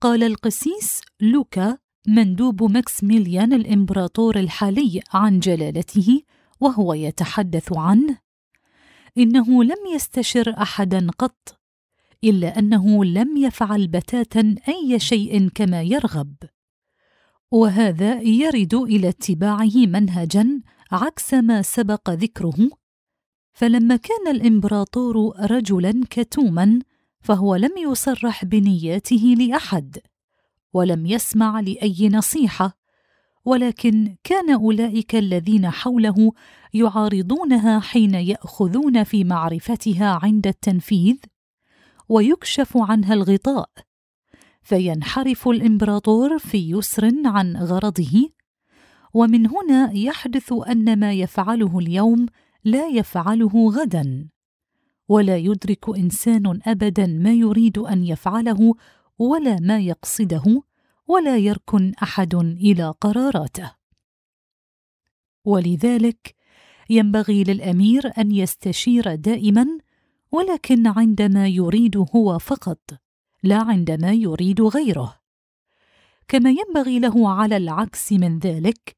قال القسيس لوكا مندوب ماكسميليان الإمبراطور الحالي عن جلالته وهو يتحدث عنه انه لم يستشر احدا قط الا انه لم يفعل بتاتا اي شيء كما يرغب وهذا يرد الى اتباعه منهجا عكس ما سبق ذكره فلما كان الامبراطور رجلا كتوما فهو لم يصرح بنياته لاحد ولم يسمع لاي نصيحه ولكن كان اولئك الذين حوله يعارضونها حين ياخذون في معرفتها عند التنفيذ ويكشف عنها الغطاء فينحرف الامبراطور في يسر عن غرضه ومن هنا يحدث ان ما يفعله اليوم لا يفعله غدا ولا يدرك انسان ابدا ما يريد ان يفعله ولا ما يقصده ولا يركن احد الى قراراته ولذلك ينبغي للامير ان يستشير دائما ولكن عندما يريد هو فقط لا عندما يريد غيره كما ينبغي له على العكس من ذلك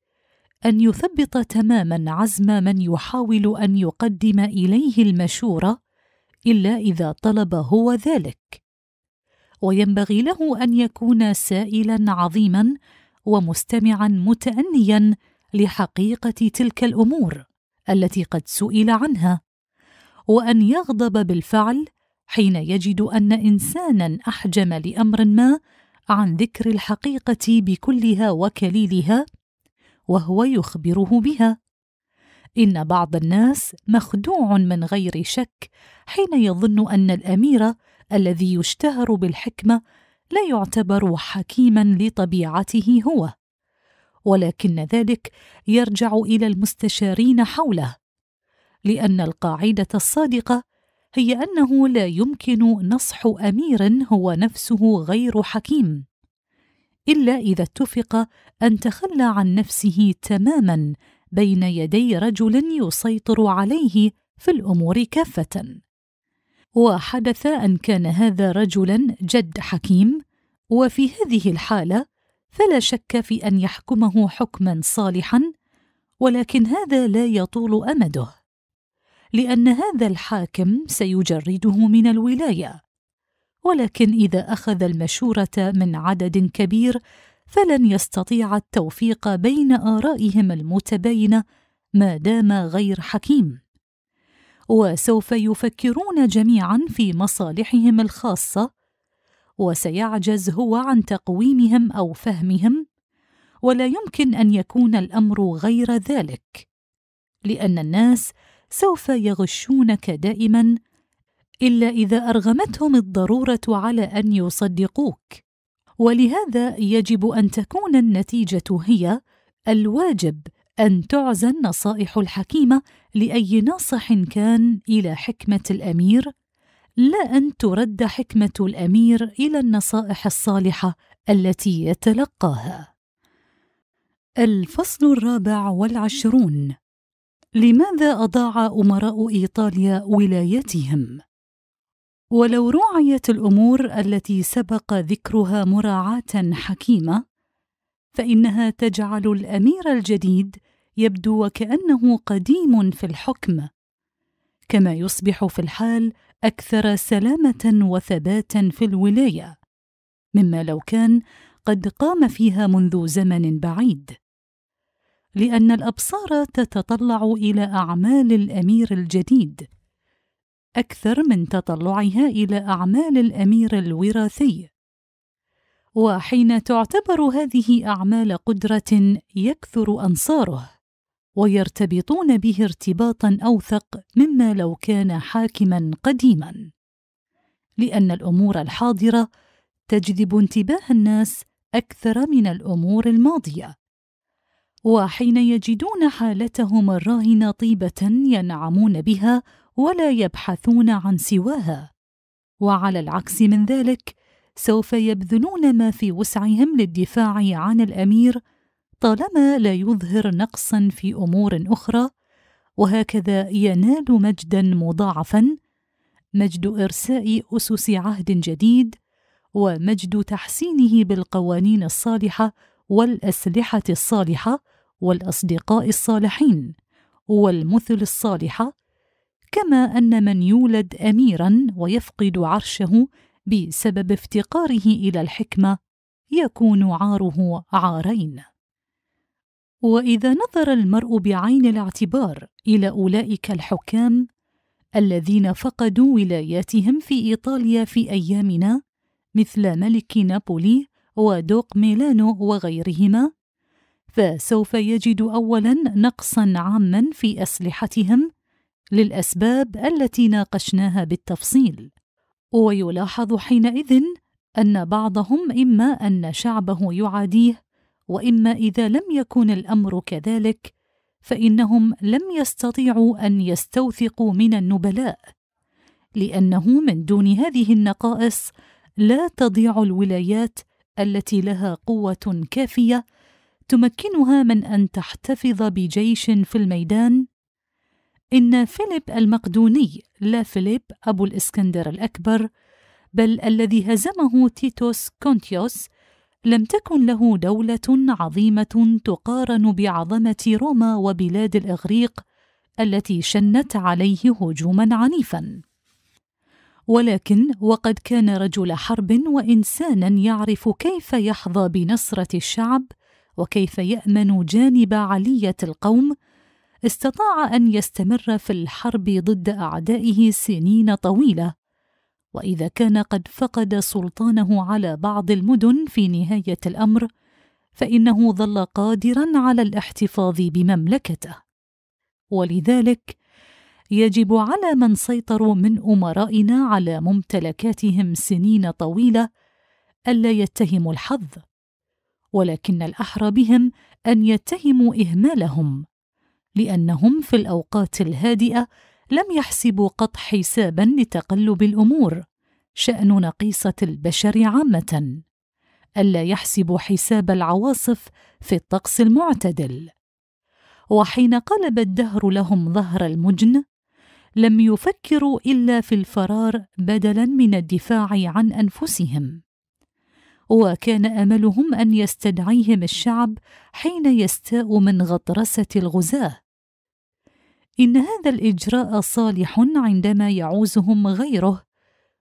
ان يثبط تماما عزم من يحاول ان يقدم اليه المشوره الا اذا طلب هو ذلك وينبغي له ان يكون سائلا عظيما ومستمعا متانيا لحقيقه تلك الامور التي قد سئل عنها وان يغضب بالفعل حين يجد ان انسانا احجم لامر ما عن ذكر الحقيقه بكلها وكليلها وهو يخبره بها ان بعض الناس مخدوع من غير شك حين يظن ان الامير الذي يشتهر بالحكمه لا يعتبر حكيما لطبيعته هو ولكن ذلك يرجع الى المستشارين حوله لان القاعده الصادقه هي انه لا يمكن نصح امير هو نفسه غير حكيم الا اذا اتفق ان تخلى عن نفسه تماما بين يدي رجل يسيطر عليه في الامور كافه وحدث أن كان هذا رجلا جد حكيم وفي هذه الحالة فلا شك في أن يحكمه حكما صالحا ولكن هذا لا يطول أمده لأن هذا الحاكم سيجرده من الولاية ولكن إذا أخذ المشورة من عدد كبير فلن يستطيع التوفيق بين آرائهم المتباينة ما دام غير حكيم وسوف يفكرون جميعا في مصالحهم الخاصه وسيعجز هو عن تقويمهم او فهمهم ولا يمكن ان يكون الامر غير ذلك لان الناس سوف يغشونك دائما الا اذا ارغمتهم الضروره على ان يصدقوك ولهذا يجب ان تكون النتيجه هي الواجب ان تعزى النصائح الحكيمه لاي ناصح كان الى حكمه الامير لا ان ترد حكمه الامير الى النصائح الصالحه التي يتلقاها الفصل الرابع والعشرون لماذا اضاع امراء ايطاليا ولايتهم ولو رعيت الامور التي سبق ذكرها مراعاه حكيمه فانها تجعل الامير الجديد يبدو وكانه قديم في الحكم كما يصبح في الحال اكثر سلامه وثباتا في الولايه مما لو كان قد قام فيها منذ زمن بعيد لان الابصار تتطلع الى اعمال الامير الجديد اكثر من تطلعها الى اعمال الامير الوراثي وحين تعتبر هذه اعمال قدره يكثر انصاره ويرتبطون به ارتباطا اوثق مما لو كان حاكما قديما لان الامور الحاضره تجذب انتباه الناس اكثر من الامور الماضيه وحين يجدون حالتهم الراهنه طيبه ينعمون بها ولا يبحثون عن سواها وعلى العكس من ذلك سوف يبذلون ما في وسعهم للدفاع عن الامير طالما لا يظهر نقصا في امور اخرى وهكذا ينال مجدا مضاعفا مجد ارساء اسس عهد جديد ومجد تحسينه بالقوانين الصالحه والاسلحه الصالحه والاصدقاء الصالحين والمثل الصالحه كما ان من يولد اميرا ويفقد عرشه بسبب افتقاره الى الحكمه يكون عاره عارين واذا نظر المرء بعين الاعتبار الى اولئك الحكام الذين فقدوا ولاياتهم في ايطاليا في ايامنا مثل ملك نابولي ودوق ميلانو وغيرهما فسوف يجد اولا نقصا عاما في اسلحتهم للاسباب التي ناقشناها بالتفصيل ويلاحظ حينئذ ان بعضهم اما ان شعبه يعاديه واما اذا لم يكن الامر كذلك فانهم لم يستطيعوا ان يستوثقوا من النبلاء لانه من دون هذه النقائص لا تضيع الولايات التي لها قوه كافيه تمكنها من ان تحتفظ بجيش في الميدان ان فيليب المقدوني لا فيليب ابو الاسكندر الاكبر بل الذي هزمه تيتوس كونتيوس لم تكن له دولة عظيمة تقارن بعظمة روما وبلاد الإغريق التي شنت عليه هجوما عنيفا ولكن وقد كان رجل حرب وإنسانا يعرف كيف يحظى بنصرة الشعب وكيف يأمن جانب علية القوم استطاع أن يستمر في الحرب ضد أعدائه سنين طويلة واذا كان قد فقد سلطانه على بعض المدن في نهايه الامر فانه ظل قادرا على الاحتفاظ بمملكته ولذلك يجب على من سيطروا من امرائنا على ممتلكاتهم سنين طويله الا يتهموا الحظ ولكن الاحرى بهم ان يتهموا اهمالهم لانهم في الاوقات الهادئه لم يحسبوا قط حسابا لتقلب الامور شان نقيصه البشر عامه الا يحسبوا حساب العواصف في الطقس المعتدل وحين قلب الدهر لهم ظهر المجن لم يفكروا الا في الفرار بدلا من الدفاع عن انفسهم وكان املهم ان يستدعيهم الشعب حين يستاء من غطرسه الغزاه ان هذا الاجراء صالح عندما يعوزهم غيره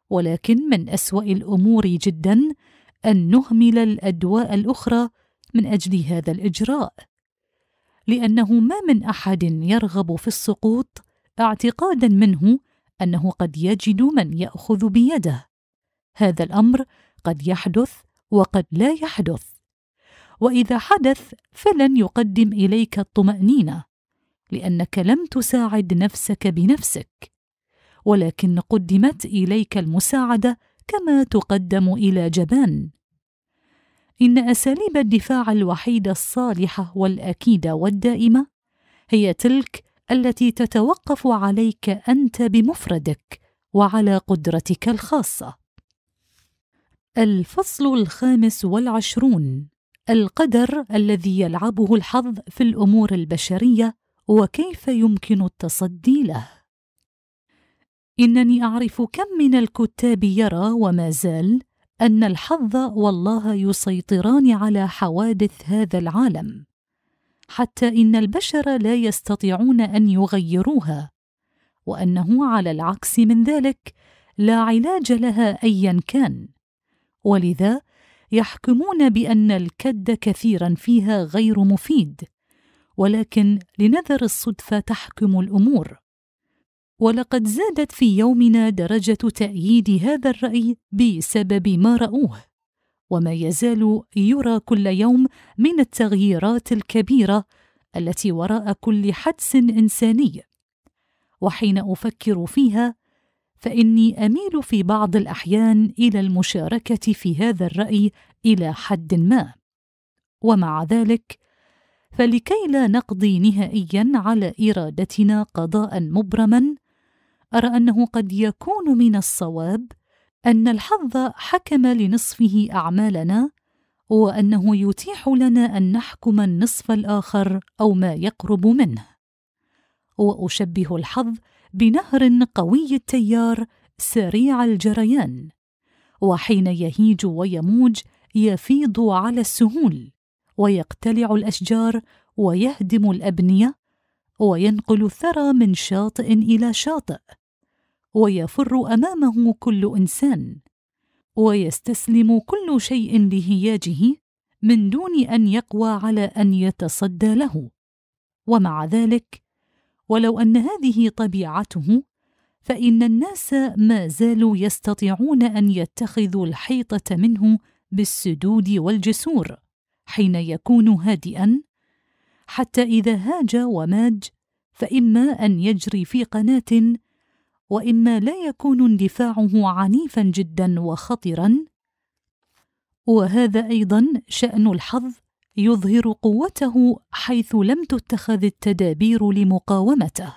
ولكن من اسوا الامور جدا ان نهمل الادواء الاخرى من اجل هذا الاجراء لانه ما من احد يرغب في السقوط اعتقادا منه انه قد يجد من ياخذ بيده هذا الامر قد يحدث وقد لا يحدث واذا حدث فلن يقدم اليك الطمانينه لانك لم تساعد نفسك بنفسك ولكن قدمت اليك المساعده كما تقدم الى جبان ان اساليب الدفاع الوحيده الصالحه والاكيده والدائمه هي تلك التي تتوقف عليك انت بمفردك وعلى قدرتك الخاصه الفصل الخامس والعشرون القدر الذي يلعبه الحظ في الامور البشريه وكيف يمكن التصدي له انني اعرف كم من الكتاب يرى وما زال ان الحظ والله يسيطران على حوادث هذا العالم حتى ان البشر لا يستطيعون ان يغيروها وانه على العكس من ذلك لا علاج لها ايا كان ولذا يحكمون بان الكد كثيرا فيها غير مفيد ولكن لنذر الصدفه تحكم الامور ولقد زادت في يومنا درجه تاييد هذا الراي بسبب ما راوه وما يزال يرى كل يوم من التغييرات الكبيره التي وراء كل حدس انساني وحين افكر فيها فاني اميل في بعض الاحيان الى المشاركه في هذا الراي الى حد ما ومع ذلك فلكي لا نقضي نهائيا على ارادتنا قضاء مبرما ارى انه قد يكون من الصواب ان الحظ حكم لنصفه اعمالنا وانه يتيح لنا ان نحكم النصف الاخر او ما يقرب منه واشبه الحظ بنهر قوي التيار سريع الجريان وحين يهيج ويموج يفيض على السهول ويقتلع الاشجار ويهدم الابنيه وينقل الثرى من شاطئ الى شاطئ ويفر امامه كل انسان ويستسلم كل شيء لهياجه من دون ان يقوى على ان يتصدى له ومع ذلك ولو ان هذه طبيعته فان الناس ما زالوا يستطيعون ان يتخذوا الحيطه منه بالسدود والجسور حين يكون هادئا حتى اذا هاج وماج فاما ان يجري في قناه واما لا يكون اندفاعه عنيفا جدا وخطرا وهذا ايضا شان الحظ يظهر قوته حيث لم تتخذ التدابير لمقاومته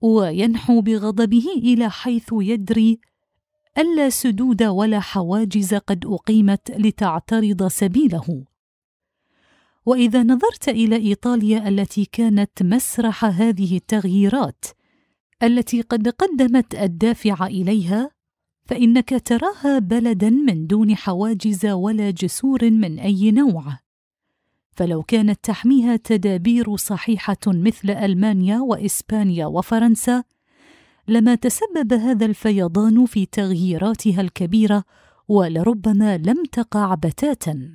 وينحو بغضبه الى حيث يدري الا سدود ولا حواجز قد اقيمت لتعترض سبيله واذا نظرت الى ايطاليا التي كانت مسرح هذه التغييرات التي قد قدمت الدافع اليها فانك تراها بلدا من دون حواجز ولا جسور من اي نوع فلو كانت تحميها تدابير صحيحه مثل المانيا واسبانيا وفرنسا لما تسبب هذا الفيضان في تغييراتها الكبيره ولربما لم تقع بتاتا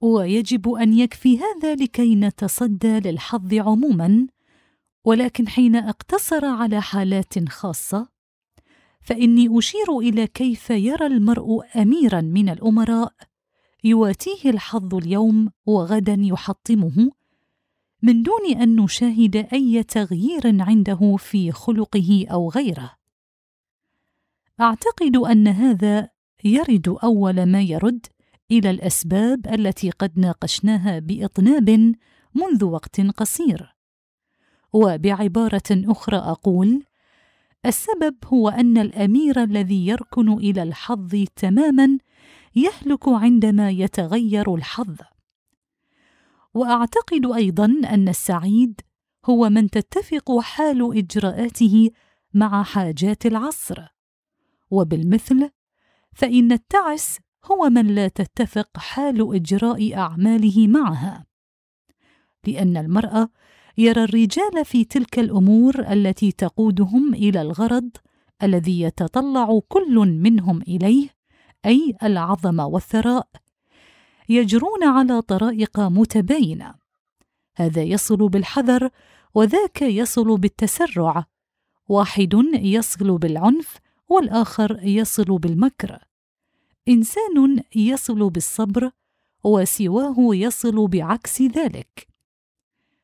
ويجب ان يكفي هذا لكي نتصدى للحظ عموما ولكن حين اقتصر على حالات خاصه فاني اشير الى كيف يرى المرء اميرا من الامراء يواتيه الحظ اليوم وغدا يحطمه من دون ان نشاهد اي تغيير عنده في خلقه او غيره اعتقد ان هذا يرد اول ما يرد الى الاسباب التي قد ناقشناها باطناب منذ وقت قصير وبعباره اخرى اقول السبب هو ان الامير الذي يركن الى الحظ تماما يهلك عندما يتغير الحظ واعتقد ايضا ان السعيد هو من تتفق حال اجراءاته مع حاجات العصر وبالمثل فان التعس هو من لا تتفق حال اجراء اعماله معها لان المراه يرى الرجال في تلك الامور التي تقودهم الى الغرض الذي يتطلع كل منهم اليه اي العظمه والثراء يجرون على طرائق متباينه هذا يصل بالحذر وذاك يصل بالتسرع واحد يصل بالعنف والاخر يصل بالمكر انسان يصل بالصبر وسواه يصل بعكس ذلك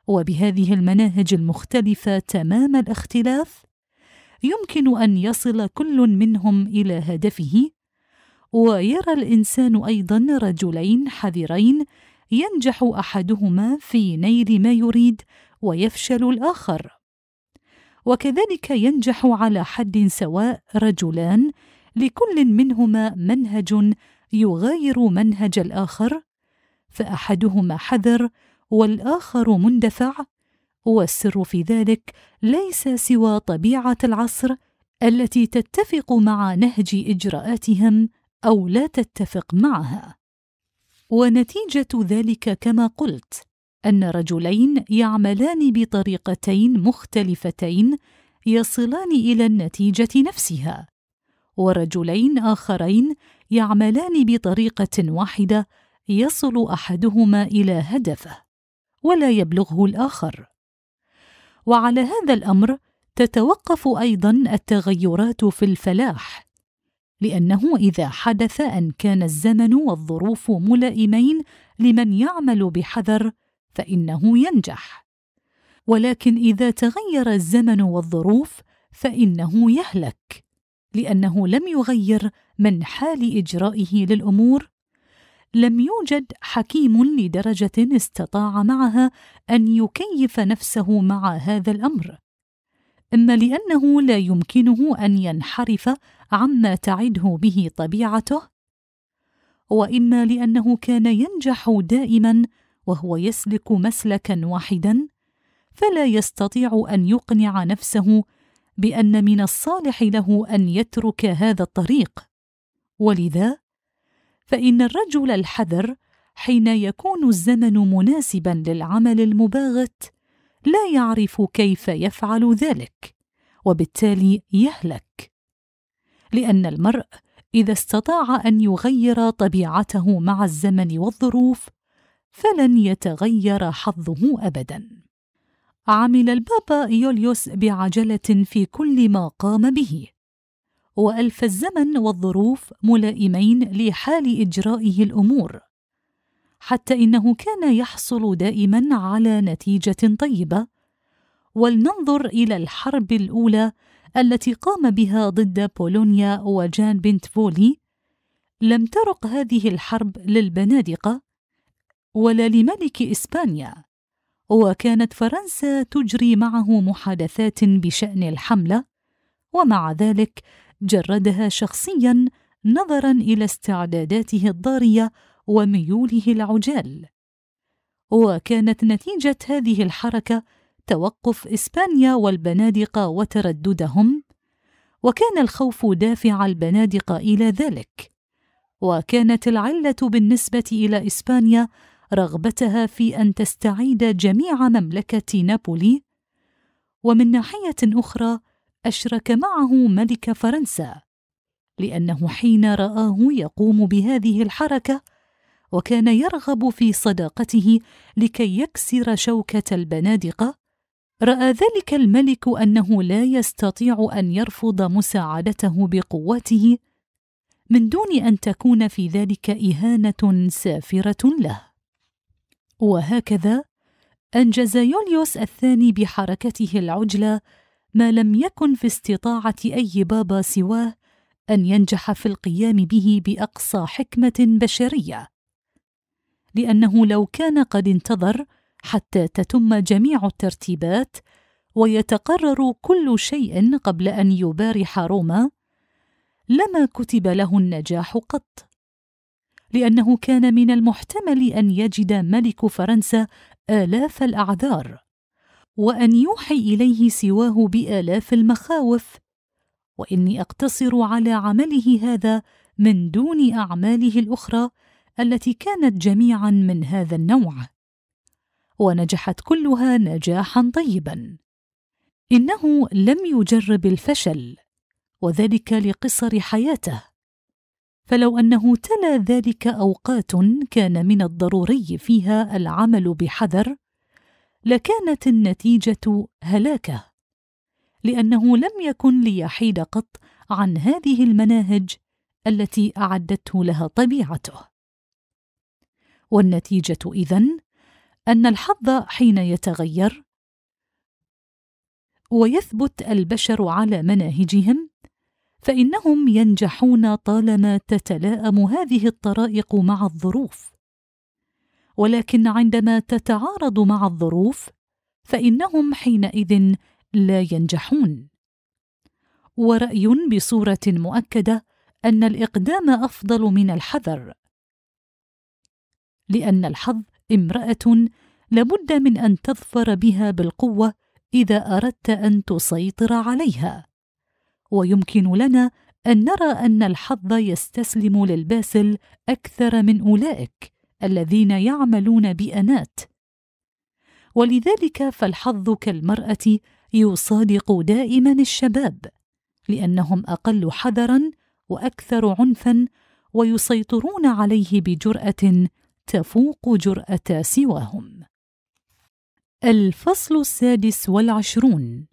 وبهذه المناهج المختلفه تمام الاختلاف يمكن ان يصل كل منهم الى هدفه ويرى الانسان ايضا رجلين حذرين ينجح احدهما في نيل ما يريد ويفشل الاخر وكذلك ينجح على حد سواء رجلان لكل منهما منهج يغاير منهج الاخر فاحدهما حذر والاخر مندفع والسر في ذلك ليس سوى طبيعه العصر التي تتفق مع نهج اجراءاتهم او لا تتفق معها ونتيجه ذلك كما قلت ان رجلين يعملان بطريقتين مختلفتين يصلان الى النتيجه نفسها ورجلين اخرين يعملان بطريقه واحده يصل احدهما الى هدفه ولا يبلغه الاخر وعلى هذا الامر تتوقف ايضا التغيرات في الفلاح لانه اذا حدث ان كان الزمن والظروف ملائمين لمن يعمل بحذر فانه ينجح ولكن اذا تغير الزمن والظروف فانه يهلك لانه لم يغير من حال اجرائه للامور لم يوجد حكيم لدرجه استطاع معها ان يكيف نفسه مع هذا الامر اما لانه لا يمكنه ان ينحرف عما تعده به طبيعته واما لانه كان ينجح دائما وهو يسلك مسلكا واحدا فلا يستطيع ان يقنع نفسه بان من الصالح له ان يترك هذا الطريق ولذا فان الرجل الحذر حين يكون الزمن مناسبا للعمل المباغت لا يعرف كيف يفعل ذلك وبالتالي يهلك لان المرء اذا استطاع ان يغير طبيعته مع الزمن والظروف فلن يتغير حظه ابدا عمل البابا يوليوس بعجلة في كل ما قام به وألف الزمن والظروف ملائمين لحال إجرائه الأمور حتى إنه كان يحصل دائما على نتيجة طيبة ولننظر إلى الحرب الأولى التي قام بها ضد بولونيا وجان بنت فولي لم ترق هذه الحرب للبنادقة ولا لملك إسبانيا وكانت فرنسا تجري معه محادثات بشان الحمله ومع ذلك جردها شخصيا نظرا الى استعداداته الضاريه وميوله العجال وكانت نتيجه هذه الحركه توقف اسبانيا والبنادقه وترددهم وكان الخوف دافع البنادق الى ذلك وكانت العله بالنسبه الى اسبانيا رغبتها في أن تستعيد جميع مملكة نابولي ومن ناحية أخرى أشرك معه ملك فرنسا لأنه حين رآه يقوم بهذه الحركة وكان يرغب في صداقته لكي يكسر شوكة البنادقة رأى ذلك الملك أنه لا يستطيع أن يرفض مساعدته بقوته من دون أن تكون في ذلك إهانة سافرة له وهكذا أنجز يوليوس الثاني بحركته العجلة ما لم يكن في استطاعة أي بابا سواه أن ينجح في القيام به بأقصى حكمة بشرية، لأنه لو كان قد انتظر حتى تتم جميع الترتيبات ويتقرر كل شيء قبل أن يبارح روما، لما كتب له النجاح قط. لأنه كان من المحتمل أن يجد ملك فرنسا آلاف الأعذار وأن يوحي إليه سواه بآلاف المخاوف وإني أقتصر على عمله هذا من دون أعماله الأخرى التي كانت جميعا من هذا النوع ونجحت كلها نجاحا طيبا انه لم يجرب الفشل وذلك لقصر حياته فلو انه تلا ذلك اوقات كان من الضروري فيها العمل بحذر لكانت النتيجه هلاكه لانه لم يكن ليحيد قط عن هذه المناهج التي اعدته لها طبيعته والنتيجه اذن ان الحظ حين يتغير ويثبت البشر على مناهجهم فانهم ينجحون طالما تتلائم هذه الطرائق مع الظروف ولكن عندما تتعارض مع الظروف فانهم حينئذ لا ينجحون وراي بصوره مؤكده ان الاقدام افضل من الحذر لان الحظ امراه لابد من ان تظفر بها بالقوه اذا اردت ان تسيطر عليها ويمكن لنا ان نرى ان الحظ يستسلم للباسل اكثر من اولئك الذين يعملون بانات ولذلك فالحظ كالمراه يصادق دائما الشباب لانهم اقل حذرا واكثر عنفا ويسيطرون عليه بجراه تفوق جراه سواهم الفصل السادس والعشرون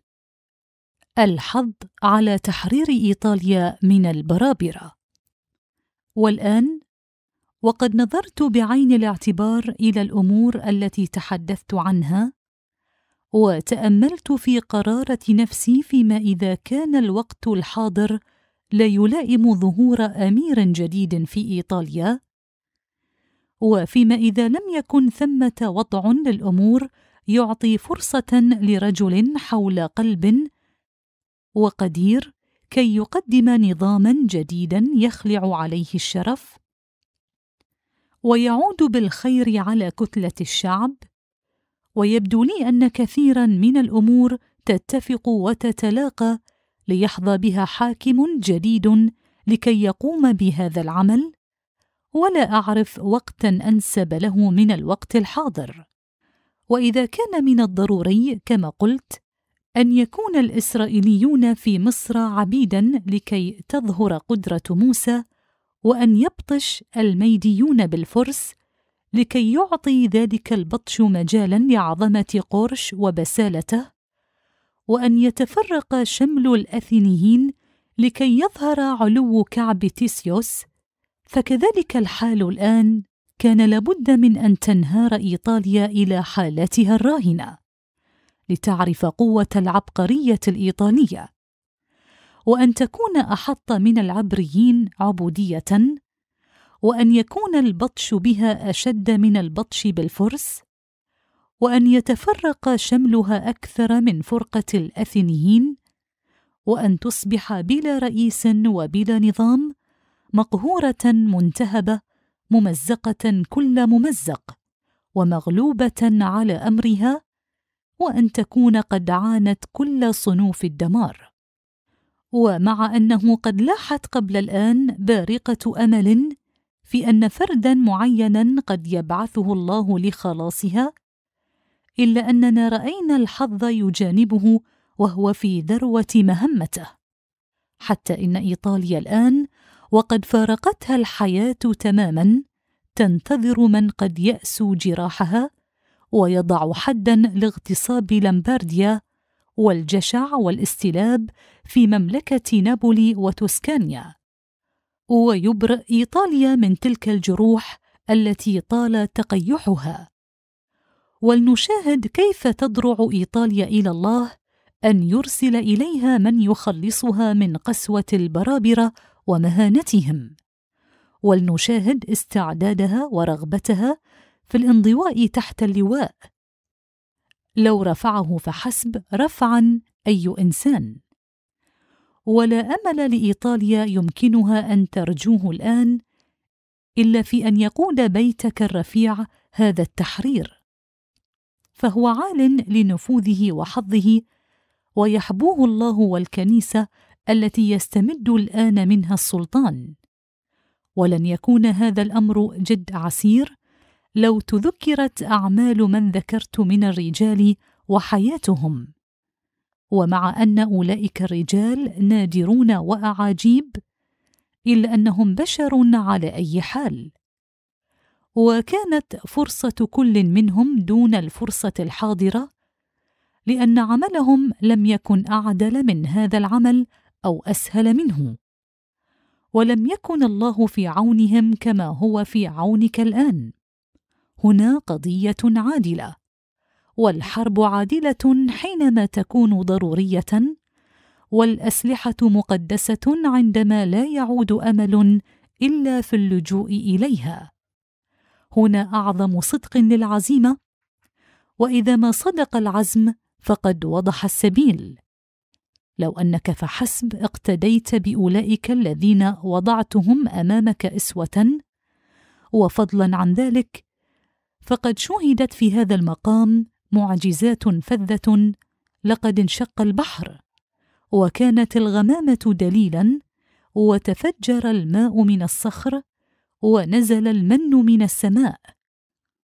الحض على تحرير ايطاليا من البرابره والان وقد نظرت بعين الاعتبار الى الامور التي تحدثت عنها وتاملت في قراره نفسي فيما اذا كان الوقت الحاضر لا يلائم ظهور امير جديد في ايطاليا وفيما اذا لم يكن ثمه وضع للامور يعطي فرصه لرجل حول قلب وقدير كي يقدم نظاما جديدا يخلع عليه الشرف ويعود بالخير على كتله الشعب ويبدو لي ان كثيرا من الامور تتفق وتتلاقى ليحظى بها حاكم جديد لكي يقوم بهذا العمل ولا اعرف وقتا انسب له من الوقت الحاضر واذا كان من الضروري كما قلت ان يكون الاسرائيليون في مصر عبيدا لكي تظهر قدره موسى وان يبطش الميديون بالفرس لكي يعطي ذلك البطش مجالا لعظمه قرش وبسالته وان يتفرق شمل الاثينيين لكي يظهر علو كعب تيسيوس فكذلك الحال الان كان لابد من ان تنهار ايطاليا الى حالتها الراهنه لتعرف قوة العبقرية الإيطالية وأن تكون أحط من العبريين عبودية وأن يكون البطش بها أشد من البطش بالفرس وأن يتفرق شملها أكثر من فرقة الأثينيين وأن تصبح بلا رئيس وبلا نظام مقهورة منتهبة ممزقة كل ممزق ومغلوبة على أمرها وان تكون قد عانت كل صنوف الدمار ومع انه قد لاحت قبل الان بارقه امل في ان فردا معينا قد يبعثه الله لخلاصها الا اننا راينا الحظ يجانبه وهو في ذروه مهمته حتى ان ايطاليا الان وقد فارقتها الحياه تماما تنتظر من قد ياسو جراحها ويضع حدا لاغتصاب لمبارديا والجشع والاستلاب في مملكة نابولي وتوسكانيا ويبرئ إيطاليا من تلك الجروح التي طال تقيحها ولنشاهد كيف تضرع إيطاليا إلى الله أن يرسل إليها من يخلصها من قسوة البرابرة ومهانتهم ولنشاهد استعدادها ورغبتها في الانضواء تحت اللواء لو رفعه فحسب رفعا اي انسان ولا امل لايطاليا يمكنها ان ترجوه الان الا في ان يقود بيتك الرفيع هذا التحرير فهو عال لنفوذه وحظه ويحبوه الله والكنيسه التي يستمد الان منها السلطان ولن يكون هذا الامر جد عسير لو تذكرت اعمال من ذكرت من الرجال وحياتهم ومع ان اولئك الرجال نادرون واعاجيب الا انهم بشر على اي حال وكانت فرصه كل منهم دون الفرصه الحاضره لان عملهم لم يكن اعدل من هذا العمل او اسهل منه ولم يكن الله في عونهم كما هو في عونك الان هنا قضيه عادله والحرب عادله حينما تكون ضروريه والاسلحه مقدسه عندما لا يعود امل الا في اللجوء اليها هنا اعظم صدق للعزيمه واذا ما صدق العزم فقد وضح السبيل لو انك فحسب اقتديت باولئك الذين وضعتهم امامك اسوه وفضلا عن ذلك فقد شهدت في هذا المقام معجزات فذه لقد انشق البحر وكانت الغمامه دليلا وتفجر الماء من الصخر ونزل المن من السماء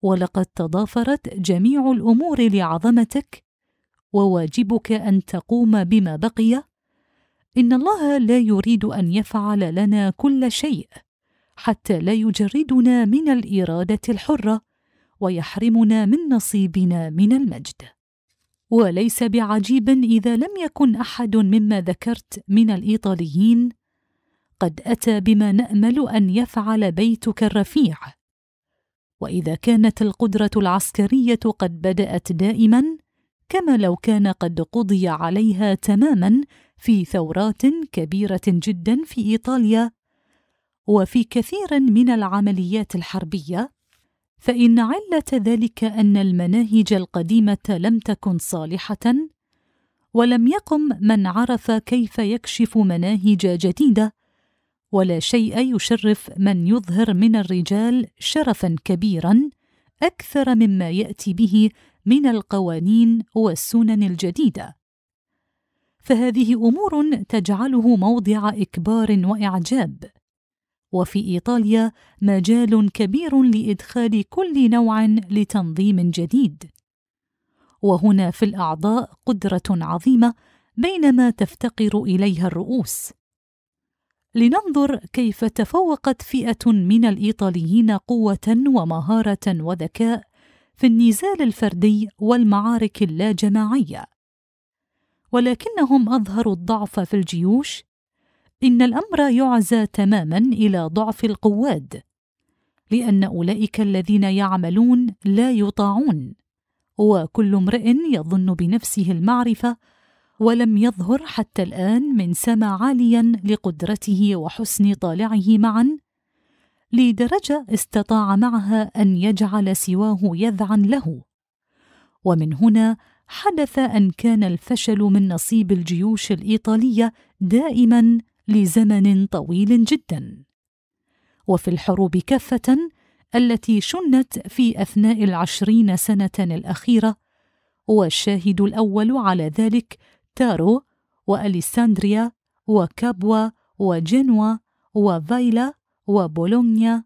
ولقد تضافرت جميع الامور لعظمتك وواجبك ان تقوم بما بقي ان الله لا يريد ان يفعل لنا كل شيء حتى لا يجردنا من الاراده الحره ويحرمنا من نصيبنا من المجد وليس بعجيب اذا لم يكن احد مما ذكرت من الايطاليين قد اتى بما نامل ان يفعل بيتك الرفيع واذا كانت القدره العسكريه قد بدات دائما كما لو كان قد قضي عليها تماما في ثورات كبيره جدا في ايطاليا وفي كثير من العمليات الحربيه فان عله ذلك ان المناهج القديمه لم تكن صالحه ولم يقم من عرف كيف يكشف مناهج جديده ولا شيء يشرف من يظهر من الرجال شرفا كبيرا اكثر مما ياتي به من القوانين والسنن الجديده فهذه امور تجعله موضع اكبار واعجاب وفي ايطاليا مجال كبير لادخال كل نوع لتنظيم جديد وهنا في الاعضاء قدره عظيمه بينما تفتقر اليها الرؤوس لننظر كيف تفوقت فئه من الايطاليين قوه ومهاره وذكاء في النزال الفردي والمعارك اللاجماعيه ولكنهم اظهروا الضعف في الجيوش إن الأمر يعزى تماما إلى ضعف القواد لأن أولئك الذين يعملون لا يطاعون وكل امرئ يظن بنفسه المعرفة ولم يظهر حتى الآن من سما عاليا لقدرته وحسن طالعه معا لدرجة استطاع معها أن يجعل سواه يذعا له ومن هنا حدث أن كان الفشل من نصيب الجيوش الإيطالية دائما لزمن طويل جدا وفي الحروب كافه التي شنت في اثناء العشرين سنه الاخيره والشاهد الاول على ذلك تارو واليساندريا وكابوا وجنوا وفايلا وبولونيا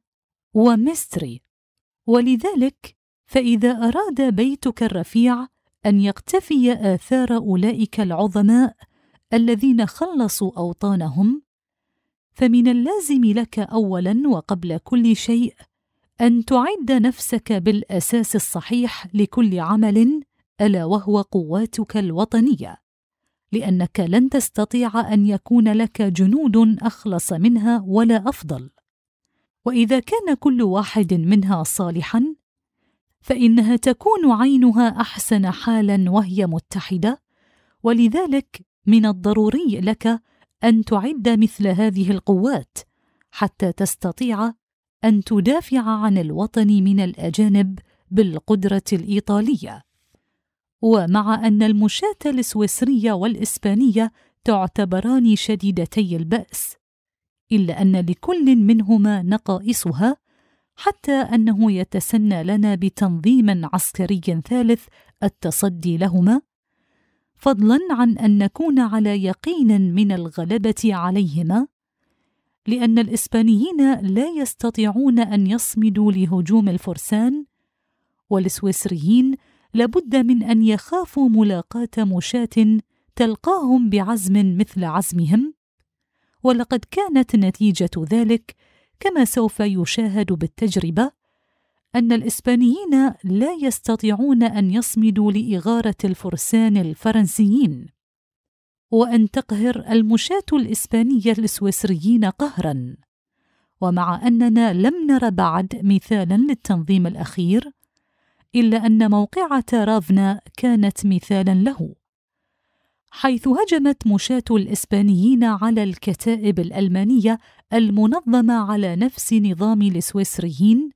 ومستري ولذلك فاذا اراد بيتك الرفيع ان يقتفي اثار اولئك العظماء الذين خلصوا اوطانهم فمن اللازم لك اولا وقبل كل شيء ان تعد نفسك بالاساس الصحيح لكل عمل الا وهو قواتك الوطنيه لانك لن تستطيع ان يكون لك جنود اخلص منها ولا افضل واذا كان كل واحد منها صالحا فانها تكون عينها احسن حالا وهي متحده ولذلك من الضروري لك ان تعد مثل هذه القوات حتى تستطيع ان تدافع عن الوطن من الاجانب بالقدره الايطاليه ومع ان المشاه السويسريه والاسبانيه تعتبران شديدتي الباس الا ان لكل منهما نقائصها حتى انه يتسنى لنا بتنظيم عسكري ثالث التصدي لهما فضلا عن ان نكون على يقين من الغلبه عليهما لان الاسبانيين لا يستطيعون ان يصمدوا لهجوم الفرسان والسويسريين لابد من ان يخافوا ملاقاه مشاه تلقاهم بعزم مثل عزمهم ولقد كانت نتيجه ذلك كما سوف يشاهد بالتجربه ان الاسبانيين لا يستطيعون ان يصمدوا لاغاره الفرسان الفرنسيين وان تقهر المشاه الاسبانيه السويسريين قهرا ومع اننا لم نر بعد مثالا للتنظيم الاخير الا ان موقعه رافنا كانت مثالا له حيث هجمت مشاة الإسبانيين على الكتائب الألمانية المنظمة على نفس نظام السويسريين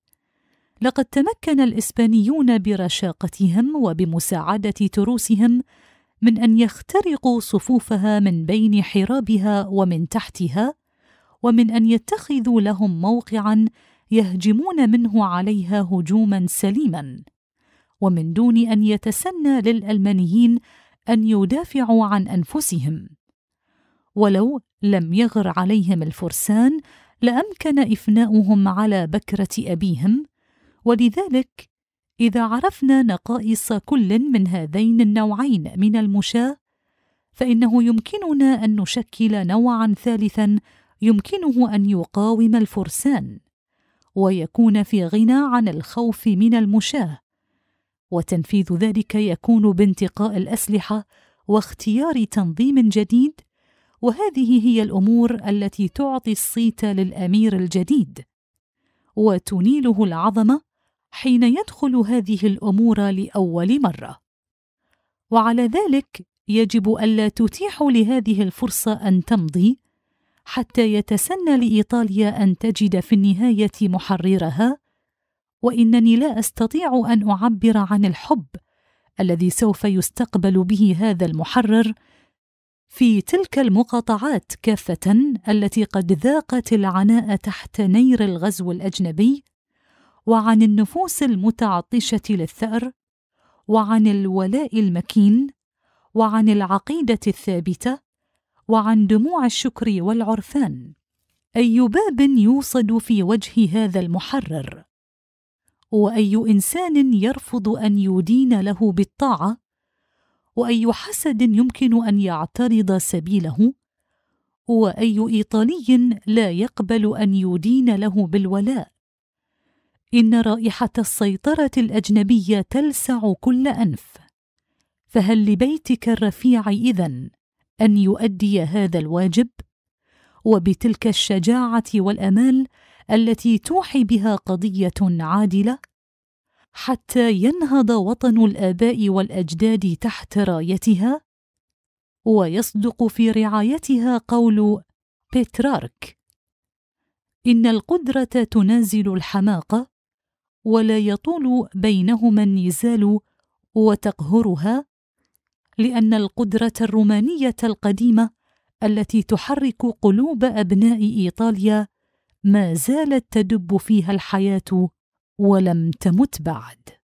لقد تمكن الإسبانيون برشاقتهم وبمساعدة تروسهم من أن يخترقوا صفوفها من بين حرابها ومن تحتها ومن أن يتخذوا لهم موقعا يهجمون منه عليها هجوما سليما ومن دون أن يتسنى للألمانيين أن يدافعوا عن أنفسهم ولو لم يغر عليهم الفرسان لأمكن إفناؤهم على بكرة أبيهم ولذلك إذا عرفنا نقائص كل من هذين النوعين من المشاة فإنه يمكننا أن نشكل نوعا ثالثا يمكنه أن يقاوم الفرسان ويكون في غنى عن الخوف من المشاه وتنفيذ ذلك يكون بانتقاء الاسلحه واختيار تنظيم جديد وهذه هي الامور التي تعطي الصيت للامير الجديد وتنيله العظمه حين يدخل هذه الامور لاول مره وعلى ذلك يجب الا تتيح لهذه الفرصه ان تمضي حتى يتسنى لايطاليا ان تجد في النهايه محررها وانني لا استطيع ان اعبر عن الحب الذي سوف يستقبل به هذا المحرر في تلك المقاطعات كافه التي قد ذاقت العناء تحت نير الغزو الاجنبي وعن النفوس المتعطشه للثار وعن الولاء المكين وعن العقيده الثابته وعن دموع الشكر والعرفان اي باب يوصد في وجه هذا المحرر واي انسان يرفض ان يدين له بالطاعه واي حسد يمكن ان يعترض سبيله واي ايطالي لا يقبل ان يدين له بالولاء إن رائحة السيطرة الأجنبية تلسع كل أنف فهل لبيتك الرفيع إذن أن يؤدي هذا الواجب؟ وبتلك الشجاعة والأمال التي توحي بها قضية عادلة؟ حتى ينهض وطن الآباء والأجداد تحت رايتها؟ ويصدق في رعايتها قول بترارك إن القدرة تنازل الحماقة ولا يطول بينهما النزال وتقهرها لان القدره الرومانيه القديمه التي تحرك قلوب ابناء ايطاليا ما زالت تدب فيها الحياه ولم تمت بعد